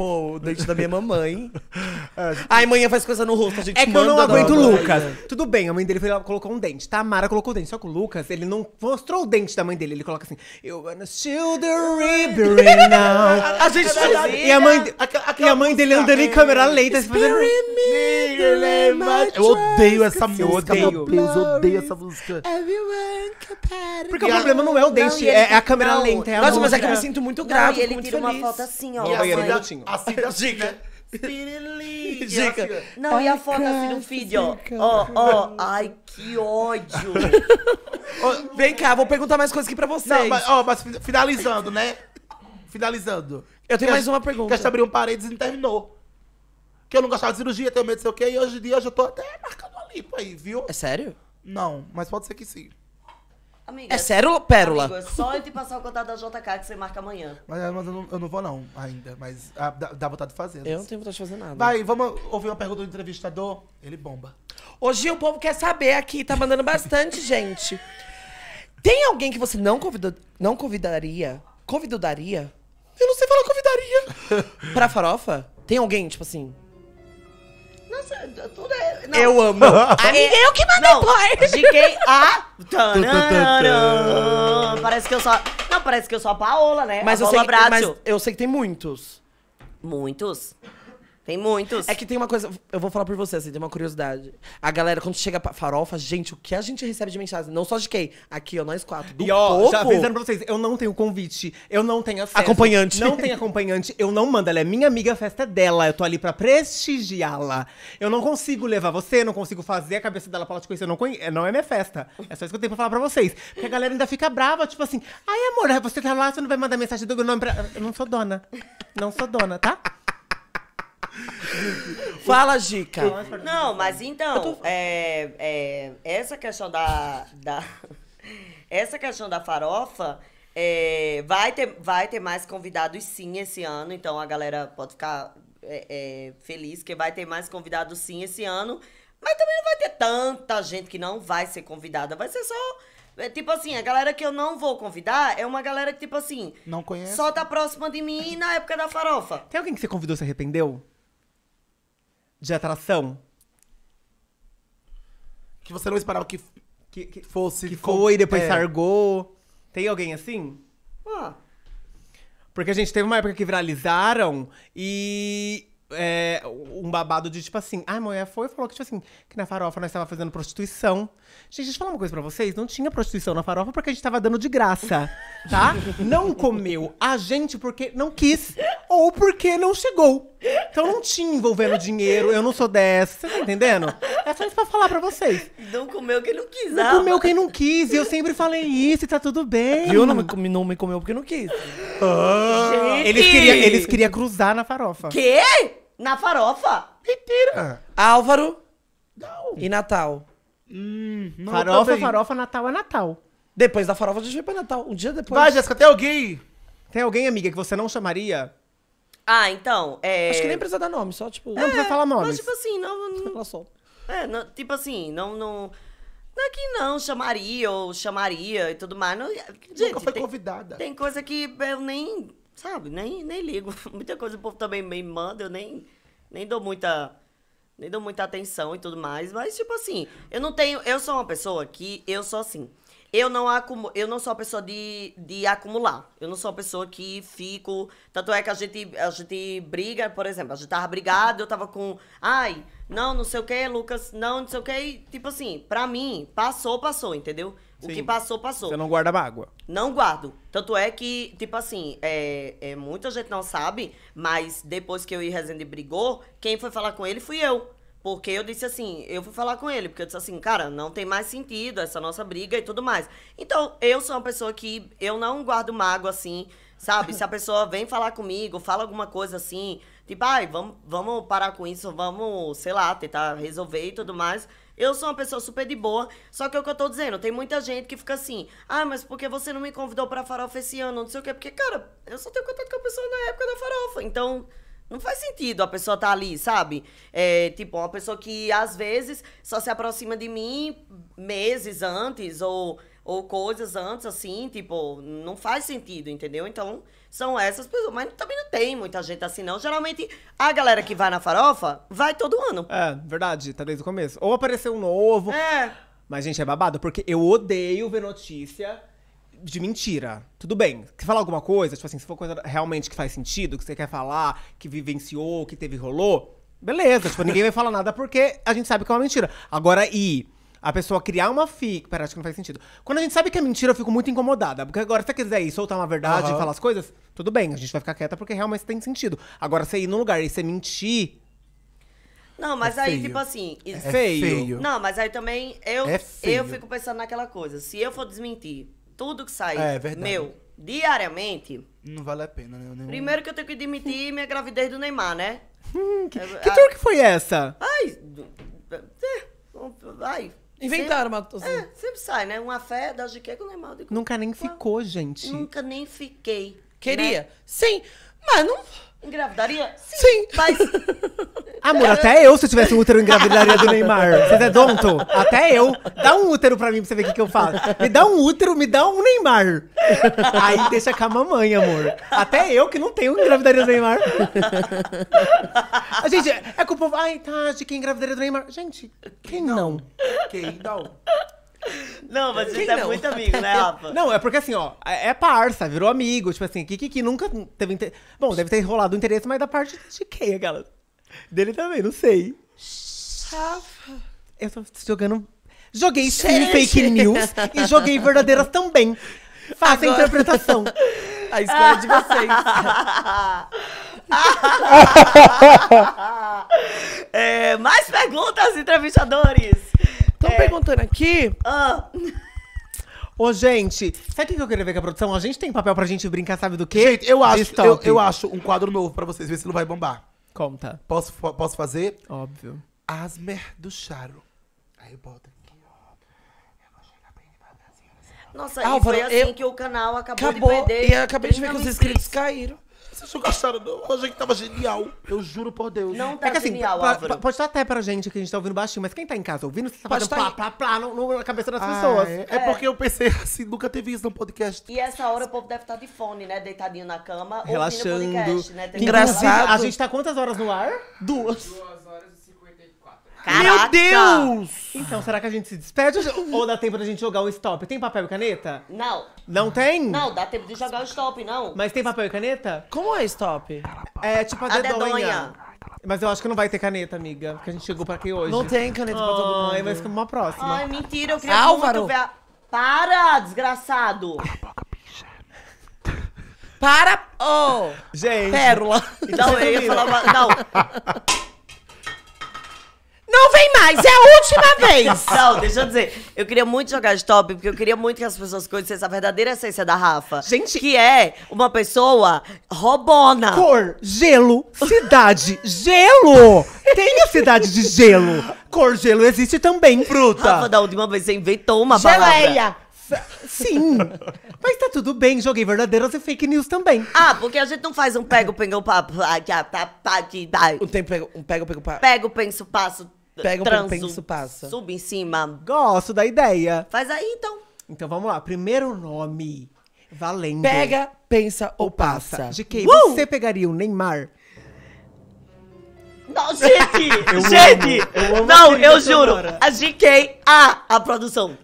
Pô, o dente da minha mamãe. É. Ai, amanhã faz coisa no rosto, a gente É que eu não aguento o Lucas. É. Tudo bem, a mãe dele foi lá, colocou um dente. tá? Mara colocou o dente. Só que o Lucas, ele não mostrou o dente da mãe dele. Ele coloca assim, eu wanna shield the ribbon now. A gente E a mãe, Aquela- e a mãe dele andando em câmera lenta. Eu odeio essa música, meu odeio. Deus, eu odeio essa música. Porque o problema não é o dente, Não, ele- é, é, a câmera não, lenta. É a Nossa, mas é que eu me sinto muito Não, e ele fico tira uma foto assim, ó. E a mãe. banheira Assim, né? assim Dica. Não, Ai, e a foto assim no feed, ó. Ó, ó. Ai, que ódio. Vem cá, vou perguntar mais coisas aqui pra vocês. Não, mas, ó, mas finalizando, né? Finalizando. Eu tenho mais uma pergunta. Quer abrir um paredes e terminou. Que eu não gostava de cirurgia, tenho medo de sei o quê. E hoje em dia eu já tô até marcando uma limpa aí, viu? É sério? Não, mas pode ser que sim. Amiga, é sério, Pérola? Amigo, é só eu te passar o contato da JK que você marca amanhã. Mas, mas eu, não, eu, não, vou, não, ainda. Mas ah, dá, dá, vontade de fazer. Eu né? não tenho vontade de fazer nada. Vai, vamos ouvir uma pergunta do entrevistador. Ele bomba. Hoje o povo quer saber aqui, tá mandando bastante, gente. Tem alguém que você não, convidou, não convidaria? Convidaria? Eu não sei falar convidaria. pra farofa? Tem alguém, tipo assim, tudo é. Não. Eu amo. Amiga, é, eu que mandei não, pôr. Fiquei a. Tananã. Parece que eu só. Não, parece que eu sou a Paola, né? Mas, a eu, sei, que, mas eu sei que tem muitos. Muitos? Tem muitos. É que tem uma coisa, eu vou falar por você, assim, tem uma curiosidade. A galera, quando chega pra farofa, gente, o que a gente recebe de mensagem? Não só de quem? Aqui, ó, nós quatro. Do e ó, povo. já avisando pra vocês, eu não tenho convite, eu não tenho acesso. Acompanhante. Não tenho acompanhante, eu não mando, ela é minha amiga, a festa é dela, eu tô ali pra prestigiá-la. Eu não consigo levar você, não consigo fazer a cabeça dela pra ela te conhecer, eu não, conhe... É, não é minha festa. É só isso que eu tenho pra falar pra vocês. Porque a galera ainda fica brava, tipo assim, ai amor, você tá lá, você não vai mandar mensagem do meu nome pra... Eu não sou dona, não sou dona, tá? Fala, Gica. Não, mas então, tô... é, é, essa questão da, da. Essa questão da farofa. É, vai, ter, vai ter mais convidados sim esse ano, então a galera pode ficar é, é, feliz que vai ter mais convidados sim esse ano. Mas também não vai ter tanta gente que não vai ser convidada. Vai ser só é, tipo assim, a galera que eu não vou convidar é uma galera que, tipo assim. Não conhece. Só tá próxima de mim na época da farofa. Tem alguém que você convidou e se arrependeu? de atração. Que você não esperava que, que, que fosse. Que foi, depois é. sargou. Tem alguém assim? Ah. Porque a gente teve uma época que viralizaram e. É, um babado de tipo assim, ah, a mulher foi e falou que, tipo assim, que na farofa nós estava fazendo prostituição. Gente, deixa eu falar uma coisa pra vocês: não tinha prostituição na farofa porque a gente tava dando de graça, tá? não comeu a gente porque não quis ou porque não chegou. Então não tinha envolvendo dinheiro, eu não sou dessa, tá entendendo? É só isso pra falar pra vocês. Não comeu quem não quis. Não ah. comeu quem não quis, e eu sempre falei isso, e tá tudo bem. Viu? Não me, comi- não me comeu porque não quis. Ah, Gente! eles queriam eles queria cruzar na farofa. Quê? Na farofa? Mentira! Ah. Álvaro e Natal. Hum, não farofa, farofa, Natal é Natal. Depois da farofa, a gente vai pra Natal. Um dia depois. Vai, Jéssica, tem alguém? Tem alguém, amiga, que você não chamaria? Ah, então. É... Acho que nem precisa dar nome, só tipo. É, não precisa falar nome. Mas tipo assim, não. não... só. É, não, tipo assim, não. não... Não é que não chamaria ou chamaria e tudo mais. Não, é, gente, Nunca foi tem, convidada. Tem coisa que eu nem, sabe, nem, nem ligo. Muita coisa o povo também me manda, eu nem, nem dou muita nem dou muita atenção e tudo mais, mas tipo assim, eu não tenho, eu sou uma pessoa que eu sou assim. Eu não acumo, eu não sou a pessoa de, de acumular. Eu não sou a pessoa que fico. Tanto é que a gente, a gente briga, por exemplo, a gente tava brigado, eu tava com. Ai, não, não sei o que, Lucas, não, não sei o que. E, tipo assim, pra mim, passou, passou, entendeu? O Sim. que passou, passou. Você não guarda mágoa? Não guardo. Tanto é que, tipo assim, é, é, muita gente não sabe, mas depois que eu e Rezende brigou, quem foi falar com ele fui eu. Porque eu disse assim, eu fui falar com ele, porque eu disse assim, cara, não tem mais sentido essa nossa briga e tudo mais. Então, eu sou uma pessoa que eu não guardo mago assim, sabe? Se a pessoa vem falar comigo, fala alguma coisa assim, tipo, ai, vamos, vamos parar com isso, vamos, sei lá, tentar resolver e tudo mais. Eu sou uma pessoa super de boa, só que é o que eu tô dizendo, tem muita gente que fica assim, ah, mas por que você não me convidou pra farofa esse ano, não sei o quê, porque, cara, eu só tenho contato com a pessoa na época da farofa, então não faz sentido a pessoa estar tá ali, sabe? É, tipo, uma pessoa que às vezes só se aproxima de mim meses antes ou, ou coisas antes, assim, tipo, não faz sentido, entendeu? Então, são essas pessoas. Mas também não tem muita gente assim, não. Geralmente, a galera que vai na farofa vai todo ano. É, verdade, tá desde o começo. Ou apareceu um novo. É. Mas, gente, é babado, porque eu odeio ver notícia de mentira. Tudo bem. Se falar alguma coisa, tipo assim, se for coisa realmente que faz sentido, que você quer falar, que vivenciou, que teve rolou, beleza. Tipo, ninguém vai falar nada porque a gente sabe que é uma mentira. Agora, e a pessoa criar uma fic. Pera, acho que não faz sentido. Quando a gente sabe que é mentira, eu fico muito incomodada. Porque agora, se você quiser ir soltar uma verdade uhum. e falar as coisas, tudo bem, a gente vai ficar quieta porque realmente tem sentido. Agora, você ir num lugar e você mentir. Não, mas é aí, feio. tipo assim. É feio. É feio. Não, mas aí também eu, é eu fico pensando naquela coisa. Se eu for desmentir tudo que sai é, é, verdade. meu diariamente. Não vale a pena, né? Nenhum... Primeiro que eu tenho que admitir minha gravidez do Neymar, né? Hum, que é, que a... É, que foi essa? Ai. Ai. Inventaram uma é, sempre sai, né? Uma fé da GQ com o Neymar. Digo, Nunca nem ficou, gente. Nunca nem fiquei. Queria? Né? Sim. Mas não. Engravidaria? Sim. Mas. Amor, até eu, se eu tivesse um útero, engravidaria do Neymar. Você é donto? Até eu. Dá um útero pra mim pra você ver o que, que eu faço. Me dá um útero, me dá um Neymar. Aí deixa com a mamãe, amor. Até eu que não tenho engravidaria do Neymar. A gente, é que o povo. Ai, tá, de quem engravidaria do Neymar? Gente, quem não? Quem não? Não, mas Quem você tá não? é muito amigo, né, Rafa? Não, é porque assim, ó, é, é parça, virou amigo. Tipo assim, Kiki que nunca teve inter... Bom, deve ter rolado interesse, mas da parte de quem, aquela? Dele também, não sei. Rafa. Eu tô jogando. Joguei sim fake news e joguei verdadeiras também. Faça a interpretação. A escolha de vocês. é, mais perguntas, entrevistadores! Estão é. perguntando aqui. Ah. Ô, gente, sabe o que eu queria ver com a produção? A gente tem papel pra gente brincar, sabe do quê? Gente, eu acho, eu, eu, acho um quadro novo pra vocês, ver se não vai bombar. Conta. Posso, posso fazer? Óbvio. Asmer do Charo. Aí bota aqui, ó. Eu vou chegar bem devagarzinho. Nossa, Álvaro, e ah, foi assim eu... que o canal acabou, acabou de perder. E acabei de ver que os inscritos caíram. Vocês não gostaram, não? Eu achei que tava genial. Eu juro por Deus. Não é tá é que, assim, genial, pra, Álvaro. Pode estar até pra gente que a gente tá ouvindo baixinho, mas quem tá em casa ouvindo, você tá pode fazendo plá, plá, plá, na cabeça das ah, pessoas. É. é. é. porque eu pensei assim, nunca teve isso no podcast. E essa hora o povo deve estar tá de fone, né? Deitadinho na cama, Relaxando. ouvindo podcast, né? que engraçado. A gente tá quantas horas no ar? Duas. Duas horas Caraca. Meu Deus! Então, será que a gente se despede ou dá tempo da gente jogar o stop? Tem papel e caneta? Não. Não tem? Não, dá tempo de jogar o stop, não. Mas tem papel e caneta? Como é stop? É tipo a, a dedonha. dedonha. Mas eu acho que não vai ter caneta, amiga. Porque a gente chegou pra aqui hoje. Não tem caneta ah, pra todo mundo. Vai mas uma próxima. Ai, mentira, eu queria Álvaro. muito ver Para, desgraçado! Para, ô! Oh. Gente! Pérola! Então não, eu ia falar uma... Não! Não vem mais, é a última vez. Não, deixa eu dizer. Eu queria muito jogar de top, porque eu queria muito que as pessoas conhecessem a verdadeira essência da Rafa. Gente. Que é uma pessoa robona. Cor, gelo, cidade, gelo. Tem a cidade de gelo. Cor, gelo existe também, fruta. Rafa, da última vez você inventou uma Geleia. palavra. Geleia. Sim. Mas tá tudo bem, joguei verdadeiras e fake news também. Ah, porque a gente não faz um pega, pega, um papo. Um pega, pega, papo. Pego, penso, passo, Pega pensa transo, penso, passa. Subo em cima. Gosto da ideia. Faz aí, então. Então vamos lá. Primeiro nome. Valendo. Pega, pensa ou passa. passa. De quem uh! você pegaria o Neymar? Não, gente! Eu gente! Amo, eu amo não, eu juro! Sonora. A GK, a, a produção.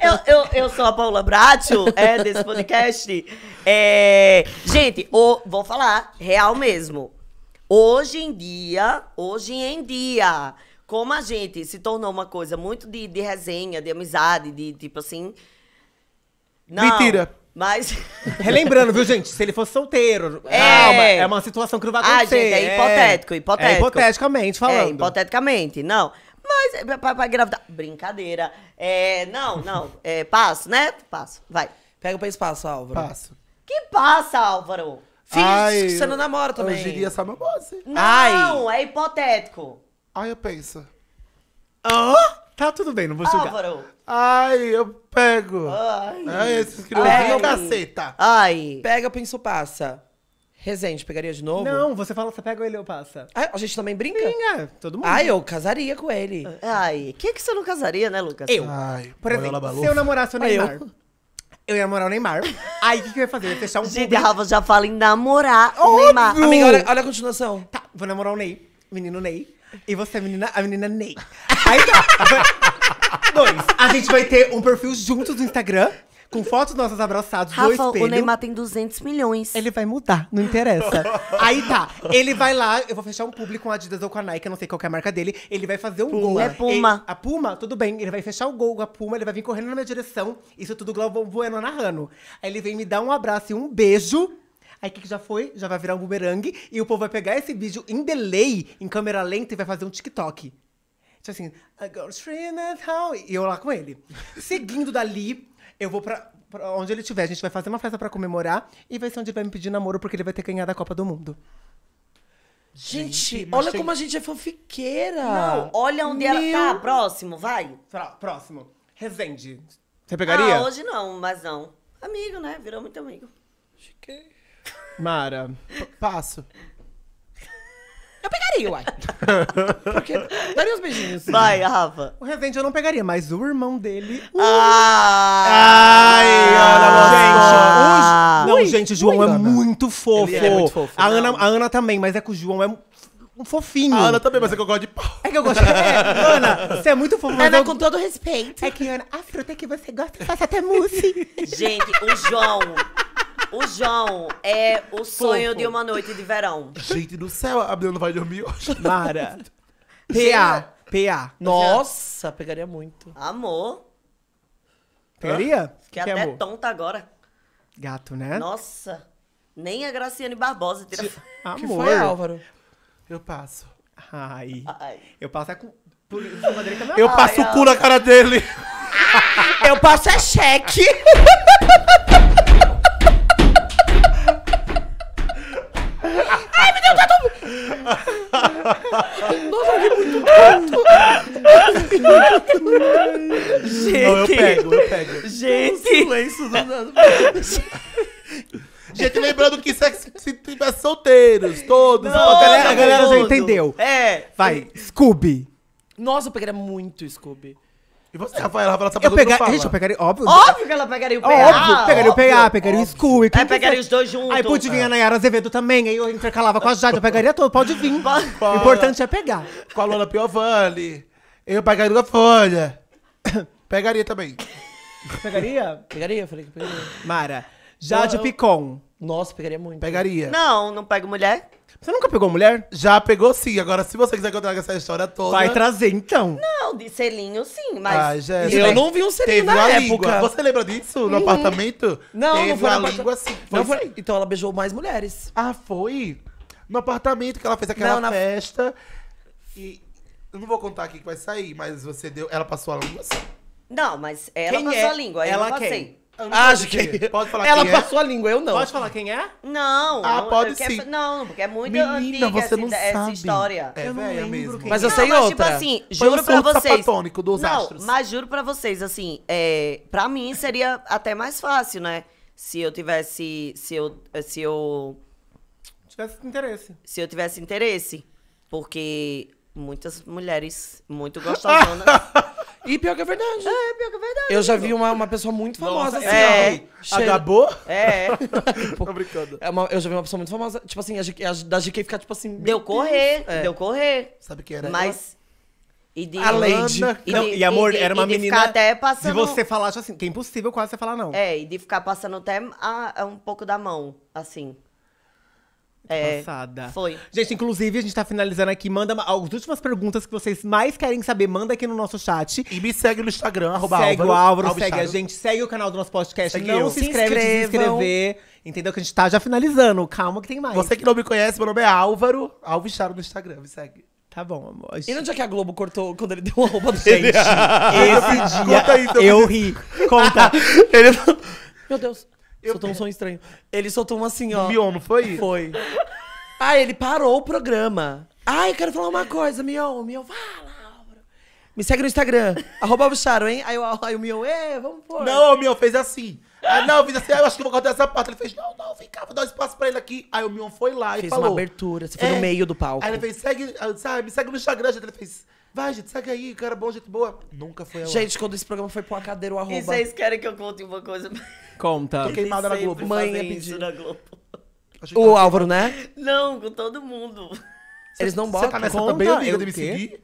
eu, eu, eu sou a Paula Bracho, é, desse podcast. É, gente, o, vou falar, real mesmo. Hoje em dia, hoje em dia, como a gente se tornou uma coisa muito de, de resenha, de amizade, de tipo assim. Não, Mentira. Mas. Relembrando, viu, gente? Se ele fosse solteiro. É, calma, é uma situação que não vai ah, acontecer. Ah, gente, é hipotético, é. hipotético. É hipoteticamente é, falando. É, hipoteticamente, não. Mas, é, pra, pra engravidar. Brincadeira. É, não, não. É, passo, né? Passo, vai. Pega o espaço, Álvaro. Passo. Que passa, Álvaro? Finge que você não namora também. Eu diria essa meu boss. Não, Ai. é hipotético. Ai, eu penso. Hã? Oh? Tá tudo bem, não vou julgar. Álvaro. Ai, eu pego. Ai, Ai esses crioulinhos, caceta. Ai. Pega, penso, passa. Resende, pegaria de novo? Não, você fala, você pega ele ou passa. a gente também brinca? Brinca, é, todo mundo. Ai, eu casaria com ele. Ai, que que você não casaria, né, Lucas? Eu. Ai, por exemplo, se eu namorasse o Neymar. Ai, eu. Eu ia namorar o Neymar. Aí o que, que eu ia fazer? Eu ia fechar um Gente, a Rafa já fala em namorar o Neymar. Amiga, olha, olha a continuação. Tá, vou namorar o Ney, menino Ney. E você, menina, a menina Ney. Aí tá. Dois. A gente vai ter um perfil junto do Instagram com fotos nossas abraçados Rafa, do espelho. o Neymar tem 200 milhões. Ele vai mudar, não interessa. Aí tá, ele vai lá, eu vou fechar um público com a Adidas ou com a Nike, eu não sei qual é a marca dele. Ele vai fazer um Puma. gol. É Puma. a Puma, tudo bem, ele vai fechar o gol, com a Puma, ele vai vir correndo na minha direção. Isso tudo Glauco Bueno narrando. Aí ele vem me dar um abraço e um beijo. Aí o que, que já foi? Já vai virar um bumerangue. E o povo vai pegar esse vídeo em delay, em câmera lenta, e vai fazer um TikTok. Tipo assim, I got three and how. E eu lá com ele. Seguindo dali, eu vou pra, pra onde ele estiver. A gente vai fazer uma festa pra comemorar e vai ser onde ele vai me pedir namoro, porque ele vai ter ganhado a Copa do Mundo. Gente, Gente, olha como a gente é fanfiqueira. Não, olha onde ela tá. Próximo, vai. Próximo. Resende. Você ah, pegaria? Ah, hoje não, mas não. Amigo, né? Virou muito amigo. Chiquei. Mara. Passo. Eu pegaria, uai. Porque daria uns beijinhos. Sim. Vai, Rafa. O Revende eu não pegaria, mas o irmão dele. Uh. Ah, Ai, Ana, ah! gente. Ah! Não, gente, o João é, muito fofo. é muito fofo. A Ana, a Ana também, mas é que o João é um fofinho. A Ana também, mas é que eu gosto de pau. É que eu gosto de... É, Ana, você é muito fofo Ana, eu... com todo respeito. É que, Ana, a fruta que você gosta faz até mousse. Gente, o João... O João é o sonho de uma noite de verão. Gente do céu, a menina não vai dormir hoje. Mara. PA. PA. Nossa, pegaria muito. Amor. Pegaria? Fiquei que até amor? tonta agora. Gato, né? Nossa. Nem a Graciane Barbosa tira De... Amor. Que foi, Álvaro? Eu passo. Ai. Ai. Eu passo é com... Por... Eu passo o cu na cara dele. eu passo é cheque. Nossa, que muito puto. Gente. Não, eu pego, eu pego. Gente. Um silêncio do Gente, lembrando que se tiver solteiros, todos. Não, a galera, a galera já entendeu. É. Vai, Scooby. Nossa, eu pegaria é muito Scooby. E você, Rafael, Rafael tá eu pegar, Gente, eu pegaria, óbvio. Óbvio que ela pegaria o PA. Óbvio, pegaria o PA, é, pegaria o Scooby. Aí pegaria os dois juntos. Aí podia vir a Nayara Azevedo também, aí eu intercalava com a Jade, eu pegaria todo, pode vir. O importante é pegar. Com a Lola Piovani, eu pegaria a Folha. Pegaria também. Pegaria? Pegaria, falei que pegaria. Mara, Jade eu, Picon. Nossa, pegaria muito. Pegaria. Não, não pego mulher. Você nunca pegou mulher? Já pegou sim. Agora, se você quiser que eu traga essa história toda. Vai trazer, então. Não, de selinho sim, mas. Ai, gente, eu não vi um selinho teve na uma época. língua. Você lembra disso? No uhum. apartamento? Não, teve não foi uma na língua Foi, não foi... Então ela beijou mais mulheres. Ah, foi? No apartamento que ela fez aquela não, na... festa. E. Eu não vou contar aqui que vai sair, mas você deu. Ela passou a língua assim. Não, mas ela Quem passou é? a língua. Ela eu não passei. Quem? Ah, acho que. É. Pode falar Ela quem é? passou é? a língua, eu não. Pode falar quem é? Não. Ah, não, pode sim. Quero, não, porque é muito Menina, antiga você essa, não essa sabe. história. É, eu não lembro mesmo. Quem mas eu é. sei não, outra. Mas, tipo assim, Foi juro um pra vocês. sapatônico dos não, astros. Mas juro pra vocês, assim, é, pra mim seria até mais fácil, né? Se eu tivesse. Se eu. Se eu. Tivesse interesse. Se eu tivesse interesse. Porque muitas mulheres muito gostosonas. Né? E pior que é verdade. É, pior que é verdade. Eu já vi uma, uma pessoa muito famosa Nossa, é. assim, é. ó. Agabou? É. é. Tô brincando. É uma, eu já vi uma pessoa muito famosa, tipo assim, a, GK, a da GK ficar tipo assim. Deu correr, é. deu correr. Sabe quem era? Mas. E de a Lady. E, não, de, e amor, e, era uma menina. até passando... Se você falasse tipo assim, que é impossível quase você falar não. É, e de ficar passando até a, a um pouco da mão, assim. É, Passada. Foi. Gente, inclusive, a gente tá finalizando aqui. Manda as últimas perguntas que vocês mais querem saber, manda aqui no nosso chat. E me segue no Instagram, arroba Segue Álvaro, o Álvaro, Álvaro segue a gente, segue o canal do nosso podcast. Segue não eu. se inscreve se se inscrever. Entendeu? Que a gente tá já finalizando. Calma que tem mais. Você que não me conhece, meu nome é Álvaro. Alves Charo no Instagram, me segue. Tá bom, amor. E onde é que a Globo cortou quando ele deu a roupa do Gente, esse dia. Conta aí, então, eu ri. Conta. ele não... Meu Deus. Eu... Soltou um som estranho. Ele soltou um assim, ó. Mion, não foi? Foi. Aí ah, ele parou o programa. Ai, quero falar uma coisa, Mion. Mion, fala. Me segue no Instagram, arroba Bicharo, hein? Aí, aí o Mion, é, vamos pôr. Não, o Mion fez assim. ah não, eu fiz assim, ah, eu acho que vou cortar essa parte. Ele fez, não, não, vem cá, vou dar um espaço pra ele aqui. Aí o Mion foi lá fez e falou. Fez uma abertura, você foi é. no meio do palco. Aí ele fez, segue, ah, sabe, me segue no Instagram, gente. Ele fez, Vai, gente, segue aí, cara bom, gente boa. Nunca foi ela. Gente, quando esse programa foi pra uma cadeira, o arroba. E vocês querem que eu conte uma coisa? Conta. Tô queimada na Globo. Mãe é pedir. Na Globo. O Álvaro, né? Não, com todo mundo. Eles não botam. Você tá nessa Conta, também, amiga, de me seguir?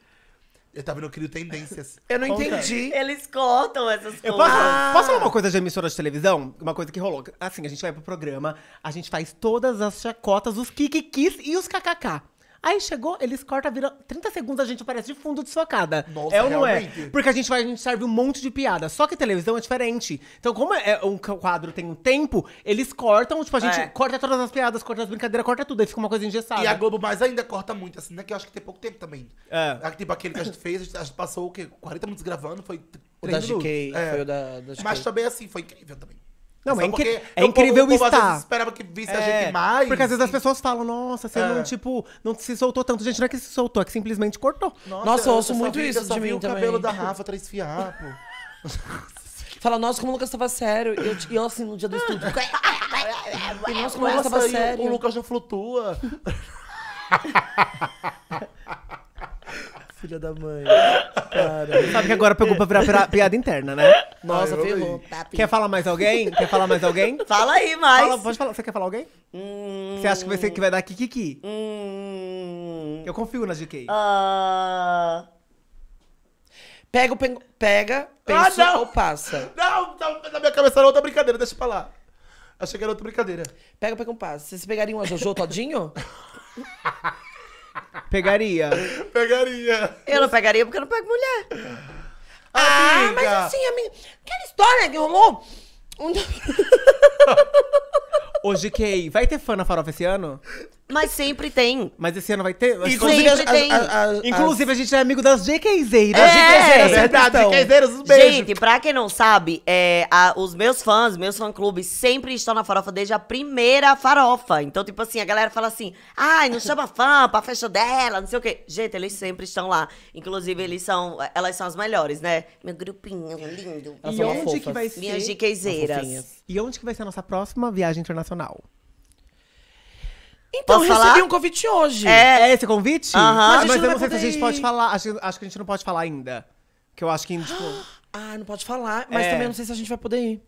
Eu tava no Crio Tendências. Eu não Conta. entendi. Eles cortam essas coisas. Eu posso, posso falar uma coisa de emissora de televisão? Uma coisa que rolou. Assim, a gente vai pro programa, a gente faz todas as chacotas, os kikikis e os kkk. Aí chegou, eles cortam, vira 30 segundos, a gente aparece de fundo desfocada. Nossa, é ou não é? Porque a gente vai, a gente serve um monte de piada. Só que televisão é diferente. Então, como é, é um quadro tem um tempo, eles cortam, tipo, a gente é. corta todas as piadas, corta as brincadeiras, corta tudo, aí fica uma coisa engessada. E a Globo mais ainda corta muito, assim, né? Que eu acho que tem pouco tempo também. É. Ah, tipo, aquele que a gente fez, a gente, a gente passou o quê? 40 minutos gravando, foi. O da GK, é. foi o da, da GK. Mas também assim, foi incrível também. Não, é, é, é incrível povo, estar. esperava que visse é, a gente mais. Porque às vezes as pessoas falam, nossa, você é. não, tipo, não se soltou tanto. Gente, não é que se soltou, é que simplesmente cortou. Nossa, nossa eu, eu ouço muito vi, isso eu de mim o também. cabelo da Rafa, três fiapos. Fala, nossa, como o Lucas tava sério. E eu, eu, assim, no dia do estudo. e nossa, como o Lucas tava sério. O Lucas já flutua. filha da mãe. Cara. Sabe que agora pegou pra virar piada interna, né? Nossa, ferrou. Tá, quer falar mais alguém? Quer falar mais alguém? Fala aí, mais. Fala, pode falar. Você quer falar alguém? Hum, Você acha que vai ser que vai dar Kiki? hum, Eu confio na GK. ah. Pega Pega, ah, pensa ou passa. Não, tá- na minha cabeça era outra brincadeira, deixa pra lá. Achei que era outra brincadeira. Pega, pega um passo. Vocês pegariam a Jojo todinho? Pegaria. Pegaria. Eu não pegaria porque eu não pego mulher. Ah, ah Amiga. mas assim, a minha... aquela história que rolou. Ô, GK, vai ter fã na farofa esse ano? Mas sempre tem. Mas esse ano vai ter? Inclusive, a, tem. A, a, a, Inclusive a gente é amigo das GKzeiras. É, GKzeiras, é verdade. Então. GKzeiras, os beijos. Gente, pra quem não sabe, é, os meus fãs, meus fã-clubes, sempre estão na farofa desde a primeira farofa. Então, tipo assim, a galera fala assim, ai, não chama fã pra festa dela, não sei o quê. Gente, eles sempre estão lá. Inclusive, eles são, elas são as melhores, né? Meu grupinho lindo. e onde fofas. que vai ser? Minhas GKzeiras. E onde que vai ser a nossa próxima viagem internacional? Então, Posso eu recebi falar? um convite hoje. É, é esse convite? Aham. Mas, ah, mas eu não sei se a gente ir. pode falar. Acho, acho que a gente não pode falar ainda. Que eu acho que, tipo. Ah, não pode falar. Mas é. também não sei se a gente vai poder ir.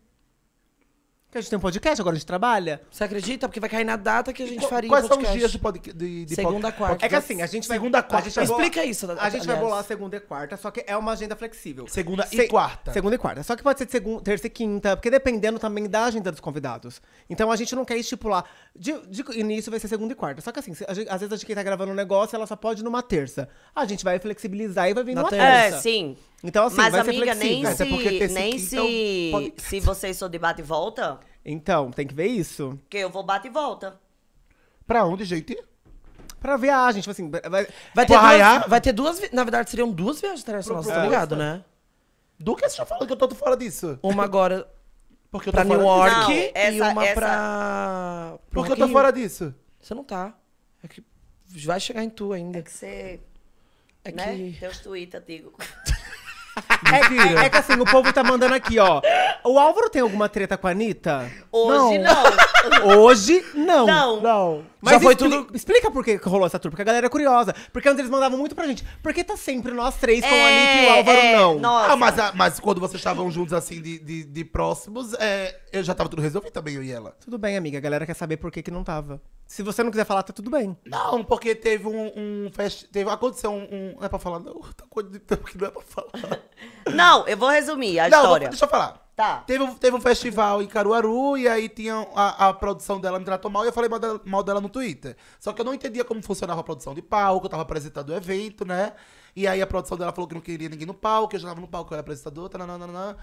Que a gente tem um podcast, agora a gente trabalha. Você acredita? Porque vai cair na data que a gente faria Quais podcast. são os dias de, podcast de, de Segunda, pod... quarta. É que assim, a gente vai... Segunda, quarta. Vai Explica bolar... isso. A gente aliás. vai bolar segunda e quarta, só que é uma agenda flexível. Segunda Se... e quarta. Segunda e quarta. Só que pode ser de segunda, terça e quinta, porque dependendo também da agenda dos convidados. Então a gente não quer estipular... De, de início vai ser segunda e quarta. Só que assim, gente, às vezes a gente que tá gravando um negócio, ela só pode numa terça. A gente vai flexibilizar e vai vir numa terça. É, sim. Então, assim, Mas, vai amiga, ser flexível. nem se, nem se, então, pode... se vocês só de e volta, então, tem que ver isso. Porque eu vou bate e volta. Pra onde, gente? Pra viagem, tipo assim. Vai, vai ter, duas, vai ter duas. Na verdade, seriam duas viagens internacionais, tá ligado, né? Do que você já tá falou que eu tô fora disso? Uma agora Porque eu tô pra fora New York Não, e essa- uma essa- pra. Porque eu tô fora disso. Você não tá. É que vai chegar em tu ainda. É que você. É né? que. Teus Twitter, digo. É, é, é que assim, o povo tá mandando aqui, ó. O Álvaro tem alguma treta com a Anitta? Hoje não. Hoje não. Não. Não. Mas já foi tudo. Explica por que rolou essa tour, porque a galera é curiosa. Porque antes eles mandavam muito pra gente. Por que tá sempre nós três com a Anitta e o é, Álvaro, é, não? nossa. Ah, mas, mas quando vocês estavam juntos, assim, de, de, de próximos, é, eu já tava tudo resolvido também, eu e ela. Tudo bem, amiga. A galera quer saber por que, que não tava. Se você não quiser falar, tá tudo bem. Não, porque teve um, um fest... Teve, aconteceu um, um... Não é pra falar, não. Tá coisa de tempo que não é pra falar. Não, eu vou resumir a não, vou- história. deixa eu falar. Tá. Teve, teve um festival em Caruaru e aí tinha a, a produção dela me tratou mal e eu falei mal dela, mal dela, no Twitter. Só que eu não entendia como funcionava a produção de palco, eu tava apresentando o evento, né? E aí a produção dela falou que não queria ninguém no palco, eu já tava no palco, eu era apresentador, tananana.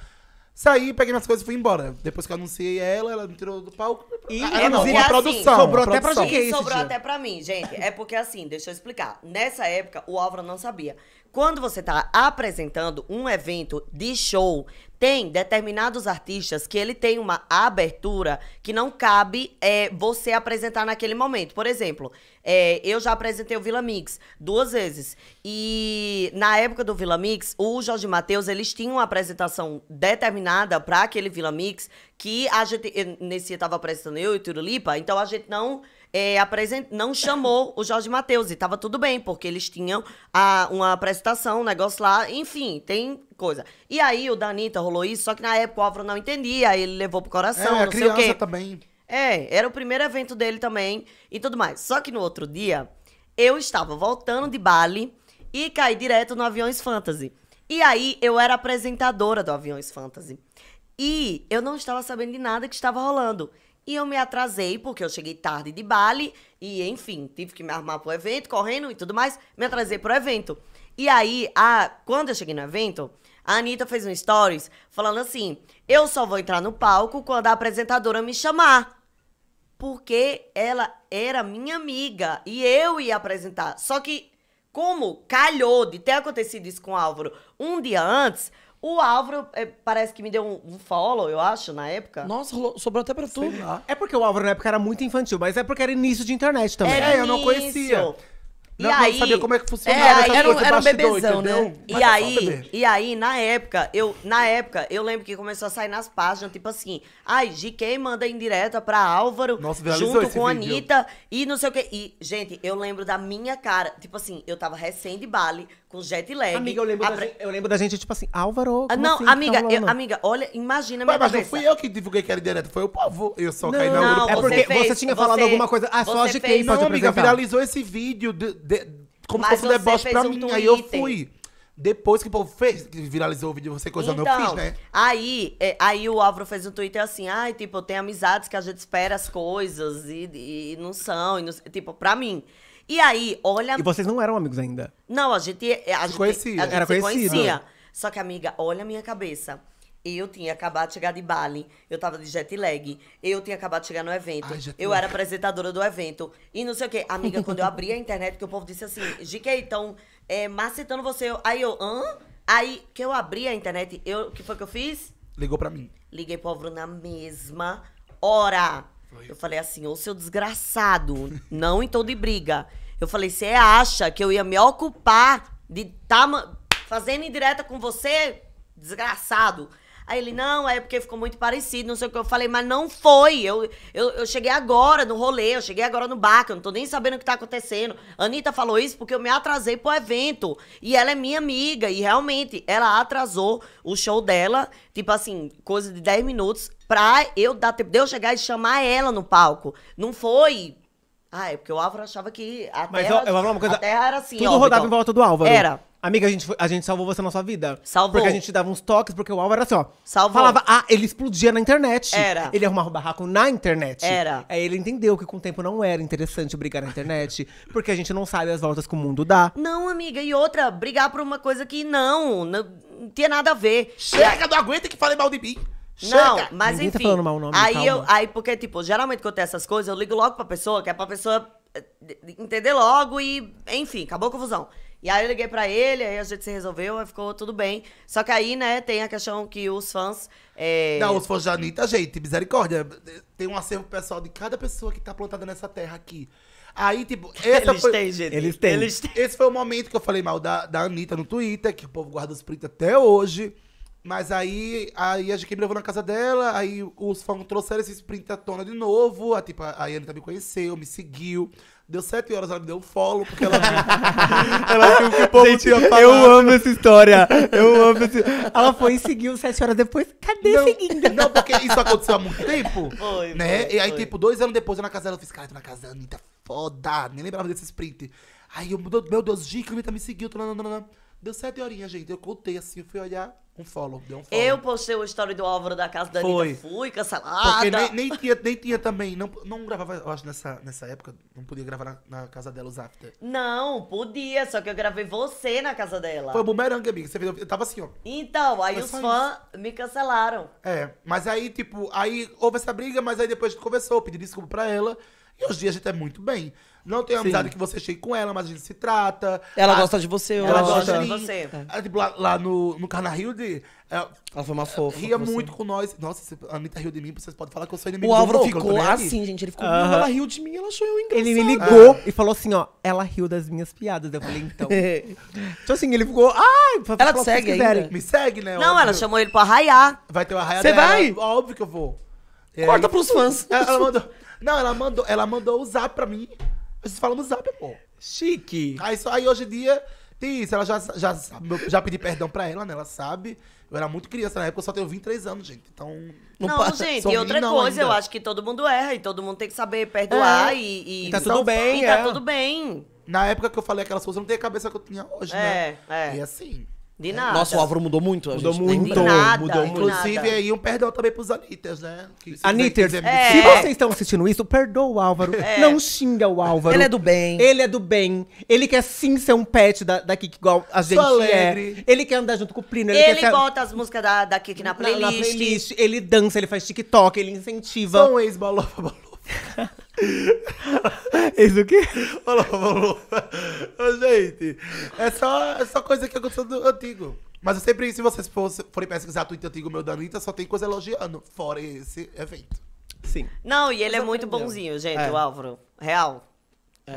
Saí, peguei minhas coisas e fui embora. Depois que eu anunciei ela, ela me tirou do palco. E ela não, uma é assim, produção. Sobrou uma até produção. pra gente. Sobrou até pra mim, gente. É porque assim, deixa eu explicar. Nessa época, o Álvaro não sabia. Quando você está apresentando um evento de show, tem determinados artistas que ele tem uma abertura que não cabe é, você apresentar naquele momento. Por exemplo, é, eu já apresentei o Vila Mix duas vezes. E na época do Vila Mix, o Jorge Matheus, eles tinham uma apresentação determinada para aquele Vila Mix que a gente. Nesse dia estava apresentando eu e Turulipa, então a gente não é, apresent... não chamou o Jorge Matheus. E tava tudo bem, porque eles tinham a, uma apresentação, um negócio lá, enfim, tem coisa. E aí o Danita rolou isso, só que na época o Álvaro não entendia, ele levou pro coração, é, não sei o quê. também. É, era o primeiro evento dele também e tudo mais. Só que no outro dia, eu estava voltando de Bali e caí direto no Aviões Fantasy. E aí eu era apresentadora do Aviões Fantasy. E eu não estava sabendo de nada que estava rolando. E eu me atrasei, porque eu cheguei tarde de Bali. E, enfim, tive que me arrumar pro evento, correndo e tudo mais. Me atrasei pro evento. E aí, a, quando eu cheguei no evento, a Anitta fez um stories falando assim: eu só vou entrar no palco quando a apresentadora me chamar. Porque ela era minha amiga e eu ia apresentar. Só que, como calhou de ter acontecido isso com o Álvaro um dia antes, o Álvaro é, parece que me deu um, follow, eu acho, na época. Nossa, sobrou até pra tu. É porque o Álvaro na época era muito infantil, mas é porque era início de internet também. Era É, eu não conhecia. E não, aí, não sabia como é que funcionava. É, era, era, era um bebezão, né? entendeu? né? e aí, e aí, na época, eu, na época, eu lembro que começou a sair nas páginas, tipo assim, ai, GK manda indireta pra Álvaro Nossa, junto com a Anitta e não sei o quê. E, gente, eu lembro da minha cara, tipo assim, eu tava recém de Bali, com jet lag. Amiga, eu lembro, da, gente, eu lembro da gente, tipo assim, Álvaro. Ah, não, assim, tá amiga, tá eu, amiga, olha, imagina Pai, mas, Mas não fui eu que divulguei que era direto, foi o povo. Eu só não, caí na não, É porque você, fez, tinha você, falado alguma coisa. Ah, só a GK, não, pode amiga, viralizou esse vídeo. De, de, como se fosse um deboche pra um mim. Twitter. Aí eu fui. Depois que o povo fez, que viralizou o vídeo de você coisa então, eu fiz, então, né? Aí, é, aí o Álvaro fez um Twitter assim, ai, ah, tipo, eu tenho amizades que a gente espera as coisas e, e não são, e não, tipo, pra mim. E aí, olha... E vocês não eram amigos ainda? Não, a gente... A gente, conhecia. A gente Era conhecia. Só que, amiga, olha a minha cabeça. Eu tinha acabado de chegar de Bali, eu tava de jet lag, eu tinha acabado de chegar no evento, Ai, eu era apresentadora do evento, e não sei o quê. Amiga, quando eu abri a internet, que o povo disse assim, Giquei, então, é, macetando você. aí eu, hã? Aí que eu abri a internet, eu, que foi que eu fiz? Ligou para mim. Liguei pro Álvaro na mesma hora. Foi. Eu falei assim, ô seu desgraçado, não então de briga. Eu falei, você acha que eu ia me ocupar de estar tá fazendo indireta com você? Desgraçado. Aí ele, não, é porque ficou muito parecido, não sei o que. Eu falei, mas não foi. Eu, eu, eu cheguei agora no rolê, eu cheguei agora no que eu não tô nem sabendo o que tá acontecendo. Anitta falou isso porque eu me atrasei pro evento. E ela é minha amiga, e realmente, ela atrasou o show dela, tipo assim, coisa de 10 minutos, pra eu dar tempo de eu chegar e chamar ela no palco. Não foi ah, é porque o Álvaro achava que a Mas Terra, eu, eu uma coisa, a terra era assim, Tudo ó, rodava então. em volta do Álvaro. Era. Amiga, a gente, a gente salvou você na sua vida. Salvou. Porque a gente dava uns toques, porque o Álvaro era assim, ó. Salvou. Falava, ah, ele explodia na internet. Era. Ele arrumava um barraco na internet. Era. Aí ele entendeu que com o tempo não era interessante brigar na internet, porque a gente não sabe as voltas que o mundo dá. Não, amiga, e outra, brigar por uma coisa que não, não, não tinha nada a ver. Chega, não aguenta que falei mal de mim. Não, mas Ninguém tá enfim. Tá falando mal o nome, aí calma. eu, aí porque tipo, geralmente quando tem essas coisas, eu ligo logo pra pessoa, que é pra pessoa eh, entender logo e, enfim, acabou a confusão. E aí eu liguei para ele, aí a gente se resolveu, aí ficou tudo bem. Só que aí, né, tem a questão que os fãs. É... Não, os fãs de Anitta, tá, gente, misericórdia. Tem um acervo pessoal de cada pessoa que tá plantada nessa terra aqui. Aí, tipo, essa eles foi... têm, gente. Eles têm. Eles têm. Esse foi o momento que eu falei mal da, da Anitta no Twitter, que o povo guarda os prints até hoje. Mas aí, aí a gente me levou na casa dela, aí os fãs trouxeram esse sprint à tona de novo. A, tipo, aí Anitta me conheceu, me seguiu. Deu sete horas, ela me deu um follow, porque ela viu, ela viu que o povo Gente, tinha falado. Eu amo essa história. Eu amo esse... Ela foi e seguiu sete horas depois. Cadê não, seguindo? Não, porque isso aconteceu há muito tempo. Foi, né? Foi, e aí, foi. tipo, dois anos depois, eu na casa dela, eu fiz, cara, tô na casa da Anitta, foda. Nem lembrava desse sprint. Aí eu, meu Deus, Gica, a Anitta me seguiu. Tô, lá, Deu sete horinhas, gente. Eu contei assim, eu fui olhar um follow, deu um follow. Eu postei o story do Álvaro da casa da Foi. fui cancelada. Porque nem, nem, tinha, nem tinha também, não, não gravava, eu acho, nessa, nessa época, não podia gravar na, na casa dela os after. Não, podia, só que eu gravei você na casa dela. Foi bumerangue, amiga, você viu eu tava assim, ó. Então, aí os fãs me cancelaram. É, mas aí, tipo, aí houve essa briga, mas aí depois a gente conversou, pedi desculpa pra ela, e hoje em dia a gente é muito bem. Não tenho amizade Sim. que você chegue com ela, mas a gente se trata. Ela a... gosta de você, eu Ela gosta de você. É. Tipo, lá, lá, no, no Carna de. Ela, é, ela foi uma fofa. É, ria com muito com nós. Nossa, a Anitta riu de mim, vocês podem falar que eu sou inimigo O Álvaro do ficou assim, gente. Ele ficou. Uh -huh. Ela riu de mim, ela achou eu engraçado. Ele me é. ligou e falou assim: ó, ela riu das minhas piadas. Eu falei, então. então assim, ele ficou. Ai, ah, ela te segue ainda. Me segue, né? Não, óbvio. ela chamou ele pra arraiar. Vai ter o arraiar Você vai? Óbvio que eu vou. Corta é, pros fãs. Ela mandou. Não, ela mandou, ela mandou usar pra mim. Mas no zap, pô. Chique. Aí, só, aí hoje em dia tem isso. Ela já, já, já pedi perdão pra ela, né? Ela sabe. Eu era muito criança na época, eu só tenho 23 anos, gente. Então. Não, não passa, gente, e outra coisa, ainda. eu acho que todo mundo erra e todo mundo tem que saber perdoar é. e, e, e. tá tudo bem, E tá é. tá tudo bem. Na época que eu falei aquelas coisas, eu não tem a cabeça que eu tinha hoje, é, né? É. E assim. De é. nada. Nossa, o Álvaro mudou muito. A mudou gente. muito. De nada, mudou muito. Inclusive, aí um perdão também pros Anitters, né? Que, se é, é. se vocês estão assistindo isso, perdoa o Álvaro. É. Não xinga o Álvaro. Ele é do bem. Ele é do bem. Ele quer sim ser um pet da, da Kiki, igual a gente é. Ele quer andar junto com o Plínio. Ele, ele ser... bota as músicas da, da Kiki na playlist. Na, na playlist. Ele dança, ele faz TikTok, ele incentiva. São ex-balofa, balofa. É isso o quê? Falou, falou. Gente, é só, é só coisa que aconteceu do antigo. Mas eu sempre, se vocês forem pesquisar Twitter antigo meu da Anitta, só tem coisa elogiando, fora esse evento. Sim. Não, e ele Mas é muito bonzinho, gente, é. o Álvaro. Real. É.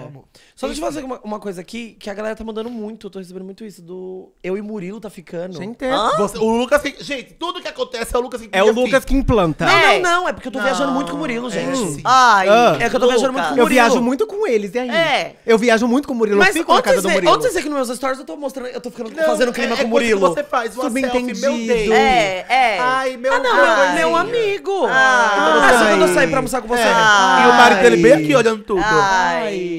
Só deixa eu fazer uma, uma coisa aqui, que a galera tá mandando muito, eu tô recebendo muito isso, do eu e Murilo tá ficando. Gente, Você- o Lucas Gente, tudo que acontece é o Lucas que É o Lucas assim. que implanta. Não, não, é. não, é porque eu tô viajando muito com o Murilo, é, gente. Ai, Ah. É que eu tô viajando muito com o Eu viajo muito com eles, e aí? É. Eu viajo muito com o Murilo, Mas eu fico na casa do Murilo. ontem você aqui nos meus stories eu tô mostrando, eu tô ficando, fazendo clima é, com o Murilo. Você faz uma selfie, meu Deus. É, é. Ai, meu ah, não, meu, meu amigo. Ah, ah, só quando eu saí pra almoçar com você. E o marido dele bem aqui olhando tudo. Ai.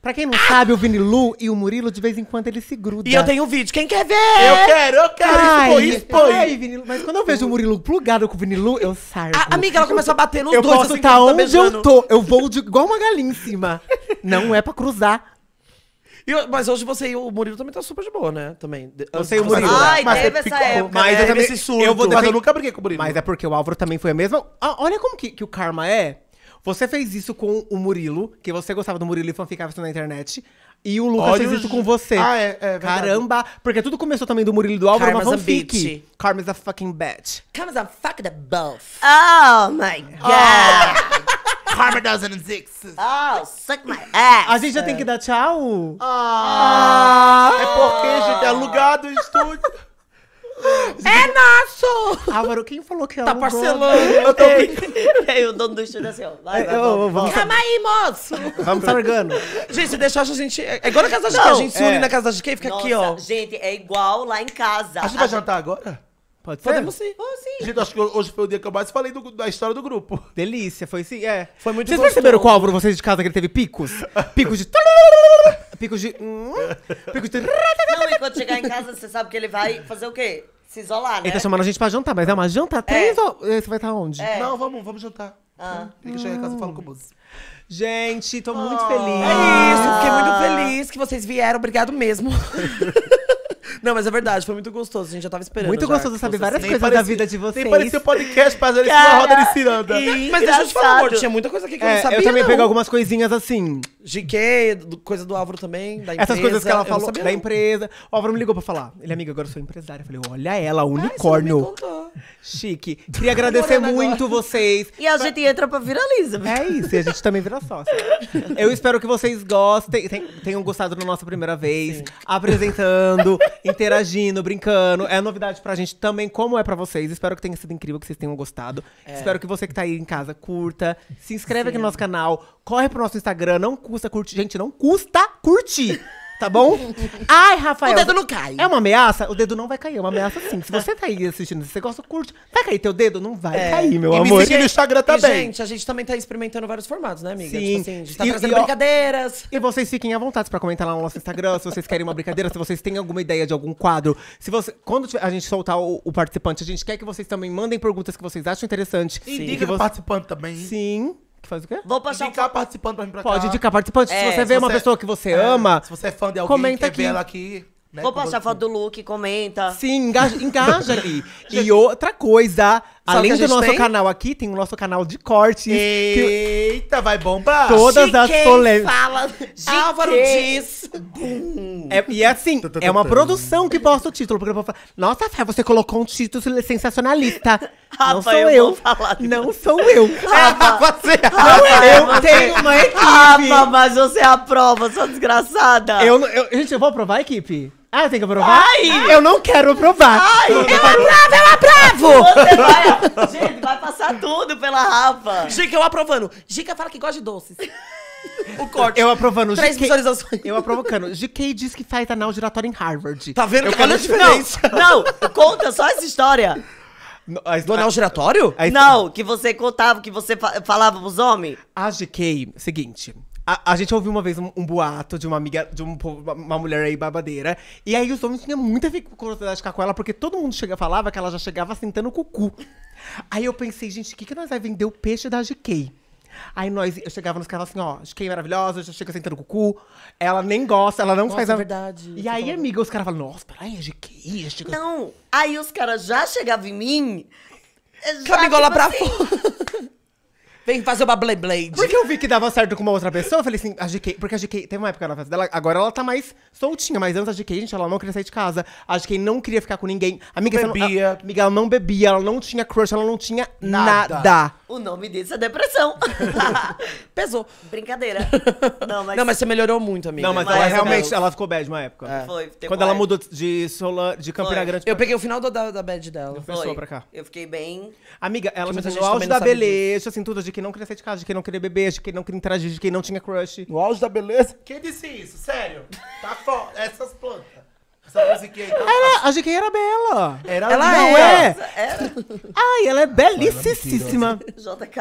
Pra quem não ah! sabe, o Vinilu e o Murilo, de vez em quando, eles se grudam. E eu tenho um vídeo. Quem quer ver? Eu quero, eu quero. Ai, expõe, Ai, Vinilu. Mas quando eu vejo o Murilo plugado com o Vinilu, eu saio. A, amiga, ela começou a bater no dois. Eu posso estar assim, tá, tá onde eu tô. Eu vou de, igual uma galinha em cima. não é pra cruzar. Eu, mas hoje você e o Murilo também tá super de boa, né? Também. eu sei o ah, Murilo. Tá Ai, mas teve essa época. Mas eu também, esse surto. Eu vou defender, mas eu nunca briguei com o Murilo. Mas é porque o Álvaro também foi a mesma. Ah, olha como que, que o karma é. Você fez isso com o Murilo, que você gostava do Murilo e fanficava isso na internet. E o Lucas Olha fez isso com você. Ah, é, é verdade. Caramba! Porque tudo começou também do Murilo e do Álvaro, é Karma's uma fanfic. A Karma's a fucking bitch. Karma's a fucking both. Oh my oh. god! Oh. Karma doesn't exist. Oh, suck my ass. A gente já tem que dar tchau? Ah. ah. É porque, gente, é alugado o estúdio. É nosso! Álvaro, quem falou que é Tá parcelando. Eu tô... E é. aí é, o dono do estúdio assim, é ó. Vai, vai, eu, vamos, Calma aí, moço! Vamos sargando. Gente, deixa a gente... É igual na casa da GK, a gente se une na casa da GK e fica aqui, ó. gente, é igual lá em casa. A gente vai jantar agora? Pode ser? Podemos sim. Oh, sim. Gente, acho que hoje foi o dia que eu mais falei do, da história do grupo. Delícia, foi sim, é. Foi muito Vocês gostoso. perceberam qual Álvaro, vocês de casa, que ele teve picos? Picos de picos de. picos de. Não, quando chegar em casa, você sabe que ele vai fazer o quê? Se isolar, né? Ele tá chamando a gente pra jantar, mas é uma janta é. três ou. Eh, você vai estar onde? É. Não, vamos, vamos jantar. Ah. Ele que chegar em casa e com o moço. Gente, tô muito oh. feliz. É ah. isso, fiquei muito feliz que vocês vieram. Obrigado mesmo. Não, mas é verdade, foi muito gostoso. A gente já tava esperando. Muito já, gostoso saber várias coisas da vida de vocês. Nem parecia podcast fazendo uma roda de ciranda. Mas deixa eu te falar, amor, tinha muita coisa aqui que é, eu não sabia. Eu também peguei algumas coisinhas assim. GK, coisa do Álvaro também, da empresa. Essas coisas que ela falou sabia, da empresa. O Álvaro me ligou pra falar. Ele, amigo, agora eu sou empresário. Eu falei, olha ela, unicórnio. Ai, Chique. Queria agradecer muito vocês. E a gente entra pra viraliza. É isso, e a gente também vira sócio. Eu espero que vocês gostem, tenham gostado da nossa primeira vez, apresentando, interagindo, brincando. É novidade pra gente também, como é pra vocês. Espero que tenha sido incrível, que vocês tenham gostado. É. Espero que você que tá aí em casa curta, se inscreve aqui no nosso canal, corre pro nosso Instagram, não custa curtir. Gente, não custa curtir! Tá bom? Ai, Rafael. O dedo não cai. É uma ameaça? O dedo não vai cair. É uma ameaça sim. Se você tá aí assistindo se você gosta curte. Vai cair teu dedo? Não vai é. cair, meu e amor. Me siga no Instagram também. Tá gente, a gente também tá experimentando vários formatos, né, amiga? Tipo sim. Tipo assim, a gente tá e, e, brincadeiras. E vocês fiquem à vontade pra comentar lá no nosso Instagram se vocês querem uma brincadeira, se vocês têm alguma ideia de algum quadro. Se você, quando a gente soltar o, o participante, a gente quer que vocês também mandem perguntas que vocês acham interessante. Indica que você... participante também. Sim. Que faz o quê? Vou postar indicar um... pra mim pra cá. Pode indicar participante. É, se você vê uma pessoa que você é, ama. Se você é fã de alguém, comenta aqui. ela aqui. Né, Vou postar foto do look comenta. Sim, engaja, engaja ali. e outra coisa, Além do nosso tem? canal aqui, tem o nosso canal de cortes. Eita, que... vai bombar! Todas de as polêmicas. fala, de Álvaro diz. É, e é assim, é uma produção que posta o título. Porque eu vou falar, nossa, Fé, você colocou um título sensacionalista. Rafa, não sou eu. eu. Não sou eu. Ah, Rafa, você. Não é, é eu. Você... Tenho uma equipe. Rafa, mas você é aprova, sua desgraçada. Eu, eu, gente, eu vou aprovar a equipe. Ah, tem que aprovar? Ai! Eu não quero aprovar. Ai! Eu, aprovo, eu aprovo! Vai, gente, vai passar tudo pela Rafa. Gica, eu aprovando. Gica fala que gosta de doces. O corte. Eu aprovando. Três GK... visualizações. Eu aprovocando. GK diz que faz anal giratório em Harvard. Tá vendo? Eu quero a diferença. Não, não, conta só essa história. No, a, Do anal a, giratório? A, não, que você contava, que você falava pros homens. A GK, seguinte... A, a, gente ouviu uma vez um, um, boato de uma amiga, de um, uma mulher aí babadeira. E aí os homens tinham muita curiosidade de ficar com ela, porque todo mundo chega, falava que ela já chegava sentando o cucu. Aí eu pensei, gente, o que, que nós vai vender o peixe da GK? Aí nós, eu chegava nos caras assim, ó, GK é maravilhosa, já chega sentando o cucu. Ela nem gosta, ela não nossa, faz a. É verdade. E aí, falando... amiga, os caras falam, nossa, peraí, a GK, a Não, aí os caras já chegavam em mim. Já, Camigola tipo pra assim, fora. Vem fazer uma Blade Blade. Porque eu vi que dava certo com uma outra pessoa, eu falei assim, a GK. Porque a GK, teve uma época na festa dela, agora ela tá mais soltinha, mas antes a GK, gente, ela não queria sair de casa. A GK não queria ficar com ninguém. Amiga, não bebia. Ela, amiga, ela não bebia, ela não tinha crush, ela não tinha nada. nada. O nome disso é depressão. Pesou. Brincadeira. Não mas... não, mas você melhorou muito, amiga. Não, mas, mas ela é realmente, ela ficou bad uma época. É. Foi. Quando ela mudou de, Sola, de Campina Grande. Eu peguei o final do, da, da bad dela. Foi. Pra cá. Eu fiquei bem... Amiga, ela me o auge da beleza, assim, tudo a GK quem não queria sair de casa, de quem não queria beber, de quem não queria interagir, de quem não tinha crush. No auge da beleza? Quem disse isso? Sério? Tá foda. Essas plantas. Essa musiquinha aí. Tá ela, a GK era bela. Era ela não é. É. é. Ai, ela é belíssima. JK.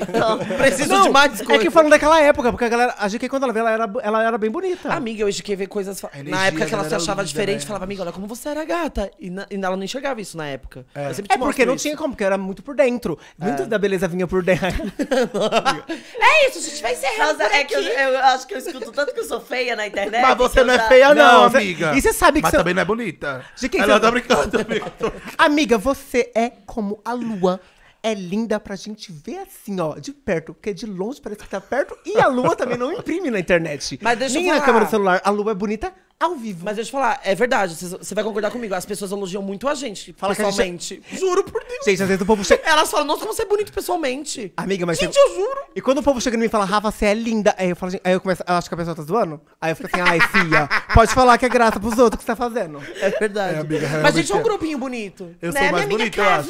Então. preciso não, de mais coisas. É que falando daquela época, porque a galera, a GK quando ela veio, ela era, ela era bem bonita. Amiga, eu GK vê coisas. Energia, na época que ela se achava linda, né? diferente, né? falava, amiga, olha como você era gata. E, na, e ela não enxergava isso na época. É, é porque não tinha como, porque era muito por dentro. É. Muito da beleza vinha por dentro. é isso, a gente vai encerrar. rosa é que eu, eu, acho que eu escuto tanto que eu sou feia na internet. Mas você não é feia, não, não amiga. E você sabe que você... também não é bonita. De quem Ela você... tá brincando, amiga. amiga, você é como a lua. É linda pra gente ver assim, ó, de perto. Porque de longe parece que tá perto. E a lua também não imprime na internet. Mas deixa Nem eu falar. na câmera do celular. A lua é bonita ao vivo. Mas deixa eu te falar, é verdade, você vai concordar comigo. As pessoas elogiam muito a gente Fala pessoalmente. Que a gente... É- juro por Deus. Gente, às vezes o povo chega. Elas falam, nossa, como você é bonito pessoalmente. Amiga, mas. Gente, eu juro. E quando o povo chega em mim e fala, Rafa, você é linda. Aí eu falo, aí eu começo, eu acho que a pessoa tá zoando. Aí eu fico assim, ai, Cia, pode falar que é graça pros outros que você tá fazendo. É verdade. É, amiga, mas a gente é um é. grupinho bonito. Eu né? sou mais Minha bonito, eu acho.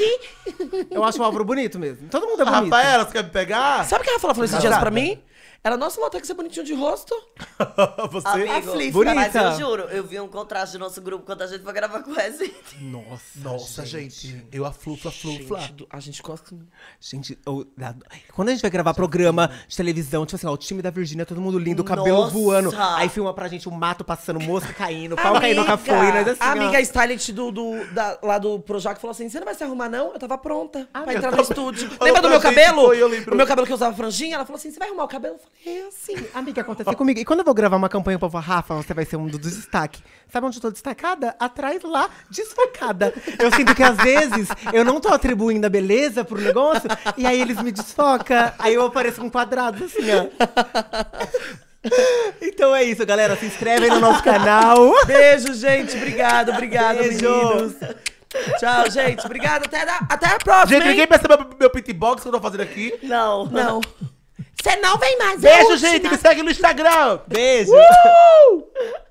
eu acho o Álvaro bonito mesmo. Todo mundo é bonito. Rafaela, você quer me pegar? Sabe o que a Rafa falou esses dias pra mim? Ela, nossa, Lota, que ser bonitinho de rosto. você é bonita. Mas eu juro, eu vi um contraste do nosso grupo quando a gente foi gravar com o Resident. Nossa, nossa gente. gente. Eu aflufla, flufla. Gente, a gente gosta... Gente, eu... quando a gente vai gravar programa de televisão, tipo assim, ó, o time da Virgínia, todo mundo lindo, cabelo nossa. voando. Aí filma pra gente o um mato passando, moça caindo, pau amiga, caindo na cafoeira. É assim, a amiga ó. stylist do, do, da, lá do Projac falou assim, você não vai se arrumar não? Eu tava pronta ah, pra entrar tava... no estúdio. Lembra do meu cabelo? Foi, o meu cabelo que eu usava franjinha? Ela falou assim, você vai arrumar o cabelo? É assim. Amiga, Aconteceu comigo. E quando eu vou gravar uma campanha, o povo, Rafa, você vai ser um dos destaque. Sabe onde eu tô destacada? Atrás lá, desfocada. Eu sinto que às vezes eu não tô atribuindo a beleza pro negócio, e aí eles me desfocam. Aí eu apareço com quadrados assim, ó. Então é isso, galera. Se inscreve aí no nosso canal. Beijo, gente. Obrigado, obrigado, Beijo. meninos. Tchau, gente. Obrigado. Até, da, até a próxima. Gente, hein? ninguém percebe meu pitbox que eu tô fazendo aqui. Não, não. não. Você não vem mais. É Beijo, gente. Me segue no Instagram. Beijo. Uh!